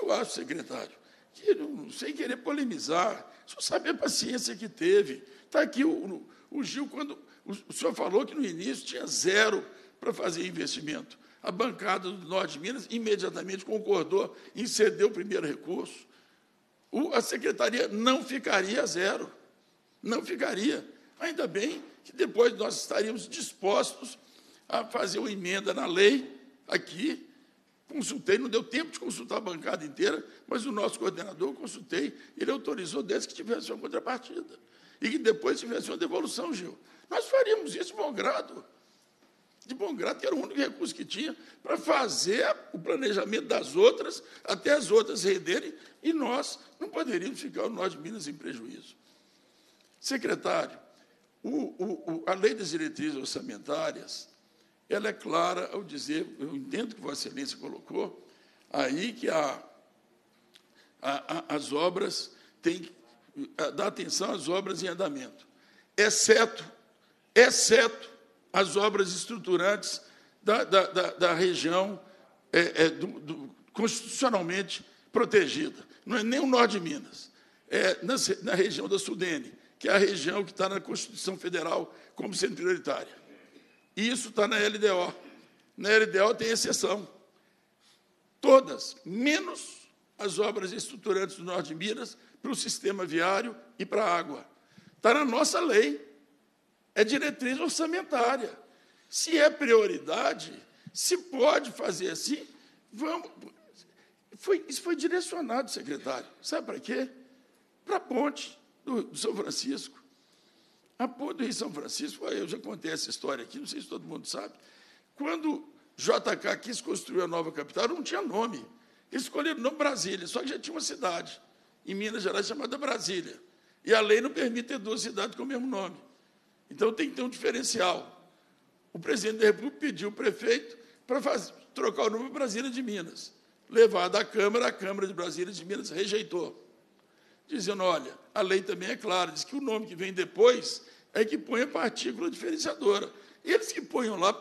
Eu acho, secretário, que não sei querer polemizar, só saber a paciência que teve, Está aqui o, o Gil, quando o, o senhor falou que no início tinha zero para fazer investimento. A bancada do Norte de Minas imediatamente concordou em ceder o primeiro recurso. O, a secretaria não ficaria zero. Não ficaria. Ainda bem que depois nós estaríamos dispostos a fazer uma emenda na lei aqui. Consultei, não deu tempo de consultar a bancada inteira, mas o nosso coordenador eu consultei, ele autorizou desde que tivesse uma contrapartida e que depois tivesse uma devolução, Gil. Nós faríamos isso de bom grado. De bom grado, que era o único recurso que tinha para fazer o planejamento das outras, até as outras renderem, e nós não poderíamos ficar, nós de Minas, em prejuízo. Secretário, o, o, o, a lei das diretrizes orçamentárias, ela é clara ao dizer, eu entendo que Vossa Excelência colocou, aí que a, a, a, as obras têm dar atenção às obras em andamento, exceto, exceto as obras estruturantes da, da, da, da região é, é, do, do, constitucionalmente protegida. Não é nem o norte de Minas, é na, na região da Sudene, que é a região que está na Constituição Federal como centro prioritário. E isso está na LDO. Na LDO tem exceção. Todas, menos as obras estruturantes do Norte de Minas, para o sistema viário e para a água. Está na nossa lei. É diretriz orçamentária. Se é prioridade, se pode fazer assim, vamos. Foi, isso foi direcionado, secretário. Sabe para quê? Para a ponte do, do São Francisco. A ponte do Rio São Francisco, eu já contei essa história aqui, não sei se todo mundo sabe. Quando JK quis construir a nova capital, não tinha nome. Eles escolheram o nome Brasília, só que já tinha uma cidade em Minas Gerais chamada Brasília. E a lei não permite ter duas cidades com o mesmo nome. Então tem que ter um diferencial. O presidente da República pediu o prefeito para fazer, trocar o nome Brasília de Minas. Levado à Câmara, a Câmara de Brasília de Minas rejeitou. Dizendo, olha, a lei também é clara, diz que o nome que vem depois é que põe a partícula diferenciadora. Eles que ponham lá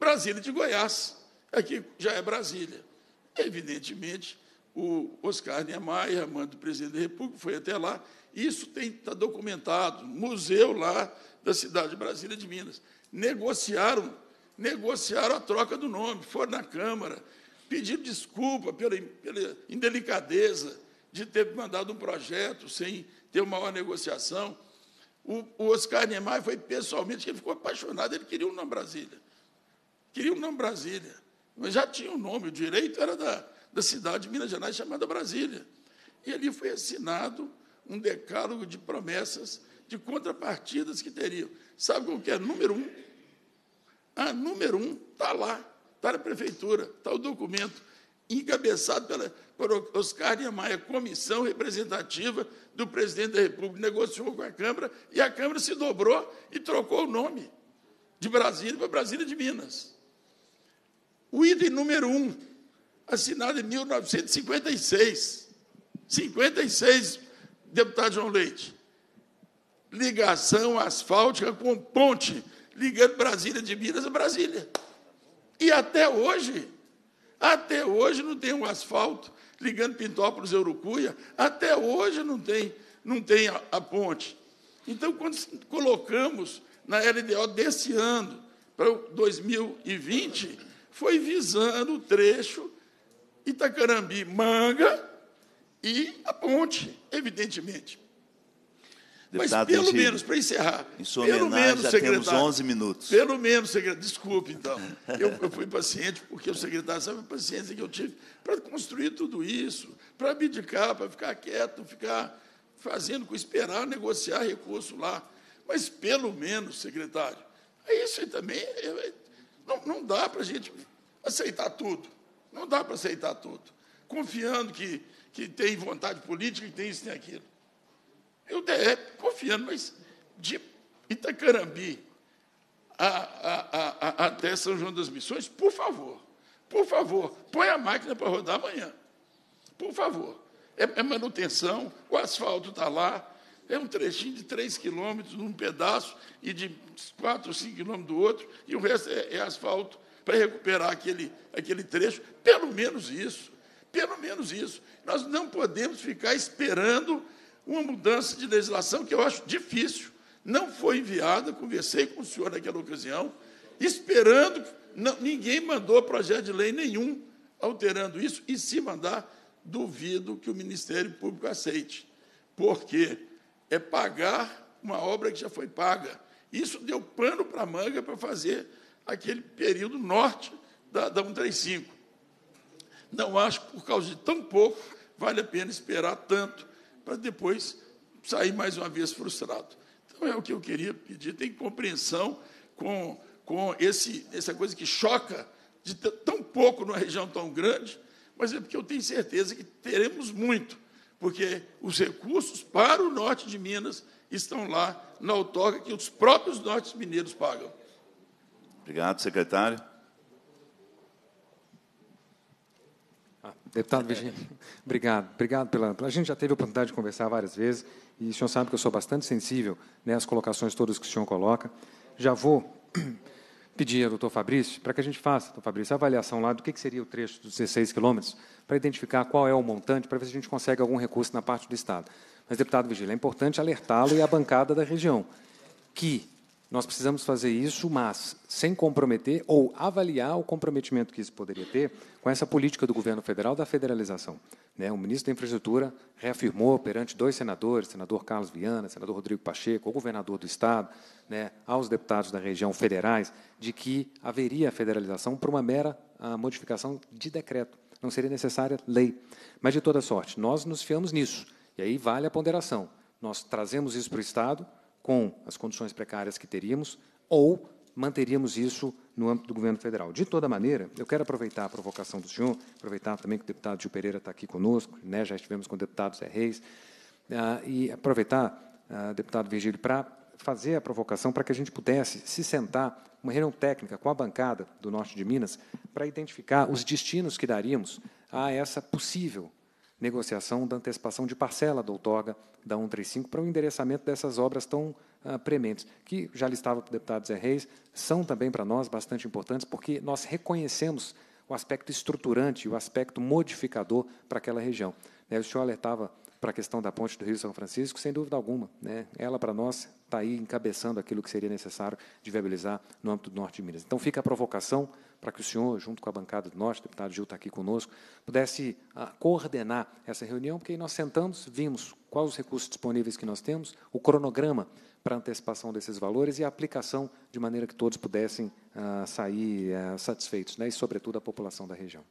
Brasília de Goiás, aqui já é Brasília. Evidentemente, o Oscar Niemeyer, irmã do presidente da República, foi até lá. Isso tem está documentado, museu lá da cidade de Brasília de Minas. Negociaram, negociaram a troca do nome, foram na Câmara, pediram desculpa pela, pela indelicadeza de ter mandado um projeto sem ter uma maior negociação. O, o Oscar Niemeyer foi pessoalmente, ele ficou apaixonado, ele queria um nome Brasília. Queria um nome Brasília. Mas já tinha o um nome, o direito era da, da cidade de Minas Gerais chamada Brasília. E ali foi assinado um decálogo de promessas de contrapartidas que teriam. Sabe qual que é? Número um. A número um está lá, está na prefeitura, está o documento, encabeçado pela, por Oscar Niemeyer, comissão representativa do presidente da República, negociou com a Câmara e a Câmara se dobrou e trocou o nome de Brasília para Brasília de Minas. O item número um assinado em 1956. 56, deputado João Leite. Ligação asfáltica com ponte, ligando Brasília de Minas a Brasília. E até hoje, até hoje não tem um asfalto ligando Pintópolis a Urucuia, até hoje não tem, não tem a, a ponte. Então, quando colocamos na LDO desse ano para 2020, foi visando o trecho Itacarambi, Manga e a ponte, evidentemente. Deputado, Mas pelo gente, menos, para encerrar. Em sua pelo menos, já secretário, temos 11 minutos. Pelo menos, secretário, desculpe, então. Eu, eu, fui paciente, porque o secretário sabe a paciência que eu tive para construir tudo isso, para abdicar, para ficar quieto, ficar fazendo, esperar negociar recurso lá. Mas, pelo menos, secretário, isso aí também é, é não, não dá para a gente aceitar tudo. Não dá para aceitar tudo. Confiando que, que tem vontade política, que tem isso, tem aquilo. Eu o confiando, mas de Itacarambi a, a, a, até São João das Missões, por favor, por favor, põe a máquina para rodar amanhã. Por favor. É, é manutenção, o asfalto está lá, é um trechinho de 3 quilômetros num pedaço e de 4, 5 quilômetros do outro, e o resto é, é asfalto para recuperar aquele, aquele trecho. Pelo menos isso. Pelo menos isso. Nós não podemos ficar esperando uma mudança de legislação que eu acho difícil. Não foi enviada, conversei com o senhor naquela ocasião, esperando, não, ninguém mandou projeto de lei nenhum alterando isso, e se mandar, duvido que o Ministério Público aceite, porque é pagar uma obra que já foi paga. Isso deu pano para a manga para fazer aquele período norte da, da 135. Não acho que por causa de tão pouco vale a pena esperar tanto para depois sair mais uma vez frustrado. Então é o que eu queria pedir, tem compreensão com, com esse, essa coisa que choca de tão pouco numa região tão grande, mas é porque eu tenho certeza que teremos muito, porque os recursos para o norte de Minas estão lá na outorga que os próprios nortes mineiros pagam. Obrigado, secretário. Ah, deputado Virgínia, (laughs) obrigado. Obrigado pela, A gente já teve a oportunidade de conversar várias vezes e o senhor sabe que eu sou bastante sensível né, às colocações todas que o senhor coloca. Já vou (clears throat) pedir ao doutor Fabrício para que a gente faça, doutor Fabrício, a avaliação lá do que, que seria o trecho dos 16 quilômetros, para identificar qual é o montante, para ver se a gente consegue algum recurso na parte do Estado. Mas, deputado Virgílio, é importante alertá-lo e a bancada da região que nós precisamos fazer isso, mas sem comprometer ou avaliar o comprometimento que isso poderia ter com essa política do governo federal da federalização. Né? O ministro da Infraestrutura reafirmou perante dois senadores, senador Carlos Viana, senador Rodrigo Pacheco, o governador do Estado, né, aos deputados da região federais, de que haveria federalização por uma mera ah, modificação de decreto. Não seria necessária lei. Mas, de toda sorte, nós nos fiamos nisso. E aí vale a ponderação. Nós trazemos isso para o Estado, com as condições precárias que teríamos ou manteríamos isso no âmbito do governo federal. De toda maneira, eu quero aproveitar a provocação do senhor, aproveitar também que o deputado Gil Pereira está aqui conosco, né, já estivemos com o deputado Zé Reis, uh, e aproveitar, uh, deputado Virgílio, para fazer a provocação para que a gente pudesse se sentar uma reunião técnica com a bancada do norte de Minas para identificar os destinos que daríamos a essa possível negociação da antecipação de parcela da outorga da 135 para o endereçamento dessas obras tão ah, prementes, que já listava para o deputado Zé Reis, são também para nós bastante importantes, porque nós reconhecemos o aspecto estruturante, o aspecto modificador para aquela região. Né, o senhor alertava para a questão da ponte do Rio São Francisco, sem dúvida alguma. Né? Ela, para nós, está aí encabeçando aquilo que seria necessário de viabilizar no âmbito do norte de Minas. Então, fica a provocação para que o senhor, junto com a bancada do nosso, o deputado Gil está aqui conosco, pudesse ah, coordenar essa reunião, porque aí nós sentamos, vimos quais os recursos disponíveis que nós temos, o cronograma para antecipação desses valores e a aplicação de maneira que todos pudessem ah, sair eh, satisfeitos, né, e, sobretudo, a população da região.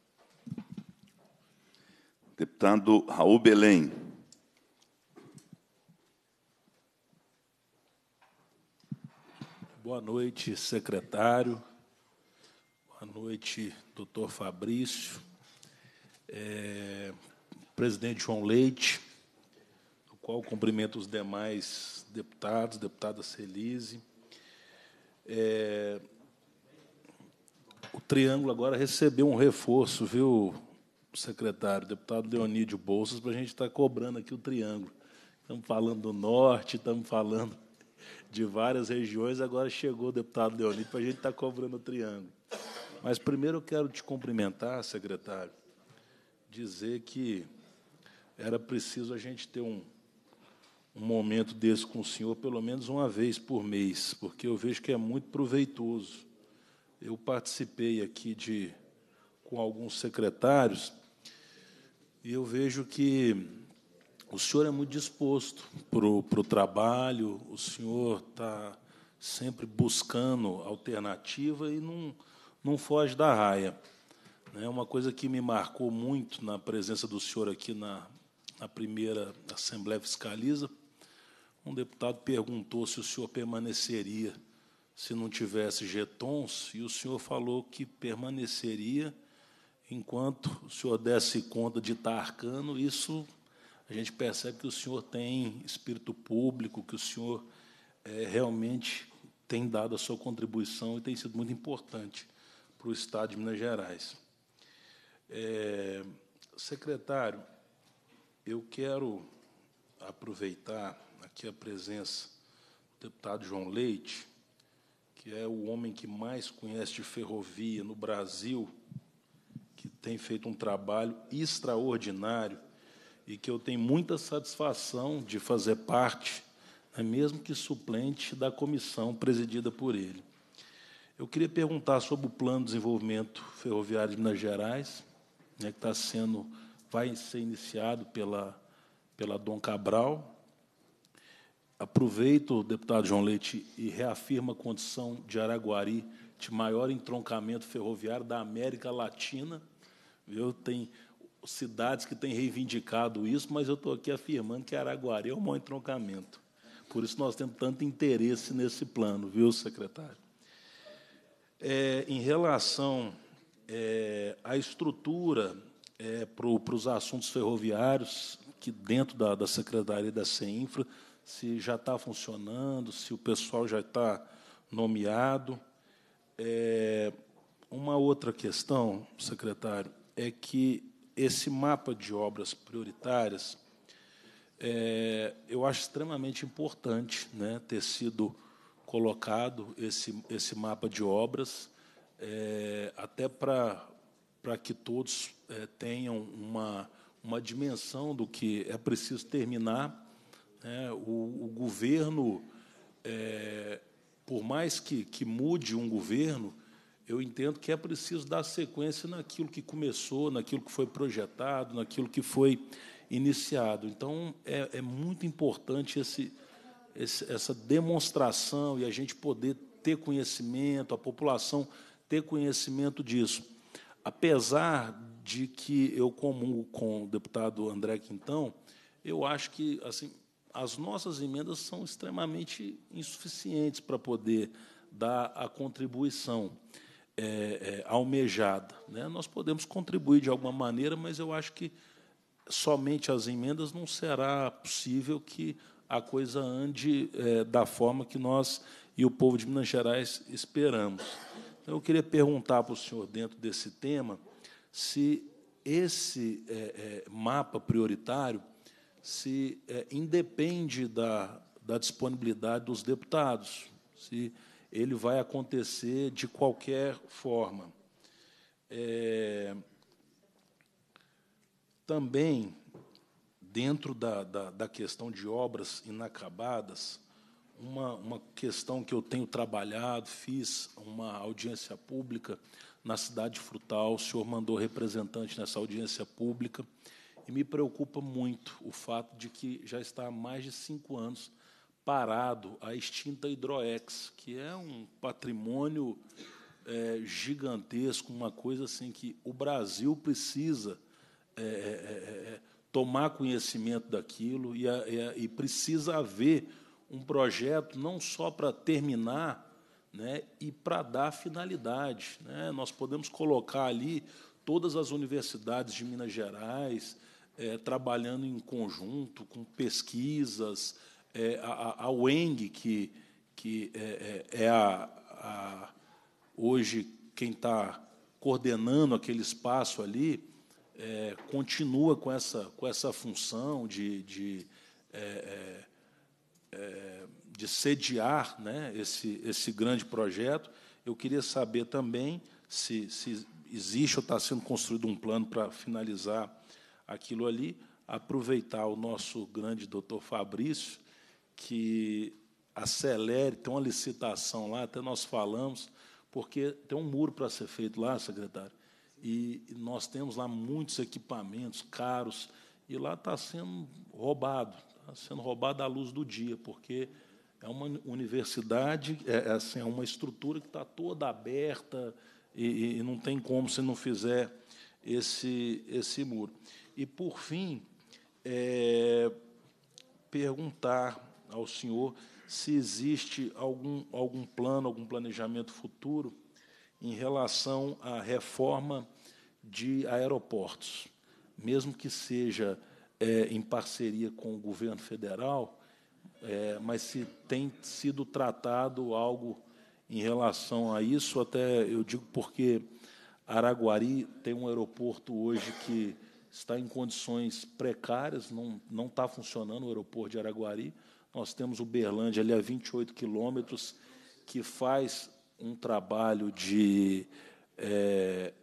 Deputado Raul Belém. Boa noite, secretário, Boa noite, doutor Fabrício, é, presidente João Leite, o qual cumprimento os demais deputados, deputada Celise. É, o Triângulo agora recebeu um reforço, viu, secretário, deputado Leonídio Bolsas, para a gente estar tá cobrando aqui o Triângulo. Estamos falando do Norte, estamos falando de várias regiões, agora chegou o deputado Leonídio para a gente estar tá cobrando o Triângulo. Mas primeiro eu quero te cumprimentar, secretário, dizer que era preciso a gente ter um, um momento desse com o senhor pelo menos uma vez por mês, porque eu vejo que é muito proveitoso. Eu participei aqui de com alguns secretários e eu vejo que o senhor é muito disposto para o trabalho, o senhor está sempre buscando alternativa e não não foge da raia. É uma coisa que me marcou muito na presença do senhor aqui na, na primeira Assembleia Fiscaliza. Um deputado perguntou se o senhor permaneceria se não tivesse getons, e o senhor falou que permaneceria enquanto o senhor desse conta de estar arcano. Isso a gente percebe que o senhor tem espírito público, que o senhor é, realmente tem dado a sua contribuição e tem sido muito importante para o Estado de Minas Gerais. É, secretário, eu quero aproveitar aqui a presença do deputado João Leite, que é o homem que mais conhece de ferrovia no Brasil, que tem feito um trabalho extraordinário e que eu tenho muita satisfação de fazer parte, né, mesmo que suplente da comissão presidida por ele. Eu queria perguntar sobre o plano de desenvolvimento ferroviário de Minas Gerais, né, que está sendo, vai ser iniciado pela, pela Dom Cabral. Aproveito, deputado João Leite, e reafirma a condição de Araguari de maior entroncamento ferroviário da América Latina. Eu tenho cidades que têm reivindicado isso, mas eu estou aqui afirmando que Araguari é o maior entroncamento. Por isso nós temos tanto interesse nesse plano, viu, secretário? É, em relação é, à estrutura é, para os assuntos ferroviários, que dentro da, da Secretaria da CEINFRA, se já está funcionando, se o pessoal já está nomeado. É, uma outra questão, secretário, é que esse mapa de obras prioritárias, é, eu acho extremamente importante né, ter sido colocado esse, esse mapa de obras, é, até para que todos é, tenham uma, uma dimensão do que é preciso terminar. Né? O, o, governo, é, por mais que, que mude um governo, eu entendo que é preciso dar sequência naquilo que começou, naquilo que foi projetado, naquilo que foi iniciado. Então, é, é muito importante esse, esse, essa demonstração e a gente poder ter conhecimento, a população ter conhecimento disso. Apesar de que eu comungo com o deputado André Quintão, eu acho que assim as nossas emendas são extremamente insuficientes para poder dar a contribuição é, é, almejada. Né? Nós podemos contribuir de alguma maneira, mas eu acho que somente as emendas não será possível que a coisa ande é, da forma que nós e o povo de Minas Gerais esperamos. Então, eu queria perguntar para o senhor, dentro desse tema, se esse é, é, mapa prioritário se é, independe da, da disponibilidade dos deputados, se ele vai acontecer de qualquer forma. É, também dentro da, da, da questão de obras inacabadas, uma, uma questão que eu tenho trabalhado, fiz uma audiência pública na cidade de Frutal, o senhor mandou representante nessa audiência pública, e me preocupa muito o fato de que já está há mais de cinco anos parado a extinta Hidroex, que é um patrimônio é, gigantesco, uma coisa assim que o Brasil precisa é, é, é, é tomar conhecimento daquilo e, e, e precisa haver um projeto não só para terminar né, e para dar finalidade. Né? Nós podemos colocar ali todas as universidades de Minas Gerais é, trabalhando em conjunto com pesquisas, é, a, a UENG, que, que é, é a, a, hoje quem está coordenando aquele espaço ali, é, continua com essa, com essa função de, de, é, é, é, de sediar né, esse, esse grande projeto. Eu queria saber também se, se existe ou está sendo construído um plano para finalizar aquilo ali, aproveitar o nosso grande doutor Fabrício, que acelere, tem uma licitação lá, até nós falamos, porque tem um muro para ser feito lá, secretário, e nós temos lá muitos equipamentos caros, e lá está sendo roubado, está sendo roubado à luz do dia, porque é uma universidade, é, é assim, é uma estrutura que está toda aberta e, e não tem como se não fizer esse, esse muro. E, por fim, é, perguntar ao senhor se existe algum, algum plano, algum planejamento futuro em relação à reforma de aeroportos, mesmo que seja é, em parceria com o governo federal, é, mas se tem sido tratado algo em relação a isso, até eu digo porque Araguari tem um aeroporto hoje que está em condições precárias, não, não está funcionando o aeroporto de Araguari. Nós temos o Berlândia ali a 28 quilômetros, que faz um trabalho de é,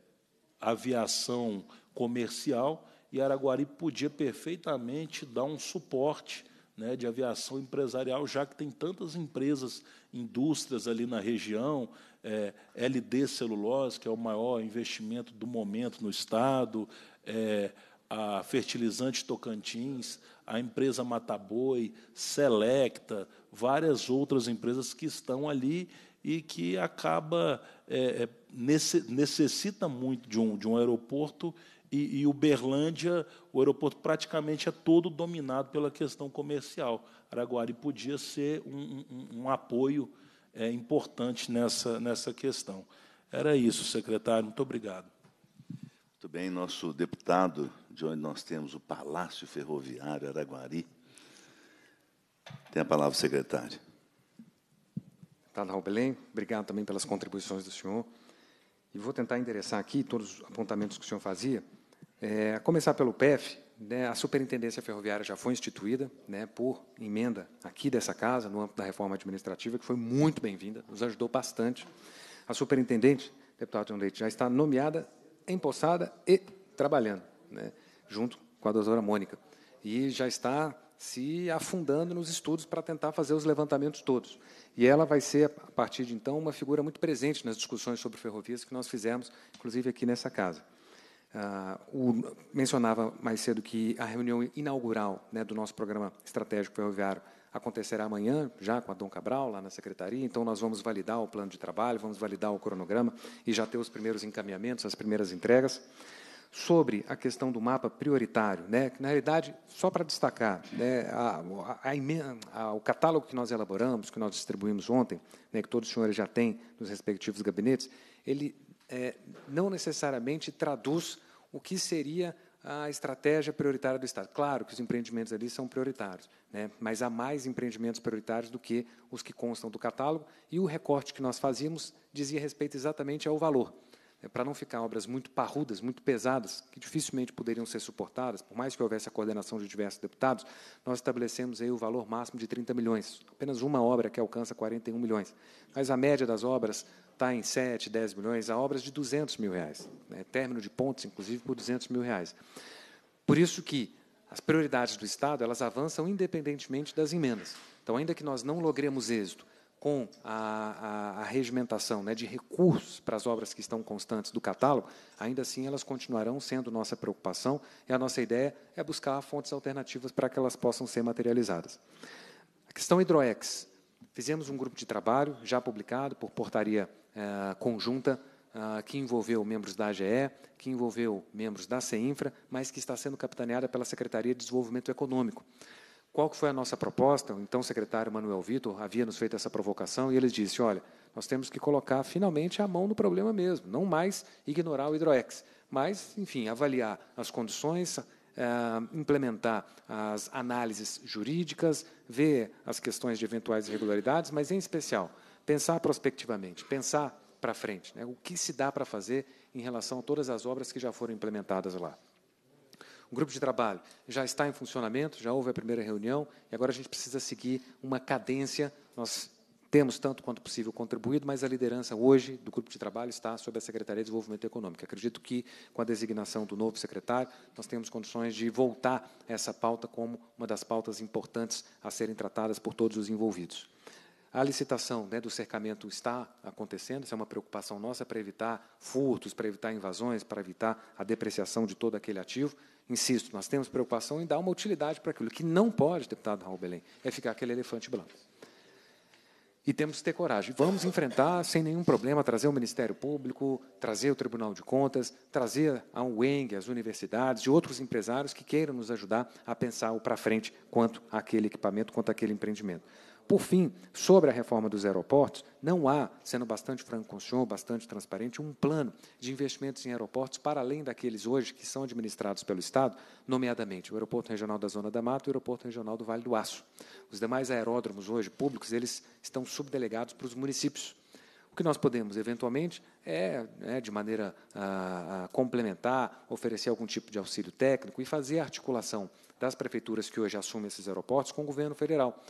aviação comercial, e Araguari podia perfeitamente dar um suporte né, de aviação empresarial, já que tem tantas empresas, indústrias ali na região, é, LD Celulose, que é o maior investimento do momento no Estado, é, a Fertilizante Tocantins, a empresa Mataboi, Selecta, várias outras empresas que estão ali e que acaba é, é necessita muito de um, de um aeroporto e, e Uberlândia, o aeroporto praticamente é todo dominado pela questão comercial. Araguari podia ser um, um, um apoio é, importante nessa, nessa questão. Era isso, secretário. Muito obrigado. Muito bem, nosso deputado, de onde nós temos o Palácio Ferroviário Araguari. Tem a palavra, secretário deputado tá Raul Belém, obrigado também pelas contribuições do senhor. E vou tentar endereçar aqui todos os apontamentos que o senhor fazia. É, a começar pelo PEF, né, a Superintendência Ferroviária já foi instituída né, por emenda aqui dessa casa, no âmbito da reforma administrativa, que foi muito bem-vinda, nos ajudou bastante. A superintendente, deputado John Leite, já está nomeada, empossada e trabalhando, né, junto com a doutora Mônica. E já está se afundando nos estudos para tentar fazer os levantamentos todos. E ela vai ser, a partir de então, uma figura muito presente nas discussões sobre ferrovias que nós fizemos, inclusive aqui nessa casa. Ah, o, mencionava mais cedo que a reunião inaugural né, do nosso programa estratégico ferroviário acontecerá amanhã, já com a Dom Cabral, lá na secretaria. Então, nós vamos validar o plano de trabalho, vamos validar o cronograma e já ter os primeiros encaminhamentos, as primeiras entregas sobre a questão do mapa prioritário, né? que, na realidade, só para destacar, né, a, a, a, o catálogo que nós elaboramos, que nós distribuímos ontem, né, que todos os senhores já têm nos respectivos gabinetes, ele é, não necessariamente traduz o que seria a estratégia prioritária do Estado. Claro que os empreendimentos ali são prioritários, né, mas há mais empreendimentos prioritários do que os que constam do catálogo, e o recorte que nós fazíamos dizia respeito exatamente ao valor. É para não ficar obras muito parrudas, muito pesadas, que dificilmente poderiam ser suportadas, por mais que houvesse a coordenação de diversos deputados, nós estabelecemos aí o valor máximo de 30 milhões. Apenas uma obra que alcança 41 milhões. Mas a média das obras está em 7, 10 milhões, há obras de 200 mil reais. Né, término de pontos, inclusive, por 200 mil reais. Por isso que as prioridades do Estado elas avançam independentemente das emendas. Então, ainda que nós não logremos êxito com a, a, a regimentação né, de recursos para as obras que estão constantes do catálogo, ainda assim elas continuarão sendo nossa preocupação e a nossa ideia é buscar fontes alternativas para que elas possam ser materializadas. A questão Hidroex. Fizemos um grupo de trabalho, já publicado por portaria eh, conjunta, ah, que envolveu membros da AGE, que envolveu membros da CEINFRA, mas que está sendo capitaneada pela Secretaria de Desenvolvimento Econômico qual que foi a nossa proposta? O então secretário Manuel Vitor havia nos feito essa provocação e ele disse: olha, nós temos que colocar finalmente a mão no problema mesmo, não mais ignorar o hidroex, mas, enfim, avaliar as condições, eh, implementar as análises jurídicas, ver as questões de eventuais irregularidades, mas, em especial, pensar prospectivamente, pensar para frente, né, o que se dá para fazer em relação a todas as obras que já foram implementadas lá um grupo de trabalho já está em funcionamento, já houve a primeira reunião, e agora a gente precisa seguir uma cadência. Nós temos tanto quanto possível contribuído, mas a liderança hoje do grupo de trabalho está sob a Secretaria de Desenvolvimento Econômico. Acredito que, com a designação do novo secretário, nós temos condições de voltar essa pauta como uma das pautas importantes a serem tratadas por todos os envolvidos. A licitação né, do cercamento está acontecendo, isso é uma preocupação nossa para evitar furtos, para evitar invasões, para evitar a depreciação de todo aquele ativo. Insisto, nós temos preocupação em dar uma utilidade para aquilo. que não pode, deputado Raul Belém, é ficar aquele elefante branco. E temos que ter coragem. Vamos enfrentar sem nenhum problema, trazer o Ministério Público, trazer o Tribunal de Contas, trazer a UENG, as universidades e outros empresários que queiram nos ajudar a pensar o para frente quanto àquele equipamento, quanto àquele empreendimento. Por fim, sobre a reforma dos aeroportos, não há, sendo bastante franco com o senhor, bastante transparente, um plano de investimentos em aeroportos para além daqueles hoje que são administrados pelo Estado, nomeadamente o Aeroporto Regional da Zona da Mata e o Aeroporto Regional do Vale do Aço. Os demais aeródromos hoje públicos, eles estão subdelegados para os municípios. O que nós podemos, eventualmente, é, né, de maneira ah, ah, complementar, oferecer algum tipo de auxílio técnico e fazer a articulação das prefeituras que hoje assumem esses aeroportos com o governo federal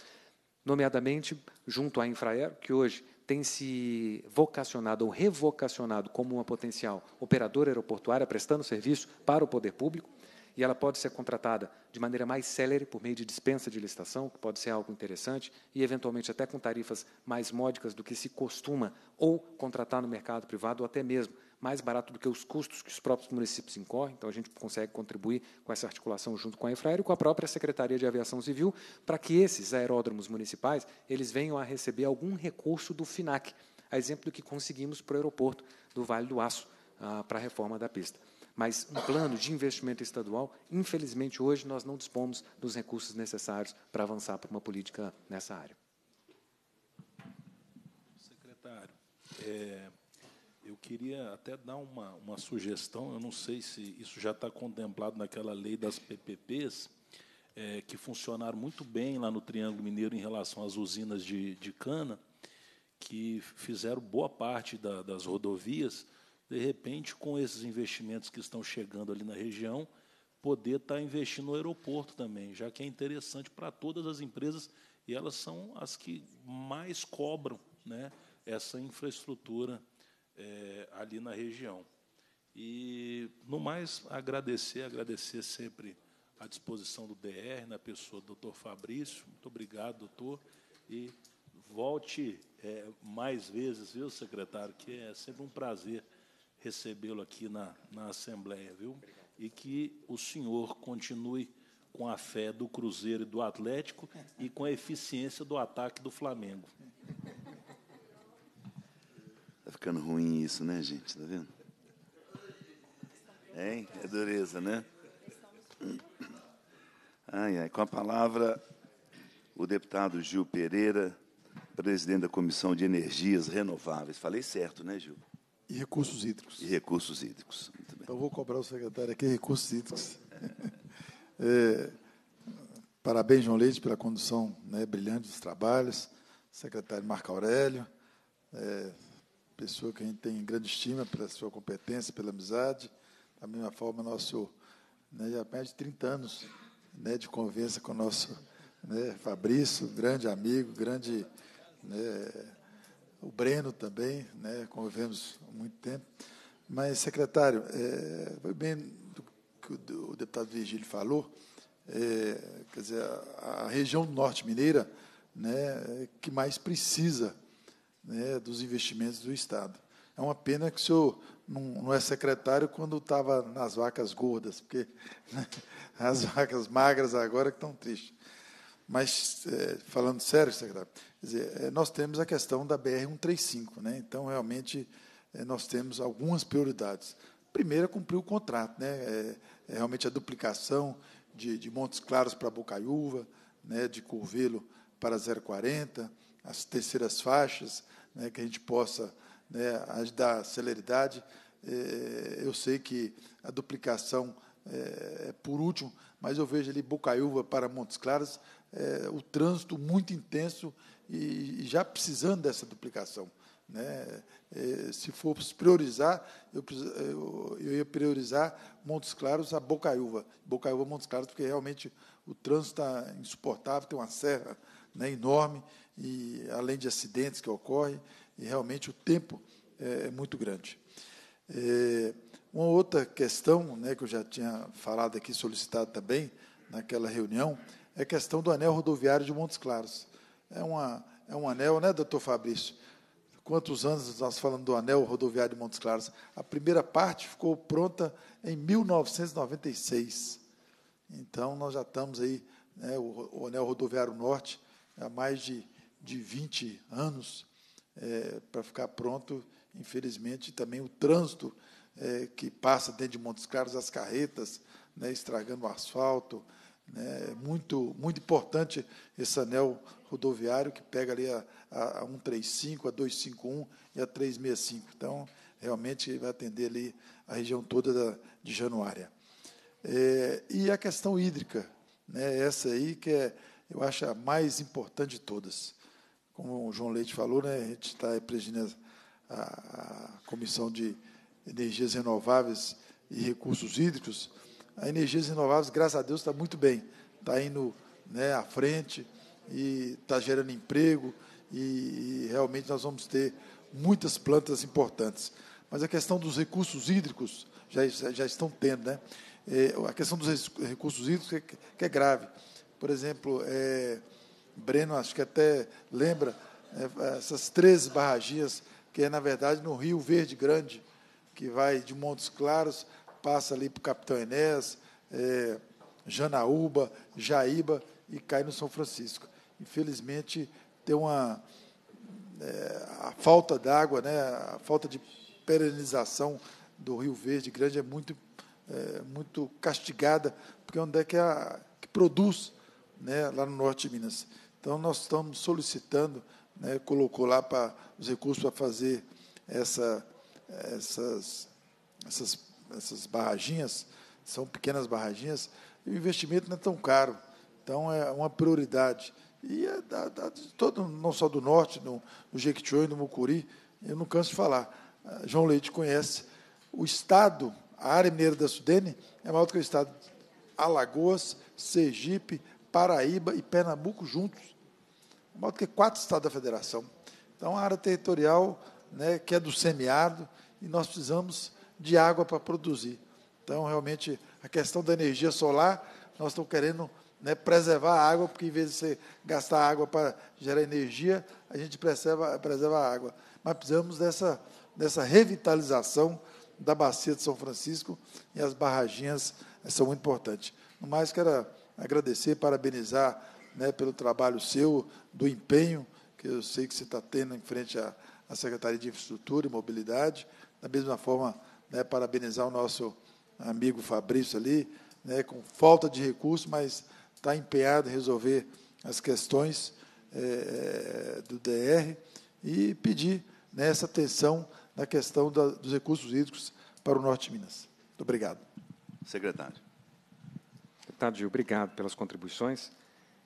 nomeadamente junto à Infraero, que hoje tem se vocacionado ou revocacionado como uma potencial operadora aeroportuária prestando serviço para o poder público, e ela pode ser contratada de maneira mais célere por meio de dispensa de licitação, que pode ser algo interessante, e eventualmente até com tarifas mais módicas do que se costuma ou contratar no mercado privado ou até mesmo mais barato do que os custos que os próprios municípios incorrem, então a gente consegue contribuir com essa articulação junto com a Infraero e com a própria Secretaria de Aviação Civil, para que esses aeródromos municipais eles venham a receber algum recurso do FINAC, a exemplo do que conseguimos para o aeroporto do Vale do Aço, ah, para a reforma da pista. Mas um plano de investimento estadual, infelizmente hoje nós não dispomos dos recursos necessários para avançar para uma política nessa área. Secretário, é, eu queria até dar uma, uma sugestão, eu não sei se isso já está contemplado naquela lei das PPPs, é, que funcionaram muito bem lá no Triângulo Mineiro em relação às usinas de, de cana, que fizeram boa parte da, das rodovias, de repente, com esses investimentos que estão chegando ali na região, poder estar tá investindo no aeroporto também, já que é interessante para todas as empresas e elas são as que mais cobram né, essa infraestrutura é, ali na região. E, no mais, agradecer, agradecer sempre à disposição do DR, na pessoa do doutor Fabrício. Muito obrigado, doutor. E volte é, mais vezes, viu, secretário, que é sempre um prazer recebê-lo aqui na, na Assembleia, viu? E que o senhor continue com a fé do Cruzeiro e do Atlético e com a eficiência do ataque do Flamengo ficando ruim isso, né, gente? Tá vendo? Hein? É dureza, né? Ai, ai. Com a palavra, o deputado Gil Pereira, presidente da Comissão de Energias Renováveis. Falei certo, né, Gil? E recursos hídricos. E recursos hídricos. Então, vou cobrar o secretário aqui, recursos hídricos. (laughs) É, parabéns, João Leite, pela condução né, brilhante dos trabalhos. Secretário Marco Aurélio, é, pessoa que a gente tem grande estima pela sua competência, pela amizade. Da mesma forma, nosso, né, já mais de 30 anos né, de convivência com o nosso né, Fabrício, grande amigo, grande. Né, o Breno também, né, convivemos há muito tempo. Mas, secretário, é, foi bem do que o, o deputado Virgílio falou, é, quer dizer, a, a região norte mineira né, é que mais precisa né, dos investimentos do Estado. É uma pena que o senhor não, não é secretário quando estava nas vacas gordas, porque né, (laughs) as vacas magras agora que estão tristes. Mas, é, falando sério, secretário, dizer, é, nós temos a questão da BR-135. Né? Então, realmente, é, nós temos algumas prioridades. Primeiro primeira é cumprir o contrato, né? É, é realmente a duplicação de, de Montes Claros para Bocaiúva, né? de Curvelo para 040, as terceiras faixas, né, que a gente possa né, dar celeridade. É, eu sei que a duplicação é, é, por último, mas eu vejo ali Bocaiúva para Montes Claros, é, o trânsito muito intenso e, e já precisando dessa duplicação. Né? É, se fosse priorizar, eu, é, eu, eu, ia priorizar Montes Claros a Bocaiúva. Bocaiúva a Montes Claros, porque realmente o trânsito está insuportável, tem uma serra né, enorme, e além de acidentes que ocorrem, e realmente o tempo é, é muito grande. É, uma outra questão, né, que eu já tinha falado aqui, solicitado também naquela reunião, é a questão do anel rodoviário de Montes Claros. É, uma, é um anel, né, doutor Fabrício? Quantos anos nós falamos do anel rodoviário de Montes Claros? A primeira parte ficou pronta em 1996. Então, nós já estamos aí, né, o, o anel rodoviário norte, há mais de de 20 anos é, para ficar pronto. Infelizmente, também o trânsito é, que passa dentro de Montes Claros, as carretas né, estragando o asfalto. Né, é muito, muito importante esse anel rodoviário que pega ali a, a, a 135, a 251 e a 365. Então, realmente vai atender ali a região toda da, de Januária. É, e a questão hídrica, né, essa aí que é, eu acho, a mais importante de todas como o João Leite falou, né, a gente está presidindo a, a, Comissão de Energias Renováveis e Recursos Hídricos. A Energias Renováveis, graças a Deus, está muito bem, está indo né, à frente e está gerando emprego e, e realmente nós vamos ter muitas plantas importantes. Mas a questão dos recursos hídricos já, já estão tendo, né? É, a questão dos recursos hídricos é que, que é grave. Por exemplo, é, Breno acho que até lembra, é, essas três barragias, que é, na verdade, no Rio Verde Grande, que vai de Montes Claros, passa ali para o Capitão Enés, é, Janaúba, Jaíba e cai no São Francisco. Infelizmente, tem uma. É, a falta d'água, né, a falta de perenização do Rio Verde Grande é muito, é, muito castigada, porque onde é que, é a, que produz né, lá no norte de Minas. Então, nós estamos solicitando, né, colocou lá para os recursos para fazer essa, essas, essas, essas barraginhas, são pequenas barraginhas, e o investimento não é tão caro. Então, é uma prioridade. E é da, da, todo, não só do norte, no, no Jequitinhonha e no Mucuri, eu não canso de falar. Ah, João Leite conhece. O Estado, a área mineira da Sudene, é maior do que o Estado Alagoas, Sergipe, Paraíba e Pernambuco juntos de modo que quatro estados da federação. Então, a área territorial, né, que é do semiárido, e nós precisamos de água para produzir. Então, realmente, a questão da energia solar, nós estamos querendo né, preservar a água, porque em vez de você gastar água para gerar energia, a gente preserva, preserva a água. Mas precisamos dessa, dessa revitalização da bacia de São Francisco e as barraginhas eh, são muito importantes. No mais, quero agradecer, parabenizar né, pelo trabalho seu, do empenho que eu sei que você está tendo em frente à, à Secretaria de Infraestrutura e Mobilidade. Da mesma forma, né, parabenizar o nosso amigo Fabrício ali, né, com falta de recursos, mas está empenhado em resolver as questões é, do DR e pedir né, essa atenção na questão da, dos recursos hídricos para o Norte de Minas. Muito obrigado. Secretário. Deputado Gil, obrigado pelas contribuições.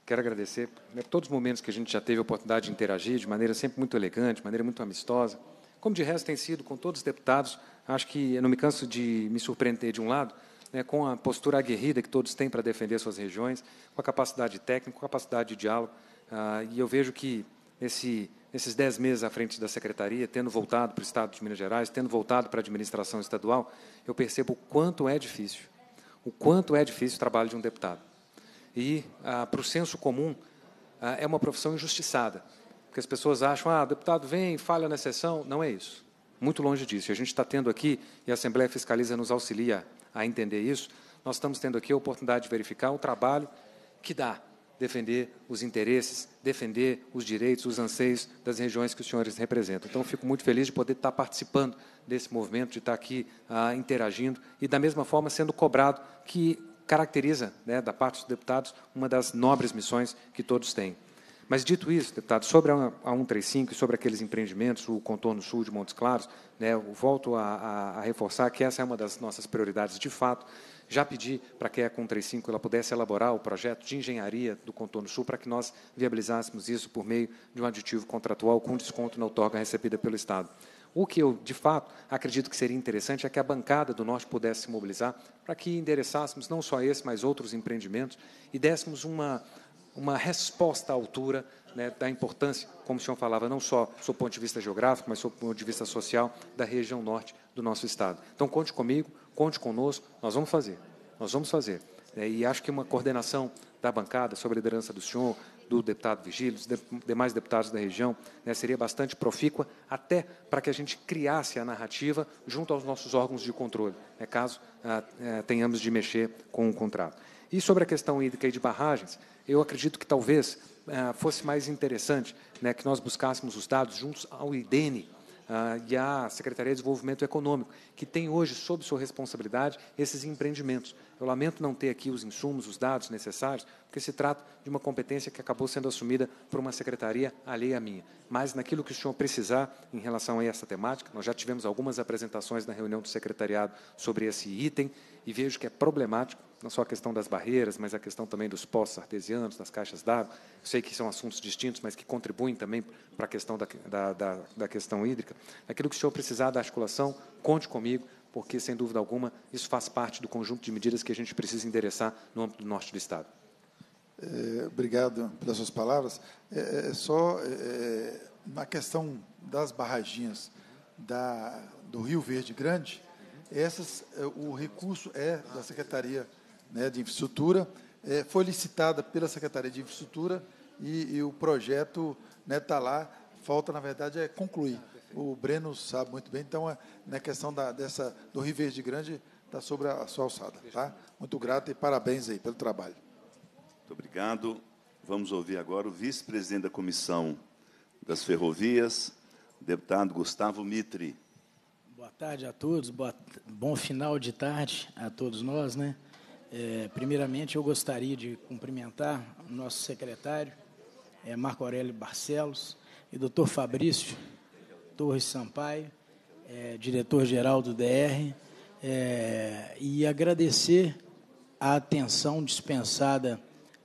Quero agradecer né, todos os momentos que a gente já teve a oportunidade de interagir, de maneira sempre muito elegante, de maneira muito amistosa. Como de resto tem sido com todos os deputados, acho que eu não me canso de me surpreender de um lado, né, com a postura aguerrida que todos têm para defender suas regiões, com a capacidade técnica, com a capacidade de diálogo. Ah, e eu vejo que esses nesses dez meses à frente da secretaria, tendo voltado para o Estado de Minas Gerais, tendo voltado para a administração estadual, eu percebo o quanto é difícil, o quanto é difícil o trabalho de um deputado e ah, para o senso comum ah, é uma profissão injustiçada, porque as pessoas acham, ah, deputado vem, falha na sessão, não é isso. Muito longe disso. E a gente está tendo aqui, e a Assembleia Fiscaliza nos auxilia a entender isso, nós estamos tendo aqui a oportunidade de verificar o trabalho que dá defender os interesses, defender os direitos, os anseios das regiões que os senhores representam. Então, fico muito feliz de poder estar tá participando desse movimento, de estar tá aqui ah, interagindo e, da mesma forma, sendo cobrado que caracteriza, né, da parte dos deputados, uma das nobres missões que todos têm. Mas, dito isso, deputado, sobre a 135 e sobre aqueles empreendimentos, o contorno sul de Montes Claros, né, eu volto a, a, a, reforçar que essa é uma das nossas prioridades de fato. Já pedi para que a 135 ela pudesse elaborar o projeto de engenharia do contorno sul para que nós viabilizássemos isso por meio de um aditivo contratual com desconto na outorga recebida pelo Estado. O que eu, de fato, acredito que seria interessante é que a bancada do Norte pudesse se mobilizar para que endereçássemos não só esse, mas outros empreendimentos e dessemos uma, uma resposta à altura né, da importância, como o senhor falava, não só do ponto de vista geográfico, mas do ponto de vista social da região norte do nosso Estado. Então, conte comigo, conte conosco, nós vamos fazer, nós vamos fazer. Né, e acho que uma coordenação da bancada, sob a liderança do senhor, do deputado Vigílio, dos demais deputados da região, né, seria bastante profícua, até para que a gente criasse a narrativa junto aos nossos órgãos de controle, né, caso ah, eh, tenhamos de mexer com o contrato. E sobre a questão hídrica e de barragens, eu acredito que talvez ah, fosse mais interessante né, que nós buscássemos os dados juntos ao IDENE, ah, e a Secretaria de Desenvolvimento Econômico, que tem hoje sob sua responsabilidade esses empreendimentos. Eu lamento não ter aqui os insumos, os dados necessários, porque se trata de uma competência que acabou sendo assumida por uma secretaria alheia à minha. Mas naquilo que o senhor precisar em relação a essa temática, nós já tivemos algumas apresentações na reunião do secretariado sobre esse item, e vejo que é problemático, não só a questão das barreiras, mas a questão também dos poços artesianos, das caixas d'água. Sei que são assuntos distintos, mas que contribuem também para a questão da, da, da, da questão hídrica. Aquilo que o senhor precisar da articulação, conte comigo, porque, sem dúvida alguma, isso faz parte do conjunto de medidas que a gente precisa endereçar no âmbito do norte do Estado. É, obrigado pelas suas palavras. É, é, é só é, é, na questão das barraginhas da, do Rio Verde Grande, essas, eh, o recurso é da Secretaria né, de Infraestrutura, é, foi licitada pela Secretaria de Infraestrutura e, e o projeto está né, tá lá, falta, na verdade, é concluir. O Breno sabe muito bem, então, a, é, na questão da, dessa, do Rio Verde Grande, está sobre a, sua alçada. Tá? Muito grato e parabéns aí pelo trabalho. Muito obrigado. Vamos ouvir agora o vice-presidente da Comissão das Ferrovias, deputado Gustavo Mitri. Boa tarde a todos, boa, bom final de tarde a todos nós. Né? É, primeiramente, eu gostaria de cumprimentar o nosso secretário, é, Marco Aurélio Barcelos, e doutor Fabrício Torres Sampaio, é, diretor-geral do DR, é, e agradecer a atenção dispensada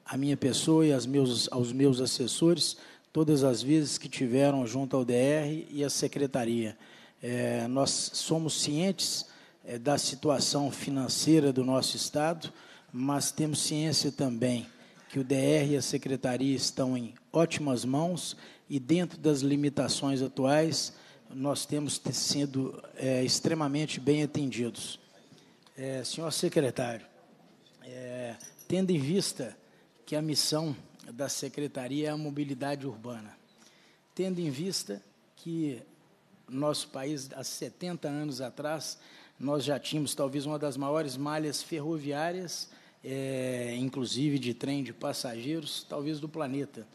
à minha pessoa e aos meus, aos meus assessores todas as vezes que tiveram junto ao DR e à secretaria. É, nós somos cientes é, da situação financeira do nosso Estado, mas temos ciência também que o DR e a Secretaria estão em ótimas mãos e, dentro das limitações atuais, nós temos sido é, extremamente bem atendidos. É, senhor secretário, é, tendo em vista que a missão da Secretaria é a mobilidade urbana, tendo em vista que nosso país, há 70 anos atrás, nós já tínhamos talvez uma das maiores malhas ferroviárias, é, inclusive de trem de passageiros, talvez do planeta,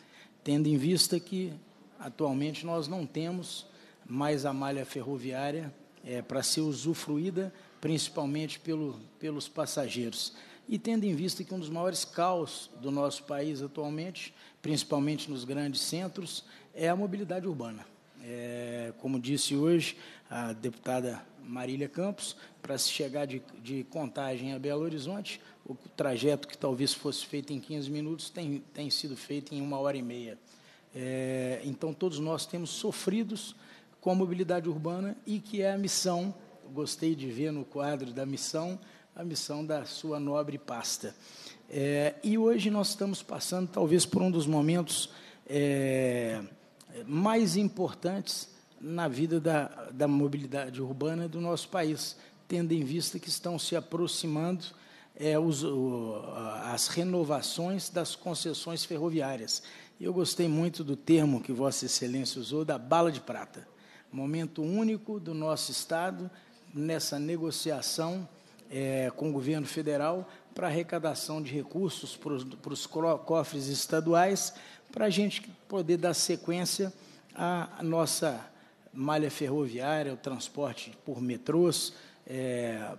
tendo em vista que atualmente nós não temos mais a malha ferroviária é, para ser usufruída principalmente pelo, pelos passageiros. E tendo em vista que um dos maiores caos do nosso país atualmente, principalmente nos grandes centros, é a mobilidade urbana. É, como disse hoje a deputada Marília Campos, para se chegar de, de contagem a Belo Horizonte, o trajeto que talvez fosse feito em 15 minutos tem, tem sido feito em uma hora e meia. É, então, todos nós temos sofridos com a mobilidade urbana e que é a missão, gostei de ver no quadro da missão, a missão da sua nobre pasta. É, e hoje nós estamos passando, talvez, por um dos momentos é, mais importantes na vida da, da mobilidade urbana do nosso país, tendo em vista que estão se aproximando é, os, o, as renovações das concessões ferroviárias. Eu gostei muito do termo que Vossa Excelência usou, da bala de prata. Momento único do nosso Estado nessa negociação é, com o governo federal para arrecadação de recursos para os cofres estaduais, para a gente poder dar sequência à nossa malha ferroviária, o transporte por metrôs, é,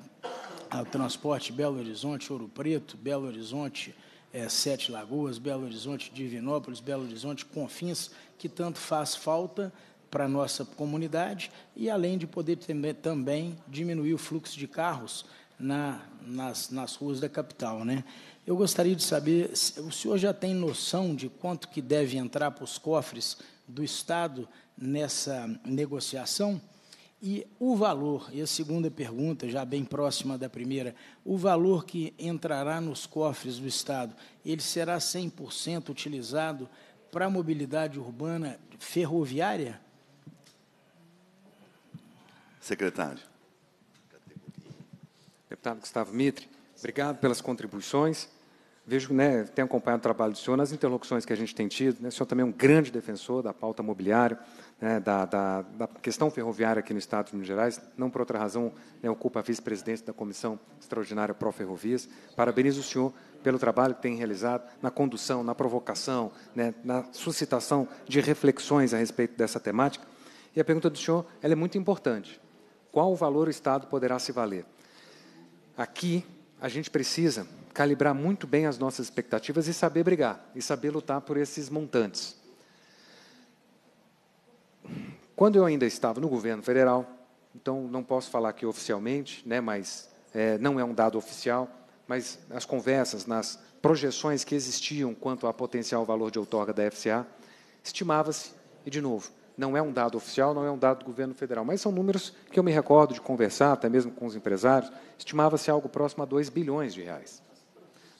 ao transporte Belo Horizonte, Ouro Preto, Belo Horizonte, é, Sete Lagoas, Belo Horizonte, Divinópolis, Belo Horizonte, Confins, que tanto faz falta para a nossa comunidade, e além de poder também, também diminuir o fluxo de carros na, nas, nas ruas da capital. Né? Eu gostaria de saber, o senhor já tem noção de quanto que deve entrar para os cofres do Estado nessa negociação? E o valor, e a segunda pergunta, já bem próxima da primeira, o valor que entrará nos cofres do Estado, ele será 100% utilizado para a mobilidade urbana ferroviária? Secretário. Deputado Gustavo Mitre, obrigado pelas contribuições. Vejo, né, tenho acompanhado o trabalho do senhor nas interlocuções que a gente tem tido. Né, o senhor também é um grande defensor da pauta mobiliária, né, da, da, da, questão ferroviária aqui no Estado de Minas Gerais. Não por outra razão, né, ocupa a vice-presidência da Comissão Extraordinária Pró-Ferrovias. Parabenizo o senhor pelo trabalho que tem realizado na condução, na provocação, né, na suscitação de reflexões a respeito dessa temática. E a pergunta do senhor ela é muito importante. Qual o valor o Estado poderá se valer? Aqui, a gente precisa calibrar muito bem as nossas expectativas e saber brigar, e saber lutar por esses montantes. Quando eu ainda estava no governo federal, então não posso falar aqui oficialmente, né, mas é, não é um dado oficial, mas as conversas, nas projeções que existiam quanto ao potencial valor de outorga da FCA, estimava-se, e de novo, não é um dado oficial, não é um dado do governo federal, mas são números que eu me recordo de conversar, até mesmo com os empresários, estimava-se algo próximo a 2 bilhões de reais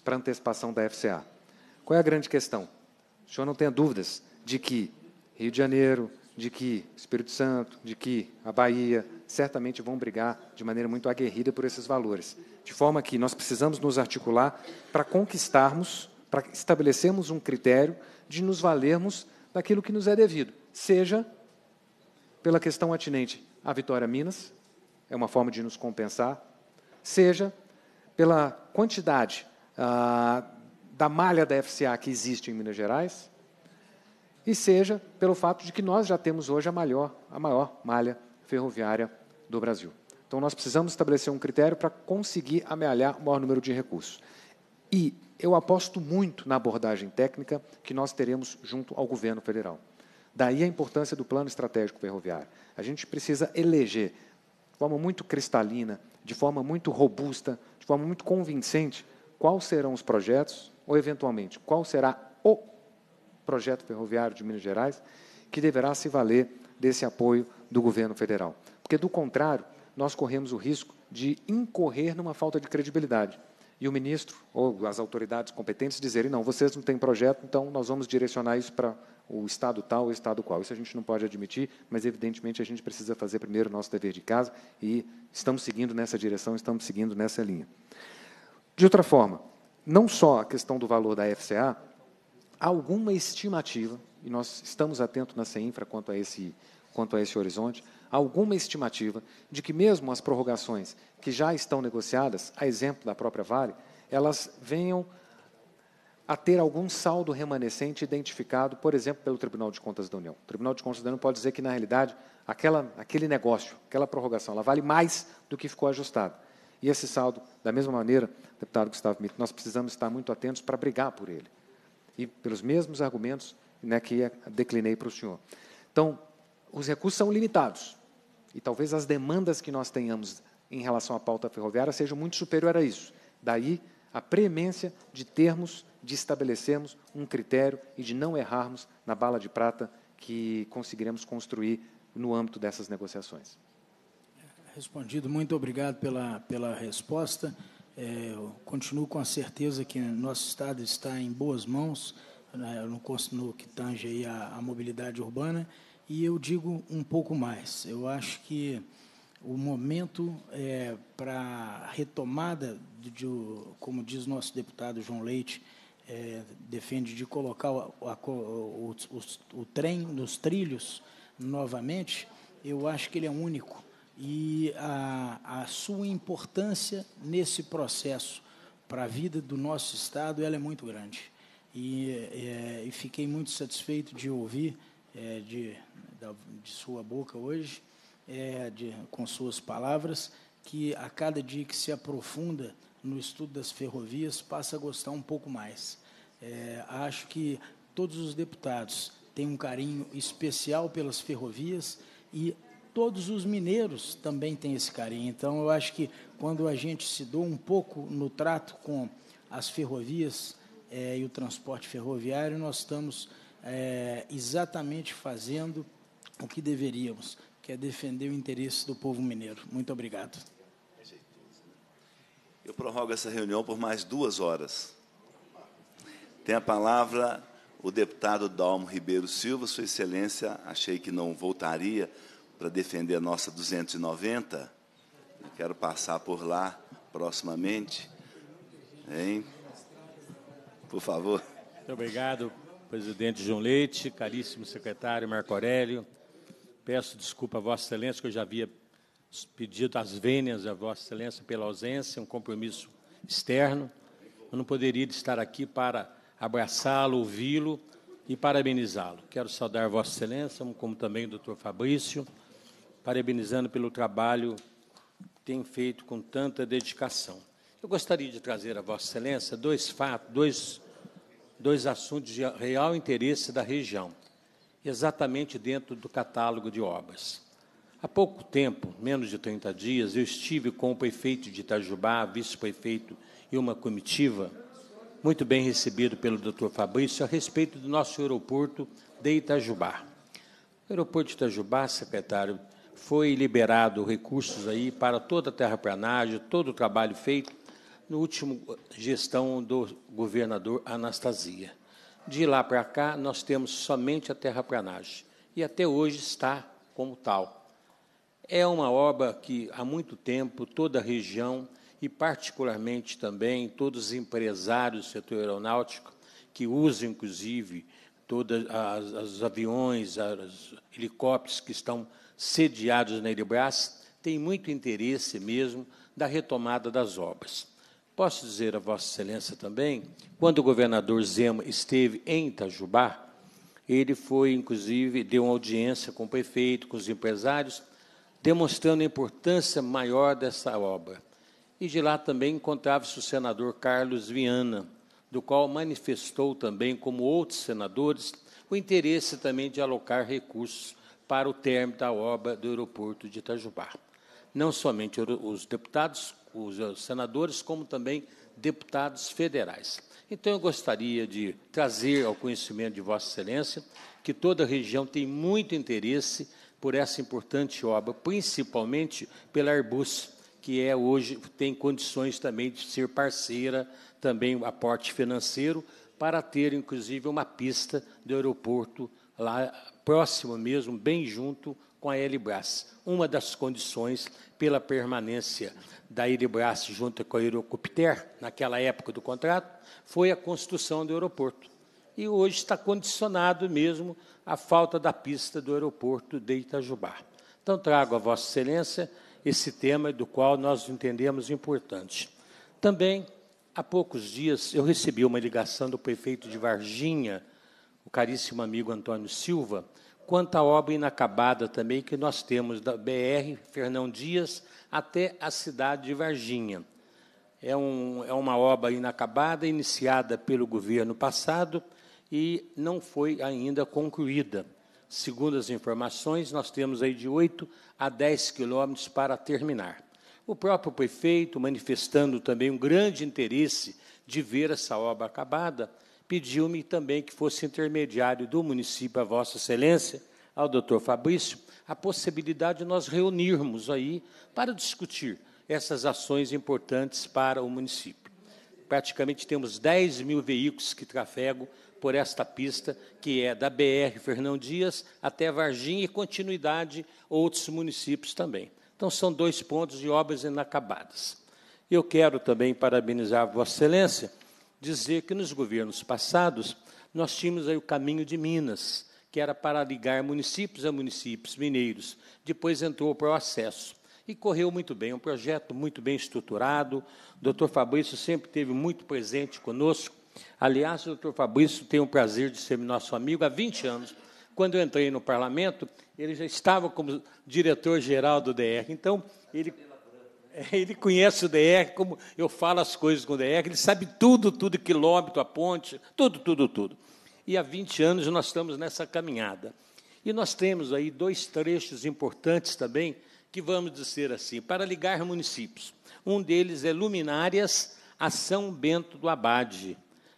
para antecipação da FCA. Qual é a grande questão? O senhor não tenha dúvidas de que Rio de Janeiro, de que Espírito Santo, de que a Bahia, certamente vão brigar de maneira muito aguerrida por esses valores. De forma que nós precisamos nos articular para conquistarmos, para estabelecermos um critério de nos valermos daquilo que nos é devido, seja pela questão atinente à Vitória Minas, é uma forma de nos compensar, seja pela quantidade ah, da malha da FCA que existe em Minas Gerais, e seja pelo fato de que nós já temos hoje a maior, a maior malha ferroviária do Brasil. Então, nós precisamos estabelecer um critério para conseguir amealhar o maior número de recursos. E eu aposto muito na abordagem técnica que nós teremos junto ao governo federal. Daí a importância do plano estratégico ferroviário. A gente precisa eleger de forma muito cristalina, de forma muito robusta, de forma muito convincente, quais serão os projetos, ou eventualmente, qual será o projeto ferroviário de Minas Gerais que deverá se valer desse apoio do governo federal. Porque, do contrário, nós corremos o risco de incorrer numa falta de credibilidade. E o ministro ou as autoridades competentes dizerem: não, vocês não têm projeto, então nós vamos direcionar isso para o Estado tal ou Estado qual. Isso a gente não pode admitir, mas evidentemente a gente precisa fazer primeiro o nosso dever de casa e estamos seguindo nessa direção, estamos seguindo nessa linha. De outra forma, não só a questão do valor da FCA, há alguma estimativa, e nós estamos atentos na CEINFRA quanto a esse, quanto a esse horizonte, alguma estimativa de que mesmo as prorrogações que já estão negociadas, a exemplo da própria Vale, elas venham a ter algum saldo remanescente identificado, por exemplo, pelo Tribunal de Contas da União. O Tribunal de Contas da União pode dizer que, na realidade, aquela, aquele negócio, aquela prorrogação, ela vale mais do que ficou ajustado. E esse saldo, da mesma maneira, deputado Gustavo Mito, nós precisamos estar muito atentos para brigar por ele. E pelos mesmos argumentos né, que é, declinei para o senhor. Então, os recursos são limitados. E talvez as demandas que nós tenhamos em relação à pauta ferroviária sejam muito superior a isso. Daí a premência de termos, de estabelecermos um critério e de não errarmos na bala de prata que conseguiremos construir no âmbito dessas negociações. Respondido, muito obrigado pela, pela resposta. É, continuo com a certeza que nosso Estado está em boas mãos né, no, no que tange a, a mobilidade urbana. E eu digo um pouco mais. Eu acho que o momento é, para retomada, de, de, como diz nosso deputado João Leite, é, defende de colocar o, a, o, o, o, trem nos trilhos novamente, eu acho que ele é único e a, a sua importância nesse processo para a vida do nosso Estado ela é muito grande. E, é, e fiquei muito satisfeito de ouvir é, de, da, de sua boca hoje, é, de, com suas palavras, que a cada dia que se aprofunda no estudo das ferrovias passa a gostar um pouco mais. É, acho que todos os deputados têm um carinho especial pelas ferrovias e todos os mineiros também têm esse carinho. Então, eu acho que quando a gente se doa um pouco no trato com as ferrovias é, e o transporte ferroviário, nós estamos é, exatamente fazendo o que deveríamos, que é defender o interesse do povo mineiro. Muito obrigado. Eu prorrogo essa reunião por mais duas horas. Tem a palavra o deputado Dalmo Ribeiro Silva, Sua Excelência, achei que não voltaria para defender a nossa 290. Quero passar por lá proximamente. Hein? Por favor. Muito obrigado, presidente João Leite, caríssimo secretário Marco Aurélio. Peço desculpa a Vossa Excelência, que eu já havia pedido as vênias a Vossa Excelência pela ausência, um compromisso externo. Eu não poderia estar aqui para abraçá-lo, ouvi-lo e parabenizá-lo. Quero saudar Vossa Excelência, como também o doutor Fabrício, parabenizando pelo trabalho que tem feito com tanta dedicação. Eu gostaria de trazer a Vossa Excelência dois fatos, dois, dois assuntos de real interesse da região, exatamente dentro do catálogo de obras. Há pouco tempo, menos de 30 dias, eu estive com o prefeito de Itajubá, vice-prefeito e uma comitiva, muito bem recebido pelo Dr. Fabrício, a respeito do nosso aeroporto de Itajubá. O aeroporto de Itajubá, secretário, foi liberado recursos aí para toda a terraplanagem, todo o trabalho feito no último eh, gestão do governador Anastasia. De lá para cá, nós temos somente a terraplanagem, e até hoje está como tal. É uma obra que, há muito tempo, toda a região, e particularmente também todos os empresários do setor aeronáutico, que usam, inclusive, todos os aviões, os helicópteros que estão sediados na Elebrás, têm muito interesse mesmo da retomada das obras. Posso dizer a Vossa Excelência também, quando o governador Zema esteve em Itajubá, ele foi, inclusive, deu uma audiência com o prefeito, com os empresários, demonstrando a importância maior dessa obra. E de lá também encontrava-se o senador Carlos Viana, do qual manifestou também, como outros senadores, o interesse também de alocar recursos para o término da obra do aeroporto de Itajubá. Não somente os deputados, os eh, senadores, como também deputados federais. Então, eu gostaria de trazer ao conhecimento de Vossa Excelência que toda a região tem muito interesse por essa importante obra, principalmente pela Airbus, que é hoje tem condições também de ser parceira, também aporte financeiro, para ter, inclusive, uma pista do aeroporto lá próximo mesmo, bem junto com a Elibras. Uma das condições pela permanência da Elibras junto com a Eurocopter, naquela época do contrato, foi a construção do aeroporto. E hoje está condicionado mesmo à falta da pista do aeroporto de Itajubá. Então, trago a Vossa Excelência esse tema do qual nós entendemos importante. Também, há poucos dias, eu recebi uma ligação do prefeito de Varginha, o caríssimo amigo Antônio Silva, quanto à obra inacabada também que nós temos da BR Fernão Dias até a cidade de Varginha. É, um, é uma obra inacabada, iniciada pelo governo passado e não foi ainda concluída. Segundo as informações, nós temos aí de 8 a 10 quilômetros para terminar. O próprio prefeito manifestando também um grande interesse de ver essa obra acabada, pediu-me também que fosse intermediário do município, a Vossa Excelência, ao doutor Fabrício, a possibilidade de nós reunirmos aí para discutir essas ações importantes para o município. Praticamente temos 10 mil veículos que trafegam por esta pista, que é da BR Fernão Dias até Varginha e continuidade outros municípios também. Então, são dois pontos de obras inacabadas. Eu quero também parabenizar Vossa Excelência dizer que nos governos passados nós tínhamos aí o caminho de Minas, que era para ligar municípios a municípios mineiros. Depois entrou para o acesso. E correu muito bem, um projeto muito bem estruturado. O doutor Fabrício sempre esteve muito presente conosco. Aliás, o doutor Fabrício tem o prazer de ser nosso amigo há 20 anos. Quando eu entrei no parlamento, ele já estava como diretor-geral do DR. Então, ele (laughs) ele conhece o DR, como eu falo as coisas com o DR, ele sabe tudo, tudo, quilômetro, a ponte, tudo, tudo, tudo. E há 20 anos nós estamos nessa caminhada. E nós temos aí dois trechos importantes também, que vamos dizer assim, para ligar municípios. Um deles é Luminárias a São Bento do Abade,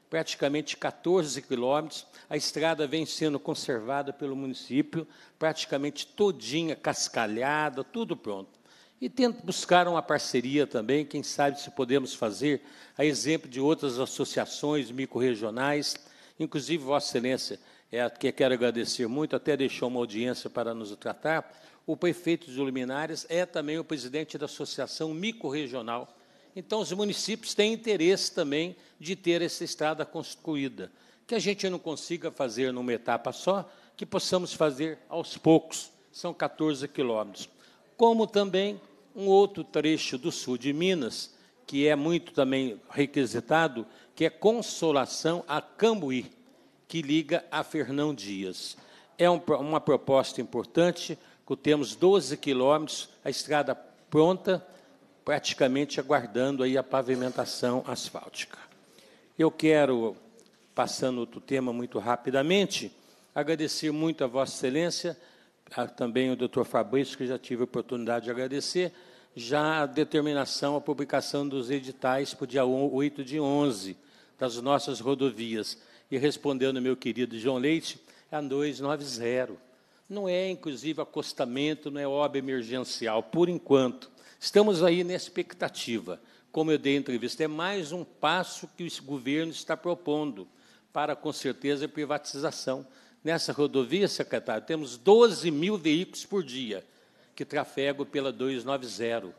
praticamente 14 quilômetros. A estrada vem sendo conservada pelo município, praticamente todinha, cascalhada, tudo pronto. E tento buscar uma parceria também, quem sabe se podemos fazer, a exemplo de outras associações microrregionais, inclusive Vossa Excelência, é, que quero agradecer muito, até deixou uma audiência para nos tratar. O prefeito de Luminares é também o presidente da Associação Microrregional. Então, os municípios têm interesse também de ter essa estrada construída. Que a gente não consiga fazer numa etapa só, que possamos fazer aos poucos. São 14 quilômetros. Como também um outro trecho do sul de Minas, que é muito também requisitado, que é Consolação a Cambuí, que liga a Fernão Dias. É um, uma proposta importante, que temos 12 quilômetros, a estrada pronta, praticamente aguardando aí a pavimentação asfáltica. Eu quero, passando outro tema muito rapidamente, agradecer muito a Vossa Excelência também o Dr. Fabrício, que já tive a oportunidade de agradecer, já a determinação, a publicação dos editais para o dia 8 de 11 das nossas rodovias. E respondendo meu querido João Leite, é a 290. Não é, inclusive, acostamento, não é obra emergencial, por enquanto. Estamos aí na expectativa. Como eu dei a entrevista, é mais um passo que o governo está propondo para, com certeza, privatização. Nessa rodovia, secretário, temos 12 mil veículos por dia que trafegam pela 290.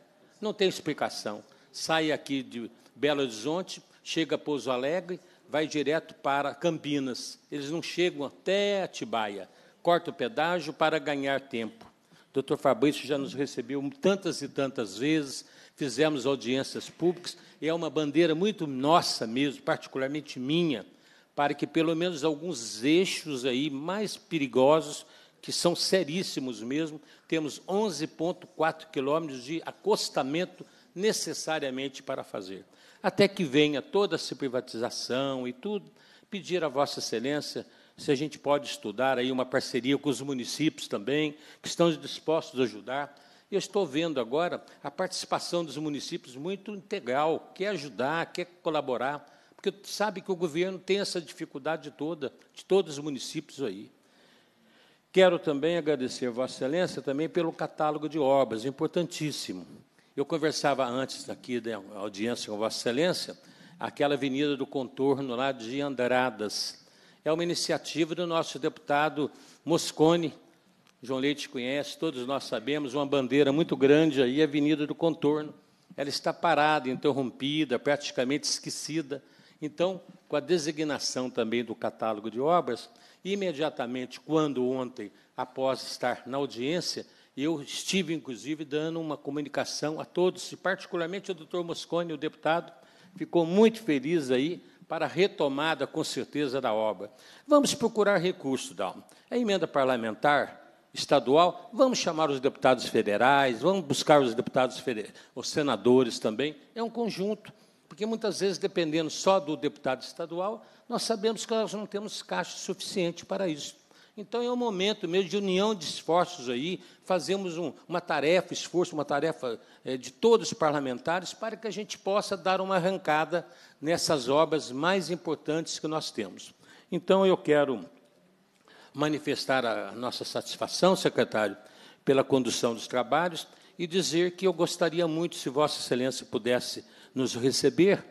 Não tem explicação. Sai aqui de Belo Horizonte, chega a Pouso Alegre, vai direto para Campinas. Eles não chegam até Atibaia. Corta o pedágio para ganhar tempo. O doutor Fabrício já nos recebeu tantas e tantas vezes, fizemos audiências públicas, e é uma bandeira muito nossa mesmo, particularmente minha, para que pelo menos alguns eixos aí mais perigosos, que são seríssimos mesmo, temos 11,4 quilômetros de acostamento necessariamente para fazer. Até que venha toda essa privatização e tudo, pedir à Vossa Excelência se a gente pode estudar aí uma parceria com os municípios também, que estão dispostos a ajudar. Eu estou vendo agora a participação dos municípios muito integral, quer ajudar, quer colaborar porque sabe que o governo tem essa dificuldade toda, de todos os municípios aí. Quero também agradecer a Vossa Excelência também pelo catálogo de obras, importantíssimo. Eu conversava antes aqui da audiência com Vossa Excelência, aquela avenida do contorno lá de Andradas. É uma iniciativa do nosso deputado Moscone, João Leite conhece, todos nós sabemos, uma bandeira muito grande aí, a Avenida do Contorno. Ela está parada, interrompida, praticamente esquecida. Então, com a designação também do catálogo de obras, imediatamente quando ontem, após estar na audiência, eu estive, inclusive, dando uma comunicação a todos, e particularmente o doutor Moscone, o deputado, ficou muito feliz aí para a retomada, com certeza, da obra. Vamos procurar recurso, Dalmo. A é emenda parlamentar estadual, vamos chamar os deputados federais, vamos buscar os deputados, os senadores também, é um conjunto. Porque muitas vezes, dependendo só do deputado estadual, nós sabemos que nós não temos caixa suficiente para isso. Então, é um momento mesmo de união de esforços aí, fazemos um, uma tarefa, esforço, uma tarefa é, de todos os parlamentares para que a gente possa dar uma arrancada nessas obras mais importantes que nós temos. Então, eu quero manifestar a nossa satisfação, secretário, pela condução dos trabalhos e dizer que eu gostaria muito se Vossa Excelência pudesse nos receber,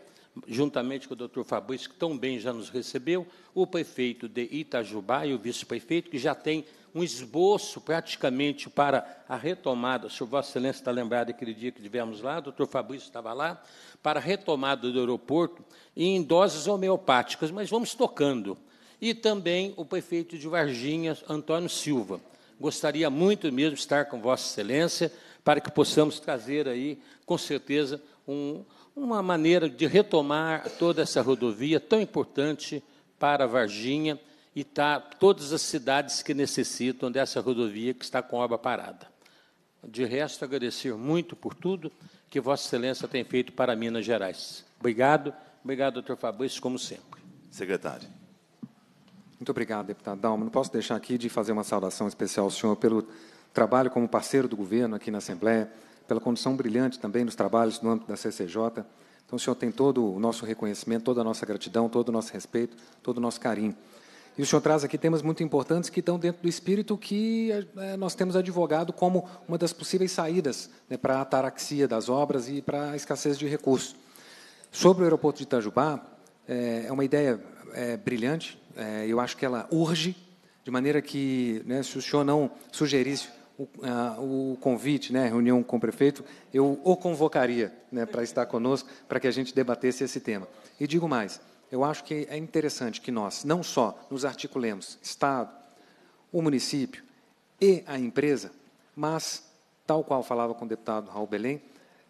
juntamente com o doutor Fabrício, que tão bem já nos recebeu, o prefeito de Itajubá e o vice-prefeito, que já tem um esboço praticamente para a retomada. O Vossa Excelência está lembrado daquele dia que estivemos lá, o doutor Fabrício estava lá, para a retomada do aeroporto em doses homeopáticas, mas vamos tocando. E também o prefeito de Varginha, Antônio Silva. Gostaria muito mesmo de estar com Vossa Excelência para que possamos trazer aí, com certeza, um, uma maneira de retomar toda essa rodovia tão importante para Varginha e tá, todas as cidades que necessitam dessa rodovia que está com obra parada. De resto, agradecer muito por tudo que Vossa Excelência tem feito para Minas Gerais. Obrigado, obrigado, doutor Fabrício, como sempre. Secretário. Muito obrigado, deputado Dalma. Não posso deixar aqui de fazer uma saudação especial ao senhor pelo trabalho como parceiro do governo aqui na Assembleia pela condição brilhante também nos trabalhos no âmbito da CCJ. Então, o senhor tem todo o nosso reconhecimento, toda a nossa gratidão, todo o nosso respeito, todo o nosso carinho. E o senhor traz aqui temas muito importantes que estão dentro do espírito que é, nós temos advogado como uma das possíveis saídas né, para a ataraxia das obras e para a escassez de recursos. Sobre o aeroporto de Itajubá, é, é uma ideia é, brilhante, eu acho que ela urge, de maneira que, né, se o senhor não sugerisse ah, o, convite, né, reunião com o prefeito, eu o convocaria né, para estar conosco, para que a gente debatesse esse tema. E digo mais, eu acho que é interessante que nós não só nos articulemos, Estado, o município e a empresa, mas, tal qual falava com o deputado Raul Belém,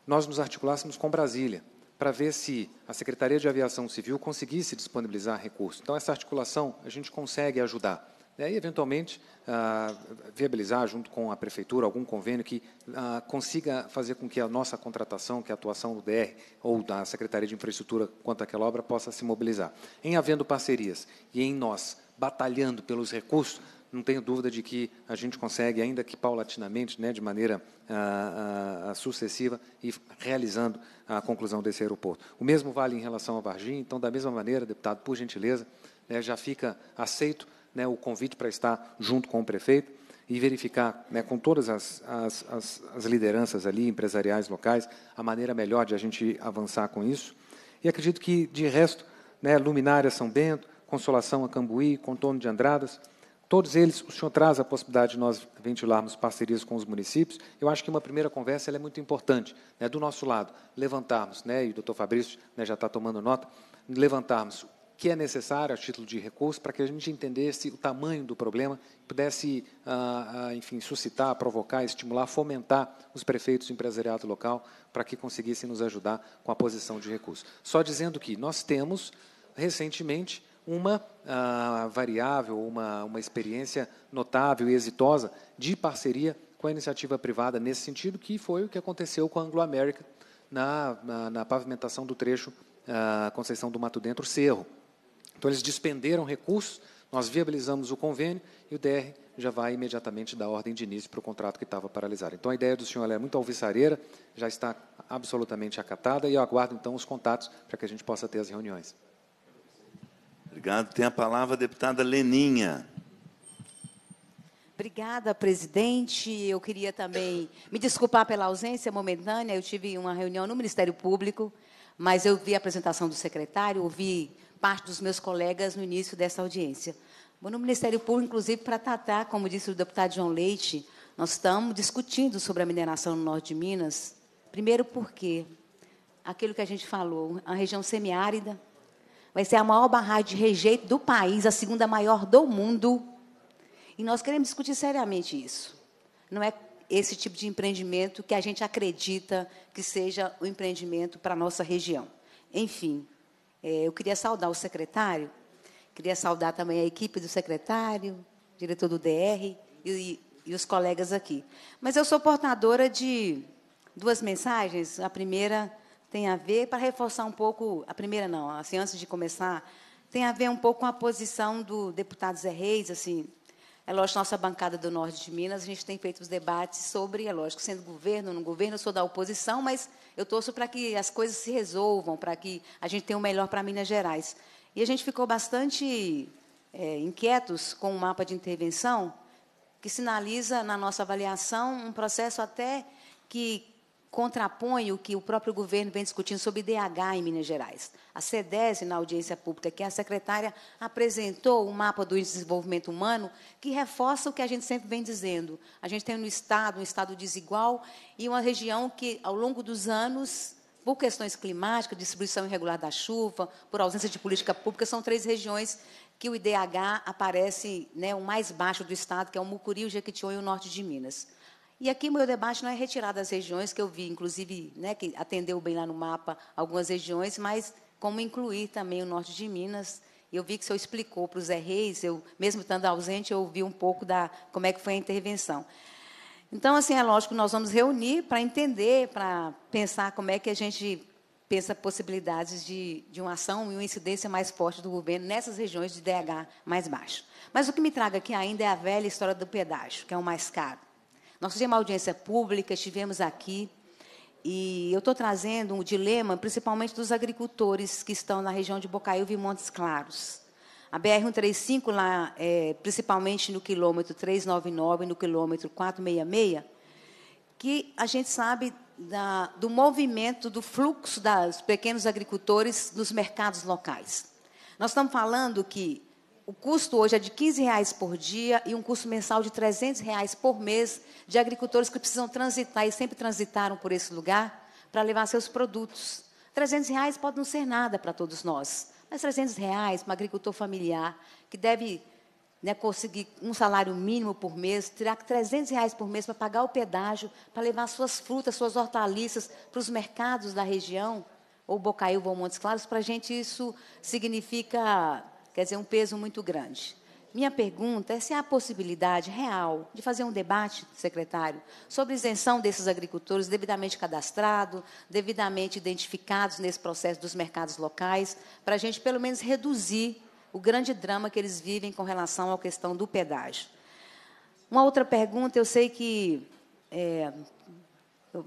nós nos articulássemos com Brasília, para ver se a Secretaria de Aviação Civil conseguisse disponibilizar recursos. Então, essa articulação a gente consegue ajudar. Né, e aí, eventualmente, ah, viabilizar, junto com a prefeitura, algum convênio que ah, consiga fazer com que a nossa contratação, que a atuação do DR ou da Secretaria de Infraestrutura quanto àquela obra possa se mobilizar. Em havendo parcerias e em nós batalhando pelos recursos, não tenho dúvida de que a gente consegue, ainda que paulatinamente, né, de maneira ah, sucessiva, ir realizando a conclusão desse aeroporto. O mesmo vale em relação a Varginha, então, da mesma maneira, deputado, por gentileza, né, já fica aceito né, o convite para estar junto com o prefeito e verificar né, com todas as, as, as, lideranças ali, empresariais locais, a maneira melhor de a gente avançar com isso. E acredito que, de resto, né, Luminária São Bento, Consolação Acambuí, Contorno de Andradas, todos eles, o senhor traz a possibilidade de nós ventilarmos parcerias com os municípios. Eu acho que uma primeira conversa é muito importante, né, do nosso lado, levantarmos, né, e o doutor Fabrício né, já está tomando nota, levantarmos que é necessária a título de recurso para que a gente entendesse o tamanho do problema, pudesse, ah, ah, enfim, suscitar, provocar, estimular, fomentar os prefeitos do empresariado local para que conseguissem nos ajudar com a posição de recurso. Só dizendo que nós temos, recentemente, uma ah, variável, uma, uma experiência notável e exitosa de parceria com a iniciativa privada nesse sentido, que foi o que aconteceu com a Anglo-América na, na, na, pavimentação do trecho Conceição do Mato Dentro-Cerro. Então, eles despenderam recursos, nós viabilizamos o convênio e o DR já vai imediatamente dar ordem de início para o contrato que estava paralisado. Então, a ideia do senhor é muito alvissareira, já está absolutamente acatada e eu aguardo, então, os contatos para que a gente possa ter as reuniões. Obrigado. Tem a palavra a deputada Leninha. Obrigada, presidente. Eu queria também me desculpar pela ausência momentânea. Eu tive uma reunião no Ministério Público, mas eu vi a apresentação do secretário, ouvi parte dos meus colegas no início dessa audiência. Vou no Ministério Público, inclusive, para tratar, como disse o deputado João Leite, nós estamos discutindo sobre a mineração no norte de Minas. Primeiro, porque aquilo que a gente falou, a região semiárida vai ser a maior barragem de rejeito do país, a segunda maior do mundo. E nós queremos discutir seriamente isso. Não é esse tipo de empreendimento que a gente acredita que seja o empreendimento para a nossa região. Enfim, é, eu queria saudar o secretário, queria saudar também a equipe do secretário, diretor do DR e, e os colegas aqui. Mas eu sou portadora de duas mensagens. A primeira tem a ver, para reforçar um pouco, a primeira não, assim, antes de começar, tem a ver um pouco com a posição do deputado Zé Reis, assim, é lógico, nossa bancada do Norte de Minas, a gente tem feito os debates sobre, é lógico, sendo governo ou não governo, eu sou da oposição, mas eu torço para que as coisas se resolvam, para que a gente tenha o melhor para Minas Gerais. E a gente ficou bastante é, inquietos com o mapa de intervenção, que sinaliza, na nossa avaliação, um processo até que contrapõe o que o próprio governo vem discutindo sobre DH em Minas Gerais. A CEDES, na audiência pública, que a secretária apresentou o mapa do desenvolvimento humano, que reforça o que a gente sempre vem dizendo. A gente tem um Estado, um Estado desigual, e uma região que, ao longo dos anos, por questões climáticas, distribuição irregular da chuva, por ausência de política pública, são três regiões que o IDH aparece né, o mais baixo do Estado, que é o Mucuri, o Jequitinhonha e o norte de Minas. E aqui o meu debate não é retirar das regiões que eu vi, inclusive, né, que atendeu bem lá no mapa algumas regiões, mas como incluir também o norte de Minas. Eu vi que o senhor explicou para o Zé Reis, eu, mesmo estando ausente, eu ouvi um pouco da como é que foi a intervenção. Então, assim, é lógico, nós vamos reunir para entender, para pensar como é que a gente pensa possibilidades de, de uma ação e uma incidência mais forte do governo nessas regiões de DH mais baixo. Mas o que me traga aqui ainda é a velha história do pedágio, que é o mais caro. Nós fizemos uma audiência pública, estivemos aqui, e eu estou trazendo um dilema, principalmente dos agricultores que estão na região de Bocaiúva e Montes Claros. A BR-135, lá, é, principalmente no quilômetro 399 e no quilômetro 466, que a gente sabe da, do movimento, do fluxo dos pequenos agricultores nos mercados locais. Nós estamos falando que o custo hoje é de 15 reais por dia e um custo mensal de 300 reais por mês de agricultores que precisam transitar e sempre transitaram por esse lugar para levar seus produtos. 300 reais pode não ser nada para todos nós, mas 300 reais para um agricultor familiar que deve né, conseguir um salário mínimo por mês, terá 300 reais por mês para pagar o pedágio, para levar suas frutas, suas hortaliças para os mercados da região, ou Bocaiúva ou Montes Claros, para a gente isso significa quer dizer, um peso muito grande. Minha pergunta é se há possibilidade real de fazer um debate, secretário, sobre isenção desses agricultores devidamente cadastrados, devidamente identificados nesse processo dos mercados locais, para a gente pelo menos reduzir o grande drama que eles vivem com relação à questão do pedágio. Uma outra pergunta, eu sei que é,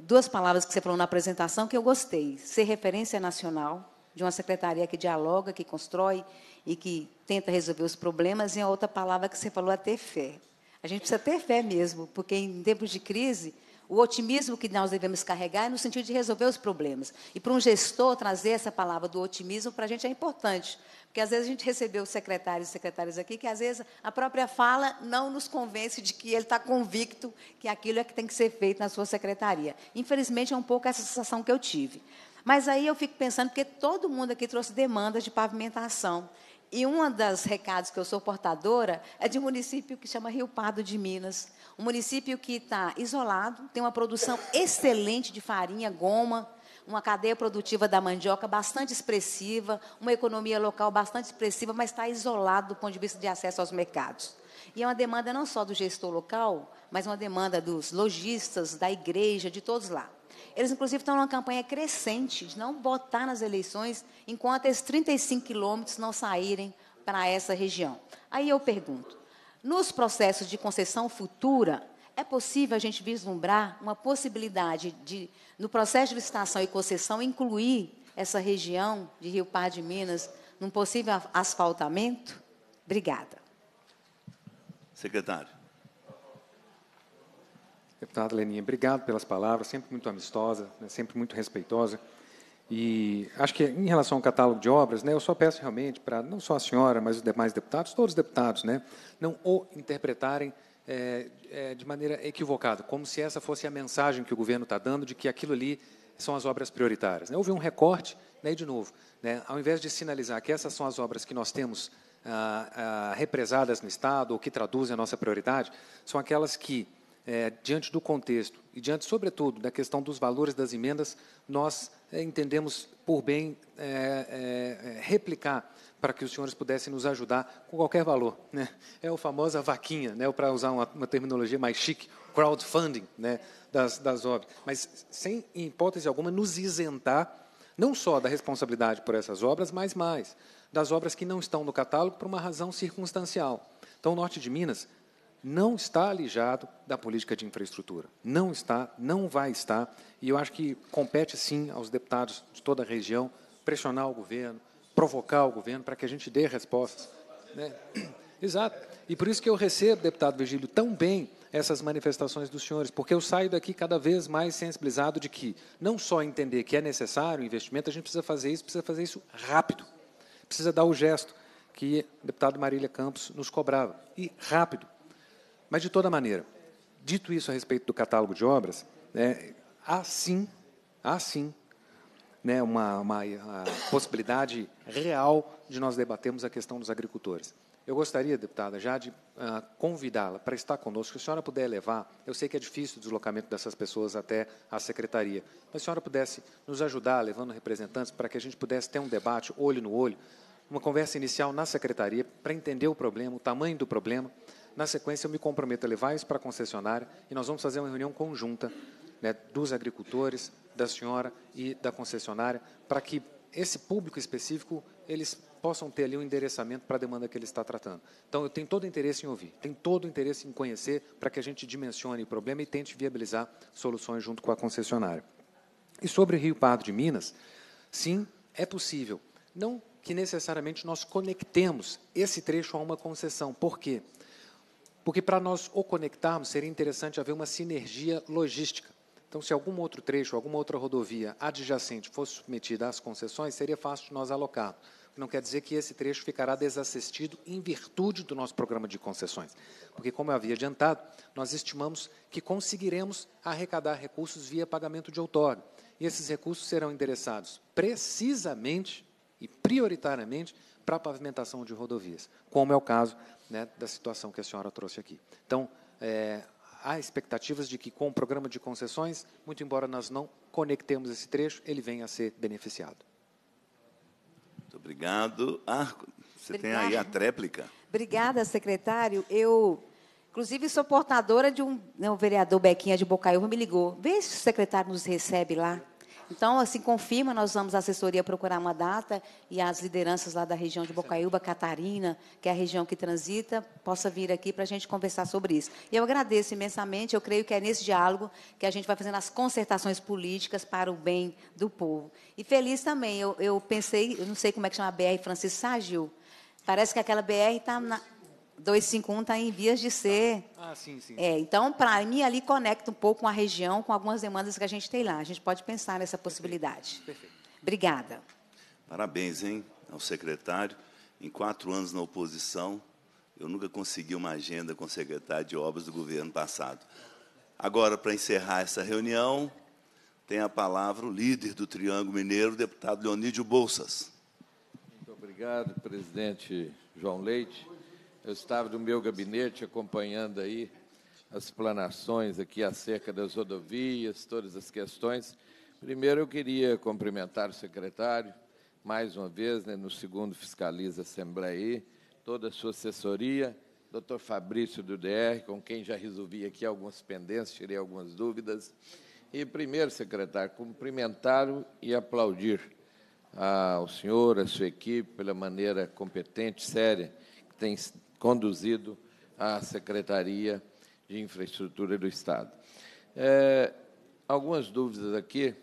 duas palavras que você falou na apresentação que eu gostei: ser referência nacional de uma secretaria que dialoga, que constrói e que tenta resolver os problemas, e a outra palavra que você falou é ter fé. A gente precisa ter fé mesmo, porque em tempos de crise, o otimismo que nós devemos carregar é no sentido de resolver os problemas. E para um gestor, trazer essa palavra do otimismo para a gente é importante. Porque às vezes a gente recebeu secretários e secretárias aqui que às vezes a própria fala não nos convence de que ele está convicto que aquilo é que tem que ser feito na sua secretaria. Infelizmente é um pouco essa sensação que eu tive. Mas aí eu fico pensando, porque todo mundo aqui trouxe demandas de pavimentação. E um dos recados que eu sou portadora é de um município que chama Rio Pardo de Minas. Um município que está isolado, tem uma produção excelente de farinha, goma, uma cadeia produtiva da mandioca bastante expressiva, uma economia local bastante expressiva, mas está isolado do ponto de vista de acesso aos mercados. E é uma demanda não só do gestor local, mas uma demanda dos lojistas, da igreja, de todos lá. Eles, inclusive, estão numa campanha crescente de não botar nas eleições enquanto esses 35 quilômetros não saírem para essa região. Aí eu pergunto: nos processos de concessão futura, é possível a gente vislumbrar uma possibilidade de, no processo de licitação e concessão, incluir essa região de Rio Par de Minas num possível asfaltamento? Obrigada. Secretário. Deputado Leninha, obrigado pelas palavras, sempre muito amistosa, né, sempre muito respeitosa. E acho que em relação ao catálogo de obras, né, eu só peço realmente para não só a senhora, mas os demais deputados, todos os deputados, né, não o interpretarem é, é, de maneira equivocada, como se essa fosse a mensagem que o governo está dando de que aquilo ali são as obras prioritárias. Né? Houve um recorte, né, e de novo, né, ao invés de sinalizar que essas são as obras que nós temos ah, ah, represadas no Estado ou que traduzem a nossa prioridade são aquelas que, eh, diante do contexto e diante, sobretudo, da questão dos valores das emendas, nós eh, entendemos por bem eh, replicar para que os senhores pudessem nos ajudar com qualquer valor. Né? É o famosa vaquinha, né? para usar uma, uma, terminologia mais chique, crowdfunding né? das, das obras. Mas, sem em hipótese alguma, nos isentar não só da responsabilidade por essas obras, mas mais, das obras que não estão no catálogo por uma razão circunstancial. Então, o norte de Minas não está alijado da política de infraestrutura. Não está, não vai estar. E eu acho que compete, sim, aos deputados de toda a região pressionar o governo, provocar o governo para que a gente dê respostas. Né? (coughs) Exato. E por isso que eu recebo, deputado Virgílio, tão bem essas manifestações dos senhores, porque eu saio daqui cada vez mais sensibilizado de que não só entender que é necessário o investimento, a gente precisa fazer isso, precisa fazer isso rápido precisa dar o gesto que o deputado Marília Campos nos cobrava, e rápido. Mas, de toda maneira, dito isso a respeito do catálogo de obras, né, há sim, há sim né, uma, uma, possibilidade real de nós debatermos a questão dos agricultores. Eu gostaria, deputada, já de uh, ah, convidá-la para estar conosco. Se a senhora puder levar, eu sei que é difícil o deslocamento dessas pessoas até a secretaria, mas se a senhora pudesse nos ajudar, levando representantes, para que a gente pudesse ter um debate olho no olho uma conversa inicial na secretaria para entender o problema, o tamanho do problema. Na sequência, eu me comprometo a levar isso para a concessionária e nós vamos fazer uma reunião conjunta né, dos agricultores, da senhora e da concessionária, para que esse público específico eles possam ter ali um endereçamento para a demanda que ele está tratando. Então, eu tenho todo interesse em ouvir, tenho todo interesse em conhecer para que a gente dimensione o problema e tente viabilizar soluções junto com a concessionária. E sobre Rio Pardo de Minas, sim, é possível. Não que necessariamente nós conectemos esse trecho a uma concessão. Por quê? Porque para nós o conectarmos, seria interessante haver uma sinergia logística. Então, se algum outro trecho, alguma outra rodovia adjacente fosse submetida às concessões, seria fácil de nós alocar. Não quer dizer que esse trecho ficará desassistido em virtude do nosso programa de concessões. Porque, como eu havia adiantado, nós estimamos que conseguiremos arrecadar recursos via pagamento de outorga. E esses recursos serão endereçados precisamente e prioritariamente para a pavimentação de rodovias, como é o caso né, da situação que a senhora trouxe aqui. Então, é, há expectativas de que, com o programa de concessões, muito embora nós não conectemos esse trecho, ele venha a ser beneficiado. Muito obrigado. Ah, você Obrigada. tem aí a tréplica. Obrigada, secretário. Eu, inclusive, sou portadora de um. Né, o vereador Bequinha de Bocaiúva me ligou. Vê se o secretário nos recebe lá. Então, assim, confirma, nós vamos a assessoria procurar uma data e as lideranças lá da região de Bocaiúba, Catarina, que é a região que transita, possa vir aqui para a gente conversar sobre isso. E eu agradeço imensamente, eu creio que é nesse diálogo que a gente vai fazendo as concertações políticas para o bem do povo. E feliz também, eu, eu pensei, eu não sei como é que chama a BR Francisco Ságil, parece que aquela BR está na... 251 está em vias de ser. Ah, sim, sim. É, então, para mim, ali conecta um pouco com a região, com algumas demandas que a gente tem lá. A gente pode pensar nessa possibilidade. Perfeito. Perfeito. Obrigada. Parabéns, hein, ao secretário. Em quatro anos na oposição, eu nunca consegui uma agenda com o secretário de obras do governo passado. Agora, para encerrar essa reunião, tem a palavra o líder do Triângulo Mineiro, o deputado Leonídio Bolsas. Muito obrigado, presidente João Leite. Eu estava no meu gabinete acompanhando aí as planações aqui acerca das rodovias, todas as questões. Primeiro, eu queria cumprimentar o secretário, mais uma vez, né, no segundo Fiscaliza Assembleia, toda a sua assessoria, doutor Fabrício do DR, com quem já resolvi aqui algumas pendências, tirei algumas dúvidas. E, primeiro, secretário, cumprimentar e aplaudir ao ah, senhor, à sua equipe, pela maneira competente, séria, que tem conduzido à Secretaria de Infraestrutura do Estado. É, algumas dúvidas aqui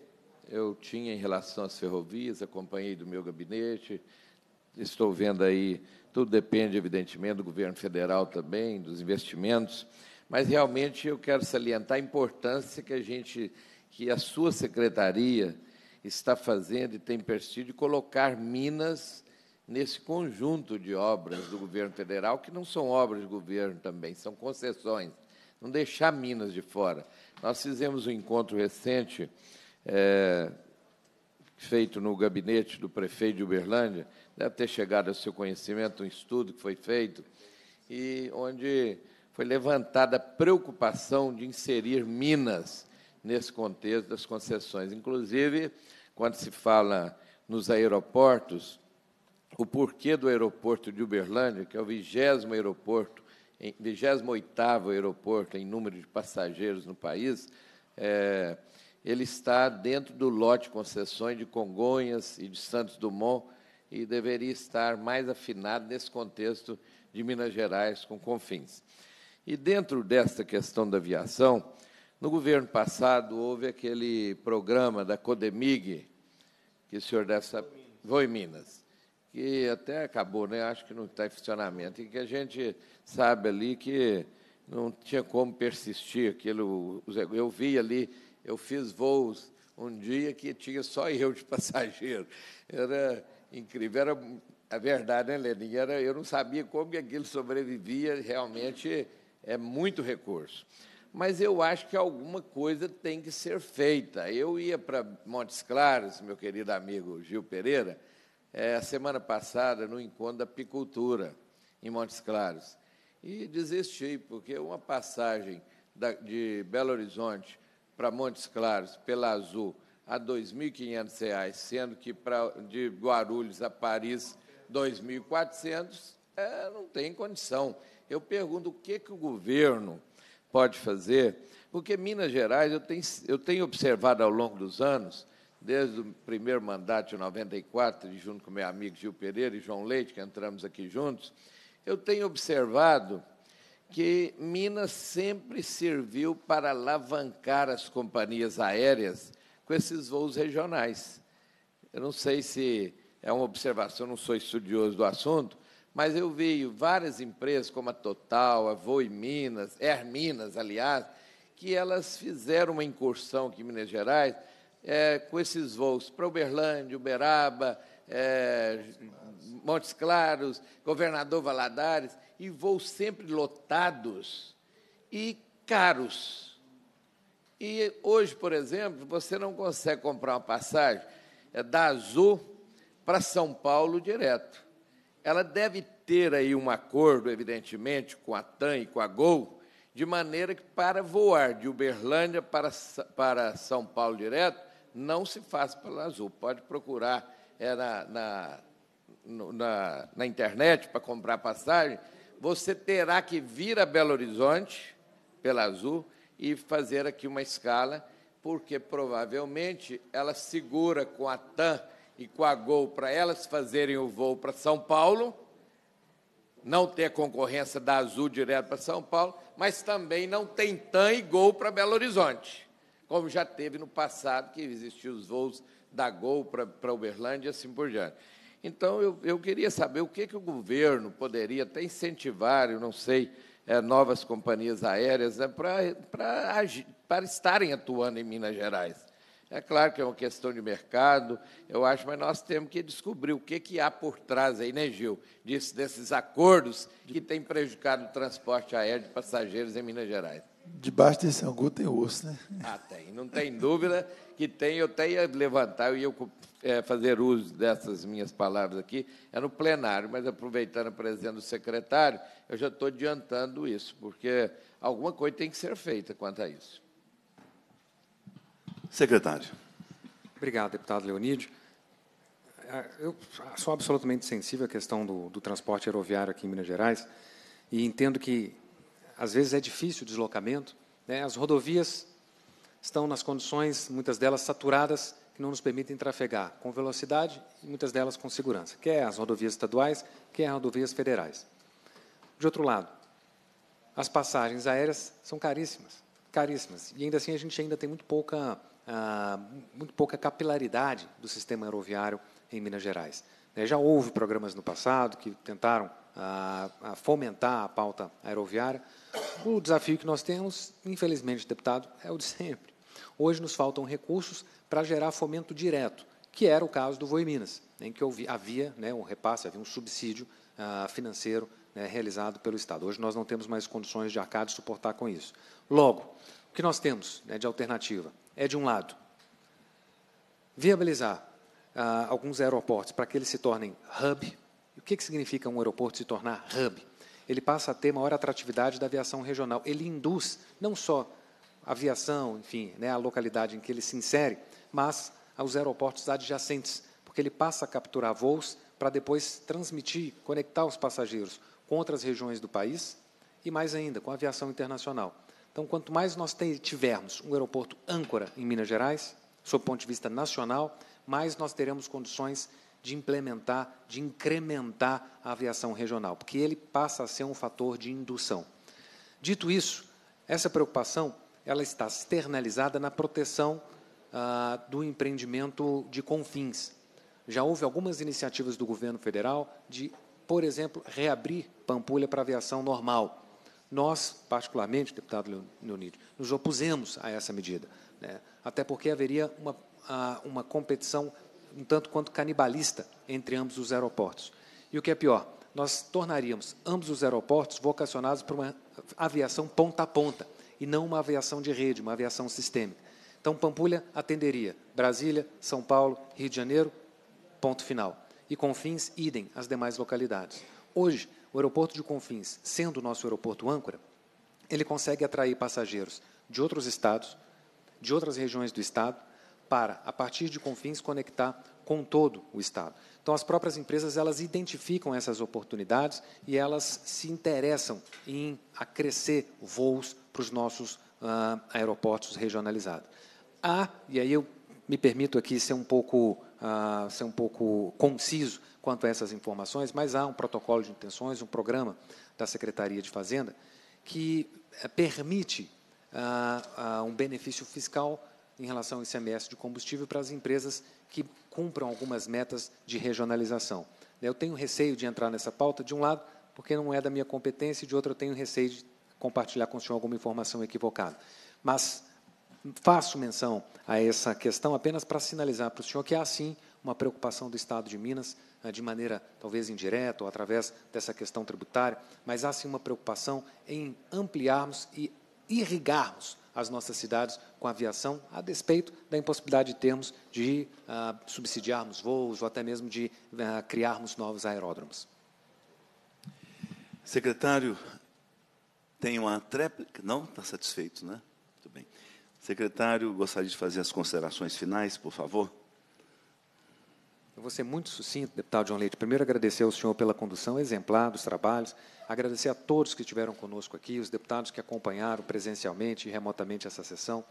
eu tinha em relação às ferrovias, acompanhei do meu gabinete, estou vendo aí, tudo depende, evidentemente, do governo federal também, dos investimentos, mas realmente eu quero salientar a importância que a gente, que a sua secretaria está fazendo e tem persistido de colocar Minas nesse conjunto de obras do governo federal, que não são obras de governo também, são concessões. Não deixar Minas de fora. Nós fizemos um encontro recente, é, feito no gabinete do prefeito de Uberlândia, deve ter chegado ao seu conhecimento um estudo que foi feito, e onde foi levantada a preocupação de inserir Minas nesse contexto das concessões. Inclusive, quando se fala nos aeroportos, o porquê do aeroporto de Uberlândia, que é o vigésimo aeroporto, vigésimo oitavo aeroporto em número de passageiros no país, é, ele está dentro do lote concessões de Congonhas e de Santos Dumont e deveria estar mais afinado nesse contexto de Minas Gerais com Confins. E dentro desta questão da aviação, no governo passado houve aquele programa da Codemig, que o senhor em Minas. Vou em Minas que até acabou, né? acho que não está em funcionamento, e que a gente sabe ali que não tinha como persistir aquilo. Eu vi ali, eu fiz voos um dia que tinha só (laughs) eu de passageiro. Era incrível, era a verdade, né, Lenin? Era, eu não sabia como que aquilo sobrevivia, realmente é muito recurso. Mas eu acho que alguma coisa tem que ser feita. Eu ia para Montes Claros, meu querido amigo Gil Pereira, é, a semana passada no encontro da apicultura em Montes Claros. E desisti, porque uma passagem da, de Belo Horizonte para Montes Claros, pela Azul, a R$ 2.500, sendo que pra, de Guarulhos a Paris, R$ 2.400, é, não tem condição. Eu pergunto o que, que o governo pode fazer, porque Minas Gerais, eu tenho, eu tenho observado ao longo dos anos, desde o primeiro mandato de 94, junto com meu amigo Gil Pereira e João Leite, que entramos aqui juntos, eu tenho observado que Minas sempre serviu para alavancar as companhias aéreas com esses voos regionais. Eu não sei se é uma observação, não sou estudioso do assunto, mas eu vi várias empresas, como a Total, a Voe Minas, Air Minas, aliás, que elas fizeram uma incursão aqui em Minas Gerais é, com esses voos para Uberlândia, Uberaba, é, Montes Claros, Governador Valadares, e voos sempre lotados e caros. E hoje, por exemplo, você não consegue comprar uma passagem é da Azul para São Paulo direto. Ela deve ter aí um acordo, evidentemente, com a TAM e com a Gol, de maneira que para voar de Uberlândia para, para São Paulo direto, não se faz pela Azul. Pode procurar é, na, na, na, na internet para comprar passagem. Você terá que vir a Belo Horizonte pela Azul e fazer aqui uma escala, porque provavelmente ela segura com a TAM e com a Gol para elas fazerem o voo para São Paulo, não ter concorrência da Azul direto para São Paulo, mas também não tem TAM e Gol para Belo Horizonte como já teve no passado, que existiam os voos da Gol para Uberlândia e assim por diante. Então, eu, eu queria saber o que, que o governo poderia até incentivar, eu não sei, é, novas companhias aéreas né, para estarem atuando em Minas Gerais. É claro que é uma questão de mercado, eu acho, mas nós temos que descobrir o que, que há por trás aí, né, Gil, disso, desses acordos que têm prejudicado o transporte aéreo de passageiros em Minas Gerais. Debaixo desse angu tem osso, né? Ah, tem. Não tem dúvida que tem. Eu até ia levantar, eu ia é, fazer uso dessas minhas palavras aqui. É no plenário, mas aproveitando a presença do secretário, eu já estou adiantando isso, porque alguma coisa tem que ser feita quanto a isso. Secretário. Obrigado, deputado Leonídio. É, eu sou absolutamente sensível à questão do, do transporte aeroviário aqui em Minas Gerais e entendo que às vezes é difícil o deslocamento. Né? As rodovias estão nas condições, muitas delas saturadas, que não nos permitem trafegar com velocidade e muitas delas com segurança, quer é as rodovias estaduais, quer é as rodovias federais. De outro lado, as passagens aéreas são caríssimas, caríssimas. E ainda assim a gente ainda tem muito pouca, ah, muito pouca capilaridade do sistema aeroviário em Minas Gerais. Né, já houve programas no passado que tentaram ah, ah, fomentar a pauta aeroviária. O desafio que nós temos, infelizmente, deputado, é o de sempre. Hoje nos faltam recursos para gerar fomento direto, que era o caso do Voe Minas, em que havia né, um repasse, havia um subsídio ah, financeiro né, realizado pelo Estado. Hoje nós não temos mais condições de arcar suportar com isso. Logo, o que nós temos né, de alternativa é, de um lado, viabilizar ah, alguns aeroportos para que eles se tornem hub. O que, que significa um aeroporto se tornar hub? Ele passa a ter maior atratividade da aviação regional. Ele induz não só a aviação, enfim, né, a localidade em que ele se insere, mas aos aeroportos adjacentes, porque ele passa a capturar voos para depois transmitir, conectar os passageiros com outras regiões do país e mais ainda com a aviação internacional. Então, quanto mais nós tivermos um aeroporto âncora em Minas Gerais, sob o ponto de vista nacional, mais nós teremos condições de implementar, de incrementar a aviação regional, porque ele passa a ser um fator de indução. Dito isso, essa preocupação ela está externalizada na proteção ah, do empreendimento de confins. Já houve algumas iniciativas do governo federal de, por exemplo, reabrir Pampulha para aviação normal. Nós, particularmente, deputado Leonid, nos opusemos a essa medida, né? até porque haveria uma ah, uma competição um tanto quanto canibalista entre ambos os aeroportos. E o que é pior, nós tornaríamos ambos os aeroportos vocacionados para uma aviação ponta a ponta, e não uma aviação de rede, uma aviação sistêmica. Então, Pampulha atenderia Brasília, São Paulo, Rio de Janeiro, ponto final. E Confins, idem, as demais localidades. Hoje, o aeroporto de Confins, sendo o nosso aeroporto âncora, ele consegue atrair passageiros de outros estados, de outras regiões do estado, para, a partir de Confins, conectar com todo o Estado. Então, as próprias empresas elas identificam essas oportunidades e elas se interessam em acrescer voos para os nossos ah, aeroportos regionalizados. Há, e aí eu me permito aqui ser um pouco ah, ser um pouco conciso quanto a essas informações, mas há um protocolo de intenções, um programa da Secretaria de Fazenda que eh, permite ah, um benefício fiscal em relação ao ICMS de combustível para as empresas que cumpram algumas metas de regionalização. Eu tenho receio de entrar nessa pauta, de um lado, porque não é da minha competência, e de outro, eu tenho receio de compartilhar com o senhor alguma informação equivocada. Mas faço menção a essa questão apenas para sinalizar para o senhor que há, sim, uma preocupação do Estado de Minas, eh, de maneira talvez indireta ou através dessa questão tributária, mas há, sim, uma preocupação em ampliarmos e irrigarmos as nossas cidades com aviação, a despeito da impossibilidade de termos de ah, subsidiarmos voos ou até mesmo de ah, criarmos novos aeródromos. Secretário, tem uma tréplica? Não? Está satisfeito, né? Muito bem. Secretário, gostaria de fazer as considerações finais, por favor. Eu vou ser muito sucinto, deputado João Leite. Primeiro, agradecer ao senhor pela condução exemplar dos trabalhos. Agradecer a todos que estiveram conosco aqui, os deputados que acompanharam presencialmente e remotamente essa sessão,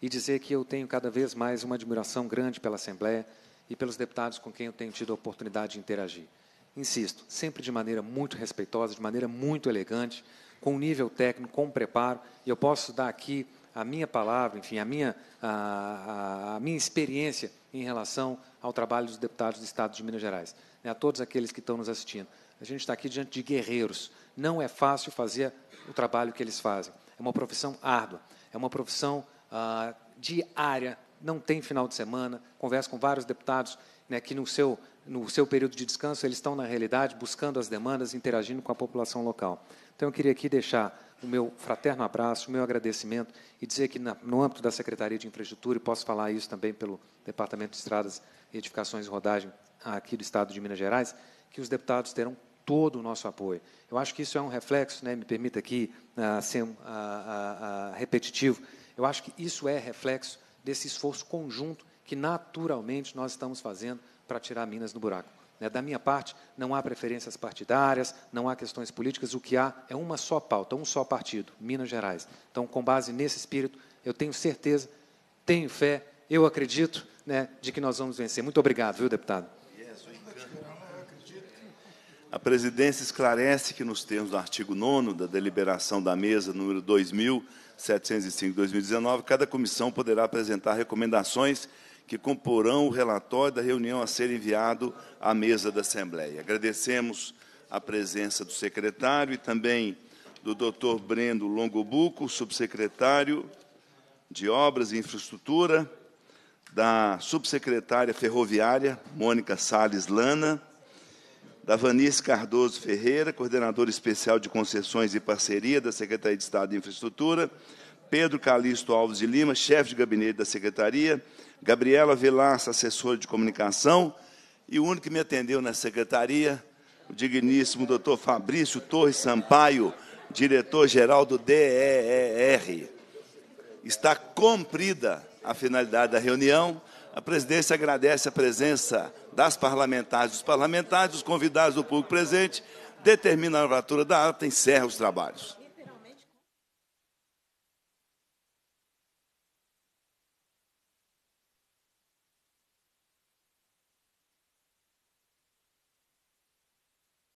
e dizer que eu tenho cada vez mais uma admiração grande pela Assembleia e pelos deputados com quem eu tenho tido a oportunidade de interagir. Insisto, sempre de maneira muito respeitosa, de maneira muito elegante, com um nível técnico, com um preparo, e eu posso dar aqui a minha palavra, enfim, a minha, a, a, a minha experiência em relação ao trabalho dos deputados do Estado de Minas Gerais, né, a todos aqueles que estão nos assistindo. A gente está aqui diante de guerreiros, não é fácil fazer o trabalho que eles fazem. É uma profissão árdua, é uma profissão ah, diária, não tem final de semana. Converso com vários deputados né, que, no seu, no seu período de descanso, eles estão, na realidade, buscando as demandas, interagindo com a população local. Então, eu queria aqui deixar o meu fraterno abraço, o meu agradecimento e dizer que, na, no âmbito da Secretaria de Infraestrutura, e posso falar isso também pelo Departamento de Estradas, Edificações e Rodagem aqui do Estado de Minas Gerais, que os deputados terão todo o nosso apoio. Eu acho que isso é um reflexo, né, me permita aqui uh, ser uh, uh, repetitivo, eu acho que isso é reflexo desse esforço conjunto que naturalmente nós estamos fazendo para tirar Minas do buraco. Né, da minha parte, não há preferências partidárias, não há questões políticas, o que há é uma só pauta, um só partido, Minas Gerais. Então, com base nesse espírito, eu tenho certeza, tenho fé, eu acredito né, de que nós vamos vencer. Muito obrigado, viu, deputado? Yes, a presidência esclarece que, nos termos do artigo 9 da deliberação da mesa número 2705-2019, cada comissão poderá apresentar recomendações que comporão o relatório da reunião a ser enviado à mesa da Assembleia. Agradecemos a presença do secretário e também do doutor Brendo Longobuco, subsecretário de Obras e Infraestrutura, da subsecretária ferroviária, Mônica Salles Lana, da Vanice Cardoso Ferreira, coordenadora especial de concessões e parceria da Secretaria de Estado de Infraestrutura, Pedro Calixto Alves de Lima, chefe de gabinete da Secretaria, Gabriela Vilaça, assessora de comunicação, e o único que me atendeu na Secretaria, o digníssimo doutor Fabrício Torres Sampaio, diretor-geral do DER. Está cumprida a finalidade da reunião. A presidência agradece a presença das parlamentares, dos parlamentares, dos convidados do público presente, determina a nomenclatura da ata, e encerra os trabalhos.